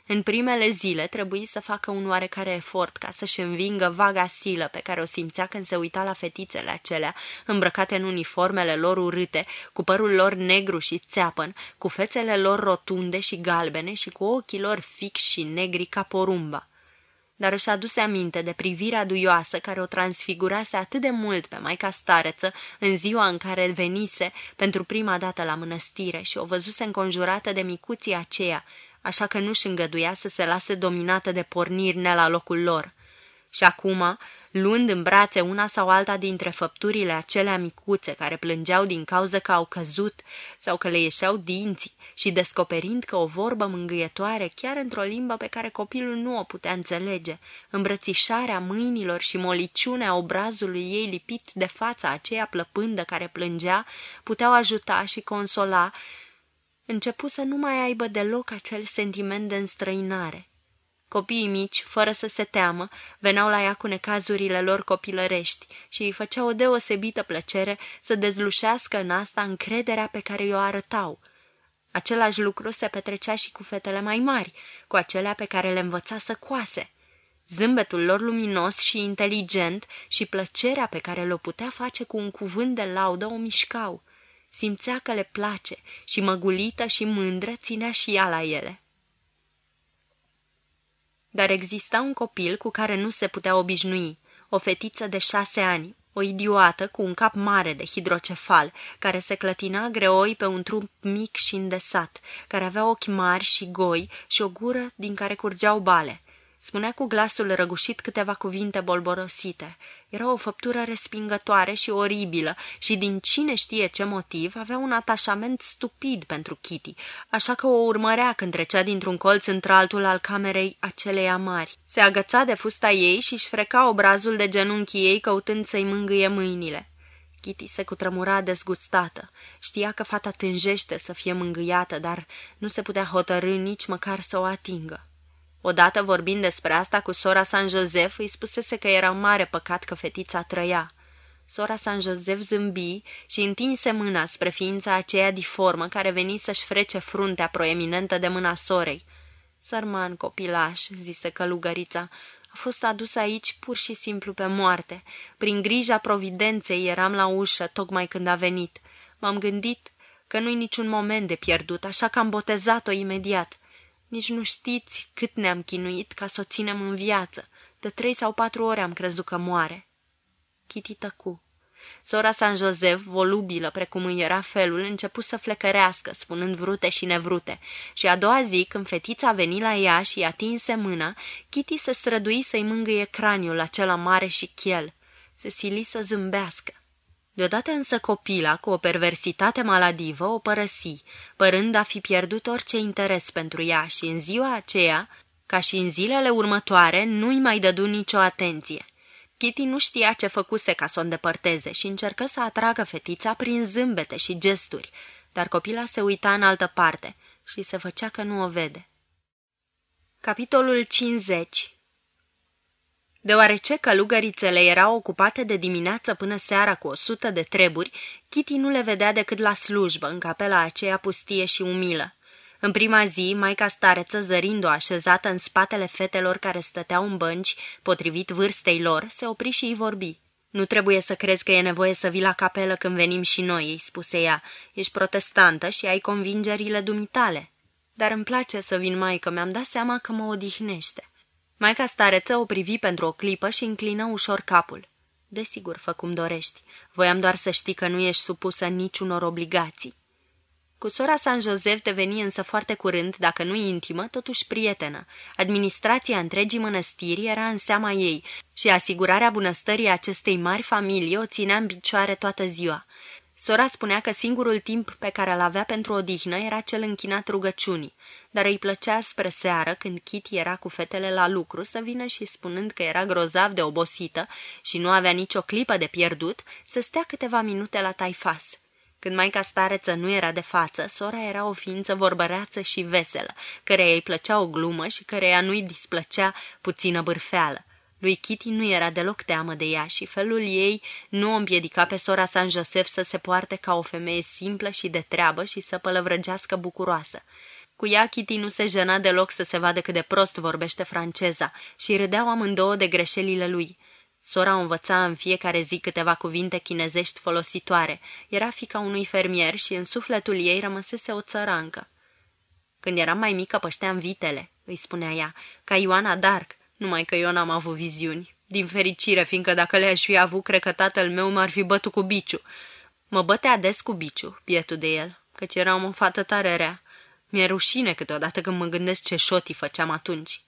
A: În primele zile trebuie să facă un oarecare efort ca să-și învingă vaga silă pe care o simțea când se uita la fetițele acelea, îmbrăcate în uniformele lor urâte, cu părul lor negru și țeapăn, cu fețele lor rotunde și galbene și cu ochii lor fix și negri ca porumba dar își aduse aminte de privirea duioasă care o transfigurase atât de mult pe maica stareță în ziua în care venise pentru prima dată la mănăstire și o văzuse înconjurată de micuții aceia, așa că nu-și îngăduia să se lase dominată de porniri ne la locul lor. Și acum, luând în brațe una sau alta dintre făpturile acelea micuțe care plângeau din cauză că au căzut sau că le ieșeau dinții și descoperind că o vorbă mângâietoare, chiar într-o limbă pe care copilul nu o putea înțelege, îmbrățișarea mâinilor și moliciunea obrazului ei lipit de fața aceea plăpândă care plângea, puteau ajuta și consola, începu să nu mai aibă deloc acel sentiment de înstrăinare Copiii mici, fără să se teamă, veneau la ea cu necazurile lor copilărești și îi făcea o deosebită plăcere să dezlușească în asta încrederea pe care i-o arătau. Același lucru se petrecea și cu fetele mai mari, cu acelea pe care le învăța să coase. Zâmbetul lor luminos și inteligent și plăcerea pe care l o putea face cu un cuvânt de laudă o mișcau. Simțea că le place și măgulită și mândră ținea și ea la ele dar exista un copil cu care nu se putea obișnui, o fetiță de șase ani, o idiotă cu un cap mare de hidrocefal, care se clătina greoi pe un trup mic și îndesat, care avea ochi mari și goi și o gură din care curgeau bale. Spunea cu glasul răgușit câteva cuvinte bolborosite. Era o făptură respingătoare și oribilă și, din cine știe ce motiv, avea un atașament stupid pentru Kitty, așa că o urmărea când trecea dintr-un colț într-altul al camerei acelei mari. Se agăța de fusta ei și își freca obrazul de genunchii ei căutând să-i mângâie mâinile. Kitty se cutremura dezgustată. Știa că fata tânjește să fie mângâiată, dar nu se putea hotărâ nici măcar să o atingă. Odată vorbind despre asta cu sora San Josef, îi spusese că era mare păcat că fetița trăia. Sora San Josef zâmbi și întinse mâna spre ființa aceea diformă care veni să-și frece fruntea proeminentă de mâna sorei. Sărman copilaș, zise călugărița, a fost adus aici pur și simplu pe moarte. Prin grija providenței eram la ușă tocmai când a venit. M-am gândit că nu-i niciun moment de pierdut, așa că am botezat-o imediat. Nici nu știți cât ne-am chinuit ca să o ținem în viață. De trei sau patru ore am crezut că moare." Kitty cu. Sora San Josef, volubilă precum îi era felul, început să flecărească, spunând vrute și nevrute, și a doua zi, când fetița a venit la ea și i-a atinse mâna, Kitty se strădui să-i mângâie craniul acela mare și chiel. Se sili să zâmbească. Deodată însă copila, cu o perversitate maladivă, o părăsi, părând a fi pierdut orice interes pentru ea și în ziua aceea, ca și în zilele următoare, nu-i mai dădu nicio atenție. Kitty nu știa ce făcuse ca să o îndepărteze și încercă să atragă fetița prin zâmbete și gesturi, dar copila se uita în altă parte și se făcea că nu o vede. Capitolul 50 Deoarece călugărițele erau ocupate de dimineață până seara cu o sută de treburi, Kitty nu le vedea decât la slujbă, în capela aceea pustie și umilă. În prima zi, maica stareță zărind-o așezată în spatele fetelor care stăteau în bănci, potrivit vârstei lor, se opri și îi vorbi. Nu trebuie să crezi că e nevoie să vii la capelă când venim și noi," îi spuse ea. Ești protestantă și ai convingerile dumitale." Dar îmi place să vin, maică, mi-am dat seama că mă odihnește." Maica stareță o privi pentru o clipă și înclină ușor capul. Desigur, fă cum dorești. Voiam doar să știi că nu ești supusă niciunor obligații. Cu sora San Josef deveni însă foarte curând, dacă nu intimă, totuși prietenă. Administrația întregii mănăstiri era în seama ei și asigurarea bunăstării acestei mari familii o ținea în picioare toată ziua. Sora spunea că singurul timp pe care îl avea pentru odihnă era cel închinat rugăciunii dar îi plăcea spre seară, când Kitty era cu fetele la lucru, să vină și spunând că era grozav de obosită și nu avea nicio clipă de pierdut, să stea câteva minute la taifas. Când maica stareță nu era de față, sora era o ființă vorbăreață și veselă, căreia îi plăcea o glumă și căreia nu-i displăcea puțină bârfeală. Lui Kitty nu era deloc teamă de ea și felul ei nu o împiedica pe sora San Josef să se poarte ca o femeie simplă și de treabă și să pălăvrăgească bucuroasă. Cu ea Kitty nu se jena deloc să se vadă cât de prost vorbește franceza și râdeau amândouă de greșelile lui. Sora învăța în fiecare zi câteva cuvinte chinezești folositoare. Era fica unui fermier și în sufletul ei rămăsese o țărancă. Când eram mai mică pășteam vitele, îi spunea ea, ca Ioana Dark, numai că eu n-am avut viziuni. Din fericire, fiindcă dacă le-aș fi avut, cred că tatăl meu m-ar fi bătut cu biciu. Mă bătea des cu biciu, bietul de el, căci eram o fată tare rea. Mi-e rușine câteodată când mă gândesc ce șotii făceam atunci.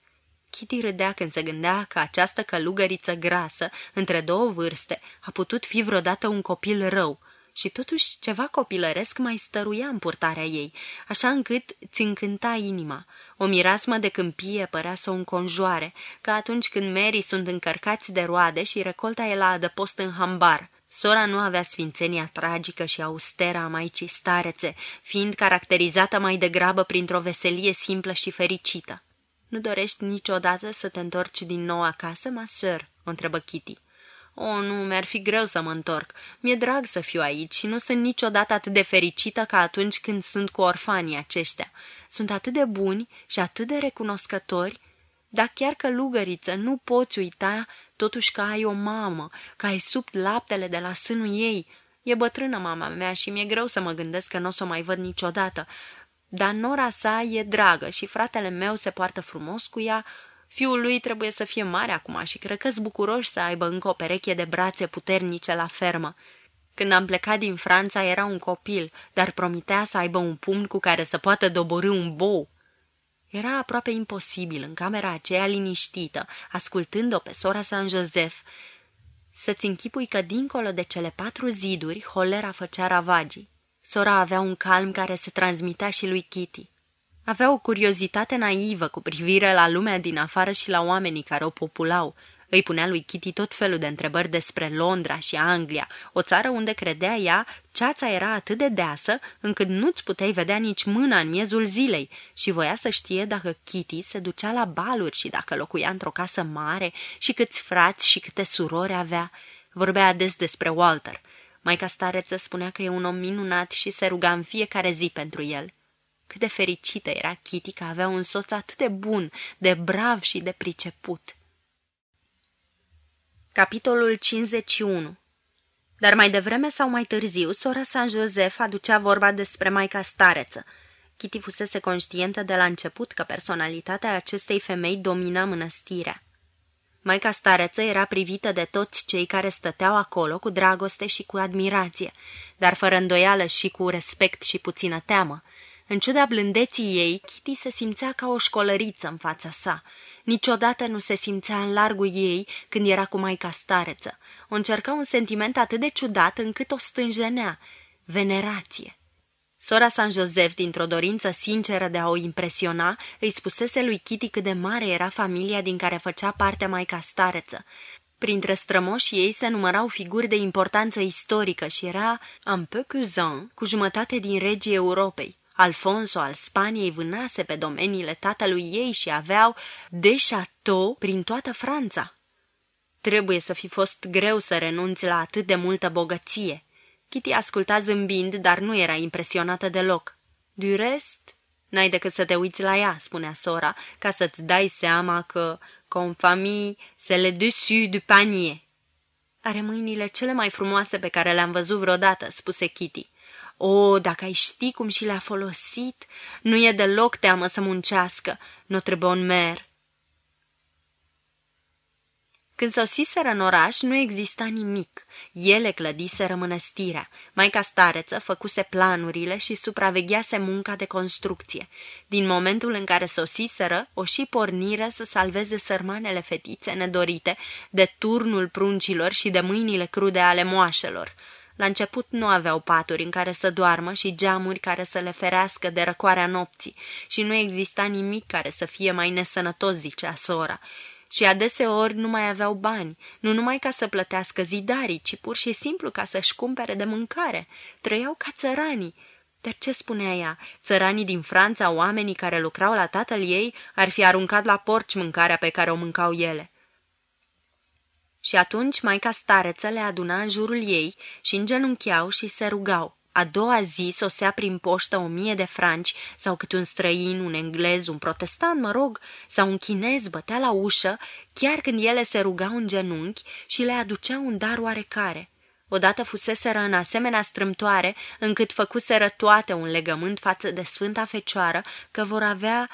A: Kitty râdea când se gândea că această călugăriță grasă, între două vârste, a putut fi vreodată un copil rău și totuși ceva copilăresc mai stăruia în purtarea ei, așa încât ți încânta inima. O mirasmă de câmpie părea să o înconjoare, ca atunci când merii sunt încărcați de roade și recolta e la adăpost în hambar. Sora nu avea sfințenia tragică și austera a maicii starețe, fiind caracterizată mai degrabă printr-o veselie simplă și fericită. Nu dorești niciodată să te întorci din nou acasă, ma sir? o întrebă Kitty. O, nu, mi-ar fi greu să mă întorc. Mi-e drag să fiu aici și nu sunt niciodată atât de fericită ca atunci când sunt cu orfanii aceștia. Sunt atât de buni și atât de recunoscători, dar chiar că lugăriță nu poți uita totuși că ai o mamă, că ai sub laptele de la sânul ei. E bătrână mama mea și mi-e greu să mă gândesc că nu o să o mai văd niciodată. Dar nora sa e dragă și fratele meu se poartă frumos cu ea. Fiul lui trebuie să fie mare acum și cred că bucuroși să aibă încă o pereche de brațe puternice la fermă. Când am plecat din Franța era un copil, dar promitea să aibă un pumn cu care să poată dobori un bou. Era aproape imposibil în camera aceea liniștită, ascultând-o pe sora San Joseph. Să-ți închipui că dincolo de cele patru ziduri, holera făcea ravagii. Sora avea un calm care se transmitea și lui Kitty. Avea o curiozitate naivă cu privire la lumea din afară și la oamenii care o populau – îi punea lui Kitty tot felul de întrebări despre Londra și Anglia, o țară unde credea ea ceața era atât de deasă încât nu-ți puteai vedea nici mâna în miezul zilei și voia să știe dacă Kitty se ducea la baluri și dacă locuia într-o casă mare și câți frați și câte surori avea. Vorbea des despre Walter. Maica stareță spunea că e un om minunat și se ruga în fiecare zi pentru el. Cât de fericită era Kitty că avea un soț atât de bun, de brav și de priceput. Capitolul 51 Dar mai devreme sau mai târziu, sora San Josef aducea vorba despre maica stareță. Kitty fusese conștientă de la început că personalitatea acestei femei domina mănăstirea. Maica stareță era privită de toți cei care stăteau acolo cu dragoste și cu admirație, dar fără îndoială și cu respect și puțină teamă. În ciuda blândeții ei, Kitty se simțea ca o școlăriță în fața sa – Niciodată nu se simțea în largul ei când era cu maica stareță. O încerca un sentiment atât de ciudat încât o stânjenea. Venerație. Sora San Josef, dintr-o dorință sinceră de a o impresiona, îi spusese lui Kitty cât de mare era familia din care făcea parte maica stareță. Printre strămoșii ei se numărau figuri de importanță istorică și era un peu cuzant cu jumătate din regii Europei. Alfonso al Spaniei vânase pe domeniile tatălui ei și aveau de chateau prin toată Franța. Trebuie să fi fost greu să renunți la atât de multă bogăție. Kitty asculta zâmbind, dar nu era impresionată deloc. Du rest, n-ai decât să te uiți la ea, spunea sora, ca să-ți dai seama că, confamii, se le dessus du panier. Are mâinile cele mai frumoase pe care le-am văzut vreodată, spuse Kitty. O, dacă ai ști cum și le-a folosit, nu e deloc teamă să muncească, nu trebuie un mer. Când sosiseră în oraș, nu exista nimic. Ele clădiseră mănăstirea. Maica stareță făcuse planurile și supraveghease munca de construcție. Din momentul în care sosiseră, o și porniră să salveze sărmanele fetițe nedorite de turnul pruncilor și de mâinile crude ale moașelor. La început nu aveau paturi în care să doarmă și geamuri care să le ferească de răcoarea nopții și nu exista nimic care să fie mai nesănătos, zicea sora. Și adeseori nu mai aveau bani, nu numai ca să plătească zidarii, ci pur și simplu ca să-și cumpere de mâncare. Trăiau ca țăranii. Dar ce spunea ea? Țăranii din Franța, oamenii care lucrau la tatăl ei, ar fi aruncat la porci mâncarea pe care o mâncau ele. Și atunci maica stareță le aduna în jurul ei și îngenuncheau și se rugau. A doua zi sosea prin poștă o mie de franci sau câte un străin, un englez, un protestant, mă rog, sau un chinez bătea la ușă, chiar când ele se rugau în genunchi și le aducea un dar oarecare. Odată fuseseră în asemenea strâmtoare, încât făcuseră toate un legământ față de Sfânta Fecioară că vor avea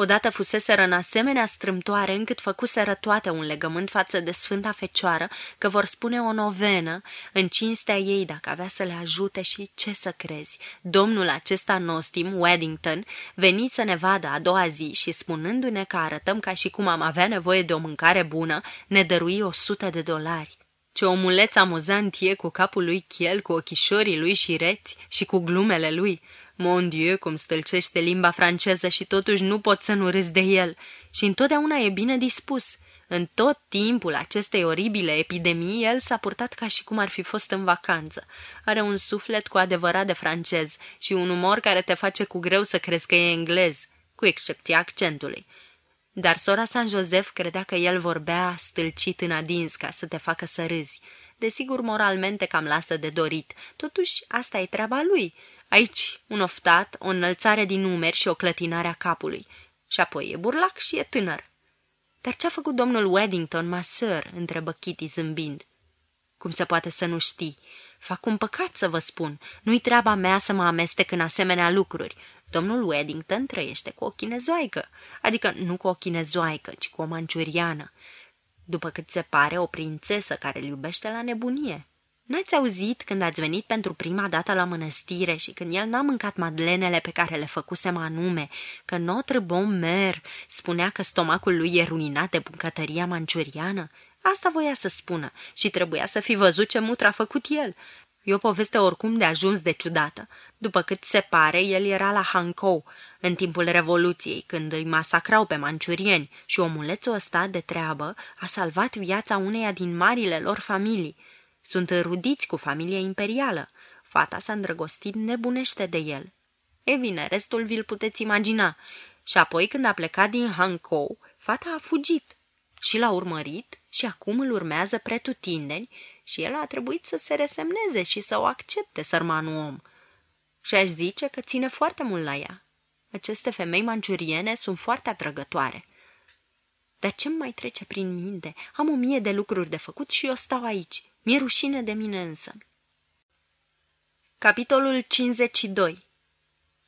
A: Odată fuseseră în asemenea strâmtoare încât făcuseră toate un legământ față de Sfânta Fecioară că vor spune o novenă în cinstea ei dacă avea să le ajute și ce să crezi. Domnul acesta nostim, Weddington, veni să ne vadă a doua zi și spunându-ne că arătăm ca și cum am avea nevoie de o mâncare bună, ne dărui o sută de dolari. Ce omuleț amuzant e cu capul lui chel, cu ochișorii lui și reți și cu glumele lui. Mon Dieu, cum stâlcește limba franceză și totuși nu pot să nu râs de el. Și întotdeauna e bine dispus. În tot timpul acestei oribile epidemii, el s-a purtat ca și cum ar fi fost în vacanță. Are un suflet cu adevărat de francez și un umor care te face cu greu să crezi că e englez, cu excepția accentului. Dar sora San Josef credea că el vorbea stâlcit în adins ca să te facă să râzi. Desigur, moralmente cam lasă de dorit. Totuși, asta e treaba lui. Aici un oftat, o înălțare din numeri și o clătinare a capului. Și apoi e burlac și e tânăr. Dar ce-a făcut domnul Weddington, masăr?" întrebă Kitty zâmbind. Cum se poate să nu știi? Fac un păcat să vă spun. Nu-i treaba mea să mă amestec în asemenea lucruri. Domnul Weddington trăiește cu o chinezoaică, adică nu cu o chinezoaică, ci cu o manciuriană. După cât se pare, o prințesă care îl iubește la nebunie. N-ați auzit când ați venit pentru prima dată la mănăstire și când el n-a mâncat madlenele pe care le făcusem anume, că notre bon mer spunea că stomacul lui e ruinat de bucătăria manciuriană? Asta voia să spună și trebuia să fi văzut ce mutra a făcut el. E o poveste oricum de ajuns de ciudată. După cât se pare, el era la Hankou, în timpul Revoluției, când îi masacrau pe manciurieni și omulețul ăsta de treabă a salvat viața uneia din marile lor familii. Sunt rudiți cu familie imperială. Fata s-a îndrăgostit nebunește de el. E bine, restul vi-l puteți imagina. Și apoi, când a plecat din Hankou, fata a fugit și l-a urmărit și acum îl urmează pretutindeni și el a trebuit să se resemneze și să o accepte, sărmanul om. Și aș zice că ține foarte mult la ea. Aceste femei manciuriene sunt foarte atrăgătoare. Dar ce mai trece prin minte? Am o mie de lucruri de făcut și eu stau aici. Mi-e rușine de mine însă. Capitolul 52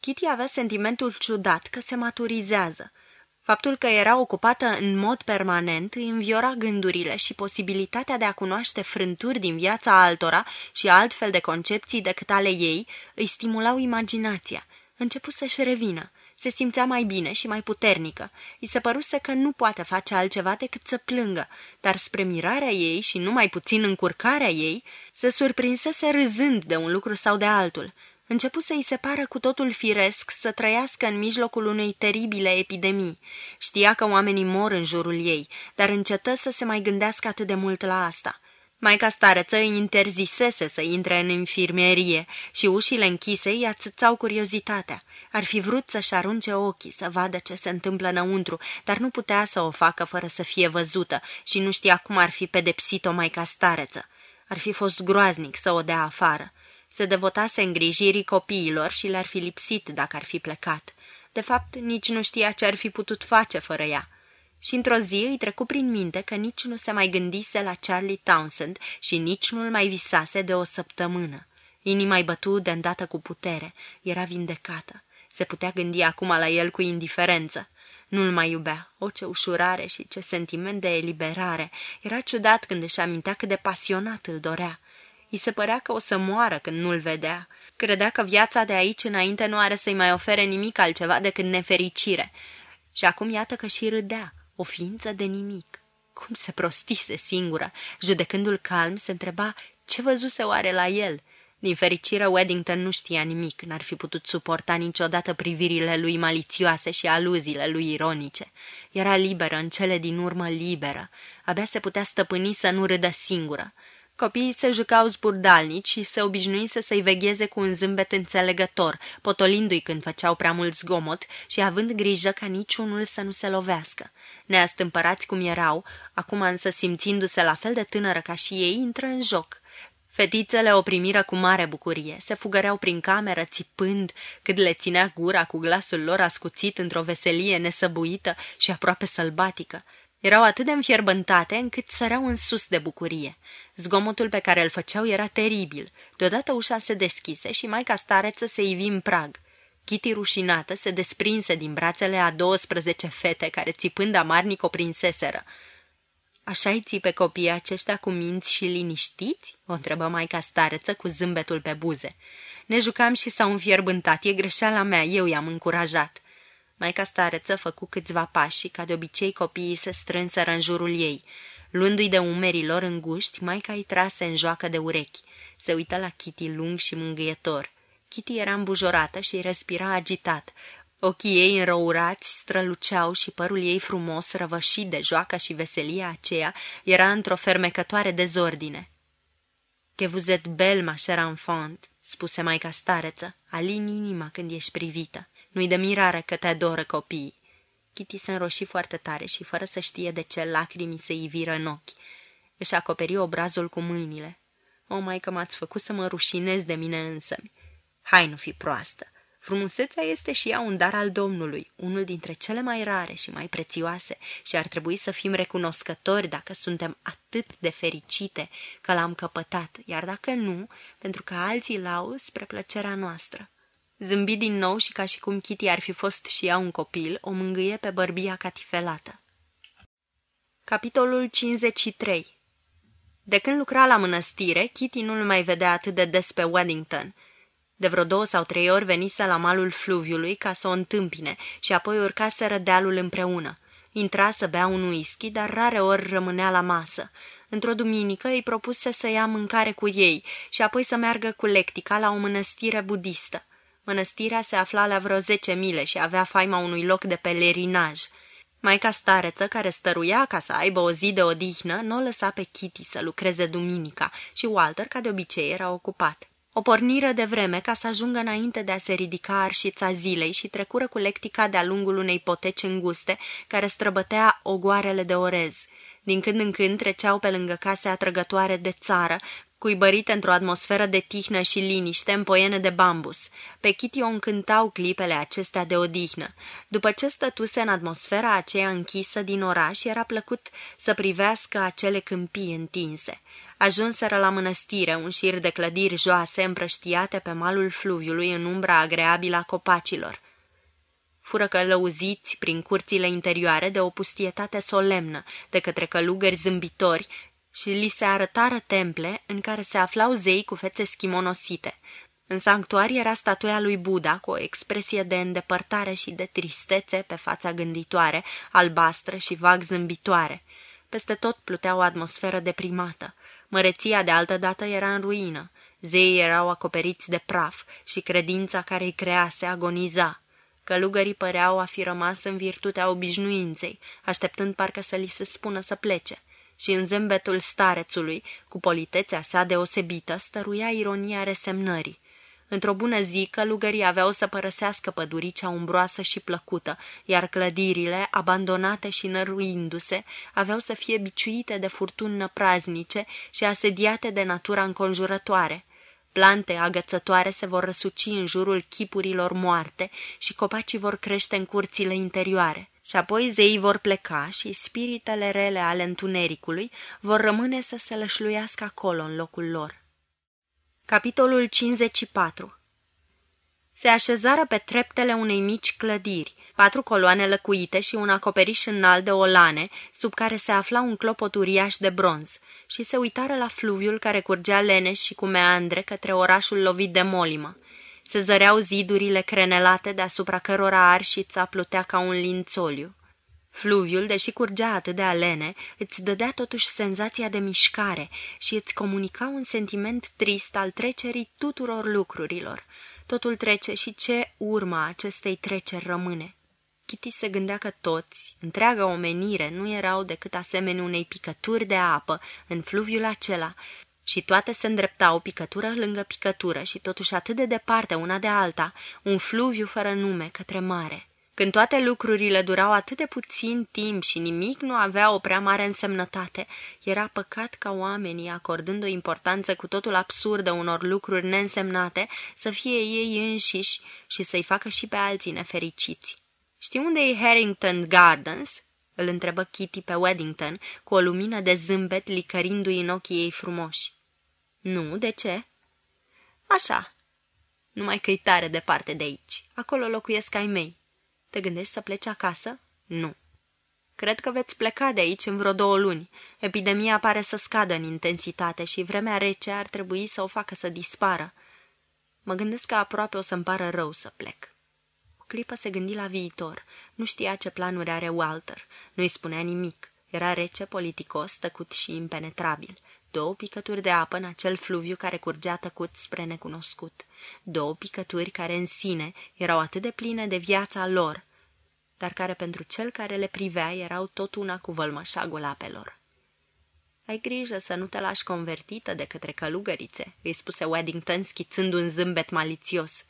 A: Kitty avea sentimentul ciudat că se maturizează. Faptul că era ocupată în mod permanent îi înviora gândurile și posibilitatea de a cunoaște frânturi din viața altora și altfel de concepții decât ale ei îi stimulau imaginația. Început să-și revină se simțea mai bine și mai puternică. I se păruse că nu poate face altceva decât să plângă, dar spre mirarea ei și numai puțin încurcarea ei, se surprinsese râzând de un lucru sau de altul. Începu să-i se pară cu totul firesc să trăiască în mijlocul unei teribile epidemii. Știa că oamenii mor în jurul ei, dar încetă să se mai gândească atât de mult la asta – Maica stareță îi interzisese să intre în infirmerie și ușile închise îi atâțau curiozitatea. Ar fi vrut să-și arunce ochii, să vadă ce se întâmplă înăuntru, dar nu putea să o facă fără să fie văzută și nu știa cum ar fi pedepsit-o maica stareță. Ar fi fost groaznic să o dea afară. Se devotase îngrijirii copiilor și le-ar fi lipsit dacă ar fi plecat. De fapt, nici nu știa ce ar fi putut face fără ea și într-o zi îi trecu prin minte că nici nu se mai gândise la Charlie Townsend și nici nu-l mai visase de o săptămână. Inima îi bătu de îndată cu putere, era vindecată. Se putea gândi acum la el cu indiferență. Nu-l mai iubea. O, ce ușurare și ce sentiment de eliberare. Era ciudat când își amintea cât de pasionat îl dorea. I se părea că o să moară când nu-l vedea. Credea că viața de aici înainte nu are să-i mai ofere nimic altceva decât nefericire. Și acum iată că și râdea o ființă de nimic. Cum se prostise singură, judecându-l calm, se întreba ce văzuse oare la el. Din fericire, Weddington nu știa nimic, n-ar fi putut suporta niciodată privirile lui malițioase și aluziile lui ironice. Era liberă, în cele din urmă liberă. Abia se putea stăpâni să nu râdă singură. Copiii se jucau zburdalnici și se obișnuise să-i vegheze cu un zâmbet înțelegător, potolindu-i când făceau prea mult zgomot și având grijă ca niciunul să nu se lovească. Neastâmpărați cum erau, acum însă simțindu-se la fel de tânără ca și ei, intră în joc. Fetițele o primiră cu mare bucurie, se fugăreau prin cameră țipând, cât le ținea gura cu glasul lor ascuțit într-o veselie nesăbuită și aproape sălbatică. Erau atât de înfierbântate încât săreau în sus de bucurie. Zgomotul pe care îl făceau era teribil. Deodată ușa se deschise și maica stareță se ivi în prag – Kitty rușinată se desprinse din brațele a 12 fete care, țipând amarnic, o prinseseră. Așa-i țipe copiii aceștia cu minți și liniștiți?" o întrebă maica stareță cu zâmbetul pe buze. Ne jucam și s-au înfierbântat, e greșeala mea, eu i-am încurajat." Maica stareță făcu câțiva pași ca de obicei, copiii se strânseră în jurul ei. Luându-i de umerii lor înguști, maica i trase în joacă de urechi. Se uită la Kitty lung și mângâietor. Kitty era îmbujorată și respira agitat. Ochii ei înrourați străluceau și părul ei frumos, răvășit de joacă și veselia aceea, era într-o fermecătoare dezordine. « Que vous êtes belle, ma chère enfant!" spuse maica stareță. Alin inima când ești privită. Nu-i de mirare că te adoră copiii." Kitty se înroși foarte tare și, fără să știe de ce, lacrimii se iviră în ochi. Își acoperi obrazul cu mâinile. O, maică, m-ați făcut să mă rușinez de mine însămi. Hai, nu fi proastă! Frumusețea este și ea un dar al Domnului, unul dintre cele mai rare și mai prețioase și ar trebui să fim recunoscători dacă suntem atât de fericite că l-am căpătat, iar dacă nu, pentru că alții l-au spre plăcerea noastră. Zâmbi din nou și ca și cum Kitty ar fi fost și ea un copil, o mângâie pe bărbia catifelată. Capitolul 53 De când lucra la mănăstire, Kitty nu-l mai vedea atât de des pe Wellington de vreo două sau trei ori venise la malul fluviului ca să o întâmpine și apoi urcaseră dealul împreună. Intra să bea un whisky, dar rare ori rămânea la masă. Într-o duminică îi propuse să ia mâncare cu ei și apoi să meargă cu Lectica la o mănăstire budistă. Mănăstirea se afla la vreo zece mile și avea faima unui loc de pelerinaj. Maica stareță, care stăruia ca să aibă o zi de odihnă, nu o lăsa pe Kitty să lucreze duminica și Walter, ca de obicei, era ocupat. O porniră de vreme ca să ajungă înainte de a se ridica arșița zilei și trecură cu lectica de-a lungul unei poteci înguste care străbătea ogoarele de orez. Din când în când treceau pe lângă case atrăgătoare de țară, cuibărite într-o atmosferă de tihnă și liniște în poiene de bambus. Pe Kitty o încântau clipele acestea de odihnă. După ce stătuse în atmosfera aceea închisă din oraș, era plăcut să privească acele câmpii întinse. Ajunseră la mănăstire un șir de clădiri joase împrăștiate pe malul fluviului în umbra agreabilă a copacilor fură călăuziți prin curțile interioare de o pustietate solemnă, de către călugări zâmbitori și li se arătară temple în care se aflau zei cu fețe schimonosite. În sanctuar era statuia lui Buddha cu o expresie de îndepărtare și de tristețe pe fața gânditoare, albastră și vag zâmbitoare. Peste tot plutea o atmosferă deprimată. Măreția de altădată era în ruină. Zeii erau acoperiți de praf și credința care îi crease agoniza. Călugării păreau a fi rămas în virtutea obișnuinței, așteptând parcă să li se spună să plece – și în zâmbetul starețului, cu politețea sa deosebită, stăruia ironia resemnării. Într-o bună zi, călugării aveau să părăsească păduricea umbroasă și plăcută, iar clădirile, abandonate și năruindu-se, aveau să fie biciuite de furtuni năpraznice și asediate de natura înconjurătoare. Plante agățătoare se vor răsuci în jurul chipurilor moarte și copacii vor crește în curțile interioare. Și apoi zeii vor pleca și spiritele rele ale întunericului vor rămâne să se lășluiască acolo în locul lor. Capitolul 54 Se așezară pe treptele unei mici clădiri, patru coloane lăcuite și un acoperiș înalt de olane, sub care se afla un clopot uriaș de bronz, și se uitară la fluviul care curgea leneș și cu meandre către orașul lovit de molimă se zăreau zidurile crenelate deasupra cărora arșița plutea ca un lințoliu. Fluviul, deși curgea atât de alene, îți dădea totuși senzația de mișcare și îți comunica un sentiment trist al trecerii tuturor lucrurilor. Totul trece și ce urma acestei treceri rămâne. Kitty se gândea că toți, întreaga omenire, nu erau decât asemenea unei picături de apă în fluviul acela și toate se îndreptau picătură lângă picătură și totuși atât de departe una de alta, un fluviu fără nume către mare. Când toate lucrurile durau atât de puțin timp și nimic nu avea o prea mare însemnătate, era păcat ca oamenii, acordând o importanță cu totul absurdă unor lucruri neînsemnate, să fie ei înșiși și să-i facă și pe alții nefericiți. Știi unde e Harrington Gardens?" îl întrebă Kitty pe Weddington, cu o lumină de zâmbet licărindu-i în ochii ei frumoși. Nu, de ce? Așa. Numai că-i tare departe de aici. Acolo locuiesc ai mei. Te gândești să pleci acasă? Nu. Cred că veți pleca de aici în vreo două luni. Epidemia pare să scadă în intensitate și vremea rece ar trebui să o facă să dispară. Mă gândesc că aproape o să-mi pară rău să plec. O clipă se gândi la viitor. Nu știa ce planuri are Walter. Nu-i spunea nimic. Era rece, politicos, tăcut și impenetrabil două picături de apă în acel fluviu care curgea tăcut spre necunoscut, două picături care în sine erau atât de pline de viața lor, dar care pentru cel care le privea erau tot una cu vălmășagul apelor. Ai grijă să nu te lași convertită de către călugărițe," îi spuse Weddington schițând un zâmbet malițios.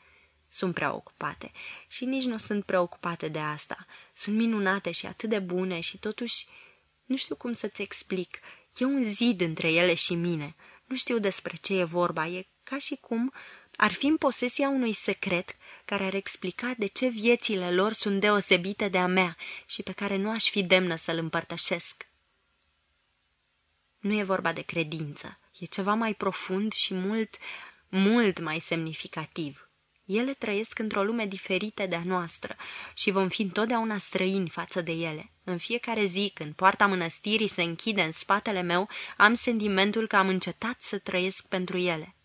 A: Sunt prea ocupate și nici nu sunt preocupate de asta. Sunt minunate și atât de bune și totuși... Nu știu cum să-ți explic. E un zid între ele și mine. Nu știu despre ce e vorba. E ca și cum ar fi în posesia unui secret care ar explica de ce viețile lor sunt deosebite de a mea și pe care nu aș fi demnă să-l împărtășesc. Nu e vorba de credință, e ceva mai profund și mult, mult mai semnificativ. Ele trăiesc într-o lume diferită de a noastră și vom fi întotdeauna străini față de ele. În fiecare zi, când poarta mănăstirii se închide în spatele meu, am sentimentul că am încetat să trăiesc pentru ele.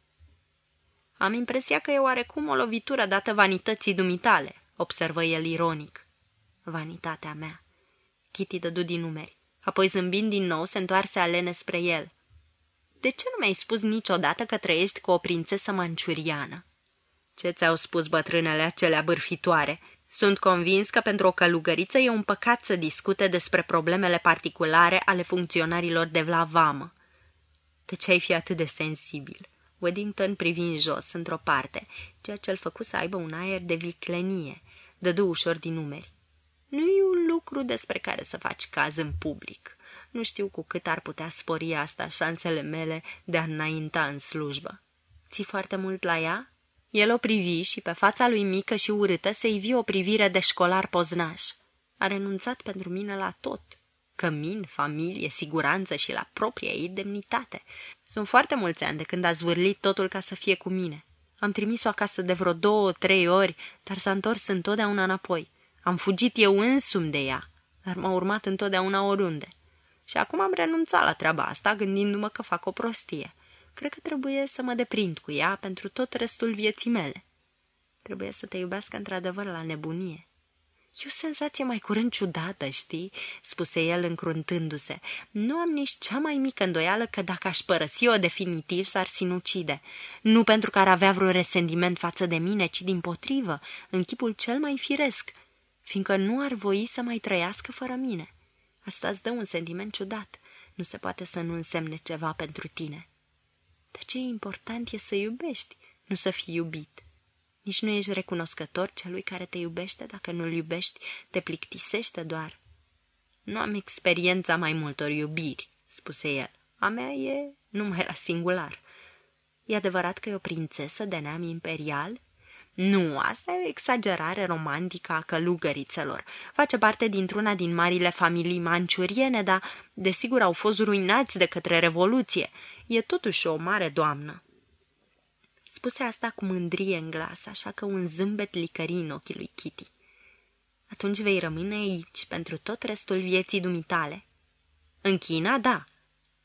A: Am impresia că e oarecum o lovitură dată vanității dumitale, observă el ironic. Vanitatea mea. Kitty dădu din numeri. Apoi zâmbind din nou, se întoarse alene spre el. De ce nu mi-ai spus niciodată că trăiești cu o prințesă manciuriană?" Ce ți-au spus bătrânele acelea bârfitoare? Sunt convins că pentru o călugăriță e un păcat să discute despre problemele particulare ale funcționarilor de vlavamă. De ce ai fi atât de sensibil? Weddington privind jos, într-o parte, ceea ce l făcu să aibă un aer de viclenie. Dădu ușor din numeri. Nu e un lucru despre care să faci caz în public. Nu știu cu cât ar putea spori asta șansele mele de a înainta în slujbă. Ții foarte mult la ea? El o privi și pe fața lui mică și urâtă se ivi o privire de școlar poznaș. A renunțat pentru mine la tot. Cămin, familie, siguranță și la propria ei demnitate. Sunt foarte mulți ani de când a zvârlit totul ca să fie cu mine. Am trimis-o acasă de vreo două, trei ori, dar s-a întors întotdeauna înapoi. Am fugit eu însumi de ea, dar m-a urmat întotdeauna oriunde. Și acum am renunțat la treaba asta, gândindu-mă că fac o prostie. Cred că trebuie să mă deprind cu ea pentru tot restul vieții mele. Trebuie să te iubească într-adevăr la nebunie. E o senzație mai curând ciudată, știi?" spuse el încruntându-se. Nu am nici cea mai mică îndoială că dacă aș părăsi-o definitiv s-ar sinucide. Nu pentru că ar avea vreun resentiment față de mine, ci din potrivă, în chipul cel mai firesc, fiindcă nu ar voi să mai trăiască fără mine. Asta îți dă un sentiment ciudat. Nu se poate să nu însemne ceva pentru tine." De ce important e să iubești, nu să fii iubit. Nici nu ești recunoscător celui care te iubește dacă nu-l iubești, te plictisește doar. Nu am experiența mai multor iubiri, spuse el. A mea e numai la singular. E adevărat că e o prințesă de neam imperial nu, asta e o exagerare romantică a călugărițelor. Face parte dintr-una din marile familii manciuriene, dar desigur au fost ruinați de către Revoluție. E totuși o mare doamnă. Spuse asta cu mândrie în glas, așa că un zâmbet licării în ochii lui Kitty. Atunci vei rămâne aici pentru tot restul vieții dumitale. În China, da.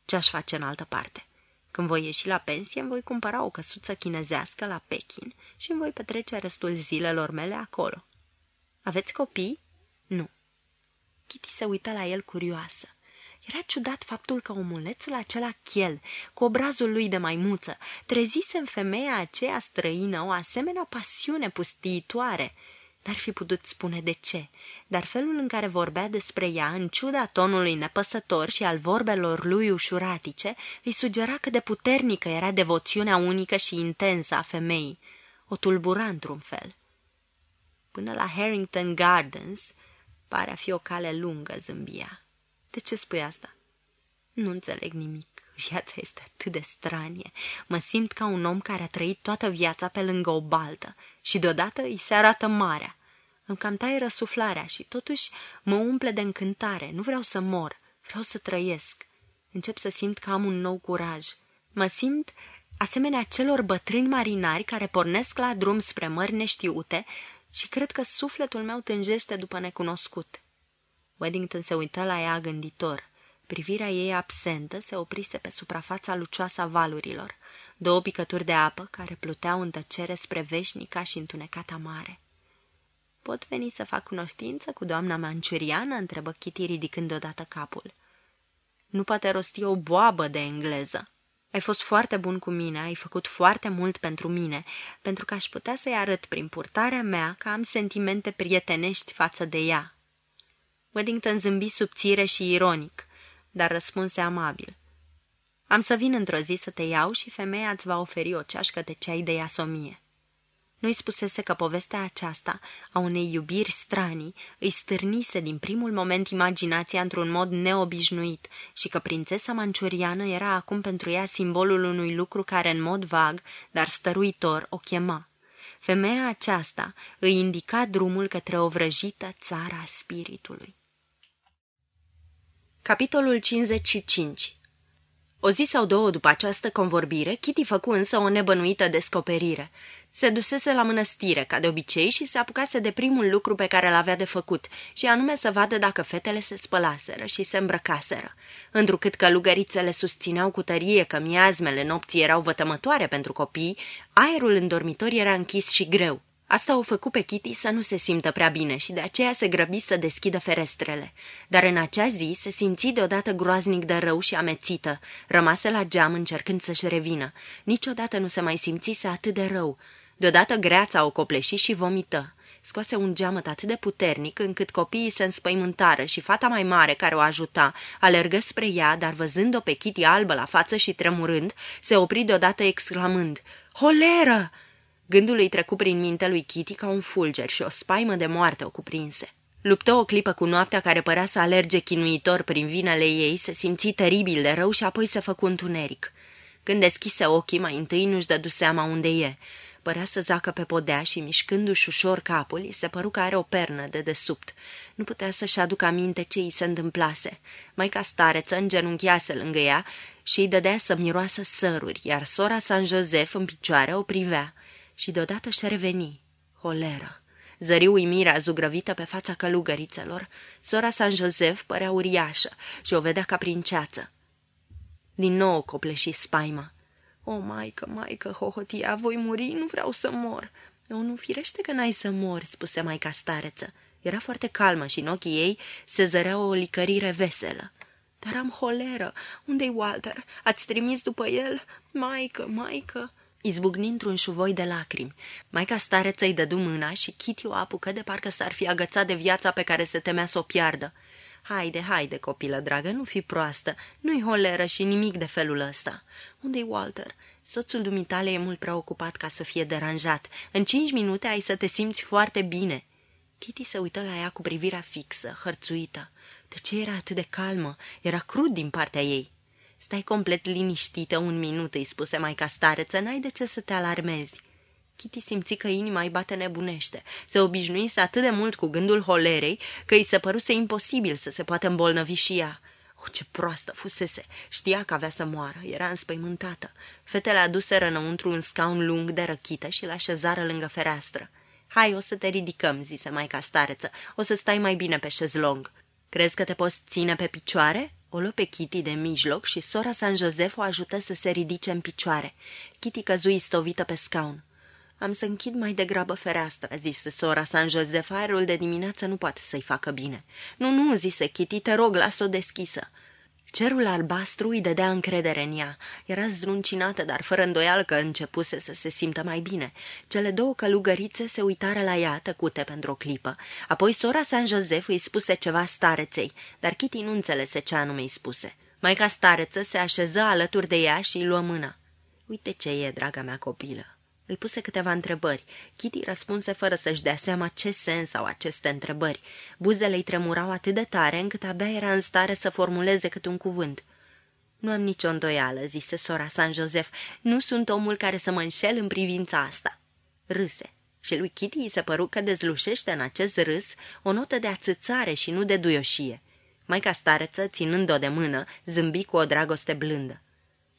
A: Ce-aș face în altă parte? Când voi ieși la pensie, îmi voi cumpăra o căsuță chinezească la Pekin și îmi voi petrece restul zilelor mele acolo. Aveți copii? Nu. Kitty se uită la el curioasă. Era ciudat faptul că omulețul acela chel, cu obrazul lui de maimuță, trezise în femeia aceea străină o asemenea pasiune pustiitoare – N-ar fi putut spune de ce, dar felul în care vorbea despre ea, în ciuda tonului nepăsător și al vorbelor lui ușuratice, îi sugera cât de puternică era devoțiunea unică și intensă a femeii. O tulbura într-un fel. Până la Harrington Gardens pare a fi o cale lungă, zâmbia. De ce spui asta? Nu înțeleg nimic. Viața este atât de stranie. Mă simt ca un om care a trăit toată viața pe lângă o baltă și deodată îi se arată marea. Îmi cam taie răsuflarea și totuși mă umple de încântare. Nu vreau să mor, vreau să trăiesc. Încep să simt că am un nou curaj. Mă simt asemenea celor bătrâni marinari care pornesc la drum spre mări neștiute și cred că sufletul meu tânjește după necunoscut. Weddington se uită la ea gânditor. Privirea ei absentă se oprise pe suprafața lucioasă a valurilor două picături de apă care pluteau în tăcere spre veșnica și întunecata mare. Pot veni să fac cunoștință cu doamna manciuriană?" întrebă Kitty ridicând odată capul. Nu poate rosti o boabă de engleză. Ai fost foarte bun cu mine, ai făcut foarte mult pentru mine, pentru că aș putea să-i arăt prin purtarea mea că am sentimente prietenești față de ea." Weddington zâmbi subțire și ironic, dar răspunse amabil. Am să vin într-o zi să te iau și femeia îți va oferi o ceașcă de ceai de iasomie. Nu-i spusese că povestea aceasta a unei iubiri stranii îi stârnise din primul moment imaginația într-un mod neobișnuit și că prințesa manciuriană era acum pentru ea simbolul unui lucru care în mod vag, dar stăruitor, o chema. Femeia aceasta îi indica drumul către o vrăjită țara spiritului. Capitolul 55 o zi sau două după această convorbire, Kitty făcu însă o nebănuită descoperire. Se dusese la mănăstire, ca de obicei, și se apucase de primul lucru pe care l-avea de făcut, și anume să vadă dacă fetele se spălaseră și se îmbrăcaseră. Întrucât călugărițele susțineau cu tărie că miazmele nopții erau vătămătoare pentru copii, aerul în dormitor era închis și greu. Asta o făcu pe Kitty să nu se simtă prea bine și de aceea se grăbi să deschidă ferestrele. Dar în acea zi se simți deodată groaznic de rău și amețită, rămase la geam încercând să-și revină. Niciodată nu se mai simțise atât de rău. Deodată greața o copleși și vomită scoase un geamăt atât de puternic încât copiii se înspăimântară și fata mai mare care o ajuta alergă spre ea, dar văzând-o pe Kitty albă la față și tremurând, se opri deodată exclamând, Holeră!" Gândul îi trecu prin mintea lui Kitty ca un fulger și o spaimă de moarte o cuprinse. Luptă o clipă cu noaptea care părea să alerge chinuitor prin vinele ei, se simți teribil de rău și apoi se făcu întuneric. Când deschise ochii, mai întâi nu-și dădu seama unde e. Părea să zacă pe podea și, mișcându-și ușor capul, îi se păru că are o pernă de desubt. Nu putea să-și aducă aminte ce îi se întâmplase. Maica stareță îngenunchiase lângă ea și îi dădea să miroasă săruri, iar sora San Josef, în picioare, o privea și deodată și reveni. Holeră! Zări uimirea zugrăvită pe fața călugărițelor. Sora San Josef părea uriașă și o vedea ca prin ceață. Din nou o copleși spaima. O, maică, maică, hohotia, voi muri, nu vreau să mor. O, nu firește că n-ai să mori, spuse maica stareță. Era foarte calmă și în ochii ei se zărea o licărire veselă. Dar am holeră. Unde-i Walter? Ați trimis după el? Maică, maică izbucni într-un șuvoi de lacrimi. Maica stareță îi dădu mâna și Kitty o apucă de parcă s-ar fi agățat de viața pe care se temea să o piardă. Haide, haide, copilă dragă, nu fi proastă, nu-i holeră și nimic de felul ăsta. Unde-i Walter? Soțul dumitale e mult prea ocupat ca să fie deranjat. În cinci minute ai să te simți foarte bine. Kitty se uită la ea cu privirea fixă, hărțuită. De ce era atât de calmă? Era crud din partea ei. Stai complet liniștită un minut, îi spuse mai stareță, n-ai de ce să te alarmezi. Kitty simți că inima îi bate nebunește. Se obișnuise atât de mult cu gândul holerei că îi se păruse imposibil să se poată îmbolnăvi și ea. O, oh, ce proastă fusese! Știa că avea să moară, era înspăimântată. Fetele aduseră înăuntru un scaun lung de răchită și la așezară lângă fereastră. Hai, o să te ridicăm," zise maica stareță, o să stai mai bine pe șezlong." Crezi că te poți ține pe picioare?" O luă pe Kitty de mijloc și sora San Josef o ajută să se ridice în picioare. Kitty căzui stovită pe scaun. Am să închid mai degrabă fereastra," zise sora San Josef, aerul de dimineață nu poate să-i facă bine." Nu, nu," zise Kitty, te rog, las-o deschisă." Cerul albastru îi dădea încredere în ea. Era zdruncinată, dar fără îndoială că începuse să se simtă mai bine. Cele două călugărițe se uitară la ea tăcute pentru o clipă. Apoi sora San Josef îi spuse ceva stareței, dar Kitty nu înțelese ce anume îi spuse. Maica stareță se așeză alături de ea și îi luă mâna. Uite ce e, draga mea copilă, îi puse câteva întrebări. Kitty răspunse fără să-și dea seama ce sens au aceste întrebări. Buzele îi tremurau atât de tare încât abia era în stare să formuleze cât un cuvânt. Nu am nicio îndoială," zise sora San Joseph. Nu sunt omul care să mă înșel în privința asta." Râse. Și lui Kitty îi se păru că dezlușește în acest râs o notă de ațățare și nu de duioșie. Maica stareță, ținând-o de mână, zâmbi cu o dragoste blândă.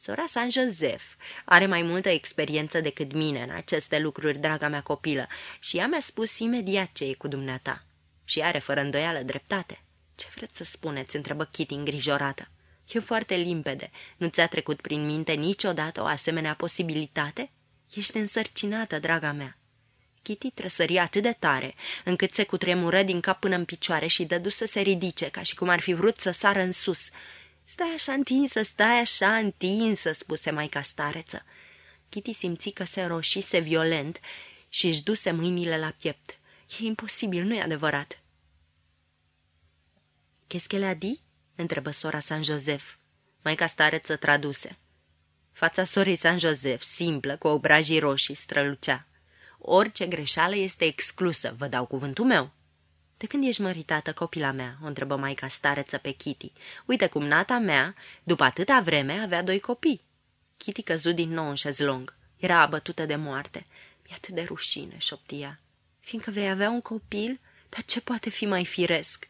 A: Sora San Joseph are mai multă experiență decât mine în aceste lucruri, draga mea copilă, și ea mi-a spus imediat ce e cu dumneata. Și are fără îndoială dreptate. Ce vreți să spuneți?" întrebă Kitty îngrijorată. E foarte limpede. Nu ți-a trecut prin minte niciodată o asemenea posibilitate? Ești însărcinată, draga mea." Kitty trăsări atât de tare, încât se cutremură din cap până în picioare și dădu să se ridice, ca și cum ar fi vrut să sară în sus. Stai așa întinsă, stai așa întinsă, spuse maica stareță. Kitty simți că se roșise violent și își duse mâinile la piept. E imposibil, nu-i adevărat. Qu'est-ce a dit? întrebă sora San Josef. Maica stareță traduse. Fața sorii San Josef simplă, cu obrajii roșii, strălucea. Orice greșeală este exclusă, vă dau cuvântul meu. De când ești măritată, copila mea?" o întrebă maica stareță pe Kitty. Uite cum nata mea, după atâta vreme, avea doi copii." Kitty căzu din nou în șezlong. Era abătută de moarte. e atât de rușine," șoptia. Fiindcă vei avea un copil, dar ce poate fi mai firesc?"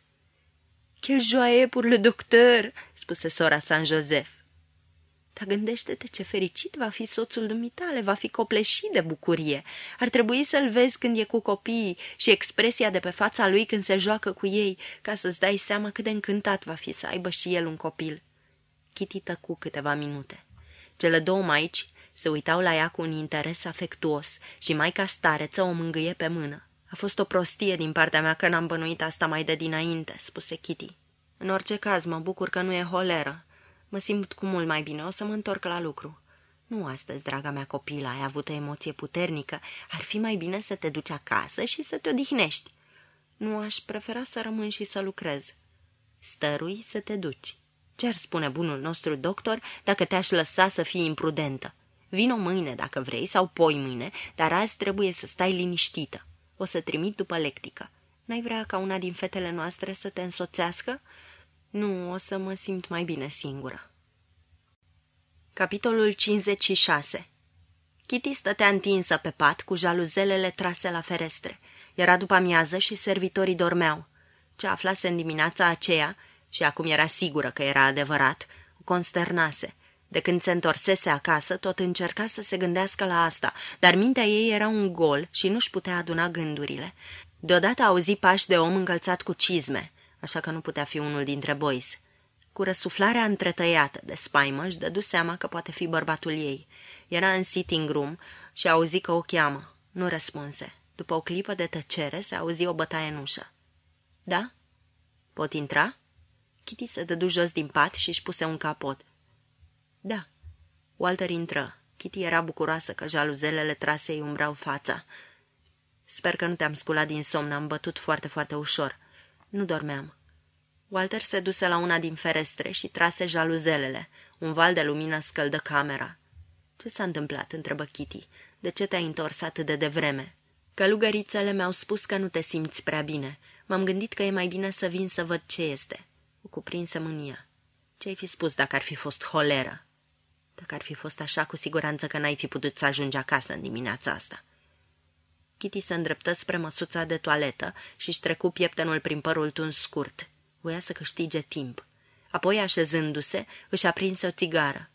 A: Quel joie pour le docteur!" spuse sora San Joseph. Dar gândește-te ce fericit va fi soțul dumitale, va fi copleșit de bucurie. Ar trebui să-l vezi când e cu copiii și expresia de pe fața lui când se joacă cu ei, ca să-ți dai seama cât de încântat va fi să aibă și el un copil. Kitty cu câteva minute. Cele două maici se uitau la ea cu un interes afectuos și maica stareță o mângâie pe mână. A fost o prostie din partea mea că n-am bănuit asta mai de dinainte," spuse Kitty. În orice caz, mă bucur că nu e holeră. Mă simt cu mult mai bine, o să mă întorc la lucru." Nu astăzi, draga mea copilă, ai avut o emoție puternică. Ar fi mai bine să te duci acasă și să te odihnești." Nu aș prefera să rămân și să lucrez." Stărui să te duci." Ce-ar spune bunul nostru doctor dacă te-aș lăsa să fii imprudentă? Vino mâine dacă vrei sau poi mâine, dar azi trebuie să stai liniștită. O să trimit după lectică. N-ai vrea ca una din fetele noastre să te însoțească?" Nu, o să mă simt mai bine singură. Capitolul 56 Kitty stătea întinsă pe pat, cu jaluzelele trase la ferestre. Era după amiază și servitorii dormeau. Ce aflase în dimineața aceea, și acum era sigură că era adevărat, o consternase. De când se întorsese acasă, tot încerca să se gândească la asta, dar mintea ei era un gol și nu-și putea aduna gândurile. Deodată auzi pași de om încălțat cu cizme așa că nu putea fi unul dintre boys. Cu răsuflarea întretăiată de spaimă își dădu seama că poate fi bărbatul ei. Era în sitting room și auzi că o cheamă. Nu răspunse. După o clipă de tăcere se auzi o bătaie în ușă. Da? Pot intra?" Kitty se dădu jos din pat și își puse un capot. Da." Walter intră. Kitty era bucuroasă că jaluzelele trasei umbrau fața. Sper că nu te-am sculat din somn, am bătut foarte, foarte ușor." Nu dormeam. Walter se duse la una din ferestre și trase jaluzelele. Un val de lumină scăldă camera. Ce s-a întâmplat?" întrebă Kitty. De ce te-ai întors atât de devreme?" Călugărițele mi-au spus că nu te simți prea bine. M-am gândit că e mai bine să vin să văd ce este." O cuprinse mânia. Ce-ai fi spus dacă ar fi fost holeră?" Dacă ar fi fost așa, cu siguranță că n-ai fi putut să ajungi acasă în dimineața asta." Kitty se îndreptă spre măsuța de toaletă și-și trecu pieptenul prin părul tuns scurt. Voia să câștige timp. Apoi, așezându-se, își aprinse o țigară.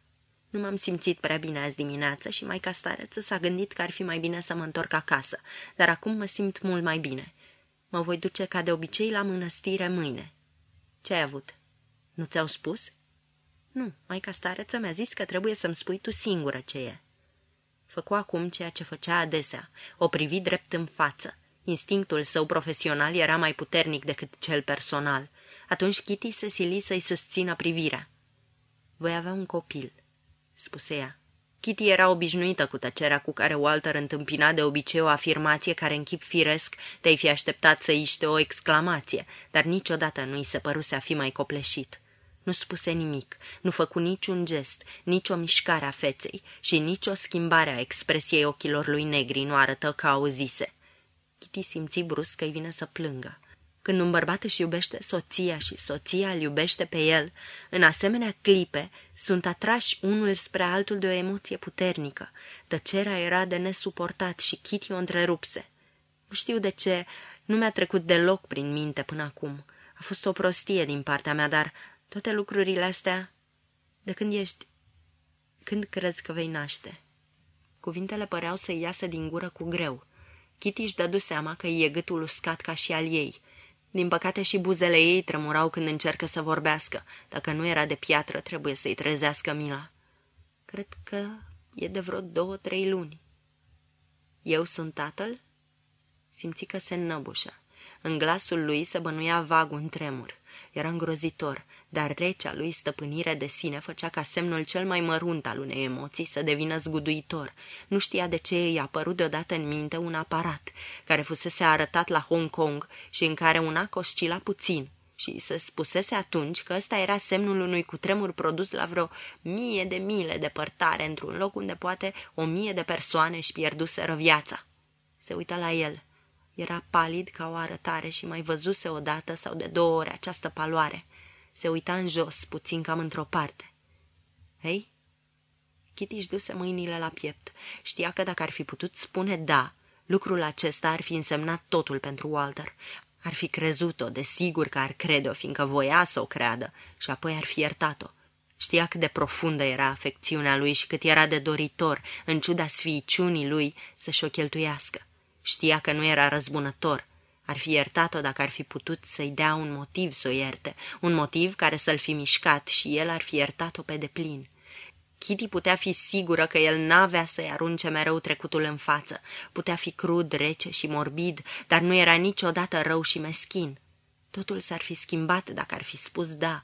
A: Nu m-am simțit prea bine azi dimineață și mai castareță s-a gândit că ar fi mai bine să mă întorc acasă, dar acum mă simt mult mai bine. Mă voi duce ca de obicei la mănăstire mâine. Ce ai avut? Nu ți-au spus? Nu, mai castareță mi-a zis că trebuie să-mi spui tu singură ce e. Făcu acum ceea ce făcea adesea. O privi drept în față. Instinctul său profesional era mai puternic decât cel personal. Atunci Kitty se sili să-i susțină privirea. Voi avea un copil," spuse ea. Kitty era obișnuită cu tăcerea cu care Walter întâmpina de obicei o afirmație care în chip firesc te-ai fi așteptat să iște o exclamație, dar niciodată nu i se păruse a fi mai copleșit. Nu spuse nimic, nu făcu niciun gest, nicio mișcare a feței și nicio schimbare a expresiei ochilor lui negri nu arătă că auzise. Kitty simți brusc că-i vine să plângă. Când un bărbat își iubește soția și soția îl iubește pe el, în asemenea clipe sunt atrași unul spre altul de o emoție puternică. Tăcerea era de nesuportat și Kitty o întrerupse. Nu știu de ce, nu mi-a trecut deloc prin minte până acum. A fost o prostie din partea mea, dar toate lucrurile astea, de când ești... Când crezi că vei naște? Cuvintele păreau să iasă din gură cu greu. Kitty își dădu seama că e gâtul uscat ca și al ei. Din păcate și buzele ei tremurau când încercă să vorbească. Dacă nu era de piatră, trebuie să-i trezească mila. Cred că e de vreo două-trei luni. Eu sunt tatăl? Simți că se înnăbușă. În glasul lui se bănuia vag un tremur. Era îngrozitor dar recea lui stăpânire de sine făcea ca semnul cel mai mărunt al unei emoții să devină zguduitor. Nu știa de ce i-a părut deodată în minte un aparat, care fusese arătat la Hong Kong și în care un ac oscila puțin și se spusese atunci că ăsta era semnul unui cutremur produs la vreo mie de mile de părtare într-un loc unde poate o mie de persoane își pierduseră viața. Se uită la el. Era palid ca o arătare și mai văzuse odată sau de două ori această paloare se uita în jos, puțin cam într-o parte. Hei? Kitty își duse mâinile la piept. Știa că dacă ar fi putut spune da, lucrul acesta ar fi însemnat totul pentru Walter. Ar fi crezut-o, desigur că ar crede-o, fiindcă voia să o creadă, și apoi ar fi iertat-o. Știa cât de profundă era afecțiunea lui și cât era de doritor, în ciuda sfiiciunii lui, să-și o cheltuiască. Știa că nu era răzbunător, ar fi iertat-o dacă ar fi putut să-i dea un motiv să o ierte, un motiv care să-l fi mișcat și el ar fi iertat-o pe deplin. Kitty putea fi sigură că el n-avea să-i arunce mereu trecutul în față. Putea fi crud, rece și morbid, dar nu era niciodată rău și meschin. Totul s-ar fi schimbat dacă ar fi spus da.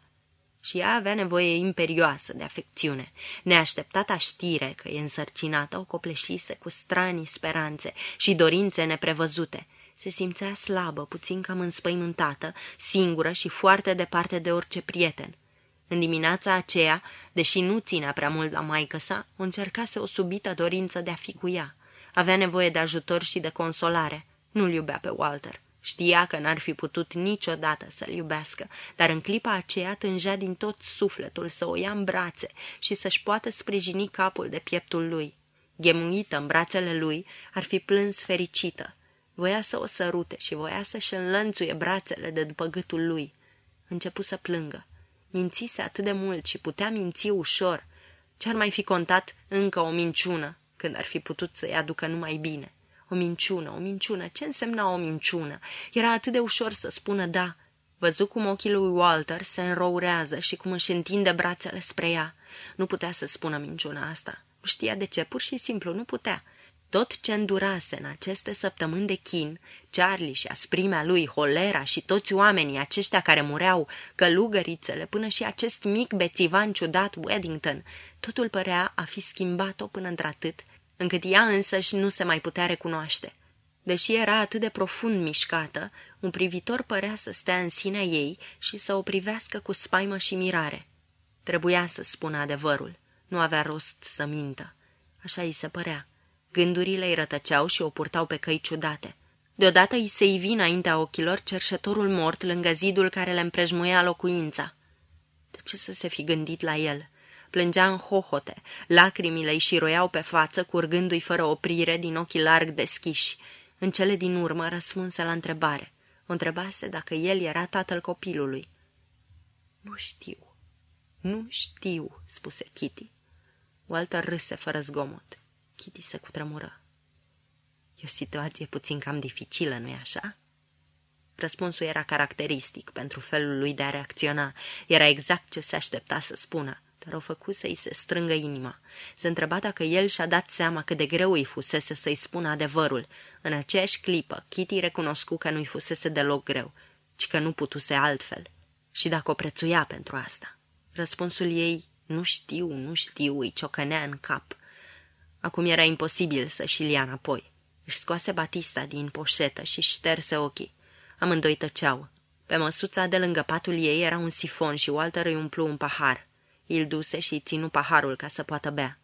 A: Și ea avea nevoie imperioasă de afecțiune. Neașteptata știre că e însărcinată o copleșise cu stranii speranțe și dorințe neprevăzute – se simțea slabă, puțin cam înspăimântată, singură și foarte departe de orice prieten. În dimineața aceea, deși nu ținea prea mult la maică sa, o încercase o subită dorință de a fi cu ea. Avea nevoie de ajutor și de consolare. Nu-l iubea pe Walter. Știa că n-ar fi putut niciodată să-l iubească, dar în clipa aceea tângea din tot sufletul să o ia în brațe și să-și poată sprijini capul de pieptul lui. Ghemuită în brațele lui, ar fi plâns fericită, Voia să o sărute și voia să-și înlănțuie brațele de după gâtul lui. Începu să plângă. Mințise atât de mult și putea minți ușor. Ce-ar mai fi contat încă o minciună, când ar fi putut să-i aducă numai bine? O minciună, o minciună, ce însemna o minciună? Era atât de ușor să spună da. Văzu cum ochii lui Walter se înrourează și cum își întinde brațele spre ea. Nu putea să spună minciuna asta. Nu știa de ce, pur și simplu, nu putea. Tot ce îndurase în aceste săptămâni de chin, Charlie și asprimea lui, holera și toți oamenii aceștia care mureau, călugărițele, până și acest mic bețivan ciudat Weddington, totul părea a fi schimbat-o până într-atât, încât ea însăși nu se mai putea recunoaște. Deși era atât de profund mișcată, un privitor părea să stea în sinea ei și să o privească cu spaimă și mirare. Trebuia să spună adevărul. Nu avea rost să mintă. Așa îi se părea. Gândurile îi rătăceau și o purtau pe căi ciudate. Deodată îi se ivi înaintea ochilor cerșetorul mort lângă zidul care le împrejmuia locuința. De ce să se fi gândit la el? Plângea în hohote, lacrimile îi roiau pe față, curgându-i fără oprire din ochii larg deschiși. În cele din urmă răspunse la întrebare. O întrebase dacă el era tatăl copilului. Nu știu. Nu știu," spuse Kitty. Walter râse fără zgomot. Kitty se cutremură. E o situație puțin cam dificilă, nu-i așa?" Răspunsul era caracteristic pentru felul lui de a reacționa. Era exact ce se aștepta să spună, dar o făcu să-i se strângă inima. Se întreba dacă el și-a dat seama cât de greu îi fusese să-i spună adevărul. În aceeași clipă, Kitty recunoscu că nu-i fusese deloc greu, ci că nu putuse altfel. Și dacă o prețuia pentru asta. Răspunsul ei, nu știu, nu știu, îi ciocănea în cap. Acum era imposibil să-și ia înapoi. Își scoase Batista din poșetă și șterse ochii. Amândoi tăceau. Pe măsuța de lângă patul ei era un sifon și Walter îi umplu un pahar. Îl duse și ținu paharul ca să poată bea.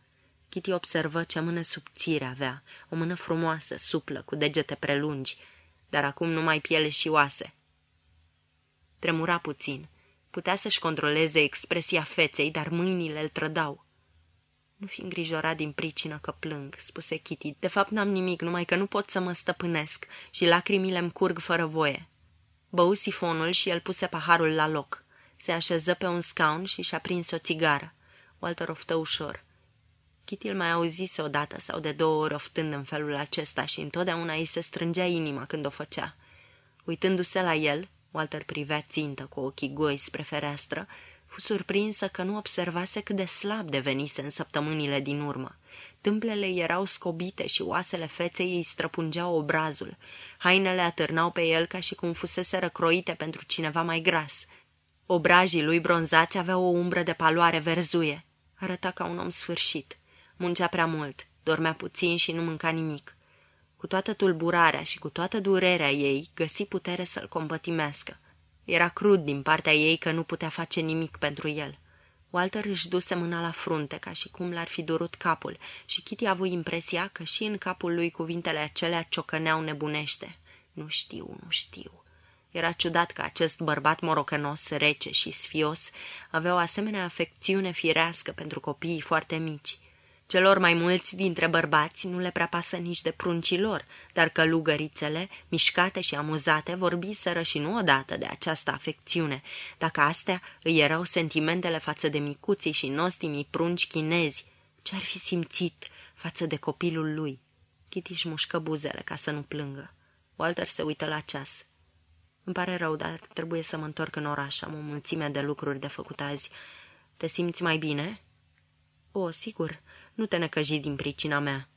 A: Kitty observă ce mână subțire avea, o mână frumoasă, suplă, cu degete prelungi, dar acum numai piele și oase. Tremura puțin. Putea să-și controleze expresia feței, dar mâinile îl trădau. Nu fi îngrijorat din pricină că plâng," spuse Kitty. De fapt n-am nimic, numai că nu pot să mă stăpânesc și lacrimile îmi curg fără voie." Bău sifonul și el puse paharul la loc. Se așeză pe un scaun și și-a prins o țigară. Walter oftă ușor. Kitty îl mai auzise odată sau de două ori oftând în felul acesta și întotdeauna îi se strângea inima când o făcea. Uitându-se la el, Walter privea țintă cu ochii goi spre fereastră, cu surprinsă că nu observase cât de slab devenise în săptămânile din urmă. Tâmplele erau scobite și oasele feței îi străpungeau obrazul. Hainele atârnau pe el ca și cum fusese răcroite pentru cineva mai gras. Obrajii lui bronzați aveau o umbră de paloare verzuie. Arăta ca un om sfârșit. Muncea prea mult, dormea puțin și nu mânca nimic. Cu toată tulburarea și cu toată durerea ei, găsi putere să-l compătimească. Era crud din partea ei că nu putea face nimic pentru el. Walter își duse mâna la frunte, ca și cum l-ar fi durut capul, și Kitty a avut impresia că și în capul lui cuvintele acelea ciocăneau nebunește. Nu știu, nu știu. Era ciudat că acest bărbat morocănos, rece și sfios avea o asemenea afecțiune firească pentru copiii foarte mici. Celor mai mulți dintre bărbați nu le prea pasă nici de lor, dar călugărițele, mișcate și amuzate, vorbiseră și nu odată de această afecțiune, dacă astea îi erau sentimentele față de micuții și nostimii prunci chinezi. Ce-ar fi simțit față de copilul lui? Kitty își mușcă buzele ca să nu plângă. Walter se uită la ceas. Îmi pare rău, dar trebuie să mă întorc în oraș. Am o mulțime de lucruri de făcut azi. Te simți mai bine?" O, sigur. Nu te necăji din pricina mea.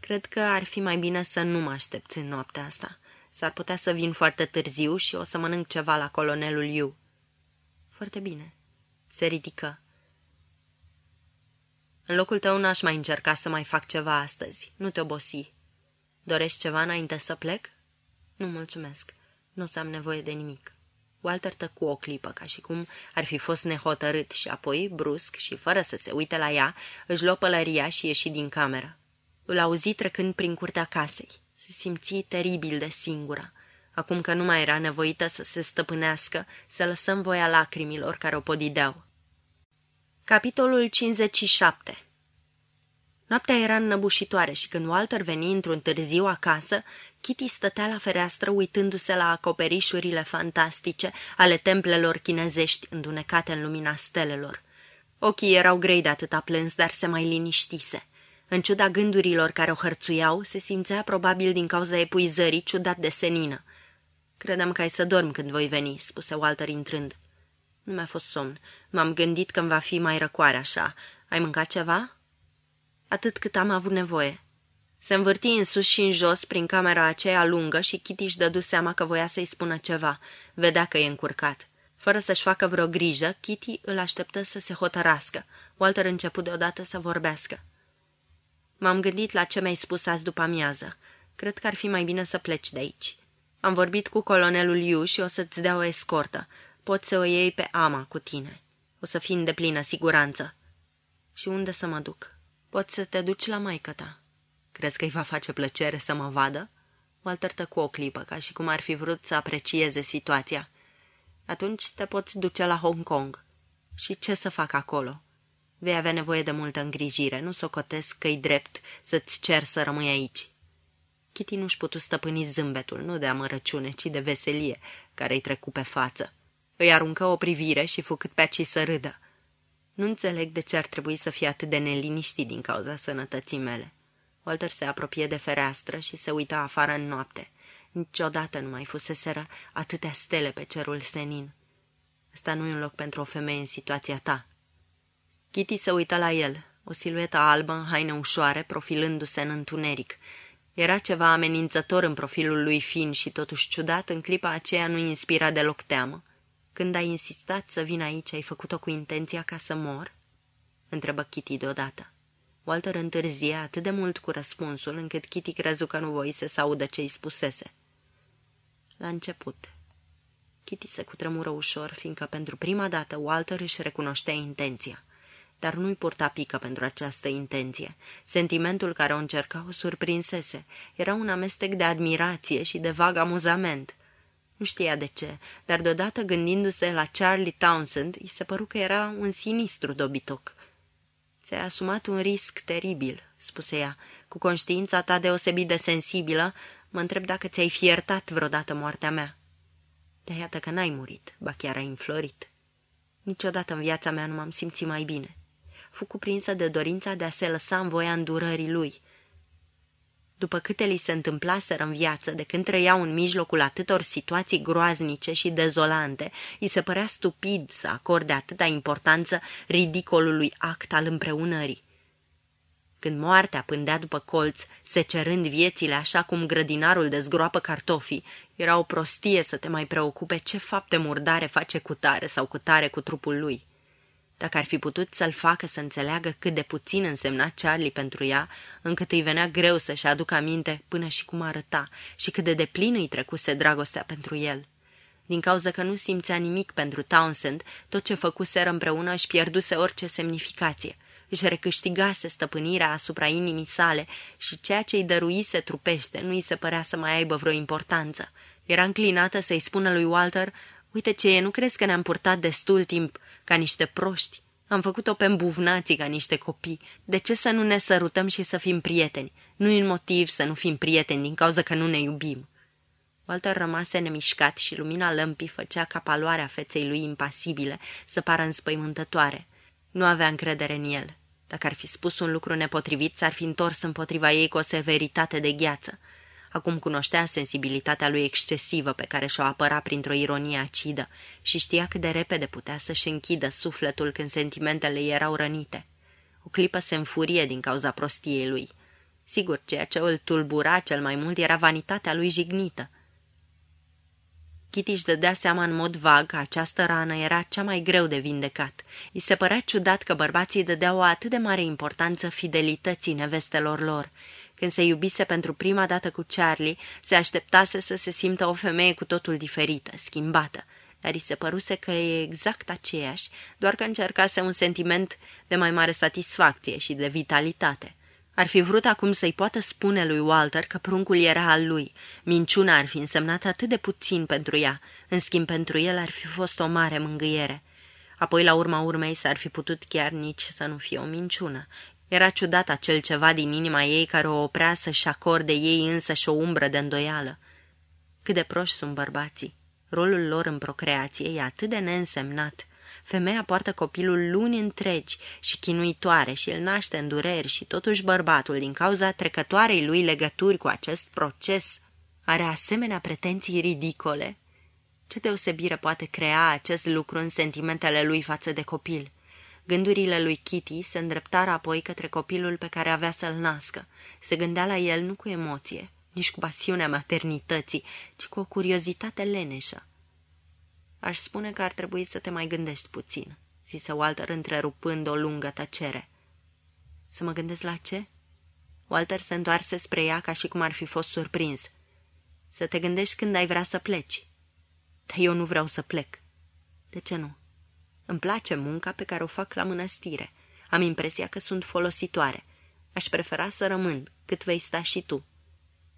A: Cred că ar fi mai bine să nu mă aștepți în noaptea asta. S-ar putea să vin foarte târziu și o să mănânc ceva la colonelul Iu. Foarte bine. Se ridică. În locul tău n-aș mai încerca să mai fac ceva astăzi. Nu te obosi. Dorești ceva înainte să plec? Nu, mulțumesc. Nu o să am nevoie de nimic. Walter tăcu o clipă, ca și cum ar fi fost nehotărât și apoi, brusc și fără să se uite la ea, își luă pălăria și ieși din cameră. Îl auzi trecând prin curtea casei. Se simți teribil de singură. Acum că nu mai era nevoită să se stăpânească, să lăsăm voia lacrimilor care o podideau. Capitolul 57 Noaptea era înnăbușitoare și când Walter veni într-un târziu acasă, Kitty stătea la fereastră uitându-se la acoperișurile fantastice ale templelor chinezești îndunecate în lumina stelelor. Ochii erau grei de atâta plâns, dar se mai liniștise. În ciuda gândurilor care o hărțuiau, se simțea probabil din cauza epuizării ciudat de senină. Credeam că ai să dorm când voi veni," spuse Walter intrând. Nu mi-a fost somn. M-am gândit că-mi va fi mai răcoare așa. Ai mâncat ceva?" Atât cât am avut nevoie." Se învârti în sus și în jos prin camera aceea lungă și Kitty își dădu seama că voia să-i spună ceva. Vedea că e încurcat. Fără să-și facă vreo grijă, Kitty îl așteptă să se hotărască. Walter început deodată să vorbească. M-am gândit la ce mi-ai spus azi după amiază. Cred că ar fi mai bine să pleci de aici. Am vorbit cu colonelul Liu și o să-ți dea o escortă. Poți să o iei pe Ama cu tine. O să fii în deplină siguranță. Și unde să mă duc? Poți să te duci la maică ta. Crezi că îi va face plăcere să mă vadă?" Walter tăcu o clipă, ca și cum ar fi vrut să aprecieze situația. Atunci te poți duce la Hong Kong. Și ce să fac acolo?" Vei avea nevoie de multă îngrijire, nu socotesc că-i drept să-ți cer să rămâi aici." Kitty nu-și putu stăpâni zâmbetul, nu de amărăciune, ci de veselie, care îi trecu pe față. Îi aruncă o privire și fu cât pe aci să râdă. Nu înțeleg de ce ar trebui să fie atât de neliniștit din cauza sănătății mele. Walter se apropie de fereastră și se uită afară în noapte. Niciodată nu mai fuseseră atâtea stele pe cerul senin. Ăsta nu e un loc pentru o femeie în situația ta. Kitty se uită la el, o siluetă albă în haine ușoare, profilându-se în întuneric. Era ceva amenințător în profilul lui fin și totuși ciudat, în clipa aceea nu inspira deloc teamă. Când ai insistat să vin aici, ai făcut-o cu intenția ca să mor?" întrebă Kitty deodată. Walter întârzie atât de mult cu răspunsul, încât Kitty crezu că nu voise să audă ce îi spusese. La început, Kitty se cutremură ușor, fiindcă pentru prima dată Walter își recunoștea intenția. Dar nu-i purta pică pentru această intenție. Sentimentul care o încerca o surprinsese. Era un amestec de admirație și de vag amuzament. Nu știa de ce, dar deodată gândindu-se la Charlie Townsend, îi se păru că era un sinistru dobitoc. Ți-ai asumat un risc teribil," spuse ea. Cu conștiința ta deosebit de sensibilă, mă întreb dacă ți-ai fiertat vreodată moartea mea." Dar iată că n-ai murit, ba chiar ai înflorit." Niciodată în viața mea nu m-am simțit mai bine. Fu cuprinsă de dorința de a se lăsa în voia îndurării lui – după câte li se întâmplaseră în viață de când trăiau în mijlocul atâtor situații groaznice și dezolante, îi se părea stupid să acorde atâta importanță ridicolului act al împreunării. Când moartea pândea după colț, secerând viețile așa cum grădinarul dezgroapă cartofii, era o prostie să te mai preocupe ce fapte murdare face cu tare sau cu tare cu trupul lui. Dacă ar fi putut să-l facă să înțeleagă cât de puțin însemna Charlie pentru ea, încât îi venea greu să-și aducă aminte până și cum arăta și cât de deplin îi trecuse dragostea pentru el. Din cauza că nu simțea nimic pentru Townsend, tot ce făcuseră împreună își pierduse orice semnificație – își recâștigase stăpânirea asupra inimii sale și ceea ce îi dăruise trupește nu îi se părea să mai aibă vreo importanță. Era înclinată să-i spună lui Walter, uite ce e, nu crezi că ne-am purtat destul timp ca niște proști. Am făcut-o pe îmbuvnații ca niște copii. De ce să nu ne sărutăm și să fim prieteni? Nu-i un motiv să nu fim prieteni din cauza că nu ne iubim. Walter rămase nemișcat și lumina lămpii făcea ca paloarea feței lui impasibile să pară înspăimântătoare. Nu avea încredere în el. Dacă ar fi spus un lucru nepotrivit, s-ar fi întors împotriva ei cu o severitate de gheață. Acum cunoștea sensibilitatea lui excesivă pe care și-o apăra printr-o ironie acidă și știa cât de repede putea să-și închidă sufletul când sentimentele erau rănite. O clipă se înfurie din cauza prostiei lui. Sigur, ceea ce îl tulbura cel mai mult era vanitatea lui jignită. Kitty își dădea seama în mod vag că această rană era cea mai greu de vindecat. I se părea ciudat că bărbații dădeau o atât de mare importanță fidelității nevestelor lor când se iubise pentru prima dată cu Charlie, se așteptase să se simtă o femeie cu totul diferită, schimbată, dar îi se păruse că e exact aceeași, doar că încercase un sentiment de mai mare satisfacție și de vitalitate. Ar fi vrut acum să-i poată spune lui Walter că pruncul era al lui. Minciuna ar fi însemnat atât de puțin pentru ea, în schimb pentru el ar fi fost o mare mângâiere. Apoi, la urma urmei, s-ar fi putut chiar nici să nu fie o minciună. Era ciudat acel ceva din inima ei care o oprea să-și acorde ei însă și o umbră de îndoială. Cât de proști sunt bărbații. Rolul lor în procreație e atât de neînsemnat. Femeia poartă copilul luni întregi și chinuitoare și îl naște în dureri și totuși bărbatul, din cauza trecătoarei lui legături cu acest proces, are asemenea pretenții ridicole. Ce deosebire poate crea acest lucru în sentimentele lui față de copil? Gândurile lui Kitty se îndreptară apoi către copilul pe care avea să-l nască. Se gândea la el nu cu emoție, nici cu pasiunea maternității, ci cu o curiozitate leneșă. Aș spune că ar trebui să te mai gândești puțin," zise Walter întrerupând o lungă tăcere. Să mă gândesc la ce?" Walter se întoarse spre ea ca și cum ar fi fost surprins. Să te gândești când ai vrea să pleci." Dar eu nu vreau să plec." De ce nu?" Îmi place munca pe care o fac la mănăstire. Am impresia că sunt folositoare. Aș prefera să rămân, cât vei sta și tu.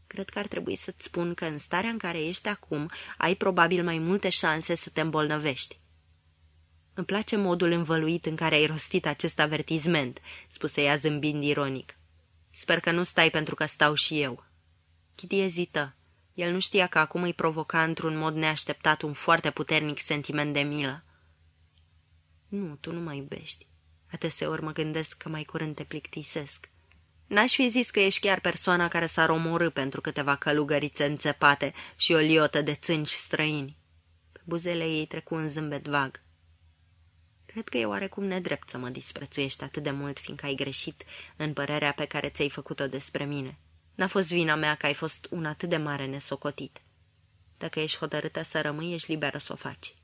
A: Cred că ar trebui să-ți spun că în starea în care ești acum, ai probabil mai multe șanse să te îmbolnăvești. Îmi place modul învăluit în care ai rostit acest avertizment, spuse ea zâmbind ironic. Sper că nu stai pentru că stau și eu. Kitty ezită. El nu știa că acum îi provoca într-un mod neașteptat un foarte puternic sentiment de milă. Nu, tu nu mă iubești. Ateseori mă gândesc că mai curând te plictisesc. N-aș fi zis că ești chiar persoana care s-ar omorâ pentru câteva călugărițe înțepate și o liotă de țânci străini. Pe buzele ei trecu un zâmbet vag. Cred că e oarecum nedrept să mă disprețuiești atât de mult, fiindcă ai greșit în părerea pe care ți-ai făcut-o despre mine. N-a fost vina mea că ai fost un atât de mare nesocotit. Dacă ești hotărâtă să rămâi, ești liberă să o faci.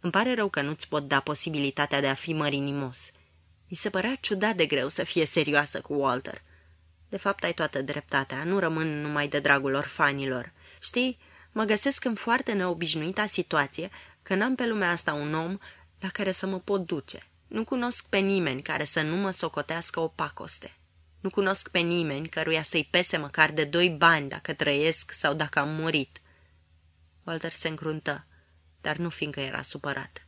A: Îmi pare rău că nu-ți pot da posibilitatea de a fi mărinimos. Mi se părea ciudat de greu să fie serioasă cu Walter. De fapt, ai toată dreptatea, nu rămân numai de dragul orfanilor. Știi, mă găsesc în foarte neobișnuita situație că n-am pe lumea asta un om la care să mă pot duce. Nu cunosc pe nimeni care să nu mă socotească o pacoste. Nu cunosc pe nimeni căruia să-i pese măcar de doi bani dacă trăiesc sau dacă am murit. Walter se încruntă dar nu fiindcă era supărat.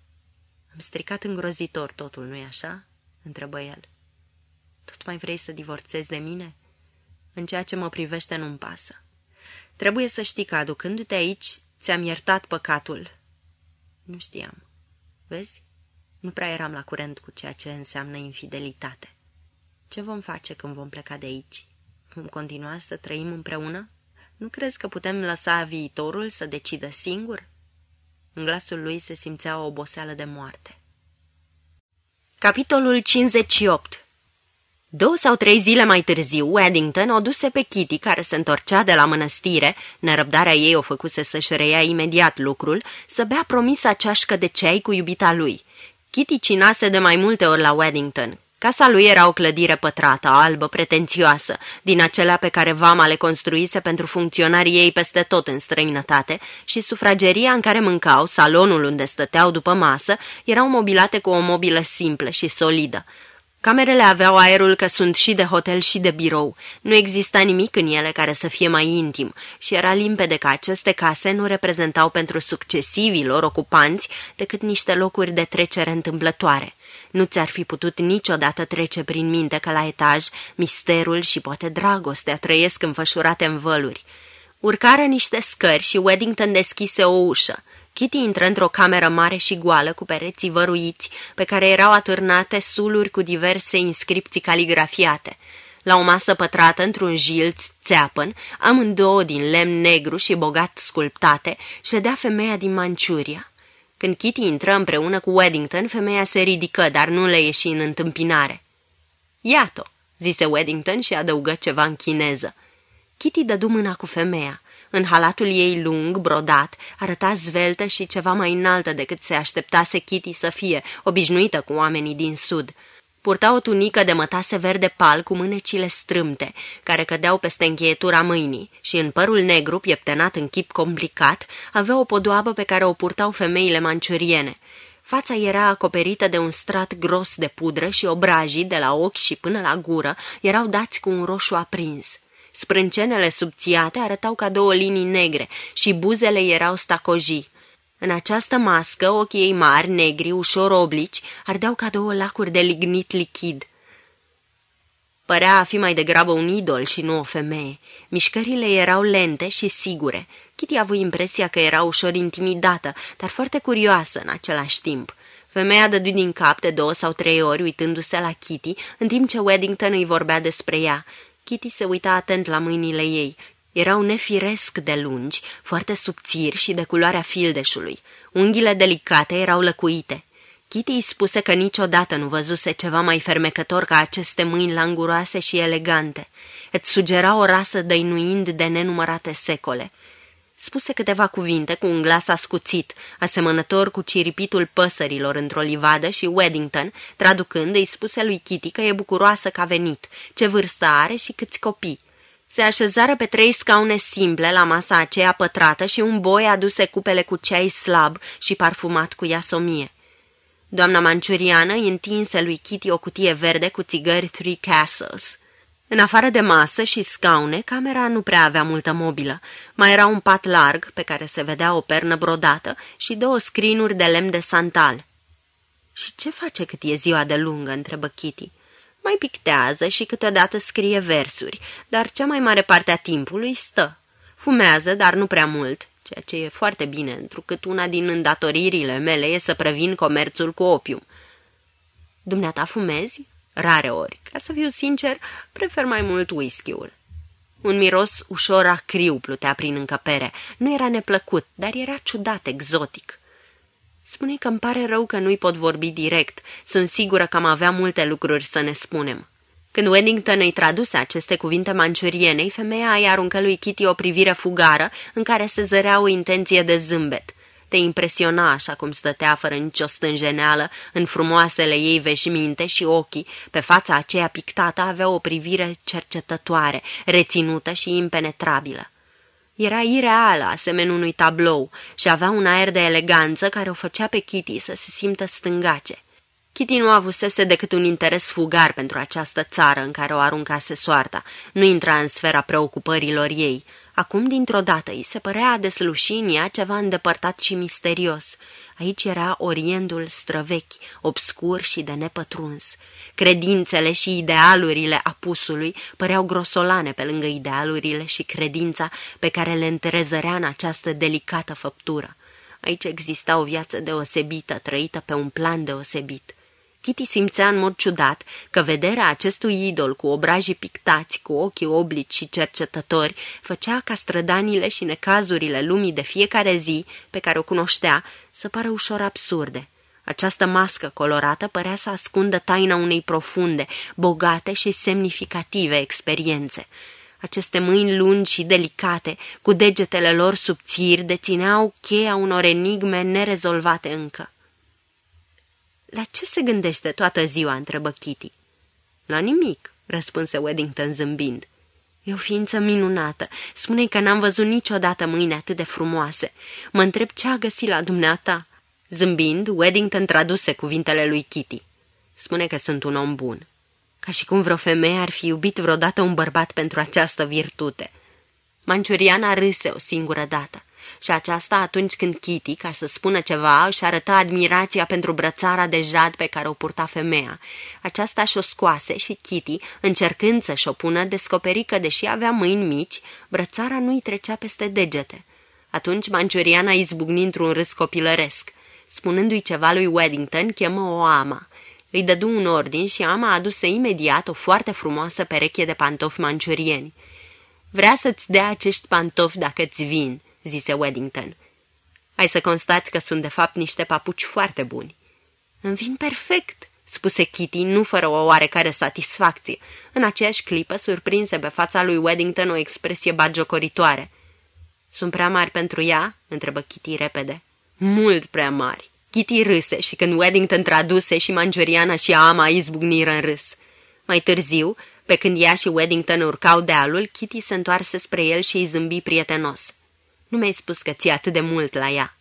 A: Am stricat îngrozitor totul, nu-i așa?" întrebă el. Tot mai vrei să divorțezi de mine?" În ceea ce mă privește nu-mi pasă. Trebuie să știi că aducându-te aici, ți-am iertat păcatul." Nu știam. Vezi? Nu prea eram la curent cu ceea ce înseamnă infidelitate. Ce vom face când vom pleca de aici? Vom continua să trăim împreună? Nu crezi că putem lăsa viitorul să decidă singur?" În glasul lui se simțea o oboseală de moarte. Capitolul 58 Două sau trei zile mai târziu, Eddington o duse pe Kitty, care se întorcea de la mănăstire, nerăbdarea ei o făcuse să-și reia imediat lucrul, să bea promisa ceașcă de ceai cu iubita lui. Kitty cinase de mai multe ori la Weddington. Casa lui era o clădire pătrată, albă, pretențioasă, din acelea pe care vama le construise pentru funcționarii ei peste tot în străinătate și sufrageria în care mâncau, salonul unde stăteau după masă, erau mobilate cu o mobilă simplă și solidă. Camerele aveau aerul că sunt și de hotel și de birou. Nu exista nimic în ele care să fie mai intim și era limpede că aceste case nu reprezentau pentru succesivii lor ocupanți decât niște locuri de trecere întâmplătoare. Nu ți-ar fi putut niciodată trece prin minte că la etaj misterul și poate dragostea trăiesc înfășurate în văluri. Urcară niște scări și Weddington deschise o ușă. Kitty intră într-o cameră mare și goală cu pereții văruiți, pe care erau atârnate suluri cu diverse inscripții caligrafiate. La o masă pătrată într-un jilț țeapăn, amândouă din lemn negru și bogat sculptate, ședea femeia din Manciuria. Când Kitty intră împreună cu Weddington, femeia se ridică, dar nu le ieși în întâmpinare. Iată, zise Weddington și adăugă ceva în chineză. Kitty dădu mâna cu femeia. În halatul ei lung, brodat, arăta zveltă și ceva mai înaltă decât se așteptase Kitty să fie, obișnuită cu oamenii din sud – Purta o tunică de mătase verde pal cu mânecile strâmte, care cădeau peste încheietura mâinii, și în părul negru, pieptenat în chip complicat, avea o podoabă pe care o purtau femeile manciuriene. Fața era acoperită de un strat gros de pudră și obrajii, de la ochi și până la gură, erau dați cu un roșu aprins. Sprâncenele subțiate arătau ca două linii negre și buzele erau stacojii. În această mască, ochii ei mari, negri, ușor oblici, ardeau ca două lacuri de lignit lichid. Părea a fi mai degrabă un idol și nu o femeie. Mișcările erau lente și sigure. Kitty a avut impresia că era ușor intimidată, dar foarte curioasă în același timp. Femeia dădu din cap de două sau trei ori uitându-se la Kitty, în timp ce Weddington îi vorbea despre ea. Kitty se uita atent la mâinile ei. Erau nefiresc de lungi, foarte subțiri și de culoarea fildeșului. Unghiile delicate erau lăcuite. Kitty îi spuse că niciodată nu văzuse ceva mai fermecător ca aceste mâini languroase și elegante. Îți sugera o rasă dăinuind de nenumărate secole. Spuse câteva cuvinte cu un glas ascuțit, asemănător cu ciripitul păsărilor într-o livadă și Weddington, traducând, îi spuse lui Kitty că e bucuroasă că a venit, ce vârstă are și câți copii se așezară pe trei scaune simple la masa aceea pătrată și un boi aduse cupele cu ceai slab și parfumat cu iasomie. Doamna manciuriană întinse lui Kitty o cutie verde cu țigări Three Castles. În afară de masă și scaune, camera nu prea avea multă mobilă. Mai era un pat larg, pe care se vedea o pernă brodată și două scrinuri de lemn de santal. Și ce face cât e ziua de lungă?" întrebă Kitty. Mai pictează și câteodată scrie versuri, dar cea mai mare parte a timpului stă. Fumează, dar nu prea mult, ceea ce e foarte bine, întrucât una din îndatoririle mele e să previn comerțul cu opium. Dumneata fumezi? Rare ori. Ca să fiu sincer, prefer mai mult whisky-ul. Un miros ușor acriu plutea prin încăpere. Nu era neplăcut, dar era ciudat, exotic. Spune că îmi pare rău că nu-i pot vorbi direct. Sunt sigură că am avea multe lucruri să ne spunem. Când Weddington îi traduse aceste cuvinte manciurienei, femeia îi aruncă lui Kitty o privire fugară în care se zărea o intenție de zâmbet. Te impresiona așa cum stătea fără nicio stânjeneală în frumoasele ei veșminte și ochii, pe fața aceea pictată avea o privire cercetătoare, reținută și impenetrabilă. Era ireală, asemenea unui tablou, și avea un aer de eleganță care o făcea pe Kitty să se simtă stângace. Kitty nu avusese decât un interes fugar pentru această țară în care o aruncase soarta, nu intra în sfera preocupărilor ei. Acum, dintr-o dată, îi se părea slușinia ceva îndepărtat și misterios. Aici era Orientul străvechi, obscur și de nepătruns. Credințele și idealurile apusului păreau grosolane pe lângă idealurile și credința pe care le întrezărea în această delicată făptură. Aici exista o viață deosebită, trăită pe un plan deosebit. Kitty simțea în mod ciudat că vederea acestui idol cu obrajii pictați, cu ochii oblici și cercetători, făcea ca strădanile și necazurile lumii de fiecare zi pe care o cunoștea să pară ușor absurde. Această mască colorată părea să ascundă taina unei profunde, bogate și semnificative experiențe. Aceste mâini lungi și delicate, cu degetele lor subțiri, dețineau cheia unor enigme nerezolvate încă. La ce se gândește toată ziua?" întrebă Kitty. La nimic," răspunse Weddington zâmbind. E o ființă minunată. spune că n-am văzut niciodată mâini atât de frumoase. Mă întreb ce a găsit la dumneata." Zâmbind, Weddington traduse cuvintele lui Kitty. Spune că sunt un om bun. Ca și cum vreo femeie ar fi iubit vreodată un bărbat pentru această virtute. Manciuriana râse o singură dată și aceasta atunci când Kitty, ca să spună ceva, își arăta admirația pentru brățara de jad pe care o purta femeia. Aceasta și-o scoase și Kitty, încercând să-și o pună, descoperi că, deși avea mâini mici, brățara nu-i trecea peste degete. Atunci manciuriana izbucni într-un râs copilăresc. Spunându-i ceva lui Weddington, chemă o ama. Îi dădu un ordin și ama aduse imediat o foarte frumoasă pereche de pantofi manciurieni. Vrea să-ți dea acești pantofi dacă-ți vin." zise Weddington. Ai să constați că sunt de fapt niște papuci foarte buni. Îmi vin perfect, spuse Kitty, nu fără o oarecare satisfacție. În aceeași clipă surprinse pe fața lui Weddington o expresie bagiocoritoare. Sunt prea mari pentru ea?" întrebă Kitty repede. Mult prea mari." Kitty râse și când Weddington traduse și Mangiuriana și Ama izbucniră în râs. Mai târziu, pe când ea și Weddington urcau dealul, Kitty se întoarse spre el și îi zâmbi prietenos. Nu mi-ai spus că ți atât de mult la ea."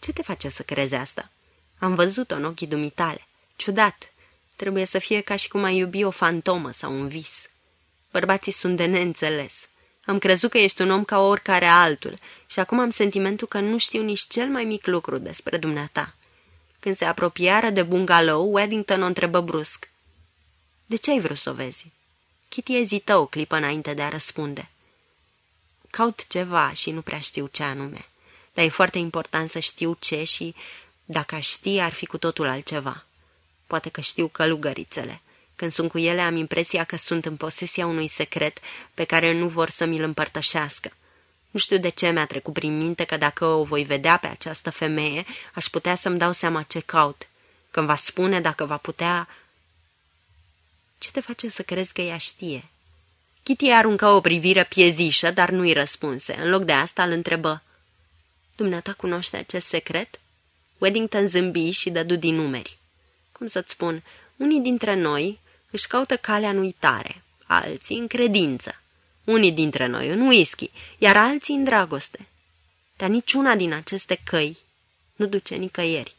A: Ce te face să crezi asta?" Am văzut-o în ochii dumitale. Ciudat. Trebuie să fie ca și cum ai iubi o fantomă sau un vis." Bărbații sunt de neînțeles. Am crezut că ești un om ca oricare altul și acum am sentimentul că nu știu nici cel mai mic lucru despre dumneata." Când se apropiară de bungalow, Weddington o întrebă brusc. De ce ai vrut să o vezi?" Kitty ezită o clipă înainte de a răspunde. Caut ceva și nu prea știu ce anume. Dar e foarte important să știu ce și, dacă aș ști, ar fi cu totul altceva. Poate că știu călugărițele. Când sunt cu ele, am impresia că sunt în posesia unui secret pe care nu vor să mi-l împărtășească. Nu știu de ce mi-a trecut prin minte că dacă o voi vedea pe această femeie, aș putea să-mi dau seama ce caut. Când va spune dacă va putea... Ce te face să crezi că ea știe?" Kitty aruncă o privire piezișă, dar nu-i răspunse. În loc de asta îl întrebă. Dumneata cunoaște acest secret? Weddington zâmbi și dădu din numeri. Cum să-ți spun, unii dintre noi își caută calea în uitare, alții în credință, unii dintre noi în whisky, iar alții în dragoste. Dar niciuna din aceste căi nu duce nicăieri.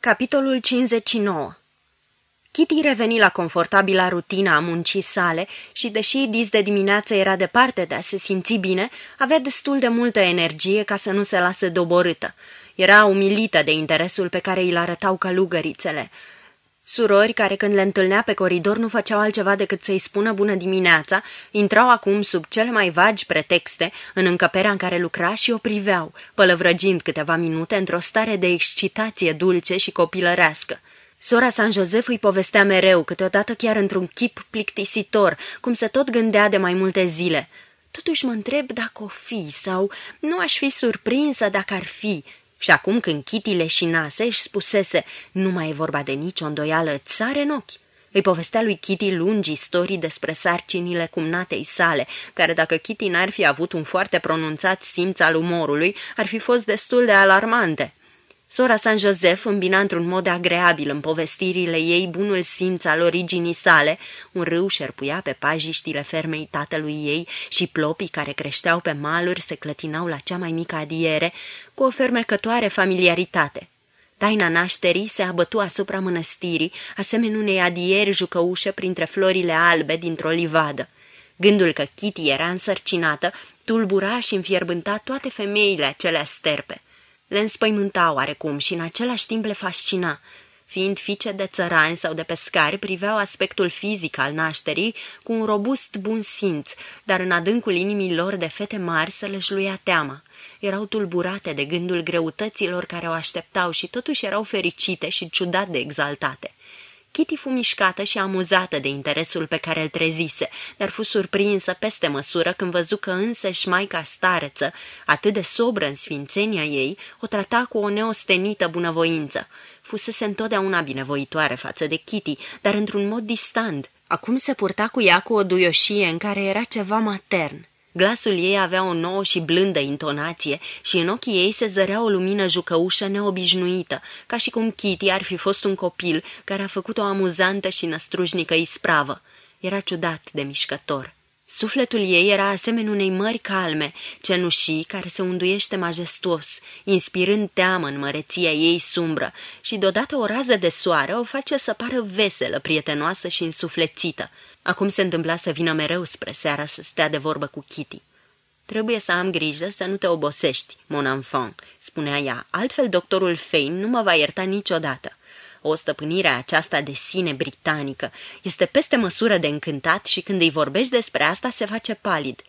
A: Capitolul 59 Kitty reveni la confortabila rutina a muncii sale și, deși dis de dimineață era departe de a se simți bine, avea destul de multă energie ca să nu se lasă doborâtă. Era umilită de interesul pe care îl arătau călugărițele. Surori care când le întâlnea pe coridor nu făceau altceva decât să-i spună bună dimineața, intrau acum sub cele mai vagi pretexte în încăperea în care lucra și o priveau, pălăvrăgind câteva minute într-o stare de excitație dulce și copilărească. Sora San Josef îi povestea mereu, câteodată chiar într-un chip plictisitor, cum se tot gândea de mai multe zile. Totuși mă întreb dacă o fi sau nu aș fi surprinsă dacă ar fi. Și acum când Kitty leșinase își spusese, nu mai e vorba de nicio îndoială, țare în ochi. Îi povestea lui Kitty lungi istorii despre sarcinile cumnatei sale, care dacă Kitty n-ar fi avut un foarte pronunțat simț al umorului, ar fi fost destul de alarmante. Sora San Joseph îmbina într-un mod agreabil în povestirile ei bunul simț al originii sale, un râu șerpuia pe pajiștile fermei tatălui ei și plopii care creșteau pe maluri se clătinau la cea mai mică adiere, cu o fermecătoare familiaritate. Taina nașterii se abătu asupra mănăstirii, asemenea unei adieri jucăușe printre florile albe dintr-o livadă. Gândul că Kitty era însărcinată tulbura și înfierbânta toate femeile acelea sterpe. Le înspăimânta oarecum și în același timp le fascina. Fiind fiice de țărani sau de pescari, priveau aspectul fizic al nașterii cu un robust bun simț, dar în adâncul inimii lor de fete mari să luia teama. Erau tulburate de gândul greutăților care o așteptau și totuși erau fericite și ciudat de exaltate. Kitty fu mișcată și amuzată de interesul pe care îl trezise, dar fu surprinsă peste măsură când văzu că însăși maica stareță, atât de sobră în sfințenia ei, o trata cu o neostenită bunăvoință. Fusese întotdeauna binevoitoare față de Kitty, dar într-un mod distant. Acum se purta cu ea cu o duioșie în care era ceva matern. Glasul ei avea o nouă și blândă intonație și în ochii ei se zărea o lumină jucăușă neobișnuită, ca și cum Kitty ar fi fost un copil care a făcut o amuzantă și năstrușnică ispravă. Era ciudat de mișcător. Sufletul ei era asemenea unei mări calme, cenușii, care se unduiește majestuos, inspirând teamă în măreția ei sumbră și deodată o rază de soare o face să pară veselă, prietenoasă și însuflețită – Acum se întâmpla să vină mereu spre seara să stea de vorbă cu Kitty. Trebuie să am grijă să nu te obosești, mon enfant," spunea ea, altfel doctorul Fein nu mă va ierta niciodată. O stăpânire aceasta de sine britanică este peste măsură de încântat și când îi vorbești despre asta se face palid.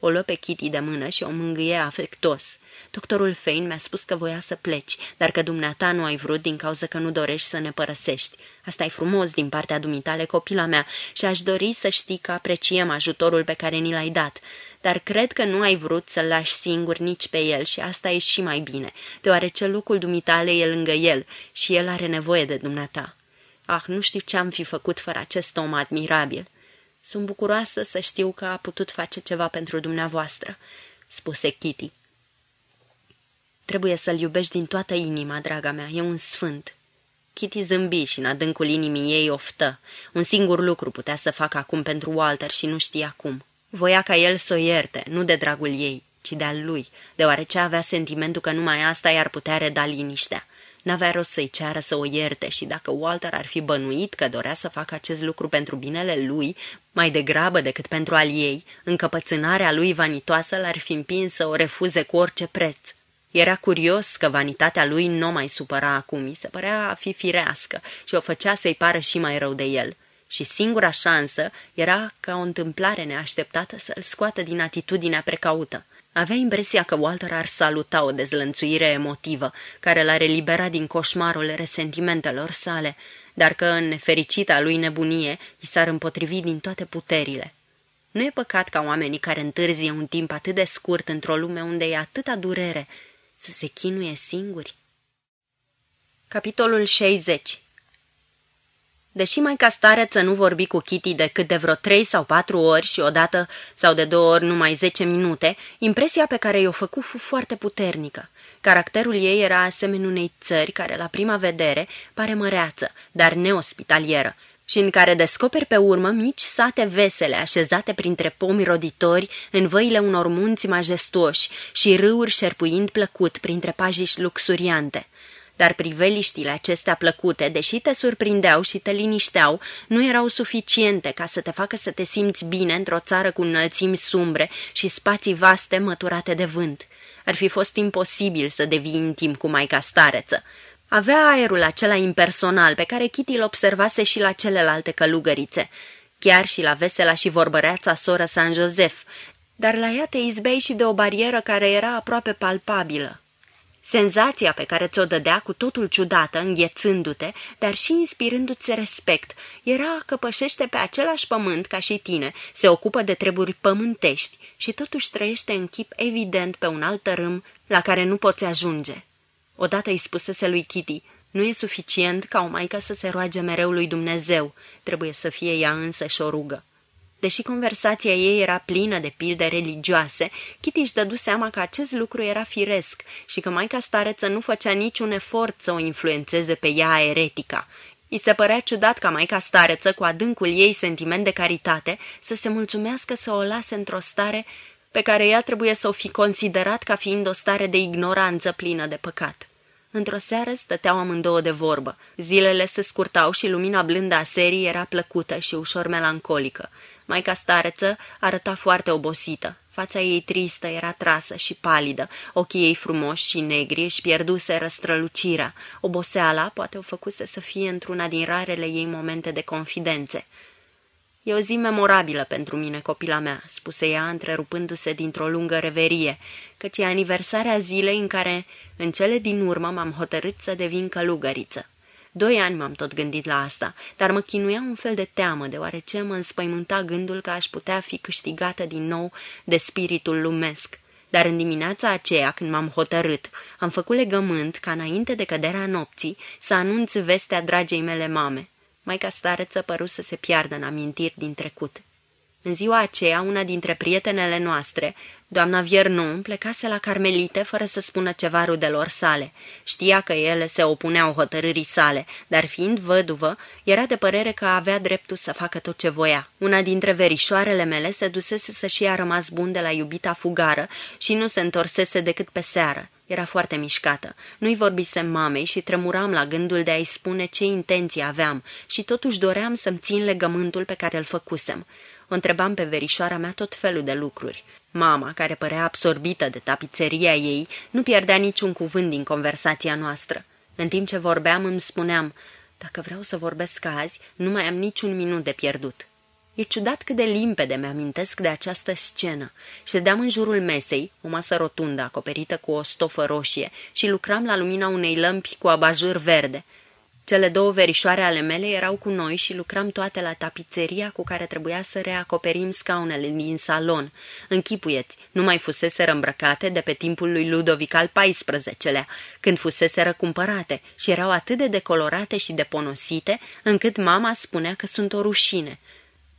A: O luă pe Kitty de mână și o mângâie afectos. Doctorul Fein mi-a spus că voia să pleci, dar că dumneata nu ai vrut din cauza că nu dorești să ne părăsești. asta e frumos din partea dumitale, copila mea, și aș dori să știi că apreciem ajutorul pe care ni l-ai dat. Dar cred că nu ai vrut să-l lași singur nici pe el și asta e și mai bine, deoarece locul dumitale e lângă el și el are nevoie de dumneata. Ah, nu știu ce am fi făcut fără acest om admirabil. Sunt bucuroasă să știu că a putut face ceva pentru dumneavoastră, spuse Kitty. Trebuie să-l iubești din toată inima, draga mea, e un sfânt." Kitty zâmbi și în adâncul inimii ei oftă. Un singur lucru putea să facă acum pentru Walter și nu știa cum. Voia ca el să o ierte, nu de dragul ei, ci de-al lui, deoarece avea sentimentul că numai asta i-ar putea reda liniștea. N-avea rost să-i ceară să o ierte și dacă Walter ar fi bănuit că dorea să facă acest lucru pentru binele lui, mai degrabă decât pentru al ei, încăpățânarea lui vanitoasă l-ar fi împins să o refuze cu orice preț. Era curios că vanitatea lui nu mai supăra acum, îi se părea a fi firească și o făcea să-i pară și mai rău de el. Și singura șansă era ca o întâmplare neașteptată să-l scoată din atitudinea precaută. Avea impresia că Walter ar saluta o dezlănțuire emotivă, care l-ar elibera din coșmarul resentimentelor sale, dar că în fericita lui nebunie i s-ar împotrivi din toate puterile. Nu e păcat ca oamenii care întârzie un timp atât de scurt într-o lume unde e atâta durere să se chinuie singuri? Capitolul 60 Deși mai castareță nu vorbi cu Kitty decât de vreo trei sau patru ori și odată sau de două ori numai zece minute, impresia pe care i-o făcu fu foarte puternică. Caracterul ei era asemenea unei țări care, la prima vedere, pare măreață, dar neospitalieră, și în care descoperi pe urmă mici sate vesele așezate printre pomi roditori în văile unor munți majestuoși și râuri șerpuind plăcut printre pajiși luxuriante. Dar priveliștile acestea plăcute, deși te surprindeau și te linișteau, nu erau suficiente ca să te facă să te simți bine într-o țară cu înălțimi sumbre și spații vaste măturate de vânt. Ar fi fost imposibil să devii intim cu maica stareță. Avea aerul acela impersonal pe care Kitty îl observase și la celelalte călugărițe, chiar și la vesela și vorbăreața soră San Josef, dar la ea te izbei și de o barieră care era aproape palpabilă. Senzația pe care ți-o dădea cu totul ciudată, înghețându-te, dar și inspirându-ți respect, era că pășește pe același pământ ca și tine, se ocupă de treburi pământești și totuși trăiește în chip evident pe un alt râm la care nu poți ajunge. Odată îi spusese lui Kitty, nu e suficient ca o maică să se roage mereu lui Dumnezeu, trebuie să fie ea însă și o rugă. Deși conversația ei era plină de pilde religioase, Kitty își dădu seama că acest lucru era firesc și că maica stareță nu făcea niciun efort să o influențeze pe ea eretica. I se părea ciudat ca maica stareță, cu adâncul ei sentiment de caritate, să se mulțumească să o lase într-o stare pe care ea trebuie să o fi considerat ca fiind o stare de ignoranță plină de păcat. Într-o seară stăteau amândouă de vorbă. Zilele se scurtau și lumina blândă a serii era plăcută și ușor melancolică. Maica stareță arăta foarte obosită. Fața ei tristă era trasă și palidă, ochii ei frumoși și negri își pierduse răstrălucirea. Oboseala poate o făcuse să fie într-una din rarele ei momente de confidențe. E o zi memorabilă pentru mine, copila mea," spuse ea, întrerupându-se dintr-o lungă reverie, căci e aniversarea zilei în care, în cele din urmă, m-am hotărât să devin călugăriță. Doi ani m-am tot gândit la asta, dar mă chinuia un fel de teamă, deoarece mă înspăimânta gândul că aș putea fi câștigată din nou de spiritul lumesc. Dar în dimineața aceea, când m-am hotărât, am făcut legământ ca înainte de căderea nopții să anunț vestea dragei mele mame. Maica stareță păru să se piardă în amintiri din trecut. În ziua aceea, una dintre prietenele noastre, doamna Viernu, plecase la Carmelite fără să spună ceva rudelor sale. Știa că ele se opuneau hotărârii sale, dar fiind văduvă, era de părere că avea dreptul să facă tot ce voia. Una dintre verișoarele mele se dusese să-și a rămas bun de la iubita fugară și nu se întorsese decât pe seară. Era foarte mișcată. Nu-i vorbisem mamei și tremuram la gândul de a-i spune ce intenții aveam și totuși doream să-mi țin legământul pe care îl făcusem. O întrebam pe verișoara mea tot felul de lucruri. Mama, care părea absorbită de tapiseria ei, nu pierdea niciun cuvânt din conversația noastră. În timp ce vorbeam îmi spuneam, dacă vreau să vorbesc azi, nu mai am niciun minut de pierdut. E ciudat cât de limpede mi-amintesc de această scenă. Ședeam în jurul mesei, o masă rotundă acoperită cu o stofă roșie și lucram la lumina unei lămpi cu abajur verde. Cele două verișoare ale mele erau cu noi și lucram toate la tapizeria cu care trebuia să reacoperim scaunele din salon. Închipuieți, nu mai fusese îmbrăcate de pe timpul lui Ludovic al XIV-lea, când fusese cumpărate și erau atât de decolorate și deponosite, încât mama spunea că sunt o rușine.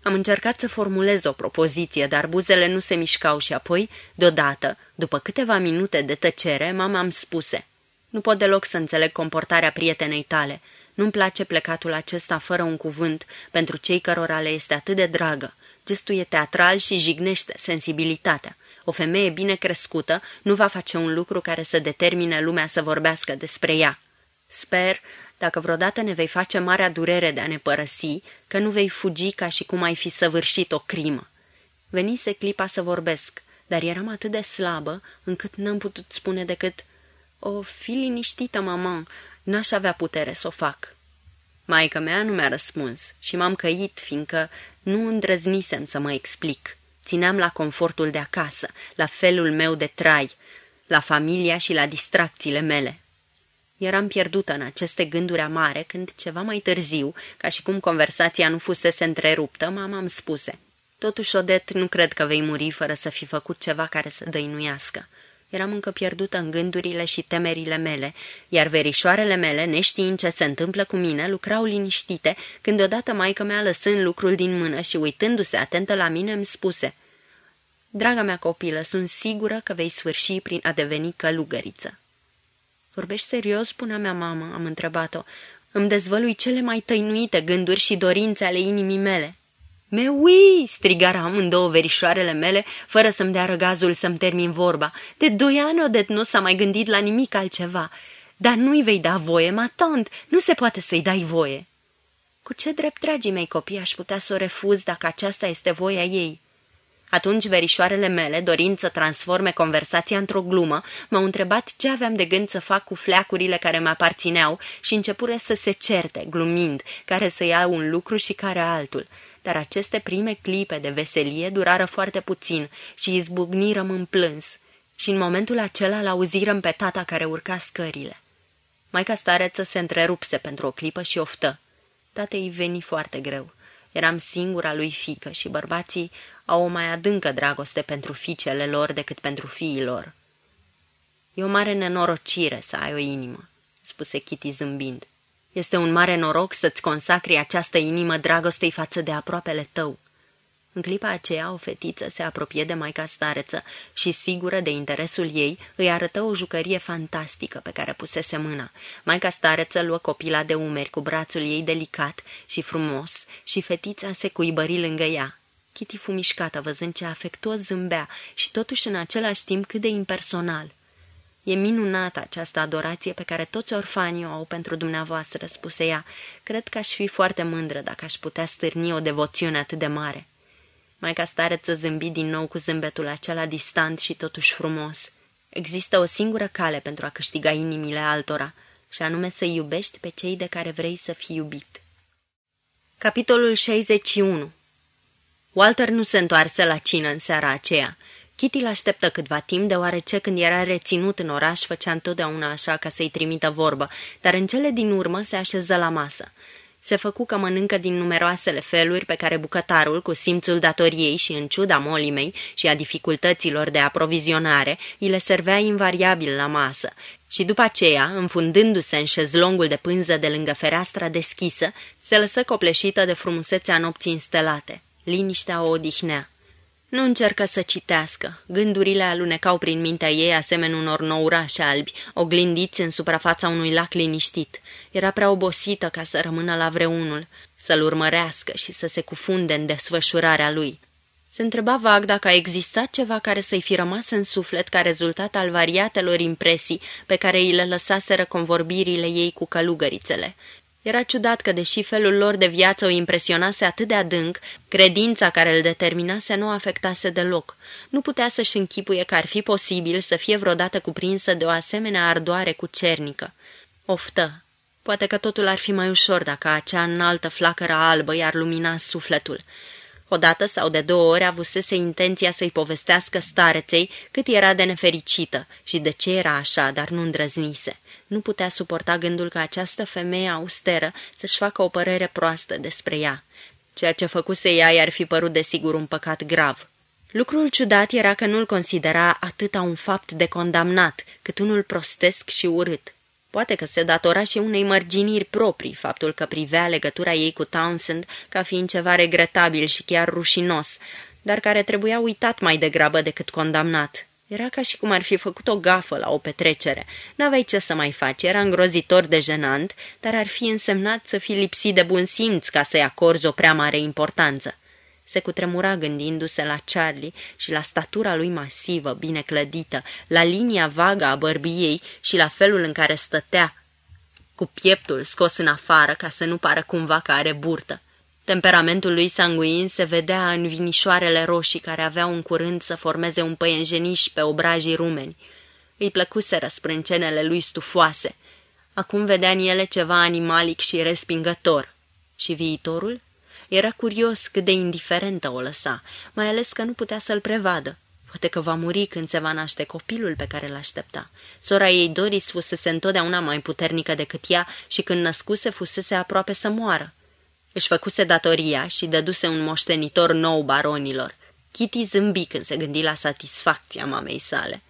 A: Am încercat să formulez o propoziție, dar buzele nu se mișcau și apoi, deodată, după câteva minute de tăcere, mama am spuse Nu pot deloc să înțeleg comportarea prietenei tale. Nu-mi place plecatul acesta fără un cuvânt pentru cei cărora le este atât de dragă. Gestul e teatral și jignește sensibilitatea. O femeie bine crescută nu va face un lucru care să determine lumea să vorbească despre ea. Sper, dacă vreodată ne vei face marea durere de a ne părăsi, că nu vei fugi ca și cum ai fi săvârșit o crimă. Venise clipa să vorbesc, dar eram atât de slabă, încât n-am putut spune decât O, fi liniștită, mamă, n-aș avea putere să o fac." Maica mea nu mi-a răspuns și m-am căit, fiindcă nu îndrăznisem să mă explic. Țineam la confortul de acasă, la felul meu de trai, la familia și la distracțiile mele. Eram pierdută în aceste gânduri amare când, ceva mai târziu, ca și cum conversația nu fusese întreruptă, mama îmi spuse Totuși, Odet, nu cred că vei muri fără să fi făcut ceva care să dăinuiască. Eram încă pierdută în gândurile și temerile mele, iar verișoarele mele, neștiind ce se întâmplă cu mine, lucrau liniștite când odată maică mea lăsând lucrul din mână și uitându-se atentă la mine îmi spuse Draga mea copilă, sunt sigură că vei sfârși prin a deveni călugăriță. Vorbești serios?" spunea mea mamă, am întrebat-o. Îmi dezvălui cele mai tăinuite gânduri și dorințe ale inimii mele. Meui, ui!" strigară amândouă verișoarele mele, fără să-mi dea răgazul să-mi termin vorba. De doi ani odet nu s-a mai gândit la nimic altceva. Dar nu-i vei da voie, ma tant, nu se poate să-i dai voie." Cu ce drept, dragii mei copii, aș putea să o refuz dacă aceasta este voia ei?" Atunci verișoarele mele, dorind să transforme conversația într-o glumă, m-au întrebat ce aveam de gând să fac cu fleacurile care mă aparțineau și începure să se certe, glumind, care să ia un lucru și care altul. Dar aceste prime clipe de veselie durară foarte puțin și izbucnirăm în plâns. Și în momentul acela l-auzirăm pe tata care urca scările. Maica stareță se întrerupse pentru o clipă și oftă. Tatei veni foarte greu. Eram singura lui fică și bărbații au o mai adâncă dragoste pentru fiicele lor decât pentru fiilor. E o mare nenorocire să ai o inimă, spuse Kitty zâmbind. Este un mare noroc să-ți consacri această inimă dragostei față de aproapele tău. În clipa aceea, o fetiță se apropie de maica stareță și, sigură de interesul ei, îi arătă o jucărie fantastică pe care pusese mâna. Maica stareță luă copila de umeri cu brațul ei delicat și frumos și fetița se cuibări lângă ea. Kitty fu mișcată văzând ce afectuos zâmbea și totuși în același timp cât de impersonal. E minunată această adorație pe care toți orfanii o au pentru dumneavoastră," spuse ea. Cred că aș fi foarte mândră dacă aș putea stârni o devoțiune atât de mare." Maica stareță zâmbi din nou cu zâmbetul acela distant și totuși frumos. Există o singură cale pentru a câștiga inimile altora, și anume să iubești pe cei de care vrei să fii iubit. Capitolul 61 Walter nu se întoarse la cină în seara aceea. Kitty l-așteptă câtva timp, deoarece când era reținut în oraș, făcea întotdeauna așa ca să-i trimită vorbă, dar în cele din urmă se așeză la masă se făcu că mănâncă din numeroasele feluri pe care bucătarul, cu simțul datoriei și în ciuda molimei și a dificultăților de aprovizionare, îi le servea invariabil la masă. Și după aceea, înfundându-se în șezlongul de pânză de lângă fereastra deschisă, se lăsă copleșită de frumusețea nopții înstelate. Liniștea o odihnea. Nu încercă să citească. Gândurile alunecau prin mintea ei asemenea unor nourași albi, oglindiți în suprafața unui lac liniștit. Era prea obosită ca să rămână la vreunul, să-l urmărească și să se cufunde în desfășurarea lui. Se întreba vag dacă a existat ceva care să-i fi rămas în suflet ca rezultat al variatelor impresii pe care îi le lăsaseră convorbirile ei cu călugărițele. Era ciudat că, deși felul lor de viață o impresionase atât de adânc, credința care îl determinase nu o afectase deloc. Nu putea să-și închipuie că ar fi posibil să fie vreodată cuprinsă de o asemenea ardoare cernică. Oftă! Poate că totul ar fi mai ușor dacă acea înaltă flacără albă i-ar lumina sufletul. Odată sau de două ori avusese intenția să-i povestească stareței cât era de nefericită și de ce era așa, dar nu îndrăznise. Nu putea suporta gândul că această femeie austeră să-și facă o părere proastă despre ea. Ceea ce făcuse ea i-ar fi părut desigur un păcat grav. Lucrul ciudat era că nu-l considera atâta un fapt de condamnat, cât unul prostesc și urât. Poate că se datora și unei mărginiri proprii faptul că privea legătura ei cu Townsend ca fiind ceva regretabil și chiar rușinos, dar care trebuia uitat mai degrabă decât condamnat. Era ca și cum ar fi făcut o gafă la o petrecere. N-aveai ce să mai faci, era îngrozitor de jenant, dar ar fi însemnat să fii lipsit de bun simț ca să-i acorzi o prea mare importanță se cutremura gândindu-se la Charlie și la statura lui masivă, bine clădită, la linia vagă a bărbiei și la felul în care stătea, cu pieptul scos în afară ca să nu pară cumva că are burtă. Temperamentul lui sanguin se vedea în vinișoarele roșii care aveau în curând să formeze un păienjeniș pe obrajii rumeni. Îi plăcuse răsprâncenele lui stufoase. Acum vedea în ele ceva animalic și respingător. Și viitorul? Era curios cât de indiferentă o lăsa, mai ales că nu putea să-l prevadă. Poate că va muri când se va naște copilul pe care l-aștepta. Sora ei Doris fusese întotdeauna mai puternică decât ea și când născuse fusese aproape să moară. Își făcuse datoria și dăduse un moștenitor nou baronilor. Kitty zâmbi când se gândi la satisfacția mamei sale.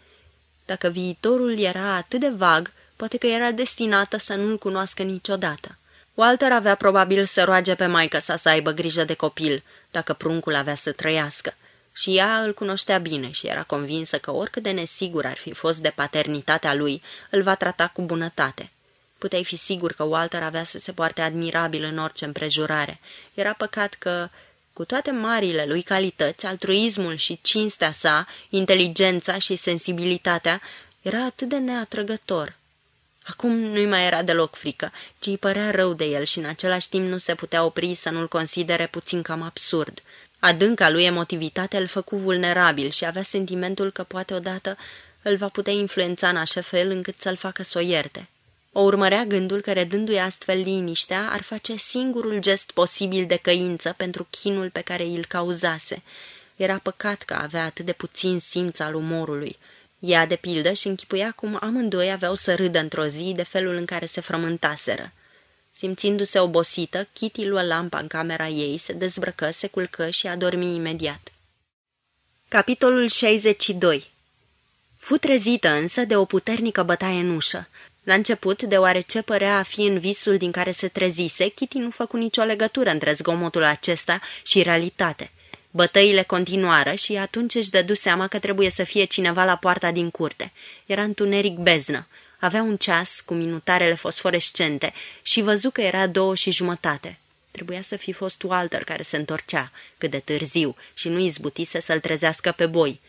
A: Dacă viitorul era atât de vag, poate că era destinată să nu-l cunoască niciodată. Walter avea probabil să roage pe maică sa să aibă grijă de copil, dacă pruncul avea să trăiască. Și ea îl cunoștea bine și era convinsă că oricât de nesigur ar fi fost de paternitatea lui, îl va trata cu bunătate. Puteai fi sigur că Walter avea să se poarte admirabil în orice împrejurare. Era păcat că, cu toate marile lui calități, altruismul și cinstea sa, inteligența și sensibilitatea, era atât de neatrăgător. Acum nu-i mai era deloc frică, ci îi părea rău de el și în același timp nu se putea opri să nu-l considere puțin cam absurd. Adânca lui emotivitate îl făcu vulnerabil și avea sentimentul că poate odată îl va putea influența în așa fel încât să-l facă să o ierte. O urmărea gândul că, redându-i astfel liniștea, ar face singurul gest posibil de căință pentru chinul pe care îl cauzase. Era păcat că avea atât de puțin simț al umorului. Ea, de pildă, și închipuia cum amândoi aveau să râdă într-o zi de felul în care se frământaseră. Simțindu-se obosită, Kitty luă lampa în camera ei, se dezbrăcă, se culcă și a dormi imediat. Capitolul 62 Fu trezită însă de o puternică bătaie în ușă. La început, deoarece părea a fi în visul din care se trezise, Kitty nu făcu nicio legătură între zgomotul acesta și realitate – Bătăile continuară și atunci își dădu seama că trebuie să fie cineva la poarta din curte. Era întuneric beznă. Avea un ceas cu minutarele fosforescente și văzu că era două și jumătate. Trebuia să fi fost Walter care se întorcea, cât de târziu, și nu izbutise să-l trezească pe boi.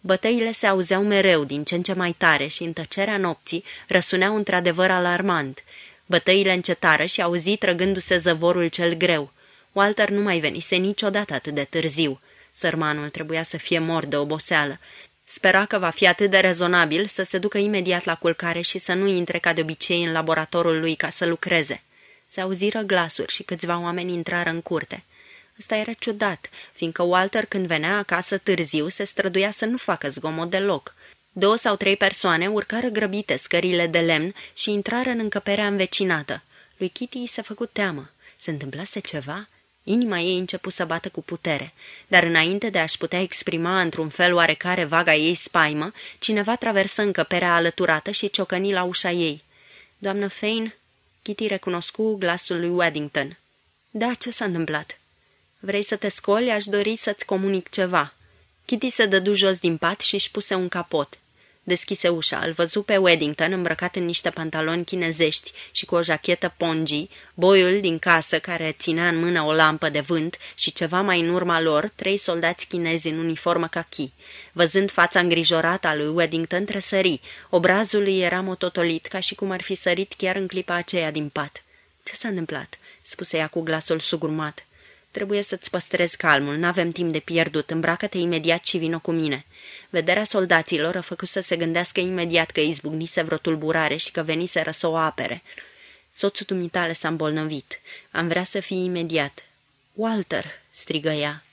A: Bătăile se auzeau mereu, din ce în ce mai tare, și în tăcerea nopții răsuneau într-adevăr alarmant. Bătăile încetară și auzi trăgându-se zăvorul cel greu. Walter nu mai venise niciodată atât de târziu. Sărmanul trebuia să fie mor de oboseală. Spera că va fi atât de rezonabil să se ducă imediat la culcare și să nu intre ca de obicei în laboratorul lui ca să lucreze. Se auziră glasuri și câțiva oameni intrară în curte. Ăsta era ciudat, fiindcă Walter când venea acasă târziu se străduia să nu facă zgomot deloc. Două sau trei persoane urcară grăbite scările de lemn și intrară în încăperea învecinată. Lui Kitty i se făcut teamă. Se întâmplase ceva? Inima ei început să bată cu putere, dar înainte de a-și putea exprima într-un fel oarecare vaga ei spaimă, cineva traversă încăperea alăturată și ciocăni la ușa ei. Doamnă Fein, Kitty recunoscu glasul lui Weddington. Da, ce s-a întâmplat?" Vrei să te scoli? Aș dori să-ți comunic ceva." Kitty se dădu jos din pat și își puse un capot. Deschise ușa, îl văzu pe Weddington îmbrăcat în niște pantaloni chinezești și cu o jachetă pongi, boiul din casă care ținea în mână o lampă de vânt și ceva mai în urma lor trei soldați chinezi în uniformă cachi. Văzând fața îngrijorată a lui Weddington, tresări. Obrazul lui era mototolit ca și cum ar fi sărit chiar în clipa aceea din pat. Ce s-a întâmplat?" spuse ea cu glasul sugurmat. Trebuie să-ți păstrezi calmul, n-avem timp de pierdut, îmbracă-te imediat și vină cu mine." Vederea soldaților a făcut să se gândească imediat că izbucnise vreo tulburare și că veniseră să o apere. Soțul dumitale s-a îmbolnăvit. Am vrea să fii imediat." Walter!" strigă ea.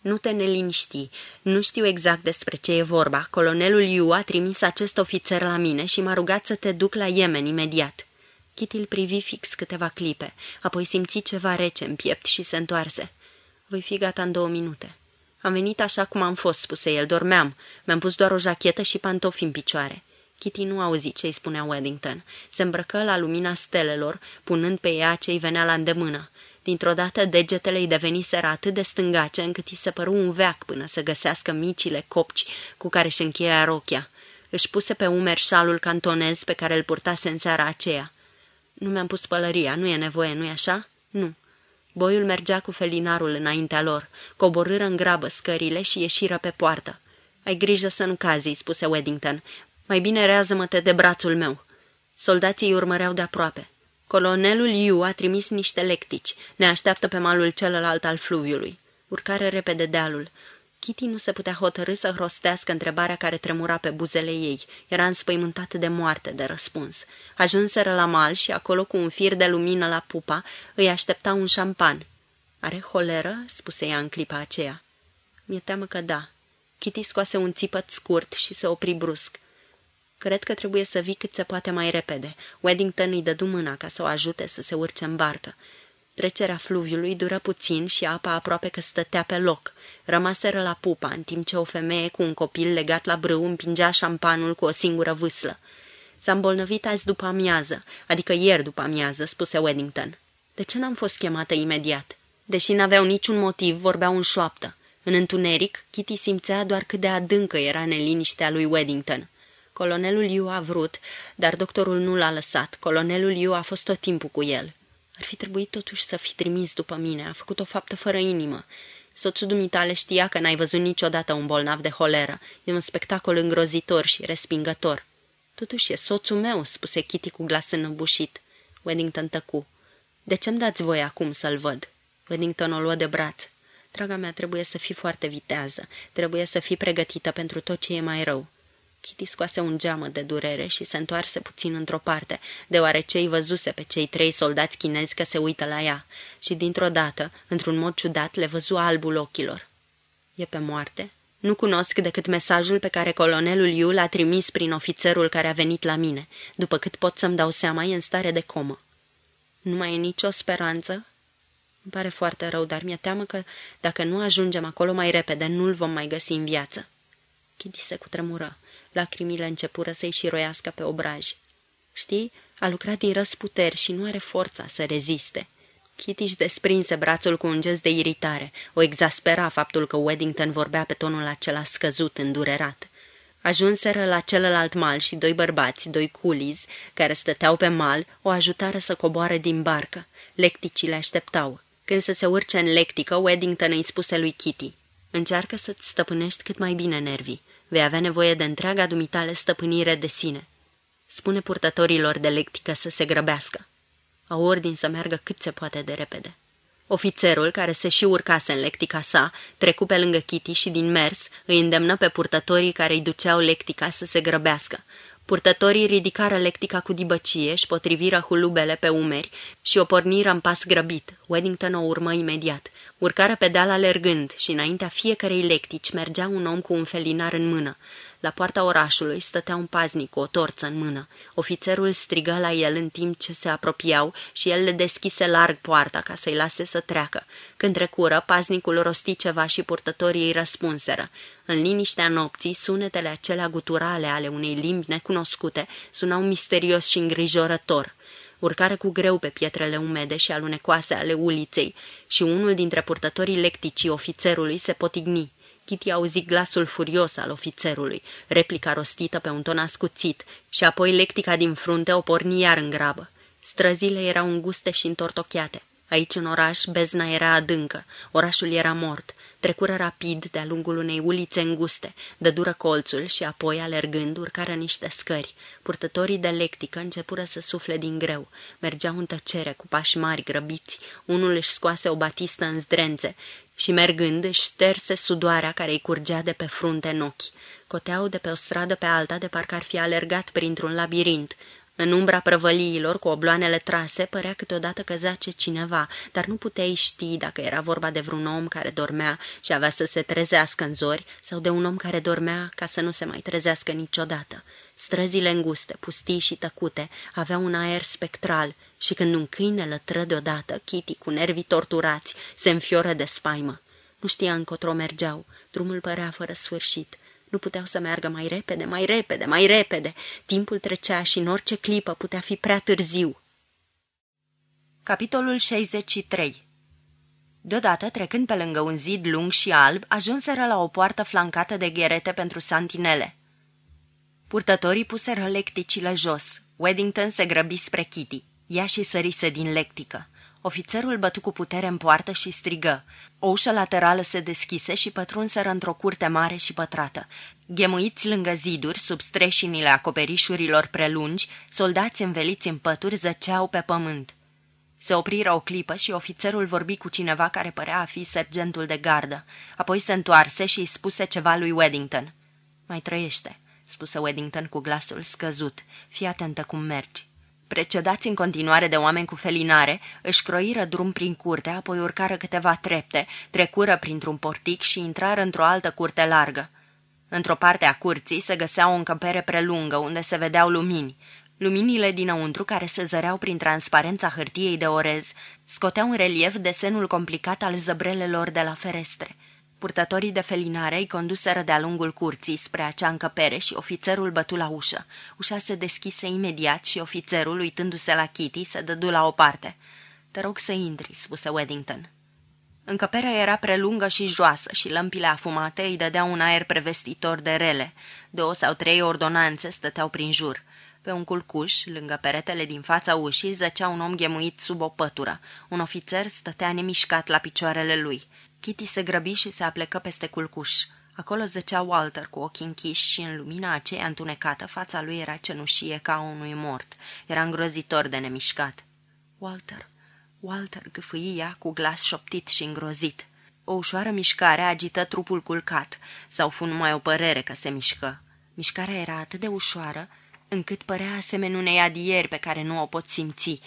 A: Nu te neliniști. Nu știu exact despre ce e vorba. Colonelul Iu a trimis acest ofițer la mine și m-a rugat să te duc la Yemen imediat." Kitty îl privi fix câteva clipe, apoi simți ceva rece în piept și se întoarse. Voi fi gata în două minute." Am venit așa cum am fost," spuse el, dormeam. Mi-am pus doar o jachetă și pantofi în picioare." Kitty nu auzi ce îi spunea Weddington. Se îmbrăcă la lumina stelelor, punând pe ea ce îi venea la îndemână. Dintr-o dată degetele îi deveniseră atât de stângace încât îi se păru un veac până să găsească micile copci cu care își încheia rochia. Își puse pe umeri șalul cantonez pe care îl purtase în seara aceea. Nu mi-am pus pălăria, nu e nevoie, nu-i așa?" Nu." Boiul mergea cu felinarul înaintea lor, coborâră în grabă scările și ieșiră pe poartă. Ai grijă să nu cazi," spuse Weddington. Mai bine rează-mă-te de brațul meu." Soldații îi urmăreau de aproape. Colonelul Iu a trimis niște lectici. Ne așteaptă pe malul celălalt al fluviului. Urcare repede dealul. Kitty nu se putea hotărâ să rostească întrebarea care tremura pe buzele ei. Era înspăimântată de moarte de răspuns. Ajunseră la mal și acolo, cu un fir de lumină la pupa, îi aștepta un șampan. Are holeră?" spuse ea în clipa aceea. Mi-e teamă că da." Kitty scoase un țipăt scurt și se opri brusc. Cred că trebuie să vii cât se poate mai repede. Weddington îi dădu mâna ca să o ajute să se urce în barcă. Trecerea fluviului dură puțin și apa aproape că stătea pe loc. Rămaseră la pupa, în timp ce o femeie cu un copil legat la brâu împingea șampanul cu o singură vâslă. S-a îmbolnăvit azi după amiază, adică ieri după amiază, spuse Weddington. De ce n-am fost chemată imediat? Deși n-aveau niciun motiv, vorbeau în șoaptă. În întuneric, Kitty simțea doar cât de adâncă era neliniștea lui Weddington. Colonelul Yu a vrut, dar doctorul nu l-a lăsat. Colonelul Yu a fost tot timpul cu el. Ar fi trebuit totuși să fi trimis după mine. A făcut o faptă fără inimă. Soțul dumitale știa că n-ai văzut niciodată un bolnav de holeră. E un spectacol îngrozitor și respingător. Totuși e soțul meu, spuse Kitty cu glas înăbușit. Weddington tăcu. De ce-mi dați voi acum să-l văd? Weddington o luă de braț. Draga mea, trebuie să fii foarte vitează. Trebuie să fii pregătită pentru tot ce e mai rău. Kitty scoase un geamă de durere și se întoarse puțin într-o parte, deoarece îi văzuse pe cei trei soldați chinezi că se uită la ea și, dintr-o dată, într-un mod ciudat, le văzu albul ochilor. E pe moarte?" Nu cunosc decât mesajul pe care colonelul Iu l-a trimis prin ofițerul care a venit la mine. După cât pot să-mi dau seama, e în stare de comă. Nu mai e nicio speranță? Îmi pare foarte rău, dar mi-e teamă că dacă nu ajungem acolo mai repede, nu-l vom mai găsi în viață. Kitty se cutremură lacrimile începură să-i șiroiască pe obraj. Știi, a lucrat din răsputeri și nu are forța să reziste. Kitty își desprinse brațul cu un gest de iritare. O exaspera faptul că Weddington vorbea pe tonul acela scăzut, îndurerat. Ajunseră la celălalt mal și doi bărbați, doi culiz, care stăteau pe mal, o ajutară să coboare din barcă. Lecticile așteptau. Când să se urce în lectică, Weddington îi spuse lui Kitty. Încearcă să-ți stăpânești cât mai bine nervii. Vei avea nevoie de întreaga dumitale stăpânire de sine. Spune purtătorilor de lectică să se grăbească. Au ordin să meargă cât se poate de repede. Ofițerul, care se și urcase în lectica sa, trecu pe lângă Kitty și din mers îi îndemnă pe purtătorii care îi duceau lectica să se grăbească. Purtătorii ridicară lectica cu dibăcie, și potriviră hulubele pe umeri și o porniră în pas grăbit. Weddington o urmă imediat. Urcară pe deal alergând și înaintea fiecarei lectici mergea un om cu un felinar în mână. La poarta orașului stătea un paznic cu o torță în mână. Ofițerul striga la el în timp ce se apropiau și el le deschise larg poarta ca să-i lase să treacă. Când trecură, paznicul rosti ceva și purtătorii îi răspunseră. În liniștea nopții, sunetele acelea guturale ale unei limbi necunoscute sunau misterios și îngrijorător urcare cu greu pe pietrele umede și alunecoase ale uliței și unul dintre purtătorii lecticii ofițerului se potigni. Kitty auzi glasul furios al ofițerului, replica rostită pe un ton ascuțit, și apoi lectica din frunte o porni iar în grabă. Străzile erau înguste și întortocheate. Aici, în oraș, bezna era adâncă, orașul era mort, trecură rapid de-a lungul unei ulițe înguste, dădură colțul și apoi, alergând, urcară niște scări. Purtătorii de lectică începură să sufle din greu. Mergeau în tăcere, cu pași mari grăbiți. Unul își scoase o batistă în zdrențe și mergând își șterse sudoarea care îi curgea de pe frunte în ochi. Coteau de pe o stradă pe alta de parcă ar fi alergat printr-un labirint. În umbra prăvăliilor, cu obloanele trase, părea câteodată că zace cineva, dar nu puteai ști dacă era vorba de vreun om care dormea și avea să se trezească în zori sau de un om care dormea ca să nu se mai trezească niciodată. Străzile înguste, pustii și tăcute aveau un aer spectral și când un câine lătră deodată, Kitty, cu nervii torturați, se înfioră de spaimă. Nu știa încotro mergeau, drumul părea fără sfârșit. Nu puteau să meargă mai repede, mai repede, mai repede. Timpul trecea și în orice clipă putea fi prea târziu. Capitolul 63 Deodată, trecând pe lângă un zid lung și alb, ajunseră la o poartă flancată de gherete pentru santinele. Purtătorii puseră lecticile jos. Weddington se grăbi spre Kitty. Ea și sărise din lectică. Ofițerul bătu cu putere în poartă și strigă. O ușă laterală se deschise și pătrunseră într-o curte mare și pătrată. Ghemuiți lângă ziduri, sub streșinile acoperișurilor prelungi, soldați înveliți în pături zăceau pe pământ. Se opriră o clipă și ofițerul vorbi cu cineva care părea a fi sergentul de gardă. Apoi se întoarse și îi spuse ceva lui Weddington. Mai trăiește spuse Weddington cu glasul scăzut. Fii atentă cum mergi. Precedați în continuare de oameni cu felinare, își croiră drum prin curte, apoi urcară câteva trepte, trecură printr-un portic și intrară într-o altă curte largă. Într-o parte a curții se găsea o încăpere prelungă, unde se vedeau lumini. Luminile dinăuntru, care se zăreau prin transparența hârtiei de orez, scoteau în relief desenul complicat al zăbrelelor de la ferestre. Purtătorii de felinare îi conduseră de-a lungul curții spre acea încăpere și ofițerul bătu la ușă. Ușa se deschise imediat și ofițerul, uitându-se la Kitty, se dădu la o parte. Te rog să intri," spuse Weddington. Încăperea era prelungă și joasă și lămpile afumate îi dădeau un aer prevestitor de rele. Două sau trei ordonanțe stăteau prin jur. Pe un culcuș, lângă peretele din fața ușii, zăcea un om ghemuit sub o pătură. Un ofițer stătea nemișcat la picioarele lui. Kitty se grăbi și se aplecă peste culcuș. Acolo zăcea Walter cu ochii închiși și în lumina aceea întunecată fața lui era cenușie ca unui mort. Era îngrozitor de nemișcat. Walter, Walter gâfâi ea cu glas șoptit și îngrozit. O ușoară mișcare agită trupul culcat, sau fu numai o părere că se mișcă. Mișcarea era atât de ușoară, încât părea asemenea unei adieri pe care nu o pot simți,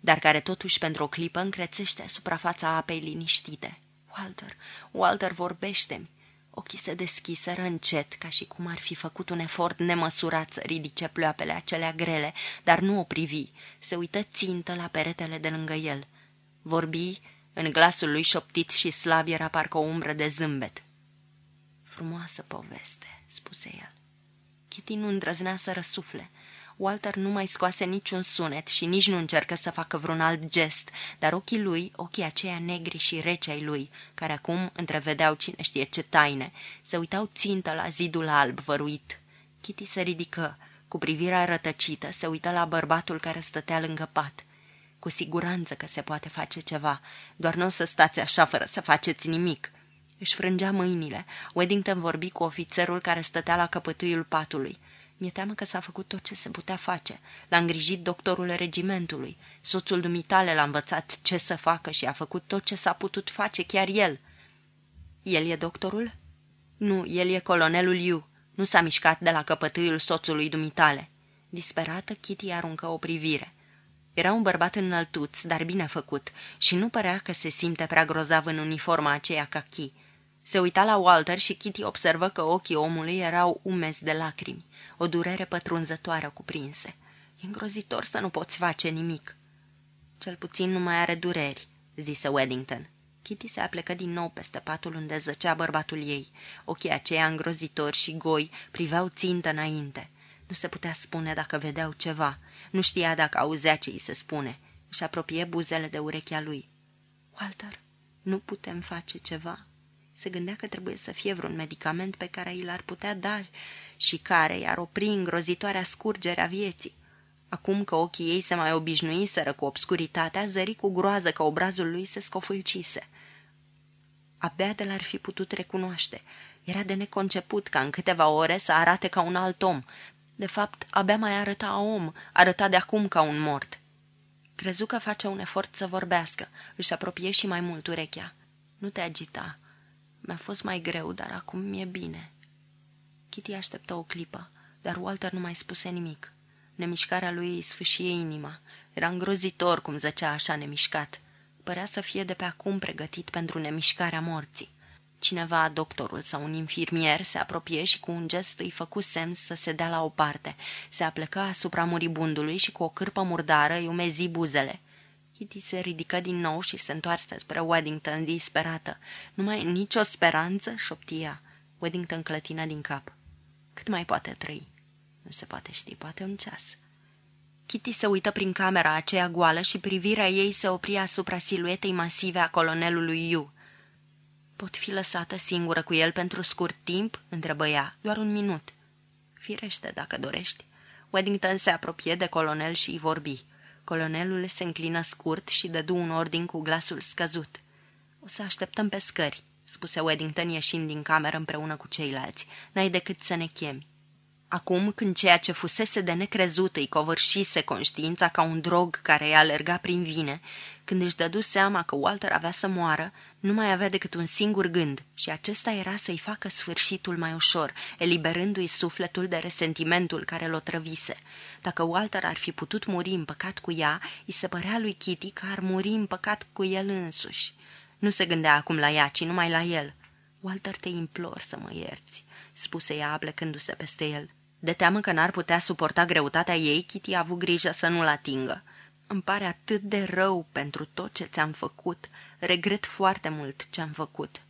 A: dar care totuși pentru o clipă încrețește suprafața apei liniștite. Walter, Walter, vorbește-mi!" Ochii se deschiseră încet, ca și cum ar fi făcut un efort nemăsurat să ridice ploapele acelea grele, dar nu o privi. Se uită țintă la peretele de lângă el. Vorbi, în glasul lui șoptit și slab era parcă o umbră de zâmbet. Frumoasă poveste, spuse el. Chitin nu îndrăznea să răsufle. Walter nu mai scoase niciun sunet și nici nu încercă să facă vreun alt gest, dar ochii lui, ochii aceia negri și ai lui, care acum întrevedeau cine știe ce taine, se uitau țintă la zidul alb văruit. Kitty se ridică. Cu privirea rătăcită se uită la bărbatul care stătea lângă pat. Cu siguranță că se poate face ceva, doar nu o să stați așa fără să faceți nimic." Își frângea mâinile. Weddington vorbi cu ofițerul care stătea la căpătuiul patului. Mi-e teamă că s-a făcut tot ce se putea face. L-a îngrijit doctorul regimentului. Soțul dumitale l-a învățat ce să facă și a făcut tot ce s-a putut face, chiar el. El e doctorul? Nu, el e colonelul Liu. Nu s-a mișcat de la căpătâiul soțului dumitale. Disperată, Kitty aruncă o privire. Era un bărbat înăltuț, dar bine făcut, și nu părea că se simte prea grozav în uniforma aceea Kitty. Se uita la Walter și Kitty observă că ochii omului erau umezi de lacrimi, o durere pătrunzătoare cuprinse. E îngrozitor să nu poți face nimic. Cel puțin nu mai are dureri, zise Weddington. Kitty se aplecă din nou peste patul unde zăcea bărbatul ei. Ochii aceia îngrozitori și goi priveau țintă înainte. Nu se putea spune dacă vedeau ceva. Nu știa dacă auzea ce îi se spune. Își apropie buzele de urechea lui. Walter, nu putem face ceva?" Se gândea că trebuie să fie vreun medicament pe care i l-ar putea da și care i-ar opri îngrozitoarea scurgere a vieții. Acum că ochii ei se mai obișnuiseră cu obscuritatea, zări cu groază că obrazul lui se scofâlcise. Abia de l-ar fi putut recunoaște. Era de neconceput ca în câteva ore să arate ca un alt om. De fapt, abia mai arăta om, arăta de acum ca un mort. Crezu că face un efort să vorbească, își apropie și mai mult urechea. Nu te agita, mi-a fost mai greu, dar acum mi-e bine." Kitty așteptă o clipă, dar Walter nu mai spuse nimic. Nemișcarea lui îi sfâșie inima. Era îngrozitor cum zăcea așa nemișcat. Părea să fie de pe acum pregătit pentru nemișcarea morții. Cineva, doctorul sau un infirmier, se apropie și cu un gest îi făcu semn să se dea la o parte. Se aplecă asupra muribundului și cu o cârpă murdară îi umezi buzele. Kitty se ridică din nou și se întoarse spre Weddington disperată. Nu mai nicio speranță, șoptia. Weddington clătina din cap. Cât mai poate trăi? Nu se poate ști, poate un ceas. Kitty se uită prin camera aceea goală și privirea ei se opri asupra siluetei masive a colonelului Yu. Pot fi lăsată singură cu el pentru scurt timp?" întrebă ea. Doar un minut." Firește, dacă dorești." Weddington se apropie de colonel și îi vorbi. Colonelul se înclină scurt și dădu un ordin cu glasul scăzut. O să așteptăm pe scări," spuse Weddington ieșind din cameră împreună cu ceilalți. N-ai decât să ne chemi." Acum, când ceea ce fusese de necrezut îi covârșise conștiința ca un drog care îi alerga prin vine, când își dădu seama că Walter avea să moară, nu mai avea decât un singur gând și acesta era să-i facă sfârșitul mai ușor, eliberându-i sufletul de resentimentul care l-o trăvise. Dacă Walter ar fi putut muri în păcat cu ea, îi se părea lui Kitty că ar muri în păcat cu el însuși. Nu se gândea acum la ea, ci numai la el. Walter, te implor să mă ierți, spuse ea plecându-se peste el. De teamă că n-ar putea suporta greutatea ei, Kitty a avut grijă să nu-l atingă. Îmi pare atât de rău pentru tot ce ți-am făcut. Regret foarte mult ce-am făcut."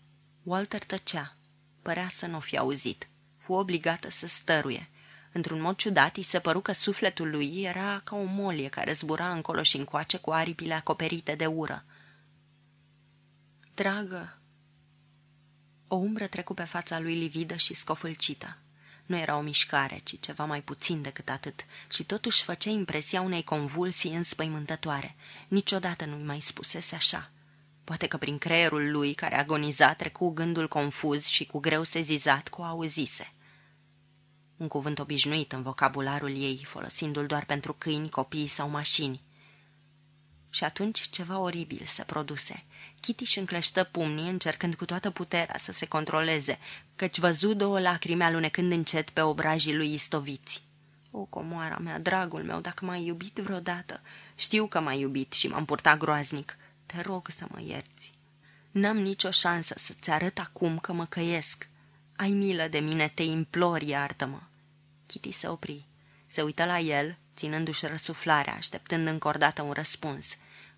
A: Walter tăcea. Părea să nu fi auzit. Fu obligată să stăruie. Într-un mod ciudat, îi se păru că sufletul lui era ca o molie care zbura încolo și încoace cu aripile acoperite de ură. Dragă! O umbră trecu pe fața lui lividă și scofâlcită. Nu era o mișcare, ci ceva mai puțin decât atât, și totuși făcea impresia unei convulsii înspăimântătoare. Niciodată nu-i mai spusese așa. Poate că prin creierul lui, care agoniza, trecu gândul confuz și cu greu sezizat cu auzise. Un cuvânt obișnuit în vocabularul ei, folosindu-l doar pentru câini, copii sau mașini. Și atunci ceva oribil se produse – Kitty și încleștă pumnii, încercând cu toată puterea să se controleze, căci văzu două lacrime alunecând încet pe obrajii lui Istoviți. O, comoara mea, dragul meu, dacă m-ai iubit vreodată, știu că m-ai iubit și m-am purtat groaznic. Te rog să mă ierți. N-am nicio șansă să-ți arăt acum că mă căiesc. Ai milă de mine, te implor, iartă-mă. Kitty se opri. Se uită la el, ținându-și răsuflarea, așteptând încordată un răspuns.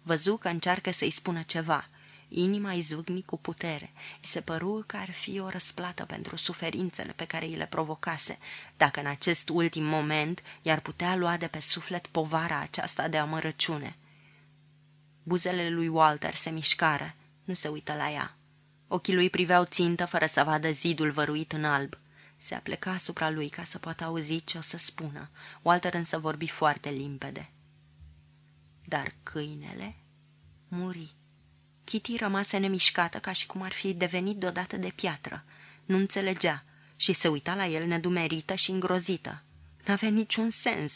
A: Văzu că încearcă să-i spună ceva – Inima izvâgni cu putere. I se păru că ar fi o răsplată pentru suferințele pe care îi le provocase, dacă în acest ultim moment i-ar putea lua de pe suflet povara aceasta de amărăciune. Buzele lui Walter se mișcară, nu se uită la ea. Ochii lui priveau țintă fără să vadă zidul văruit în alb. Se apleca asupra lui ca să poată auzi ce o să spună. Walter însă vorbi foarte limpede. Dar câinele muri. Kitty rămase nemișcată ca și cum ar fi devenit deodată de piatră. Nu înțelegea și se uita la el nedumerită și îngrozită. N-avea niciun sens.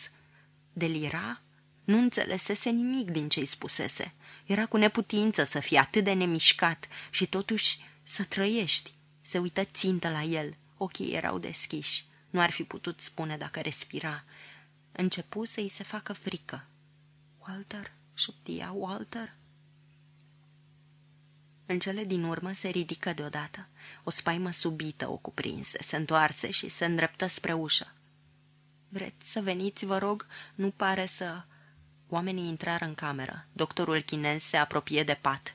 A: Delira? Nu înțelesese nimic din ce i spusese. Era cu neputință să fie atât de nemișcat și totuși să trăiești. Se uită țintă la el. Ochii erau deschiși. Nu ar fi putut spune dacă respira. Începu să-i se facă frică. Walter, Șuptia Walter, în cele din urmă se ridică deodată. O spaimă subită o cuprinse, se întoarse și se îndreptă spre ușă. Vreți să veniți, vă rog? Nu pare să... Oamenii intrară în cameră. Doctorul chinez se apropie de pat.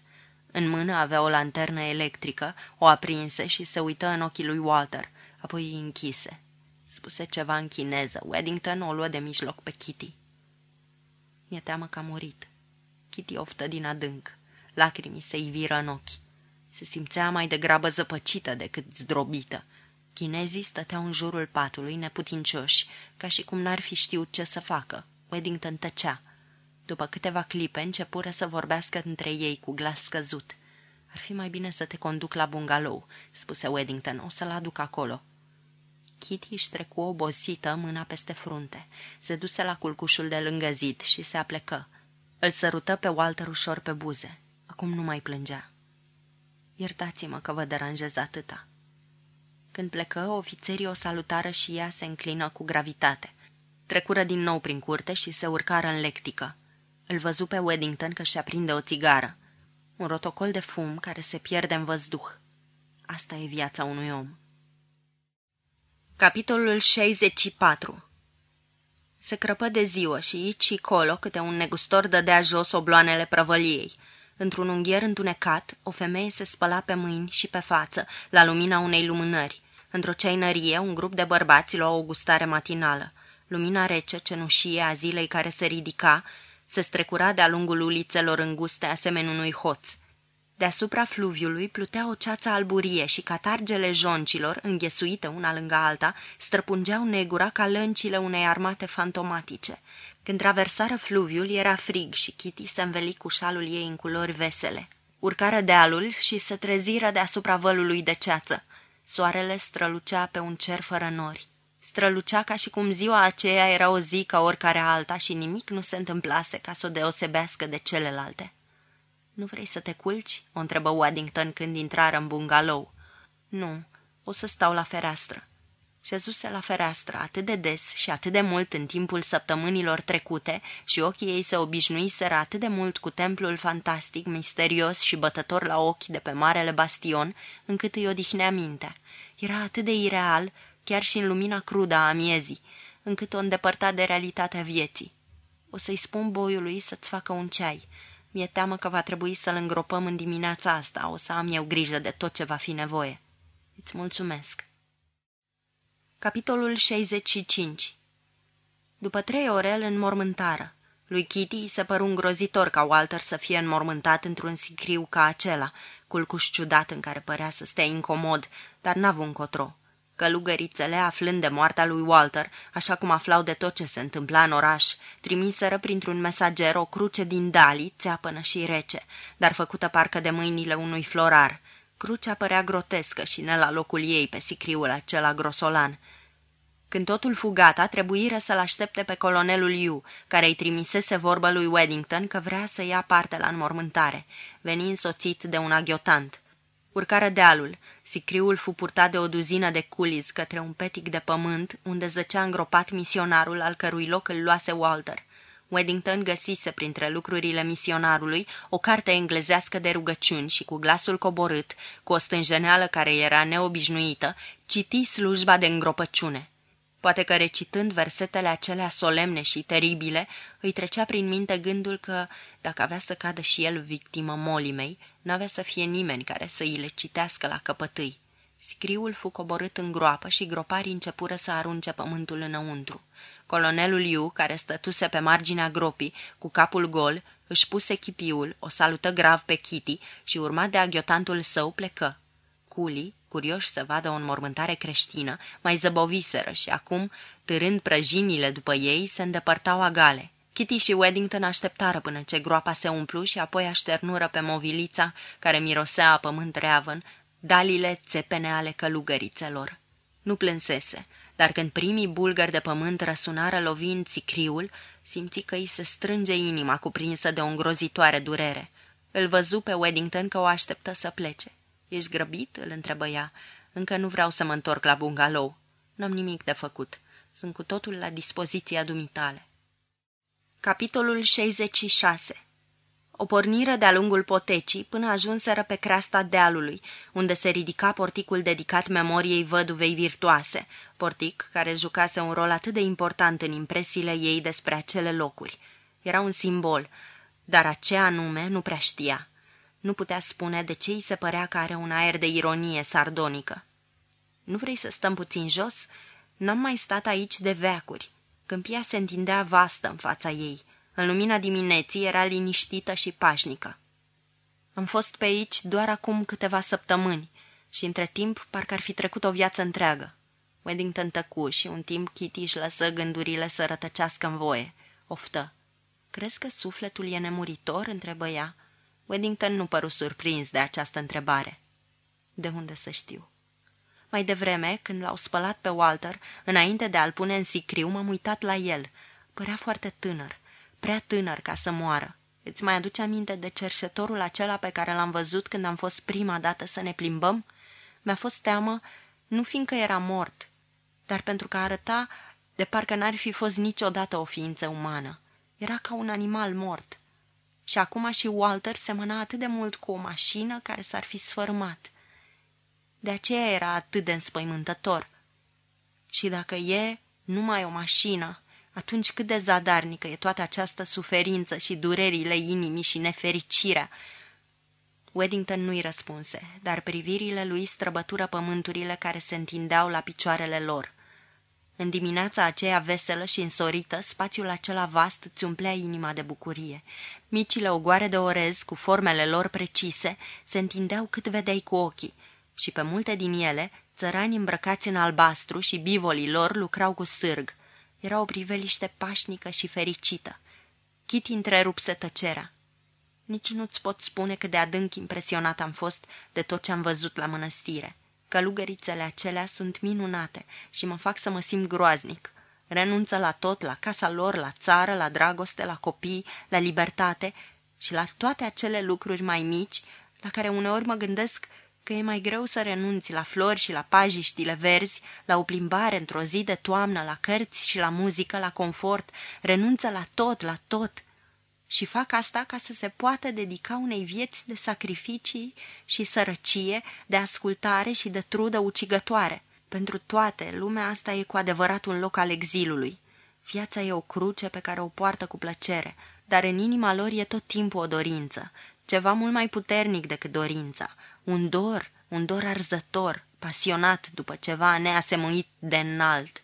A: În mână avea o lanternă electrică, o aprinse și se uită în ochii lui Walter, apoi îi închise. Spuse ceva în chineză. Weddington o luă de mijloc pe Kitty. Mi-e teamă că a murit. Kitty oftă din adânc. Lacrimii se iviră în ochi. Se simțea mai degrabă zăpăcită decât zdrobită. Chinezii stăteau în jurul patului, neputincioși, ca și cum n-ar fi știut ce să facă. Weddington tăcea. După câteva clipe începură să vorbească între ei cu glas scăzut. Ar fi mai bine să te conduc la bungalow," spuse Weddington, o să-l aduc acolo." Kitty își trecu obosită mâna peste frunte. Se duse la culcușul de lângă zid și se aplecă. Îl sărută pe Walter ușor pe buze. Acum nu mai plângea. Iertați-mă că vă deranjez atâta. Când plecă, ofițerii o salutară și ea se înclină cu gravitate. Trecură din nou prin curte și se urcară în lectică. Îl văzu pe Weddington că și-a prinde o țigară. Un rotocol de fum care se pierde în văzduh. Asta e viața unui om. Capitolul 64 Se crăpă de ziua și aici și colo câte un negustor dădea jos obloanele prăvăliei – Într-un unghier întunecat, o femeie se spăla pe mâini și pe față, la lumina unei lumânări. Într-o ceinărie, un grup de bărbați lua o gustare matinală. Lumina rece, cenușie a zilei care se ridica, se strecura de-a lungul ulițelor înguste, asemenea unui hoț. Deasupra fluviului plutea o ceață alburie și catargele joncilor, înghesuite una lângă alta, străpungeau negura ca lăncile unei armate fantomatice. Când traversară fluviul, era frig și Kitty se înveli cu șalul ei în culori vesele. Urcară dealul și se treziră deasupra vălului de ceață. Soarele strălucea pe un cer fără nori. Strălucea ca și cum ziua aceea era o zi ca oricare alta și nimic nu se întâmplase ca să o deosebească de celelalte. Nu vrei să te culci?" o întrebă Waddington când intrară în bungalou. Nu, o să stau la fereastră." șezuse la fereastră atât de des și atât de mult în timpul săptămânilor trecute și ochii ei se obișnuiseră atât de mult cu templul fantastic, misterios și bătător la ochi de pe marele bastion, încât îi odihnea mintea. Era atât de ireal, chiar și în lumina crudă a miezii, încât o îndepărta de realitatea vieții. O să-i spun boiului să-ți facă un ceai. Mi-e teamă că va trebui să-l îngropăm în dimineața asta, o să am eu grijă de tot ce va fi nevoie. Îți mulțumesc. Capitolul 65 După trei ore în înmormântară. Lui Kitty se păru îngrozitor ca Walter să fie înmormântat într-un sicriu ca acela, culcuș ciudat în care părea să stea incomod, dar n a avut încotro. Călugărițele, aflând de moartea lui Walter, așa cum aflau de tot ce se întâmpla în oraș, trimiseră printr-un mesager o cruce din Dali, țeapănă și rece, dar făcută parcă de mâinile unui florar – Crucea părea grotescă și ne la locul ei pe sicriul acela grosolan. Când totul fugata, gata, trebuiră să-l aștepte pe colonelul Yu, care îi trimisese vorbă lui Weddington că vrea să ia parte la înmormântare, venind însoțit de un aghiotant. Urcară dealul. Sicriul fu purtat de o duzină de culizi către un petic de pământ, unde zăcea îngropat misionarul al cărui loc îl luase Walter. Weddington găsise printre lucrurile misionarului o carte englezească de rugăciuni și cu glasul coborât, cu o stânjeneală care era neobișnuită, citi slujba de îngropăciune. Poate că recitând versetele acelea solemne și teribile, îi trecea prin minte gândul că, dacă avea să cadă și el victimă molimei, n-avea să fie nimeni care să îi le citească la căpătâi. Scriul fu coborât în groapă și groparii începură să arunce pământul înăuntru. Colonelul Iu, care stătuse pe marginea gropii, cu capul gol, își puse chipiul, o salută grav pe Kitty și urmat de aghiotantul său plecă. Culi, curioși să vadă o înmormântare creștină, mai zăboviseră și acum, târând prăjinile după ei, se îndepărtau agale. Kitty și Weddington așteptară până ce groapa se umplu și apoi așternură pe movilița, care mirosea pământ reavăn, dalile țepene ale călugărițelor. Nu plânsese dar când primii bulgări de pământ răsunară lovind țicriul, simți că îi se strânge inima cuprinsă de o îngrozitoare durere. Îl văzu pe Weddington că o așteptă să plece. Ești grăbit?" îl întrebă ea. Încă nu vreau să mă întorc la bungalow. N-am nimic de făcut. Sunt cu totul la dispoziția dumitale." Capitolul 66 o pornire de-a lungul potecii până ajunseră pe creasta dealului, unde se ridica porticul dedicat memoriei văduvei virtuoase, portic care jucase un rol atât de important în impresiile ei despre acele locuri. Era un simbol, dar acea anume nu prea știa. Nu putea spune de ce îi se părea că are un aer de ironie sardonică. Nu vrei să stăm puțin jos? N-am mai stat aici de veacuri. Câmpia se întindea vastă în fața ei – în lumina dimineții era liniștită și pașnică. Am fost pe aici doar acum câteva săptămâni și între timp parcă ar fi trecut o viață întreagă. Weddington tăcu și un timp Kitty își lăsă gândurile să rătăcească în voie. Oftă. Crezi că sufletul e nemuritor?" întrebă ea. Weddington nu păru surprins de această întrebare. De unde să știu?" Mai devreme, când l-au spălat pe Walter, înainte de a-l pune în sicriu, m-am uitat la el. Părea foarte tânăr prea tânăr ca să moară. Îți mai aduce aminte de cerșetorul acela pe care l-am văzut când am fost prima dată să ne plimbăm? Mi-a fost teamă, nu fiindcă era mort, dar pentru că arăta de parcă n-ar fi fost niciodată o ființă umană. Era ca un animal mort. Și acum și Walter semăna atât de mult cu o mașină care s-ar fi sfărmat. De aceea era atât de înspăimântător. Și dacă e numai o mașină, atunci cât de zadarnică e toată această suferință și durerile inimii și nefericirea. Weddington nu-i răspunse, dar privirile lui străbătură pământurile care se întindeau la picioarele lor. În dimineața aceea veselă și însorită, spațiul acela vast îți umplea inima de bucurie. Micile ogoare de orez, cu formele lor precise, se întindeau cât vedeai cu ochii și pe multe din ele, țărani îmbrăcați în albastru și bivolii lor lucrau cu sârg, era o priveliște pașnică și fericită. Kitty întrerupse tăcerea. Nici nu-ți pot spune cât de adânc impresionat am fost de tot ce am văzut la mănăstire. Călugărițele acelea sunt minunate și mă fac să mă simt groaznic. Renunță la tot, la casa lor, la țară, la dragoste, la copii, la libertate și la toate acele lucruri mai mici la care uneori mă gândesc că e mai greu să renunți la flori și la pajiștile verzi, la o plimbare într-o zi de toamnă, la cărți și la muzică, la confort, renunță la tot, la tot. Și fac asta ca să se poată dedica unei vieți de sacrificii și sărăcie, de ascultare și de trudă ucigătoare. Pentru toate, lumea asta e cu adevărat un loc al exilului. Viața e o cruce pe care o poartă cu plăcere, dar în inima lor e tot timpul o dorință, ceva mult mai puternic decât dorința un dor, un dor arzător, pasionat după ceva neasemuit de înalt.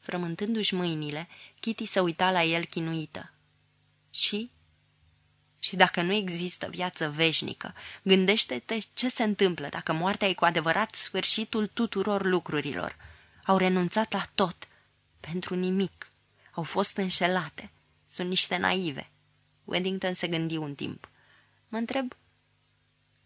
A: Frământându-și mâinile, Kitty se uita la el chinuită. Și? Și dacă nu există viață veșnică, gândește-te ce se întâmplă dacă moartea e cu adevărat sfârșitul tuturor lucrurilor. Au renunțat la tot, pentru nimic. Au fost înșelate. Sunt niște naive. Weddington se gândi un timp. Mă întreb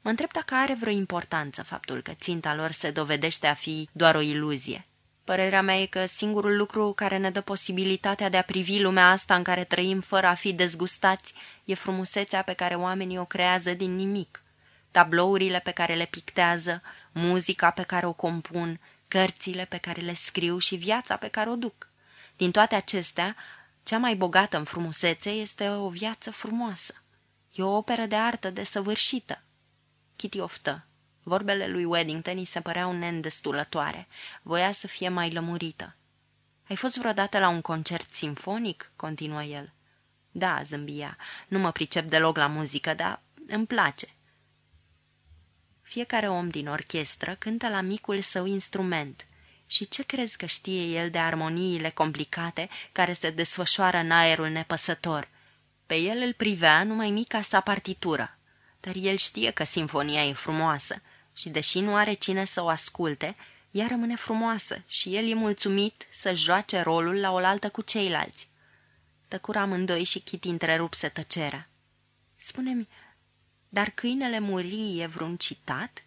A: Mă întreb dacă are vreo importanță faptul că ținta lor se dovedește a fi doar o iluzie. Părerea mea e că singurul lucru care ne dă posibilitatea de a privi lumea asta în care trăim fără a fi dezgustați e frumusețea pe care oamenii o creează din nimic. Tablourile pe care le pictează, muzica pe care o compun, cărțile pe care le scriu și viața pe care o duc. Din toate acestea, cea mai bogată în frumusețe este o viață frumoasă. E o operă de artă desăvârșită. Kitty oftă. Vorbele lui Weddington îi se păreau neîndestulătoare. Voia să fie mai lămurită. Ai fost vreodată la un concert sinfonic?" continuă el. Da," zâmbia, nu mă pricep deloc la muzică, dar îmi place." Fiecare om din orchestră cântă la micul său instrument. Și ce crezi că știe el de armoniile complicate care se desfășoară în aerul nepăsător? Pe el îl privea numai mica sa partitură, dar el știe că sinfonia e frumoasă și, deși nu are cine să o asculte, ea rămâne frumoasă și el e mulțumit să joace rolul la oaltă cu ceilalți. Tăcura amândoi și Kitty întrerupse tăcerea. Spune-mi, dar câinele murii e vreun citat?"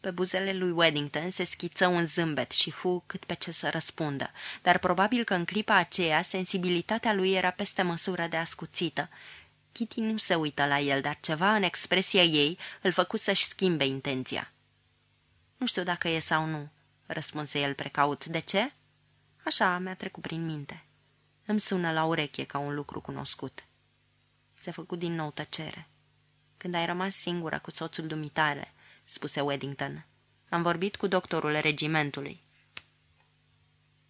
A: Pe buzele lui Weddington se schiță un zâmbet și fu cât pe ce să răspundă, dar probabil că în clipa aceea sensibilitatea lui era peste măsură de ascuțită Kitty nu se uită la el, dar ceva în expresia ei îl făcu să-și schimbe intenția. Nu știu dacă e sau nu," răspunse el precaut. De ce?" Așa mi-a trecut prin minte. Îmi sună la ureche ca un lucru cunoscut." Se făcu din nou tăcere. Când ai rămas singură cu soțul dumitare," spuse Weddington, am vorbit cu doctorul regimentului."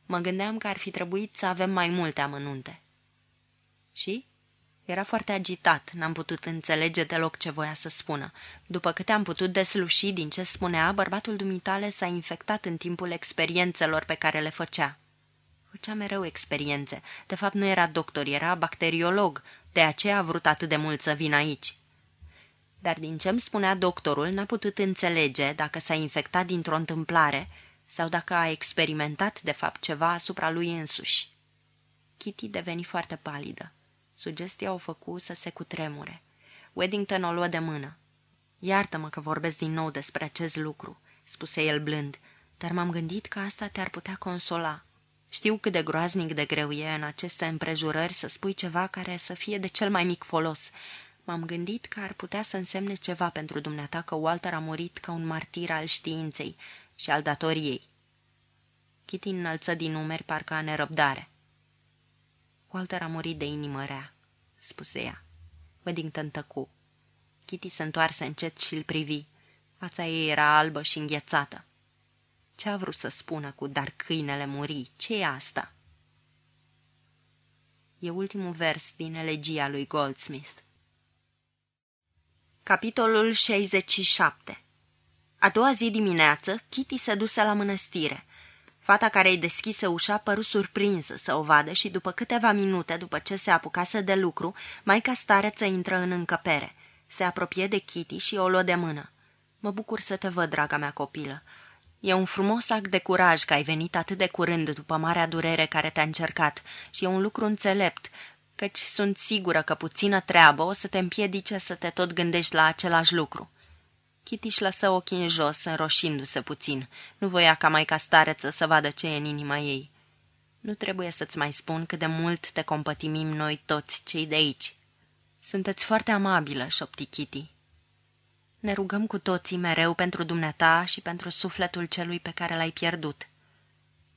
A: Mă gândeam că ar fi trebuit să avem mai multe amănunte." Și?" Era foarte agitat, n-am putut înțelege deloc ce voia să spună. După câte am putut desluși din ce spunea, bărbatul dumitale s-a infectat în timpul experiențelor pe care le făcea. Făcea mereu experiențe. De fapt, nu era doctor, era bacteriolog. De aceea a vrut atât de mult să vină aici. Dar din ce îmi spunea doctorul, n-a putut înțelege dacă s-a infectat dintr-o întâmplare sau dacă a experimentat, de fapt, ceva asupra lui însuși. Kitty deveni foarte palidă. Sugestia o făcu să se cutremure. Weddington o luă de mână. Iartă-mă că vorbesc din nou despre acest lucru," spuse el blând, dar m-am gândit că asta te-ar putea consola. Știu cât de groaznic de greu e în aceste împrejurări să spui ceva care să fie de cel mai mic folos. M-am gândit că ar putea să însemne ceva pentru dumneata că Walter a murit ca un martir al științei și al datoriei. Kitty înălță din numeri parcă a nerăbdare. Walter a murit de inimă rea, spuse ea. Weddington tăcu. Kitty se întoarse încet și îl privi. Fața ei era albă și înghețată. Ce a vrut să spună cu dar câinele muri? ce e asta? E ultimul vers din elegia lui Goldsmith. Capitolul 67 A doua zi dimineață, Kitty se duse la mănăstire. Fata care îi deschise ușa păru surprinsă să o vadă și după câteva minute după ce se apucase de lucru, maica stareță intră în încăpere. Se apropie de Kitty și o luă de mână. Mă bucur să te văd, draga mea copilă. E un frumos act de curaj că ai venit atât de curând după marea durere care te-a încercat și e un lucru înțelept, căci sunt sigură că puțină treabă o să te împiedice să te tot gândești la același lucru. Kitty își lăsă ochii în jos, înroșindu-se puțin. Nu voia ca ca stareță să vadă ce e în inima ei. Nu trebuie să-ți mai spun cât de mult te compătimim noi toți cei de aici. Sunteți foarte amabilă, șopti Kitty. Ne rugăm cu toții mereu pentru dumneata și pentru sufletul celui pe care l-ai pierdut.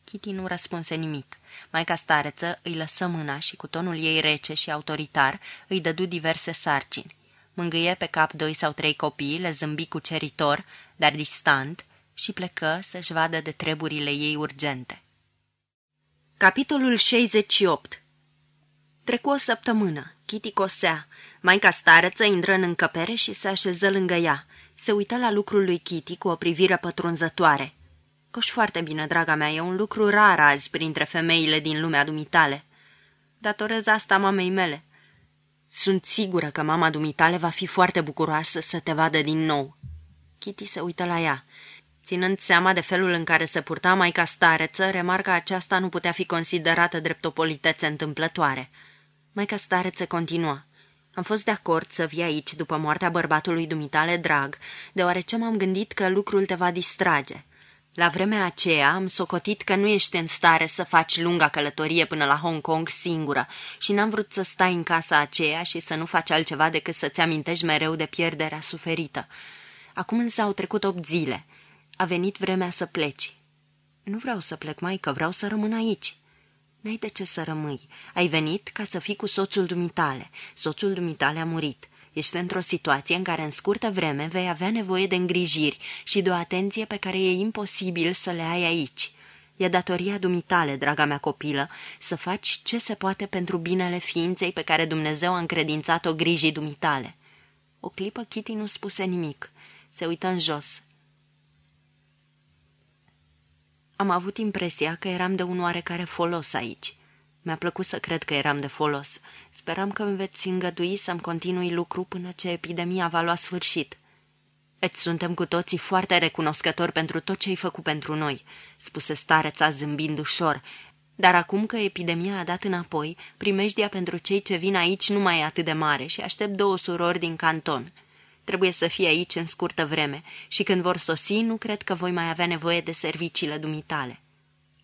A: Kitty nu răspunse nimic. Maica stareță îi lăsă mâna și cu tonul ei rece și autoritar îi dădu diverse sarcini mângâie pe cap doi sau trei copii, le zâmbi cu ceritor, dar distant, și plecă să-și vadă de treburile ei urgente. Capitolul 68 Trecu o săptămână. Kitty cosea. Maica stareță intră în încăpere și se așeză lângă ea. Se uită la lucrul lui Kitty cu o privire pătrunzătoare. Coși foarte bine, draga mea, e un lucru rar azi printre femeile din lumea dumitale. Datorez asta mamei mele. Sunt sigură că mama dumitale va fi foarte bucuroasă să te vadă din nou." Kitty se uită la ea. Ținând seama de felul în care se purta maica stareță, remarca aceasta nu putea fi considerată drept o politețe întâmplătoare. Maica stareță continua. Am fost de acord să vii aici după moartea bărbatului dumitale drag, deoarece m-am gândit că lucrul te va distrage. La vremea aceea am socotit că nu ești în stare să faci lunga călătorie până la Hong Kong singură și n-am vrut să stai în casa aceea și să nu faci altceva decât să-ți amintești mereu de pierderea suferită. Acum însă au trecut opt zile. A venit vremea să pleci. Nu vreau să plec, mai că vreau să rămân aici. N-ai de ce să rămâi. Ai venit ca să fii cu soțul dumitale. Soțul dumitale a murit. Ești într-o situație în care în scurtă vreme vei avea nevoie de îngrijiri și de o atenție pe care e imposibil să le ai aici. E datoria dumitale, draga mea copilă, să faci ce se poate pentru binele ființei pe care Dumnezeu a încredințat-o grijii dumitale. O clipă Kitty nu spuse nimic. Se uită în jos. Am avut impresia că eram de un oarecare folos aici. Mi-a plăcut să cred că eram de folos. Speram că îmi veți îngădui să-mi continui lucru până ce epidemia va lua sfârșit. Îți suntem cu toții foarte recunoscători pentru tot ce ai făcut pentru noi, spuse stareța zâmbind ușor, dar acum că epidemia a dat înapoi, primejdia pentru cei ce vin aici nu mai e atât de mare și aștept două surori din canton. Trebuie să fie aici în scurtă vreme și când vor sosi, nu cred că voi mai avea nevoie de serviciile dumitale.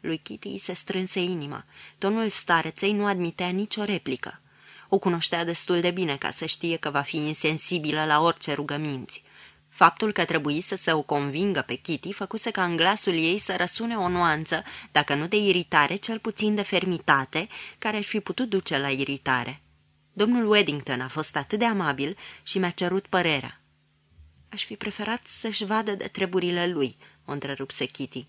A: Lui Kitty se strânse inima. Tonul stareței nu admitea nicio replică. O cunoștea destul de bine ca să știe că va fi insensibilă la orice rugăminți. Faptul că trebuie să se o convingă pe Kitty făcuse ca în glasul ei să răsune o nuanță, dacă nu de iritare, cel puțin de fermitate, care ar fi putut duce la iritare. Domnul Weddington a fost atât de amabil și mi-a cerut părerea. Aș fi preferat să-și vadă de treburile lui, o întrerupse Kitty.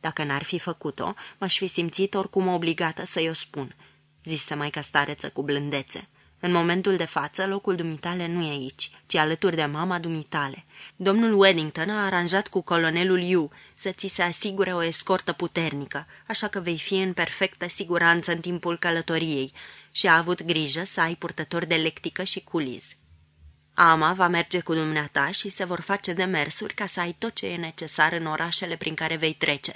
A: Dacă n-ar fi făcut-o, m-aș fi simțit oricum obligată să-i o spun, zise maica stareță cu blândețe. În momentul de față, locul dumitale nu e aici, ci alături de mama dumitale. Domnul Weddington a aranjat cu colonelul Yu să ți se asigure o escortă puternică, așa că vei fi în perfectă siguranță în timpul călătoriei și a avut grijă să ai purtător de lectică și culiz. Ama va merge cu dumneata și se vor face demersuri ca să ai tot ce e necesar în orașele prin care vei trece.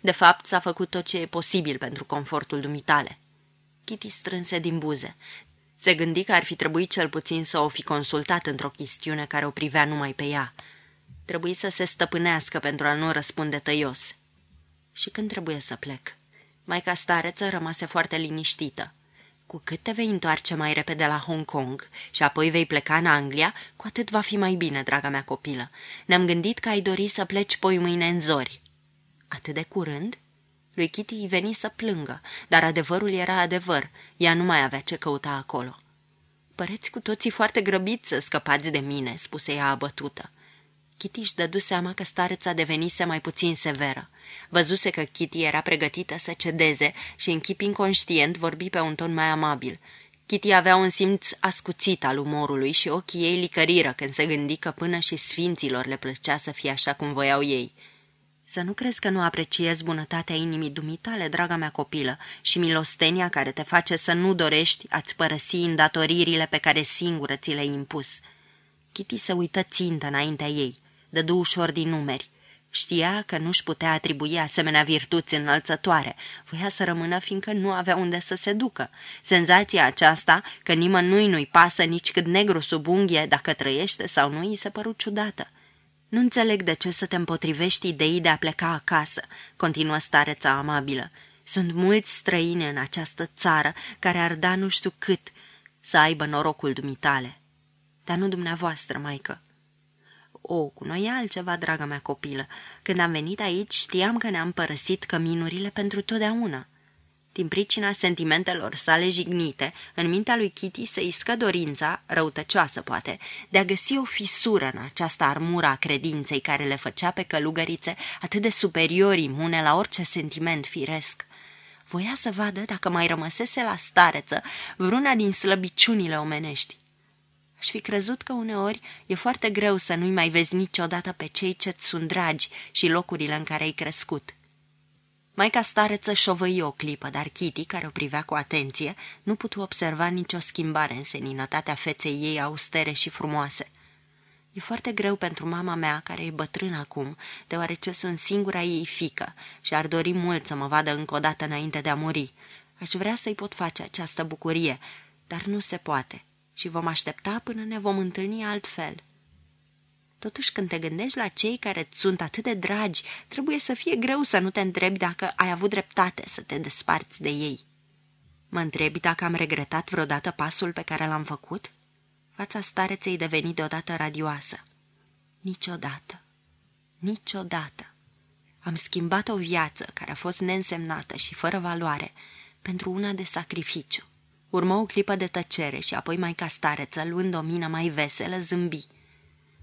A: De fapt, s-a făcut tot ce e posibil pentru confortul dumitale. Kitty strânse din buze. Se gândi că ar fi trebuit cel puțin să o fi consultat într-o chestiune care o privea numai pe ea. Trebuie să se stăpânească pentru a nu răspunde tăios. Și când trebuie să plec? Maica stareță rămase foarte liniștită. Cu cât te vei întoarce mai repede la Hong Kong și apoi vei pleca în Anglia, cu atât va fi mai bine, draga mea copilă. Ne-am gândit că ai dori să pleci poi mâine în zori." Atât de curând?" Lui Kitty îi veni să plângă, dar adevărul era adevăr. Ea nu mai avea ce căuta acolo. Păreți cu toții foarte grăbiți să scăpați de mine," spuse ea abătută. Kitty își dădu seama că stareța devenise mai puțin severă. Văzuse că Kitty era pregătită să cedeze și în chip inconștient vorbi pe un ton mai amabil. Kitty avea un simț ascuțit al umorului și ochii ei licăriră când se gândi că până și sfinților le plăcea să fie așa cum voiau ei. Să nu crezi că nu apreciez bunătatea inimii dumitale, draga mea copilă, și milostenia care te face să nu dorești a-ți părăsi îndatoririle pe care singură ți le-ai impus. Kitty se uită țintă înaintea ei dădu ușor din numeri. Știa că nu-și putea atribui asemenea virtuți înălțătoare. Voia să rămână fiindcă nu avea unde să se ducă. Senzația aceasta, că nimănui nu-i pasă nici cât negru sub unghie dacă trăiește sau nu, îi se păru ciudată. Nu înțeleg de ce să te împotrivești ideii de a pleca acasă," continuă stareța amabilă. Sunt mulți străini în această țară care ar da nu știu cât să aibă norocul dumitale." Dar nu dumneavoastră, maică," O, cu noi e altceva, draga mea copilă. Când am venit aici, știam că ne-am părăsit căminurile pentru totdeauna." Din pricina sentimentelor sale jignite, în mintea lui Kitty se iscă dorința, răutăcioasă poate, de a găsi o fisură în această armură a credinței care le făcea pe călugărițe atât de superiori imune la orice sentiment firesc. Voia să vadă dacă mai rămăsese la stareță vreuna din slăbiciunile omenești. Aș fi crezut că uneori e foarte greu să nu-i mai vezi niciodată pe cei ce-ți sunt dragi și locurile în care ai crescut. Maica stareță șovăi o clipă, dar Kitty, care o privea cu atenție, nu putu observa nicio schimbare în seninătatea feței ei austere și frumoase. E foarte greu pentru mama mea, care e bătrână acum, deoarece sunt singura ei fică și ar dori mult să mă vadă încă o dată înainte de a muri. Aș vrea să-i pot face această bucurie, dar nu se poate și vom aștepta până ne vom întâlni altfel. Totuși, când te gândești la cei care -ți sunt atât de dragi, trebuie să fie greu să nu te întrebi dacă ai avut dreptate să te desparți de ei. Mă întrebi dacă am regretat vreodată pasul pe care l-am făcut? Fața stareței deveni deodată radioasă. Niciodată. Niciodată. Am schimbat o viață care a fost neînsemnată și fără valoare pentru una de sacrificiu. Urmă o clipă de tăcere și apoi mai castareță, luând o mină mai veselă, zâmbi.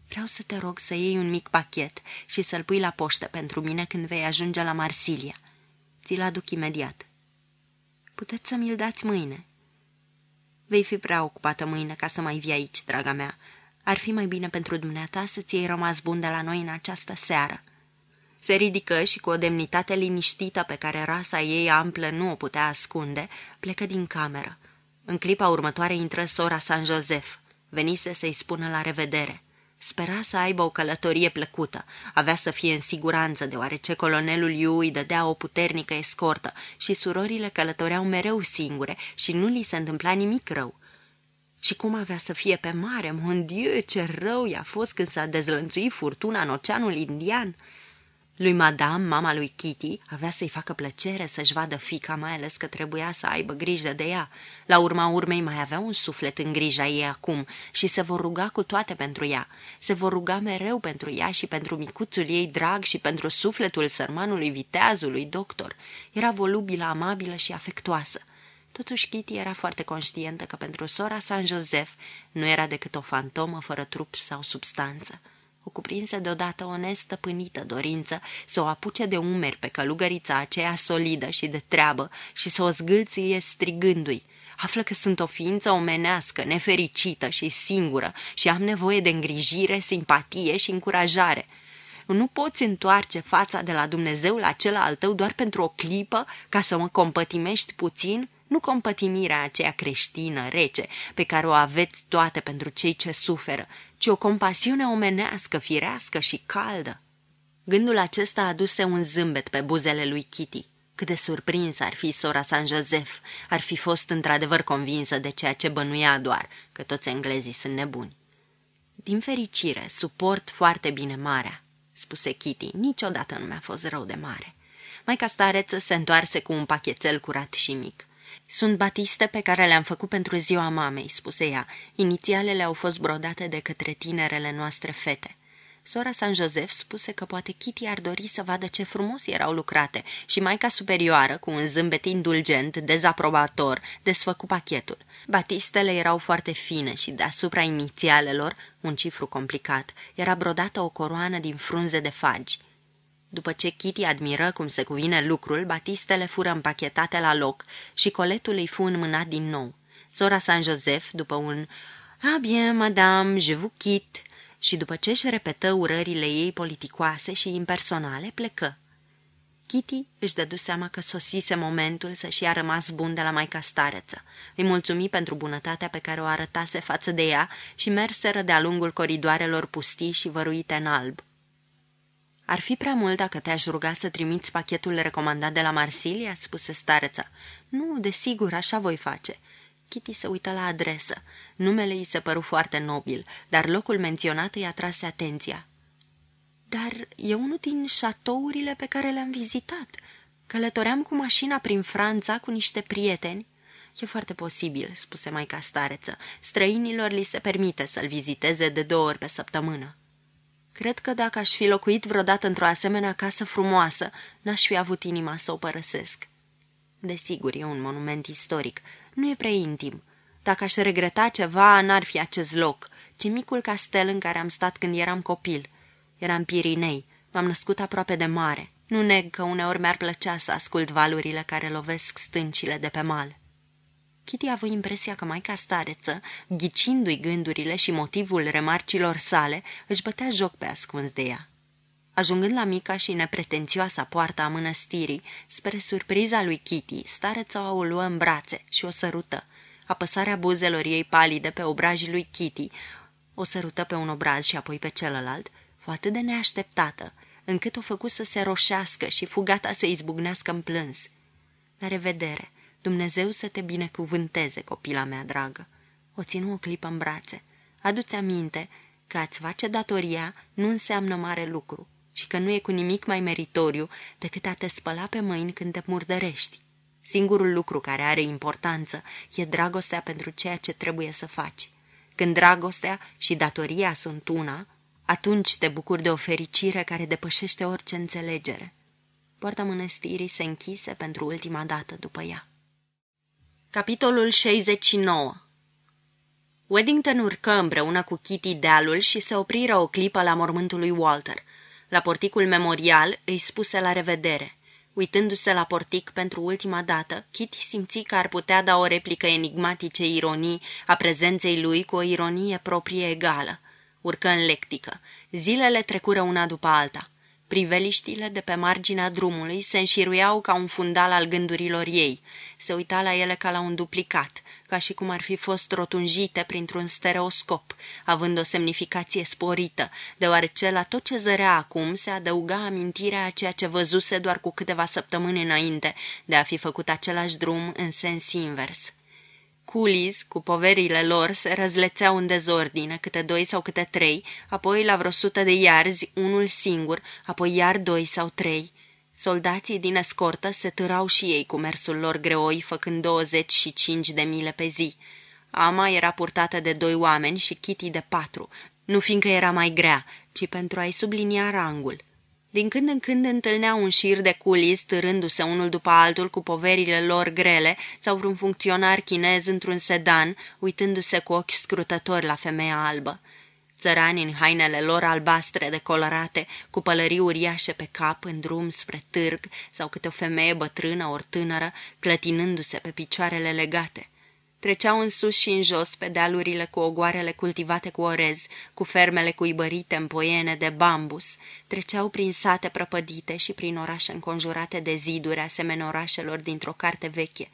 A: Vreau să te rog să iei un mic pachet și să-l pui la poștă pentru mine când vei ajunge la Marsilia. Ți-l aduc imediat. Puteți să mi-l dați mâine. Vei fi prea ocupată mâine ca să mai vii aici, draga mea. Ar fi mai bine pentru dumneata să-ți iei rămas bun de la noi în această seară. Se ridică și cu o demnitate liniștită pe care rasa ei amplă nu o putea ascunde, plecă din cameră. În clipa următoare intră sora San Josef. Venise să-i spună la revedere. Spera să aibă o călătorie plăcută, avea să fie în siguranță, deoarece colonelul Yu îi dădea o puternică escortă și surorile călătoreau mereu singure și nu li se întâmpla nimic rău. Și cum avea să fie pe mare, mon Dieu, ce rău i-a fost când s-a dezlănțuit furtuna în Oceanul Indian!" Lui Madame, mama lui Kitty, avea să-i facă plăcere să-și vadă fica, mai ales că trebuia să aibă grijă de ea. La urma urmei mai avea un suflet în grija ei acum și se vor ruga cu toate pentru ea. Se vor ruga mereu pentru ea și pentru micuțul ei drag și pentru sufletul sărmanului viteazului doctor. Era volubilă, amabilă și afectoasă. Totuși Kitty era foarte conștientă că pentru sora San Joseph nu era decât o fantomă fără trup sau substanță. O cuprinse deodată o nestăpânită dorință să o apuce de umeri pe călugărița aceea solidă și de treabă și să o zgâlție strigându-i. Află că sunt o ființă omenească, nefericită și singură și am nevoie de îngrijire, simpatie și încurajare. Nu poți întoarce fața de la la acela al tău doar pentru o clipă ca să mă compătimești puțin?" nu compătimirea aceea creștină, rece, pe care o aveți toate pentru cei ce suferă, ci o compasiune omenească, firească și caldă. Gândul acesta aduse un zâmbet pe buzele lui Kitty. Cât de surprins ar fi sora San Josef, ar fi fost într-adevăr convinsă de ceea ce bănuia doar, că toți englezii sunt nebuni. Din fericire, suport foarte bine marea, spuse Kitty, niciodată nu mi-a fost rău de mare. Maica stareță se întoarse cu un pachetel curat și mic. Sunt batiste pe care le-am făcut pentru ziua mamei," spuse ea. Inițialele au fost brodate de către tinerele noastre fete. Sora San Josef spuse că poate Kitty ar dori să vadă ce frumos erau lucrate și maica superioară, cu un zâmbet indulgent, dezaprobator, desfăcu pachetul. Batistele erau foarte fine și deasupra inițialelor, un cifru complicat, era brodată o coroană din frunze de fagi. După ce Kitty admiră cum se cuvine lucrul, batistele fură împachetate la loc și coletul îi fu înmânat din nou. Sora San Joseph, după un A ah bien, madame, je vous quitte, și după ce își repetă urările ei politicoase și impersonale, plecă. Kitty își dădu seama că sosise momentul să-și a rămas bun de la maica stareță. Îi mulțumi pentru bunătatea pe care o arătase față de ea și merseră de-a lungul coridoarelor pustii și văruite în alb. Ar fi prea mult dacă te-aș ruga să trimiți pachetul recomandat de la Marsilia?" spuse stareța. Nu, desigur, așa voi face." Kitty se uită la adresă. Numele îi se păru foarte nobil, dar locul menționat îi atrase atenția. Dar e unul din șatourile pe care le-am vizitat. Călătoream cu mașina prin Franța cu niște prieteni. E foarte posibil," spuse maica stareță. Străinilor li se permite să-l viziteze de două ori pe săptămână." Cred că dacă aș fi locuit vreodată într-o asemenea casă frumoasă, n-aș fi avut inima să o părăsesc. Desigur, e un monument istoric. Nu e prea intim. Dacă aș regreta ceva, n-ar fi acest loc, ci micul castel în care am stat când eram copil. Eram Pirinei, m-am născut aproape de mare. Nu neg că uneori mi-ar plăcea să ascult valurile care lovesc stâncile de pe mal. Kitty a avut impresia că maica stareță, ghicindu-i gândurile și motivul remarcilor sale, își bătea joc pe ascuns de ea. Ajungând la mica și nepretențioasa poarta a mănăstirii, spre surpriza lui Kitty, stareța o luă în brațe și o sărută. Apăsarea buzelor ei palide pe obrajii lui Kitty, o sărută pe un obraz și apoi pe celălalt, fu atât de neașteptată, încât o făcu să se roșească și fugata să izbucnească în plâns. La revedere! Dumnezeu să te binecuvânteze, copila mea dragă. O țin o clipă în brațe. Adu-ți aminte că ați face datoria nu înseamnă mare lucru și că nu e cu nimic mai meritoriu decât a te spăla pe mâini când te murdărești. Singurul lucru care are importanță e dragostea pentru ceea ce trebuie să faci. Când dragostea și datoria sunt una, atunci te bucuri de o fericire care depășește orice înțelegere. Poarta mănăstirii se închise pentru ultima dată după ea. Capitolul 69 Weddington urcă împreună cu Kitty dealul și se opriră o clipă la mormântul lui Walter. La porticul memorial îi spuse la revedere. Uitându-se la portic pentru ultima dată, Kitty simți că ar putea da o replică enigmatice ironii a prezenței lui cu o ironie proprie egală. Urcă în lectică. Zilele trecură una după alta. Priveliștile de pe marginea drumului se înșiruiau ca un fundal al gândurilor ei. Se uita la ele ca la un duplicat, ca și cum ar fi fost rotunjite printr-un stereoscop, având o semnificație sporită, deoarece la tot ce zărea acum se adăuga amintirea a ceea ce văzuse doar cu câteva săptămâni înainte de a fi făcut același drum în sens invers. Culis, cu poverile lor, se răzlețeau în dezordine, câte doi sau câte trei, apoi la vreo sută de iarzi, unul singur, apoi iar doi sau trei. Soldații din escortă se târau și ei cu mersul lor greoi, făcând cinci de mile pe zi. Ama era purtată de doi oameni și Kitty de patru, nu fiindcă era mai grea, ci pentru a-i sublinia rangul. Din când în când întâlnea un șir de culi stârându-se unul după altul cu poverile lor grele sau un funcționar chinez într-un sedan, uitându-se cu ochi scrutători la femeia albă. Țărani în hainele lor albastre decolorate, cu pălării uriașe pe cap, în drum spre târg, sau câte o femeie bătrână ori tânără, clătinându-se pe picioarele legate treceau în sus și în jos pe dealurile cu ogoarele cultivate cu orez, cu fermele cuibărite în poiene de bambus, treceau prin sate prăpădite și prin orașe înconjurate de ziduri asemenea orașelor dintr-o carte veche.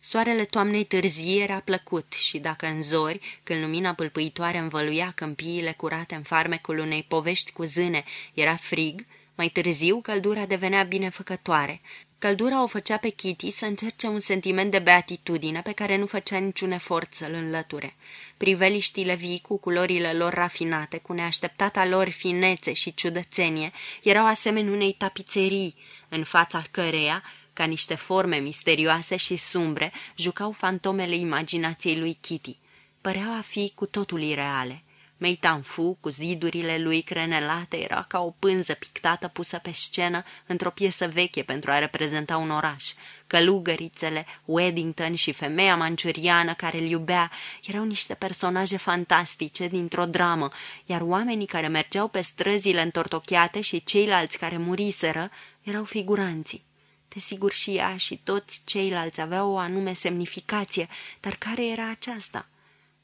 A: Soarele toamnei târzii era plăcut și dacă în zori, când lumina pâlpâitoare învăluia câmpiile curate în farmecul unei povești cu zâne, era frig, mai târziu căldura devenea binefăcătoare, Căldura o făcea pe Kitty să încerce un sentiment de beatitudine pe care nu făcea niciun efort să-l înlăture. Priveliștile vii cu culorile lor rafinate, cu neașteptata lor finețe și ciudățenie, erau asemenea unei tapiserii, în fața căreia, ca niște forme misterioase și sumbre, jucau fantomele imaginației lui Kitty. Păreau a fi cu totul ireale. Mei Tanfu, cu zidurile lui crenelate, era ca o pânză pictată pusă pe scenă într-o piesă veche pentru a reprezenta un oraș. Călugărițele, Weddington și femeia manciuriană care îl iubea erau niște personaje fantastice dintr-o dramă, iar oamenii care mergeau pe străzile întortocheate și ceilalți care muriseră erau figuranții. Desigur și ea și toți ceilalți aveau o anume semnificație, dar care era aceasta?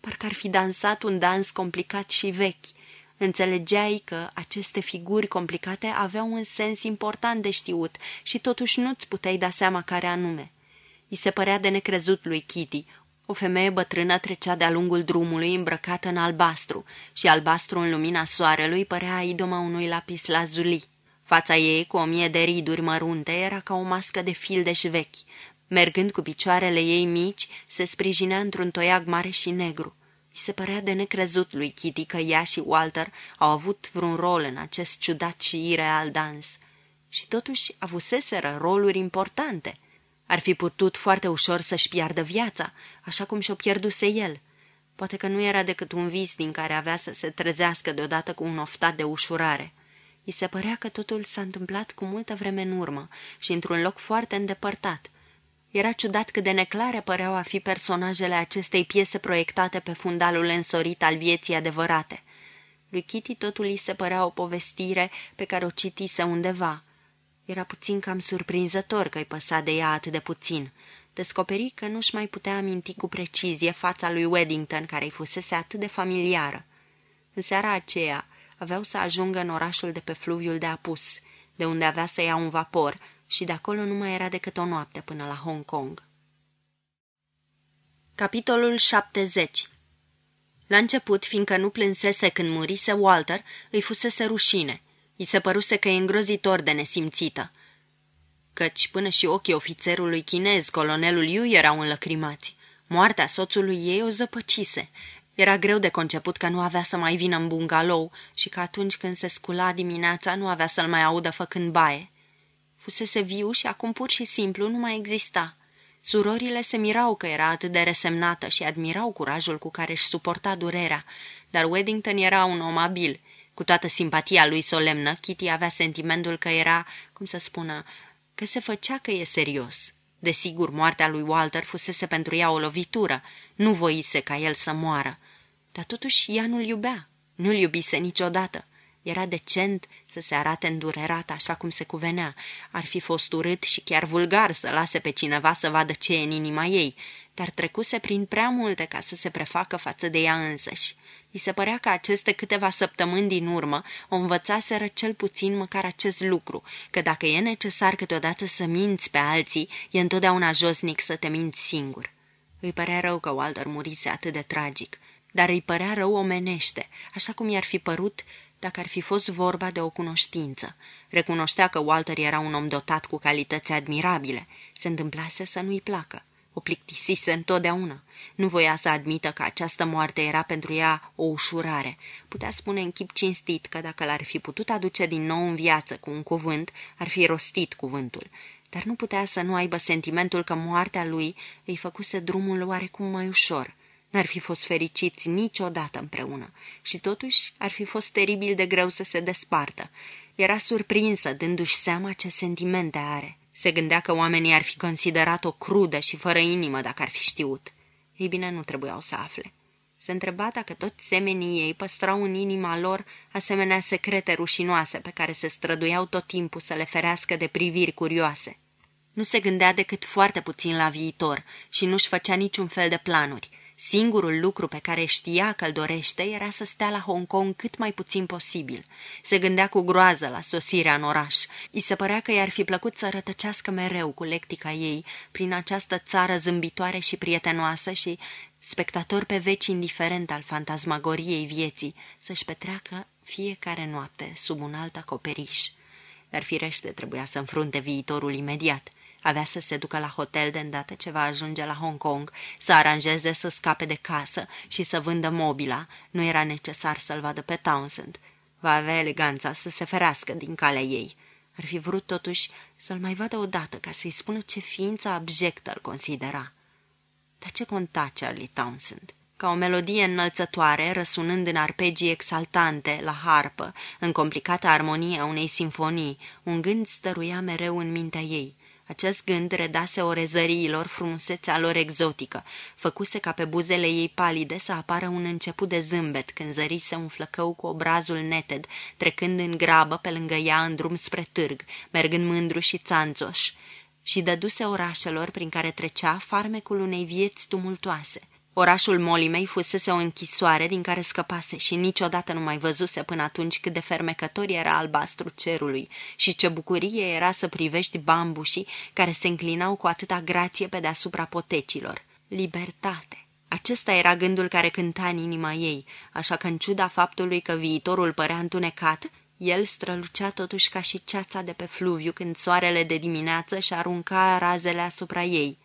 A: Parcă ar fi dansat un dans complicat și vechi. Înțelegeai că aceste figuri complicate aveau un sens important de știut și totuși nu-ți puteai da seama care anume. I se părea de necrezut lui Kitty. O femeie bătrână trecea de-a lungul drumului îmbrăcată în albastru și albastru în lumina soarelui părea idoma unui lapis lazuli. Fața ei, cu o mie de riduri mărunte, era ca o mască de fildeș vechi. Mergând cu picioarele ei mici, se sprijinea într-un toiag mare și negru. I se părea de necrezut lui Kitty că ea și Walter au avut vreun rol în acest ciudat și ireal dans. Și totuși avuseseră roluri importante. Ar fi putut foarte ușor să-și piardă viața, așa cum și-o pierduse el. Poate că nu era decât un vis din care avea să se trezească deodată cu un oftat de ușurare. I se părea că totul s-a întâmplat cu multă vreme în urmă și într-un loc foarte îndepărtat – era ciudat cât de neclare păreau a fi personajele acestei piese proiectate pe fundalul însorit al vieții adevărate. Lui Kitty totul îi se părea o povestire pe care o citise undeva. Era puțin cam surprinzător că-i păsa de ea atât de puțin. Descoperi că nu-și mai putea aminti cu precizie fața lui Weddington, care îi fusese atât de familiară. În seara aceea aveau să ajungă în orașul de pe fluviul de apus, de unde avea să ia un vapor, și de acolo nu mai era decât o noapte până la Hong Kong. Capitolul 70 La început, fiindcă nu plânsese când murise Walter, îi fusese rușine. I se păruse că e îngrozitor de nesimțită. Căci până și ochii ofițerului chinez, colonelul Yu, erau înlăcrimați. Moartea soțului ei o zăpăcise. Era greu de conceput că nu avea să mai vină în bungalou și că atunci când se scula dimineața nu avea să-l mai audă făcând baie. Fusese viu și acum pur și simplu nu mai exista. Surorile se mirau că era atât de resemnată și admirau curajul cu care își suporta durerea, dar Weddington era un om abil. Cu toată simpatia lui solemnă, Kitty avea sentimentul că era, cum să spună, că se făcea că e serios. Desigur, moartea lui Walter fusese pentru ea o lovitură, nu voise ca el să moară. Dar totuși ea nu-l iubea, nu-l iubise niciodată. Era decent, să se arate îndurerat așa cum se cuvenea. Ar fi fost urât și chiar vulgar să lase pe cineva să vadă ce e în inima ei, dar trecuse prin prea multe ca să se prefacă față de ea însăși. I se părea că aceste câteva săptămâni din urmă o învățaseră cel puțin măcar acest lucru, că dacă e necesar câteodată să minți pe alții, e întotdeauna josnic să te minți singur. Îi părea rău că Walter murise atât de tragic, dar îi părea rău omenește, așa cum i-ar fi părut dacă ar fi fost vorba de o cunoștință. Recunoștea că Walter era un om dotat cu calități admirabile. Se întâmplase să nu-i placă. O plictisise întotdeauna. Nu voia să admită că această moarte era pentru ea o ușurare. Putea spune în chip cinstit că dacă l-ar fi putut aduce din nou în viață cu un cuvânt, ar fi rostit cuvântul. Dar nu putea să nu aibă sentimentul că moartea lui îi făcuse drumul oarecum mai ușor – N-ar fi fost fericiți niciodată împreună și totuși ar fi fost teribil de greu să se despartă. Era surprinsă, dându-și seama ce sentimente are. Se gândea că oamenii ar fi considerat-o crudă și fără inimă dacă ar fi știut. Ei bine, nu trebuiau să afle. Se întreba dacă toți semenii ei păstrau în inima lor asemenea secrete rușinoase pe care se străduiau tot timpul să le ferească de priviri curioase. Nu se gândea decât foarte puțin la viitor și nu-și făcea niciun fel de planuri – Singurul lucru pe care știa că l dorește era să stea la Hong Kong cât mai puțin posibil. Se gândea cu groază la sosirea în oraș. I se părea că i-ar fi plăcut să rătăcească mereu cu lectica ei prin această țară zâmbitoare și prietenoasă și, spectator pe veci indiferent al fantasmagoriei vieții, să-și petreacă fiecare noapte sub un alt acoperiș. Dar firește trebuia să înfrunte viitorul imediat – avea să se ducă la hotel de îndată ce va ajunge la Hong Kong, să aranjeze să scape de casă și să vândă mobila. Nu era necesar să-l vadă pe Townsend. Va avea eleganța să se ferească din calea ei. Ar fi vrut totuși să-l mai vadă odată ca să-i spună ce ființă abjectă îl considera. Dar ce conta Charlie Townsend? Ca o melodie înălțătoare, răsunând în arpegii exaltante, la harpă, în complicată armonie a unei sinfonii, un gând stăruia mereu în mintea ei – acest gând redase o rezăriilor frumusețea lor exotică, făcuse ca pe buzele ei palide să apară un început de zâmbet când zărise un flăcău cu obrazul neted, trecând în grabă pe lângă ea în drum spre târg, mergând mândru și țanțoș și dăduse orașelor prin care trecea farmecul unei vieți tumultoase. Orașul Molimei fusese o închisoare din care scăpase și niciodată nu mai văzuse până atunci cât de fermecător era albastru cerului și ce bucurie era să privești bambușii care se înclinau cu atâta grație pe deasupra potecilor. Libertate! Acesta era gândul care cânta în inima ei, așa că în ciuda faptului că viitorul părea întunecat, el strălucea totuși ca și ceața de pe fluviu când soarele de dimineață și arunca razele asupra ei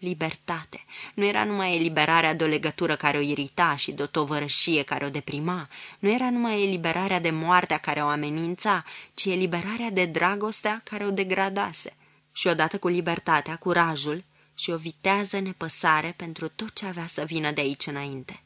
A: libertate. Nu era numai eliberarea de o legătură care o irita și de o tovărășie care o deprima, nu era numai eliberarea de moartea care o amenința, ci eliberarea de dragostea care o degradase. Și odată cu libertatea, curajul și o vitează nepăsare pentru tot ce avea să vină de aici înainte.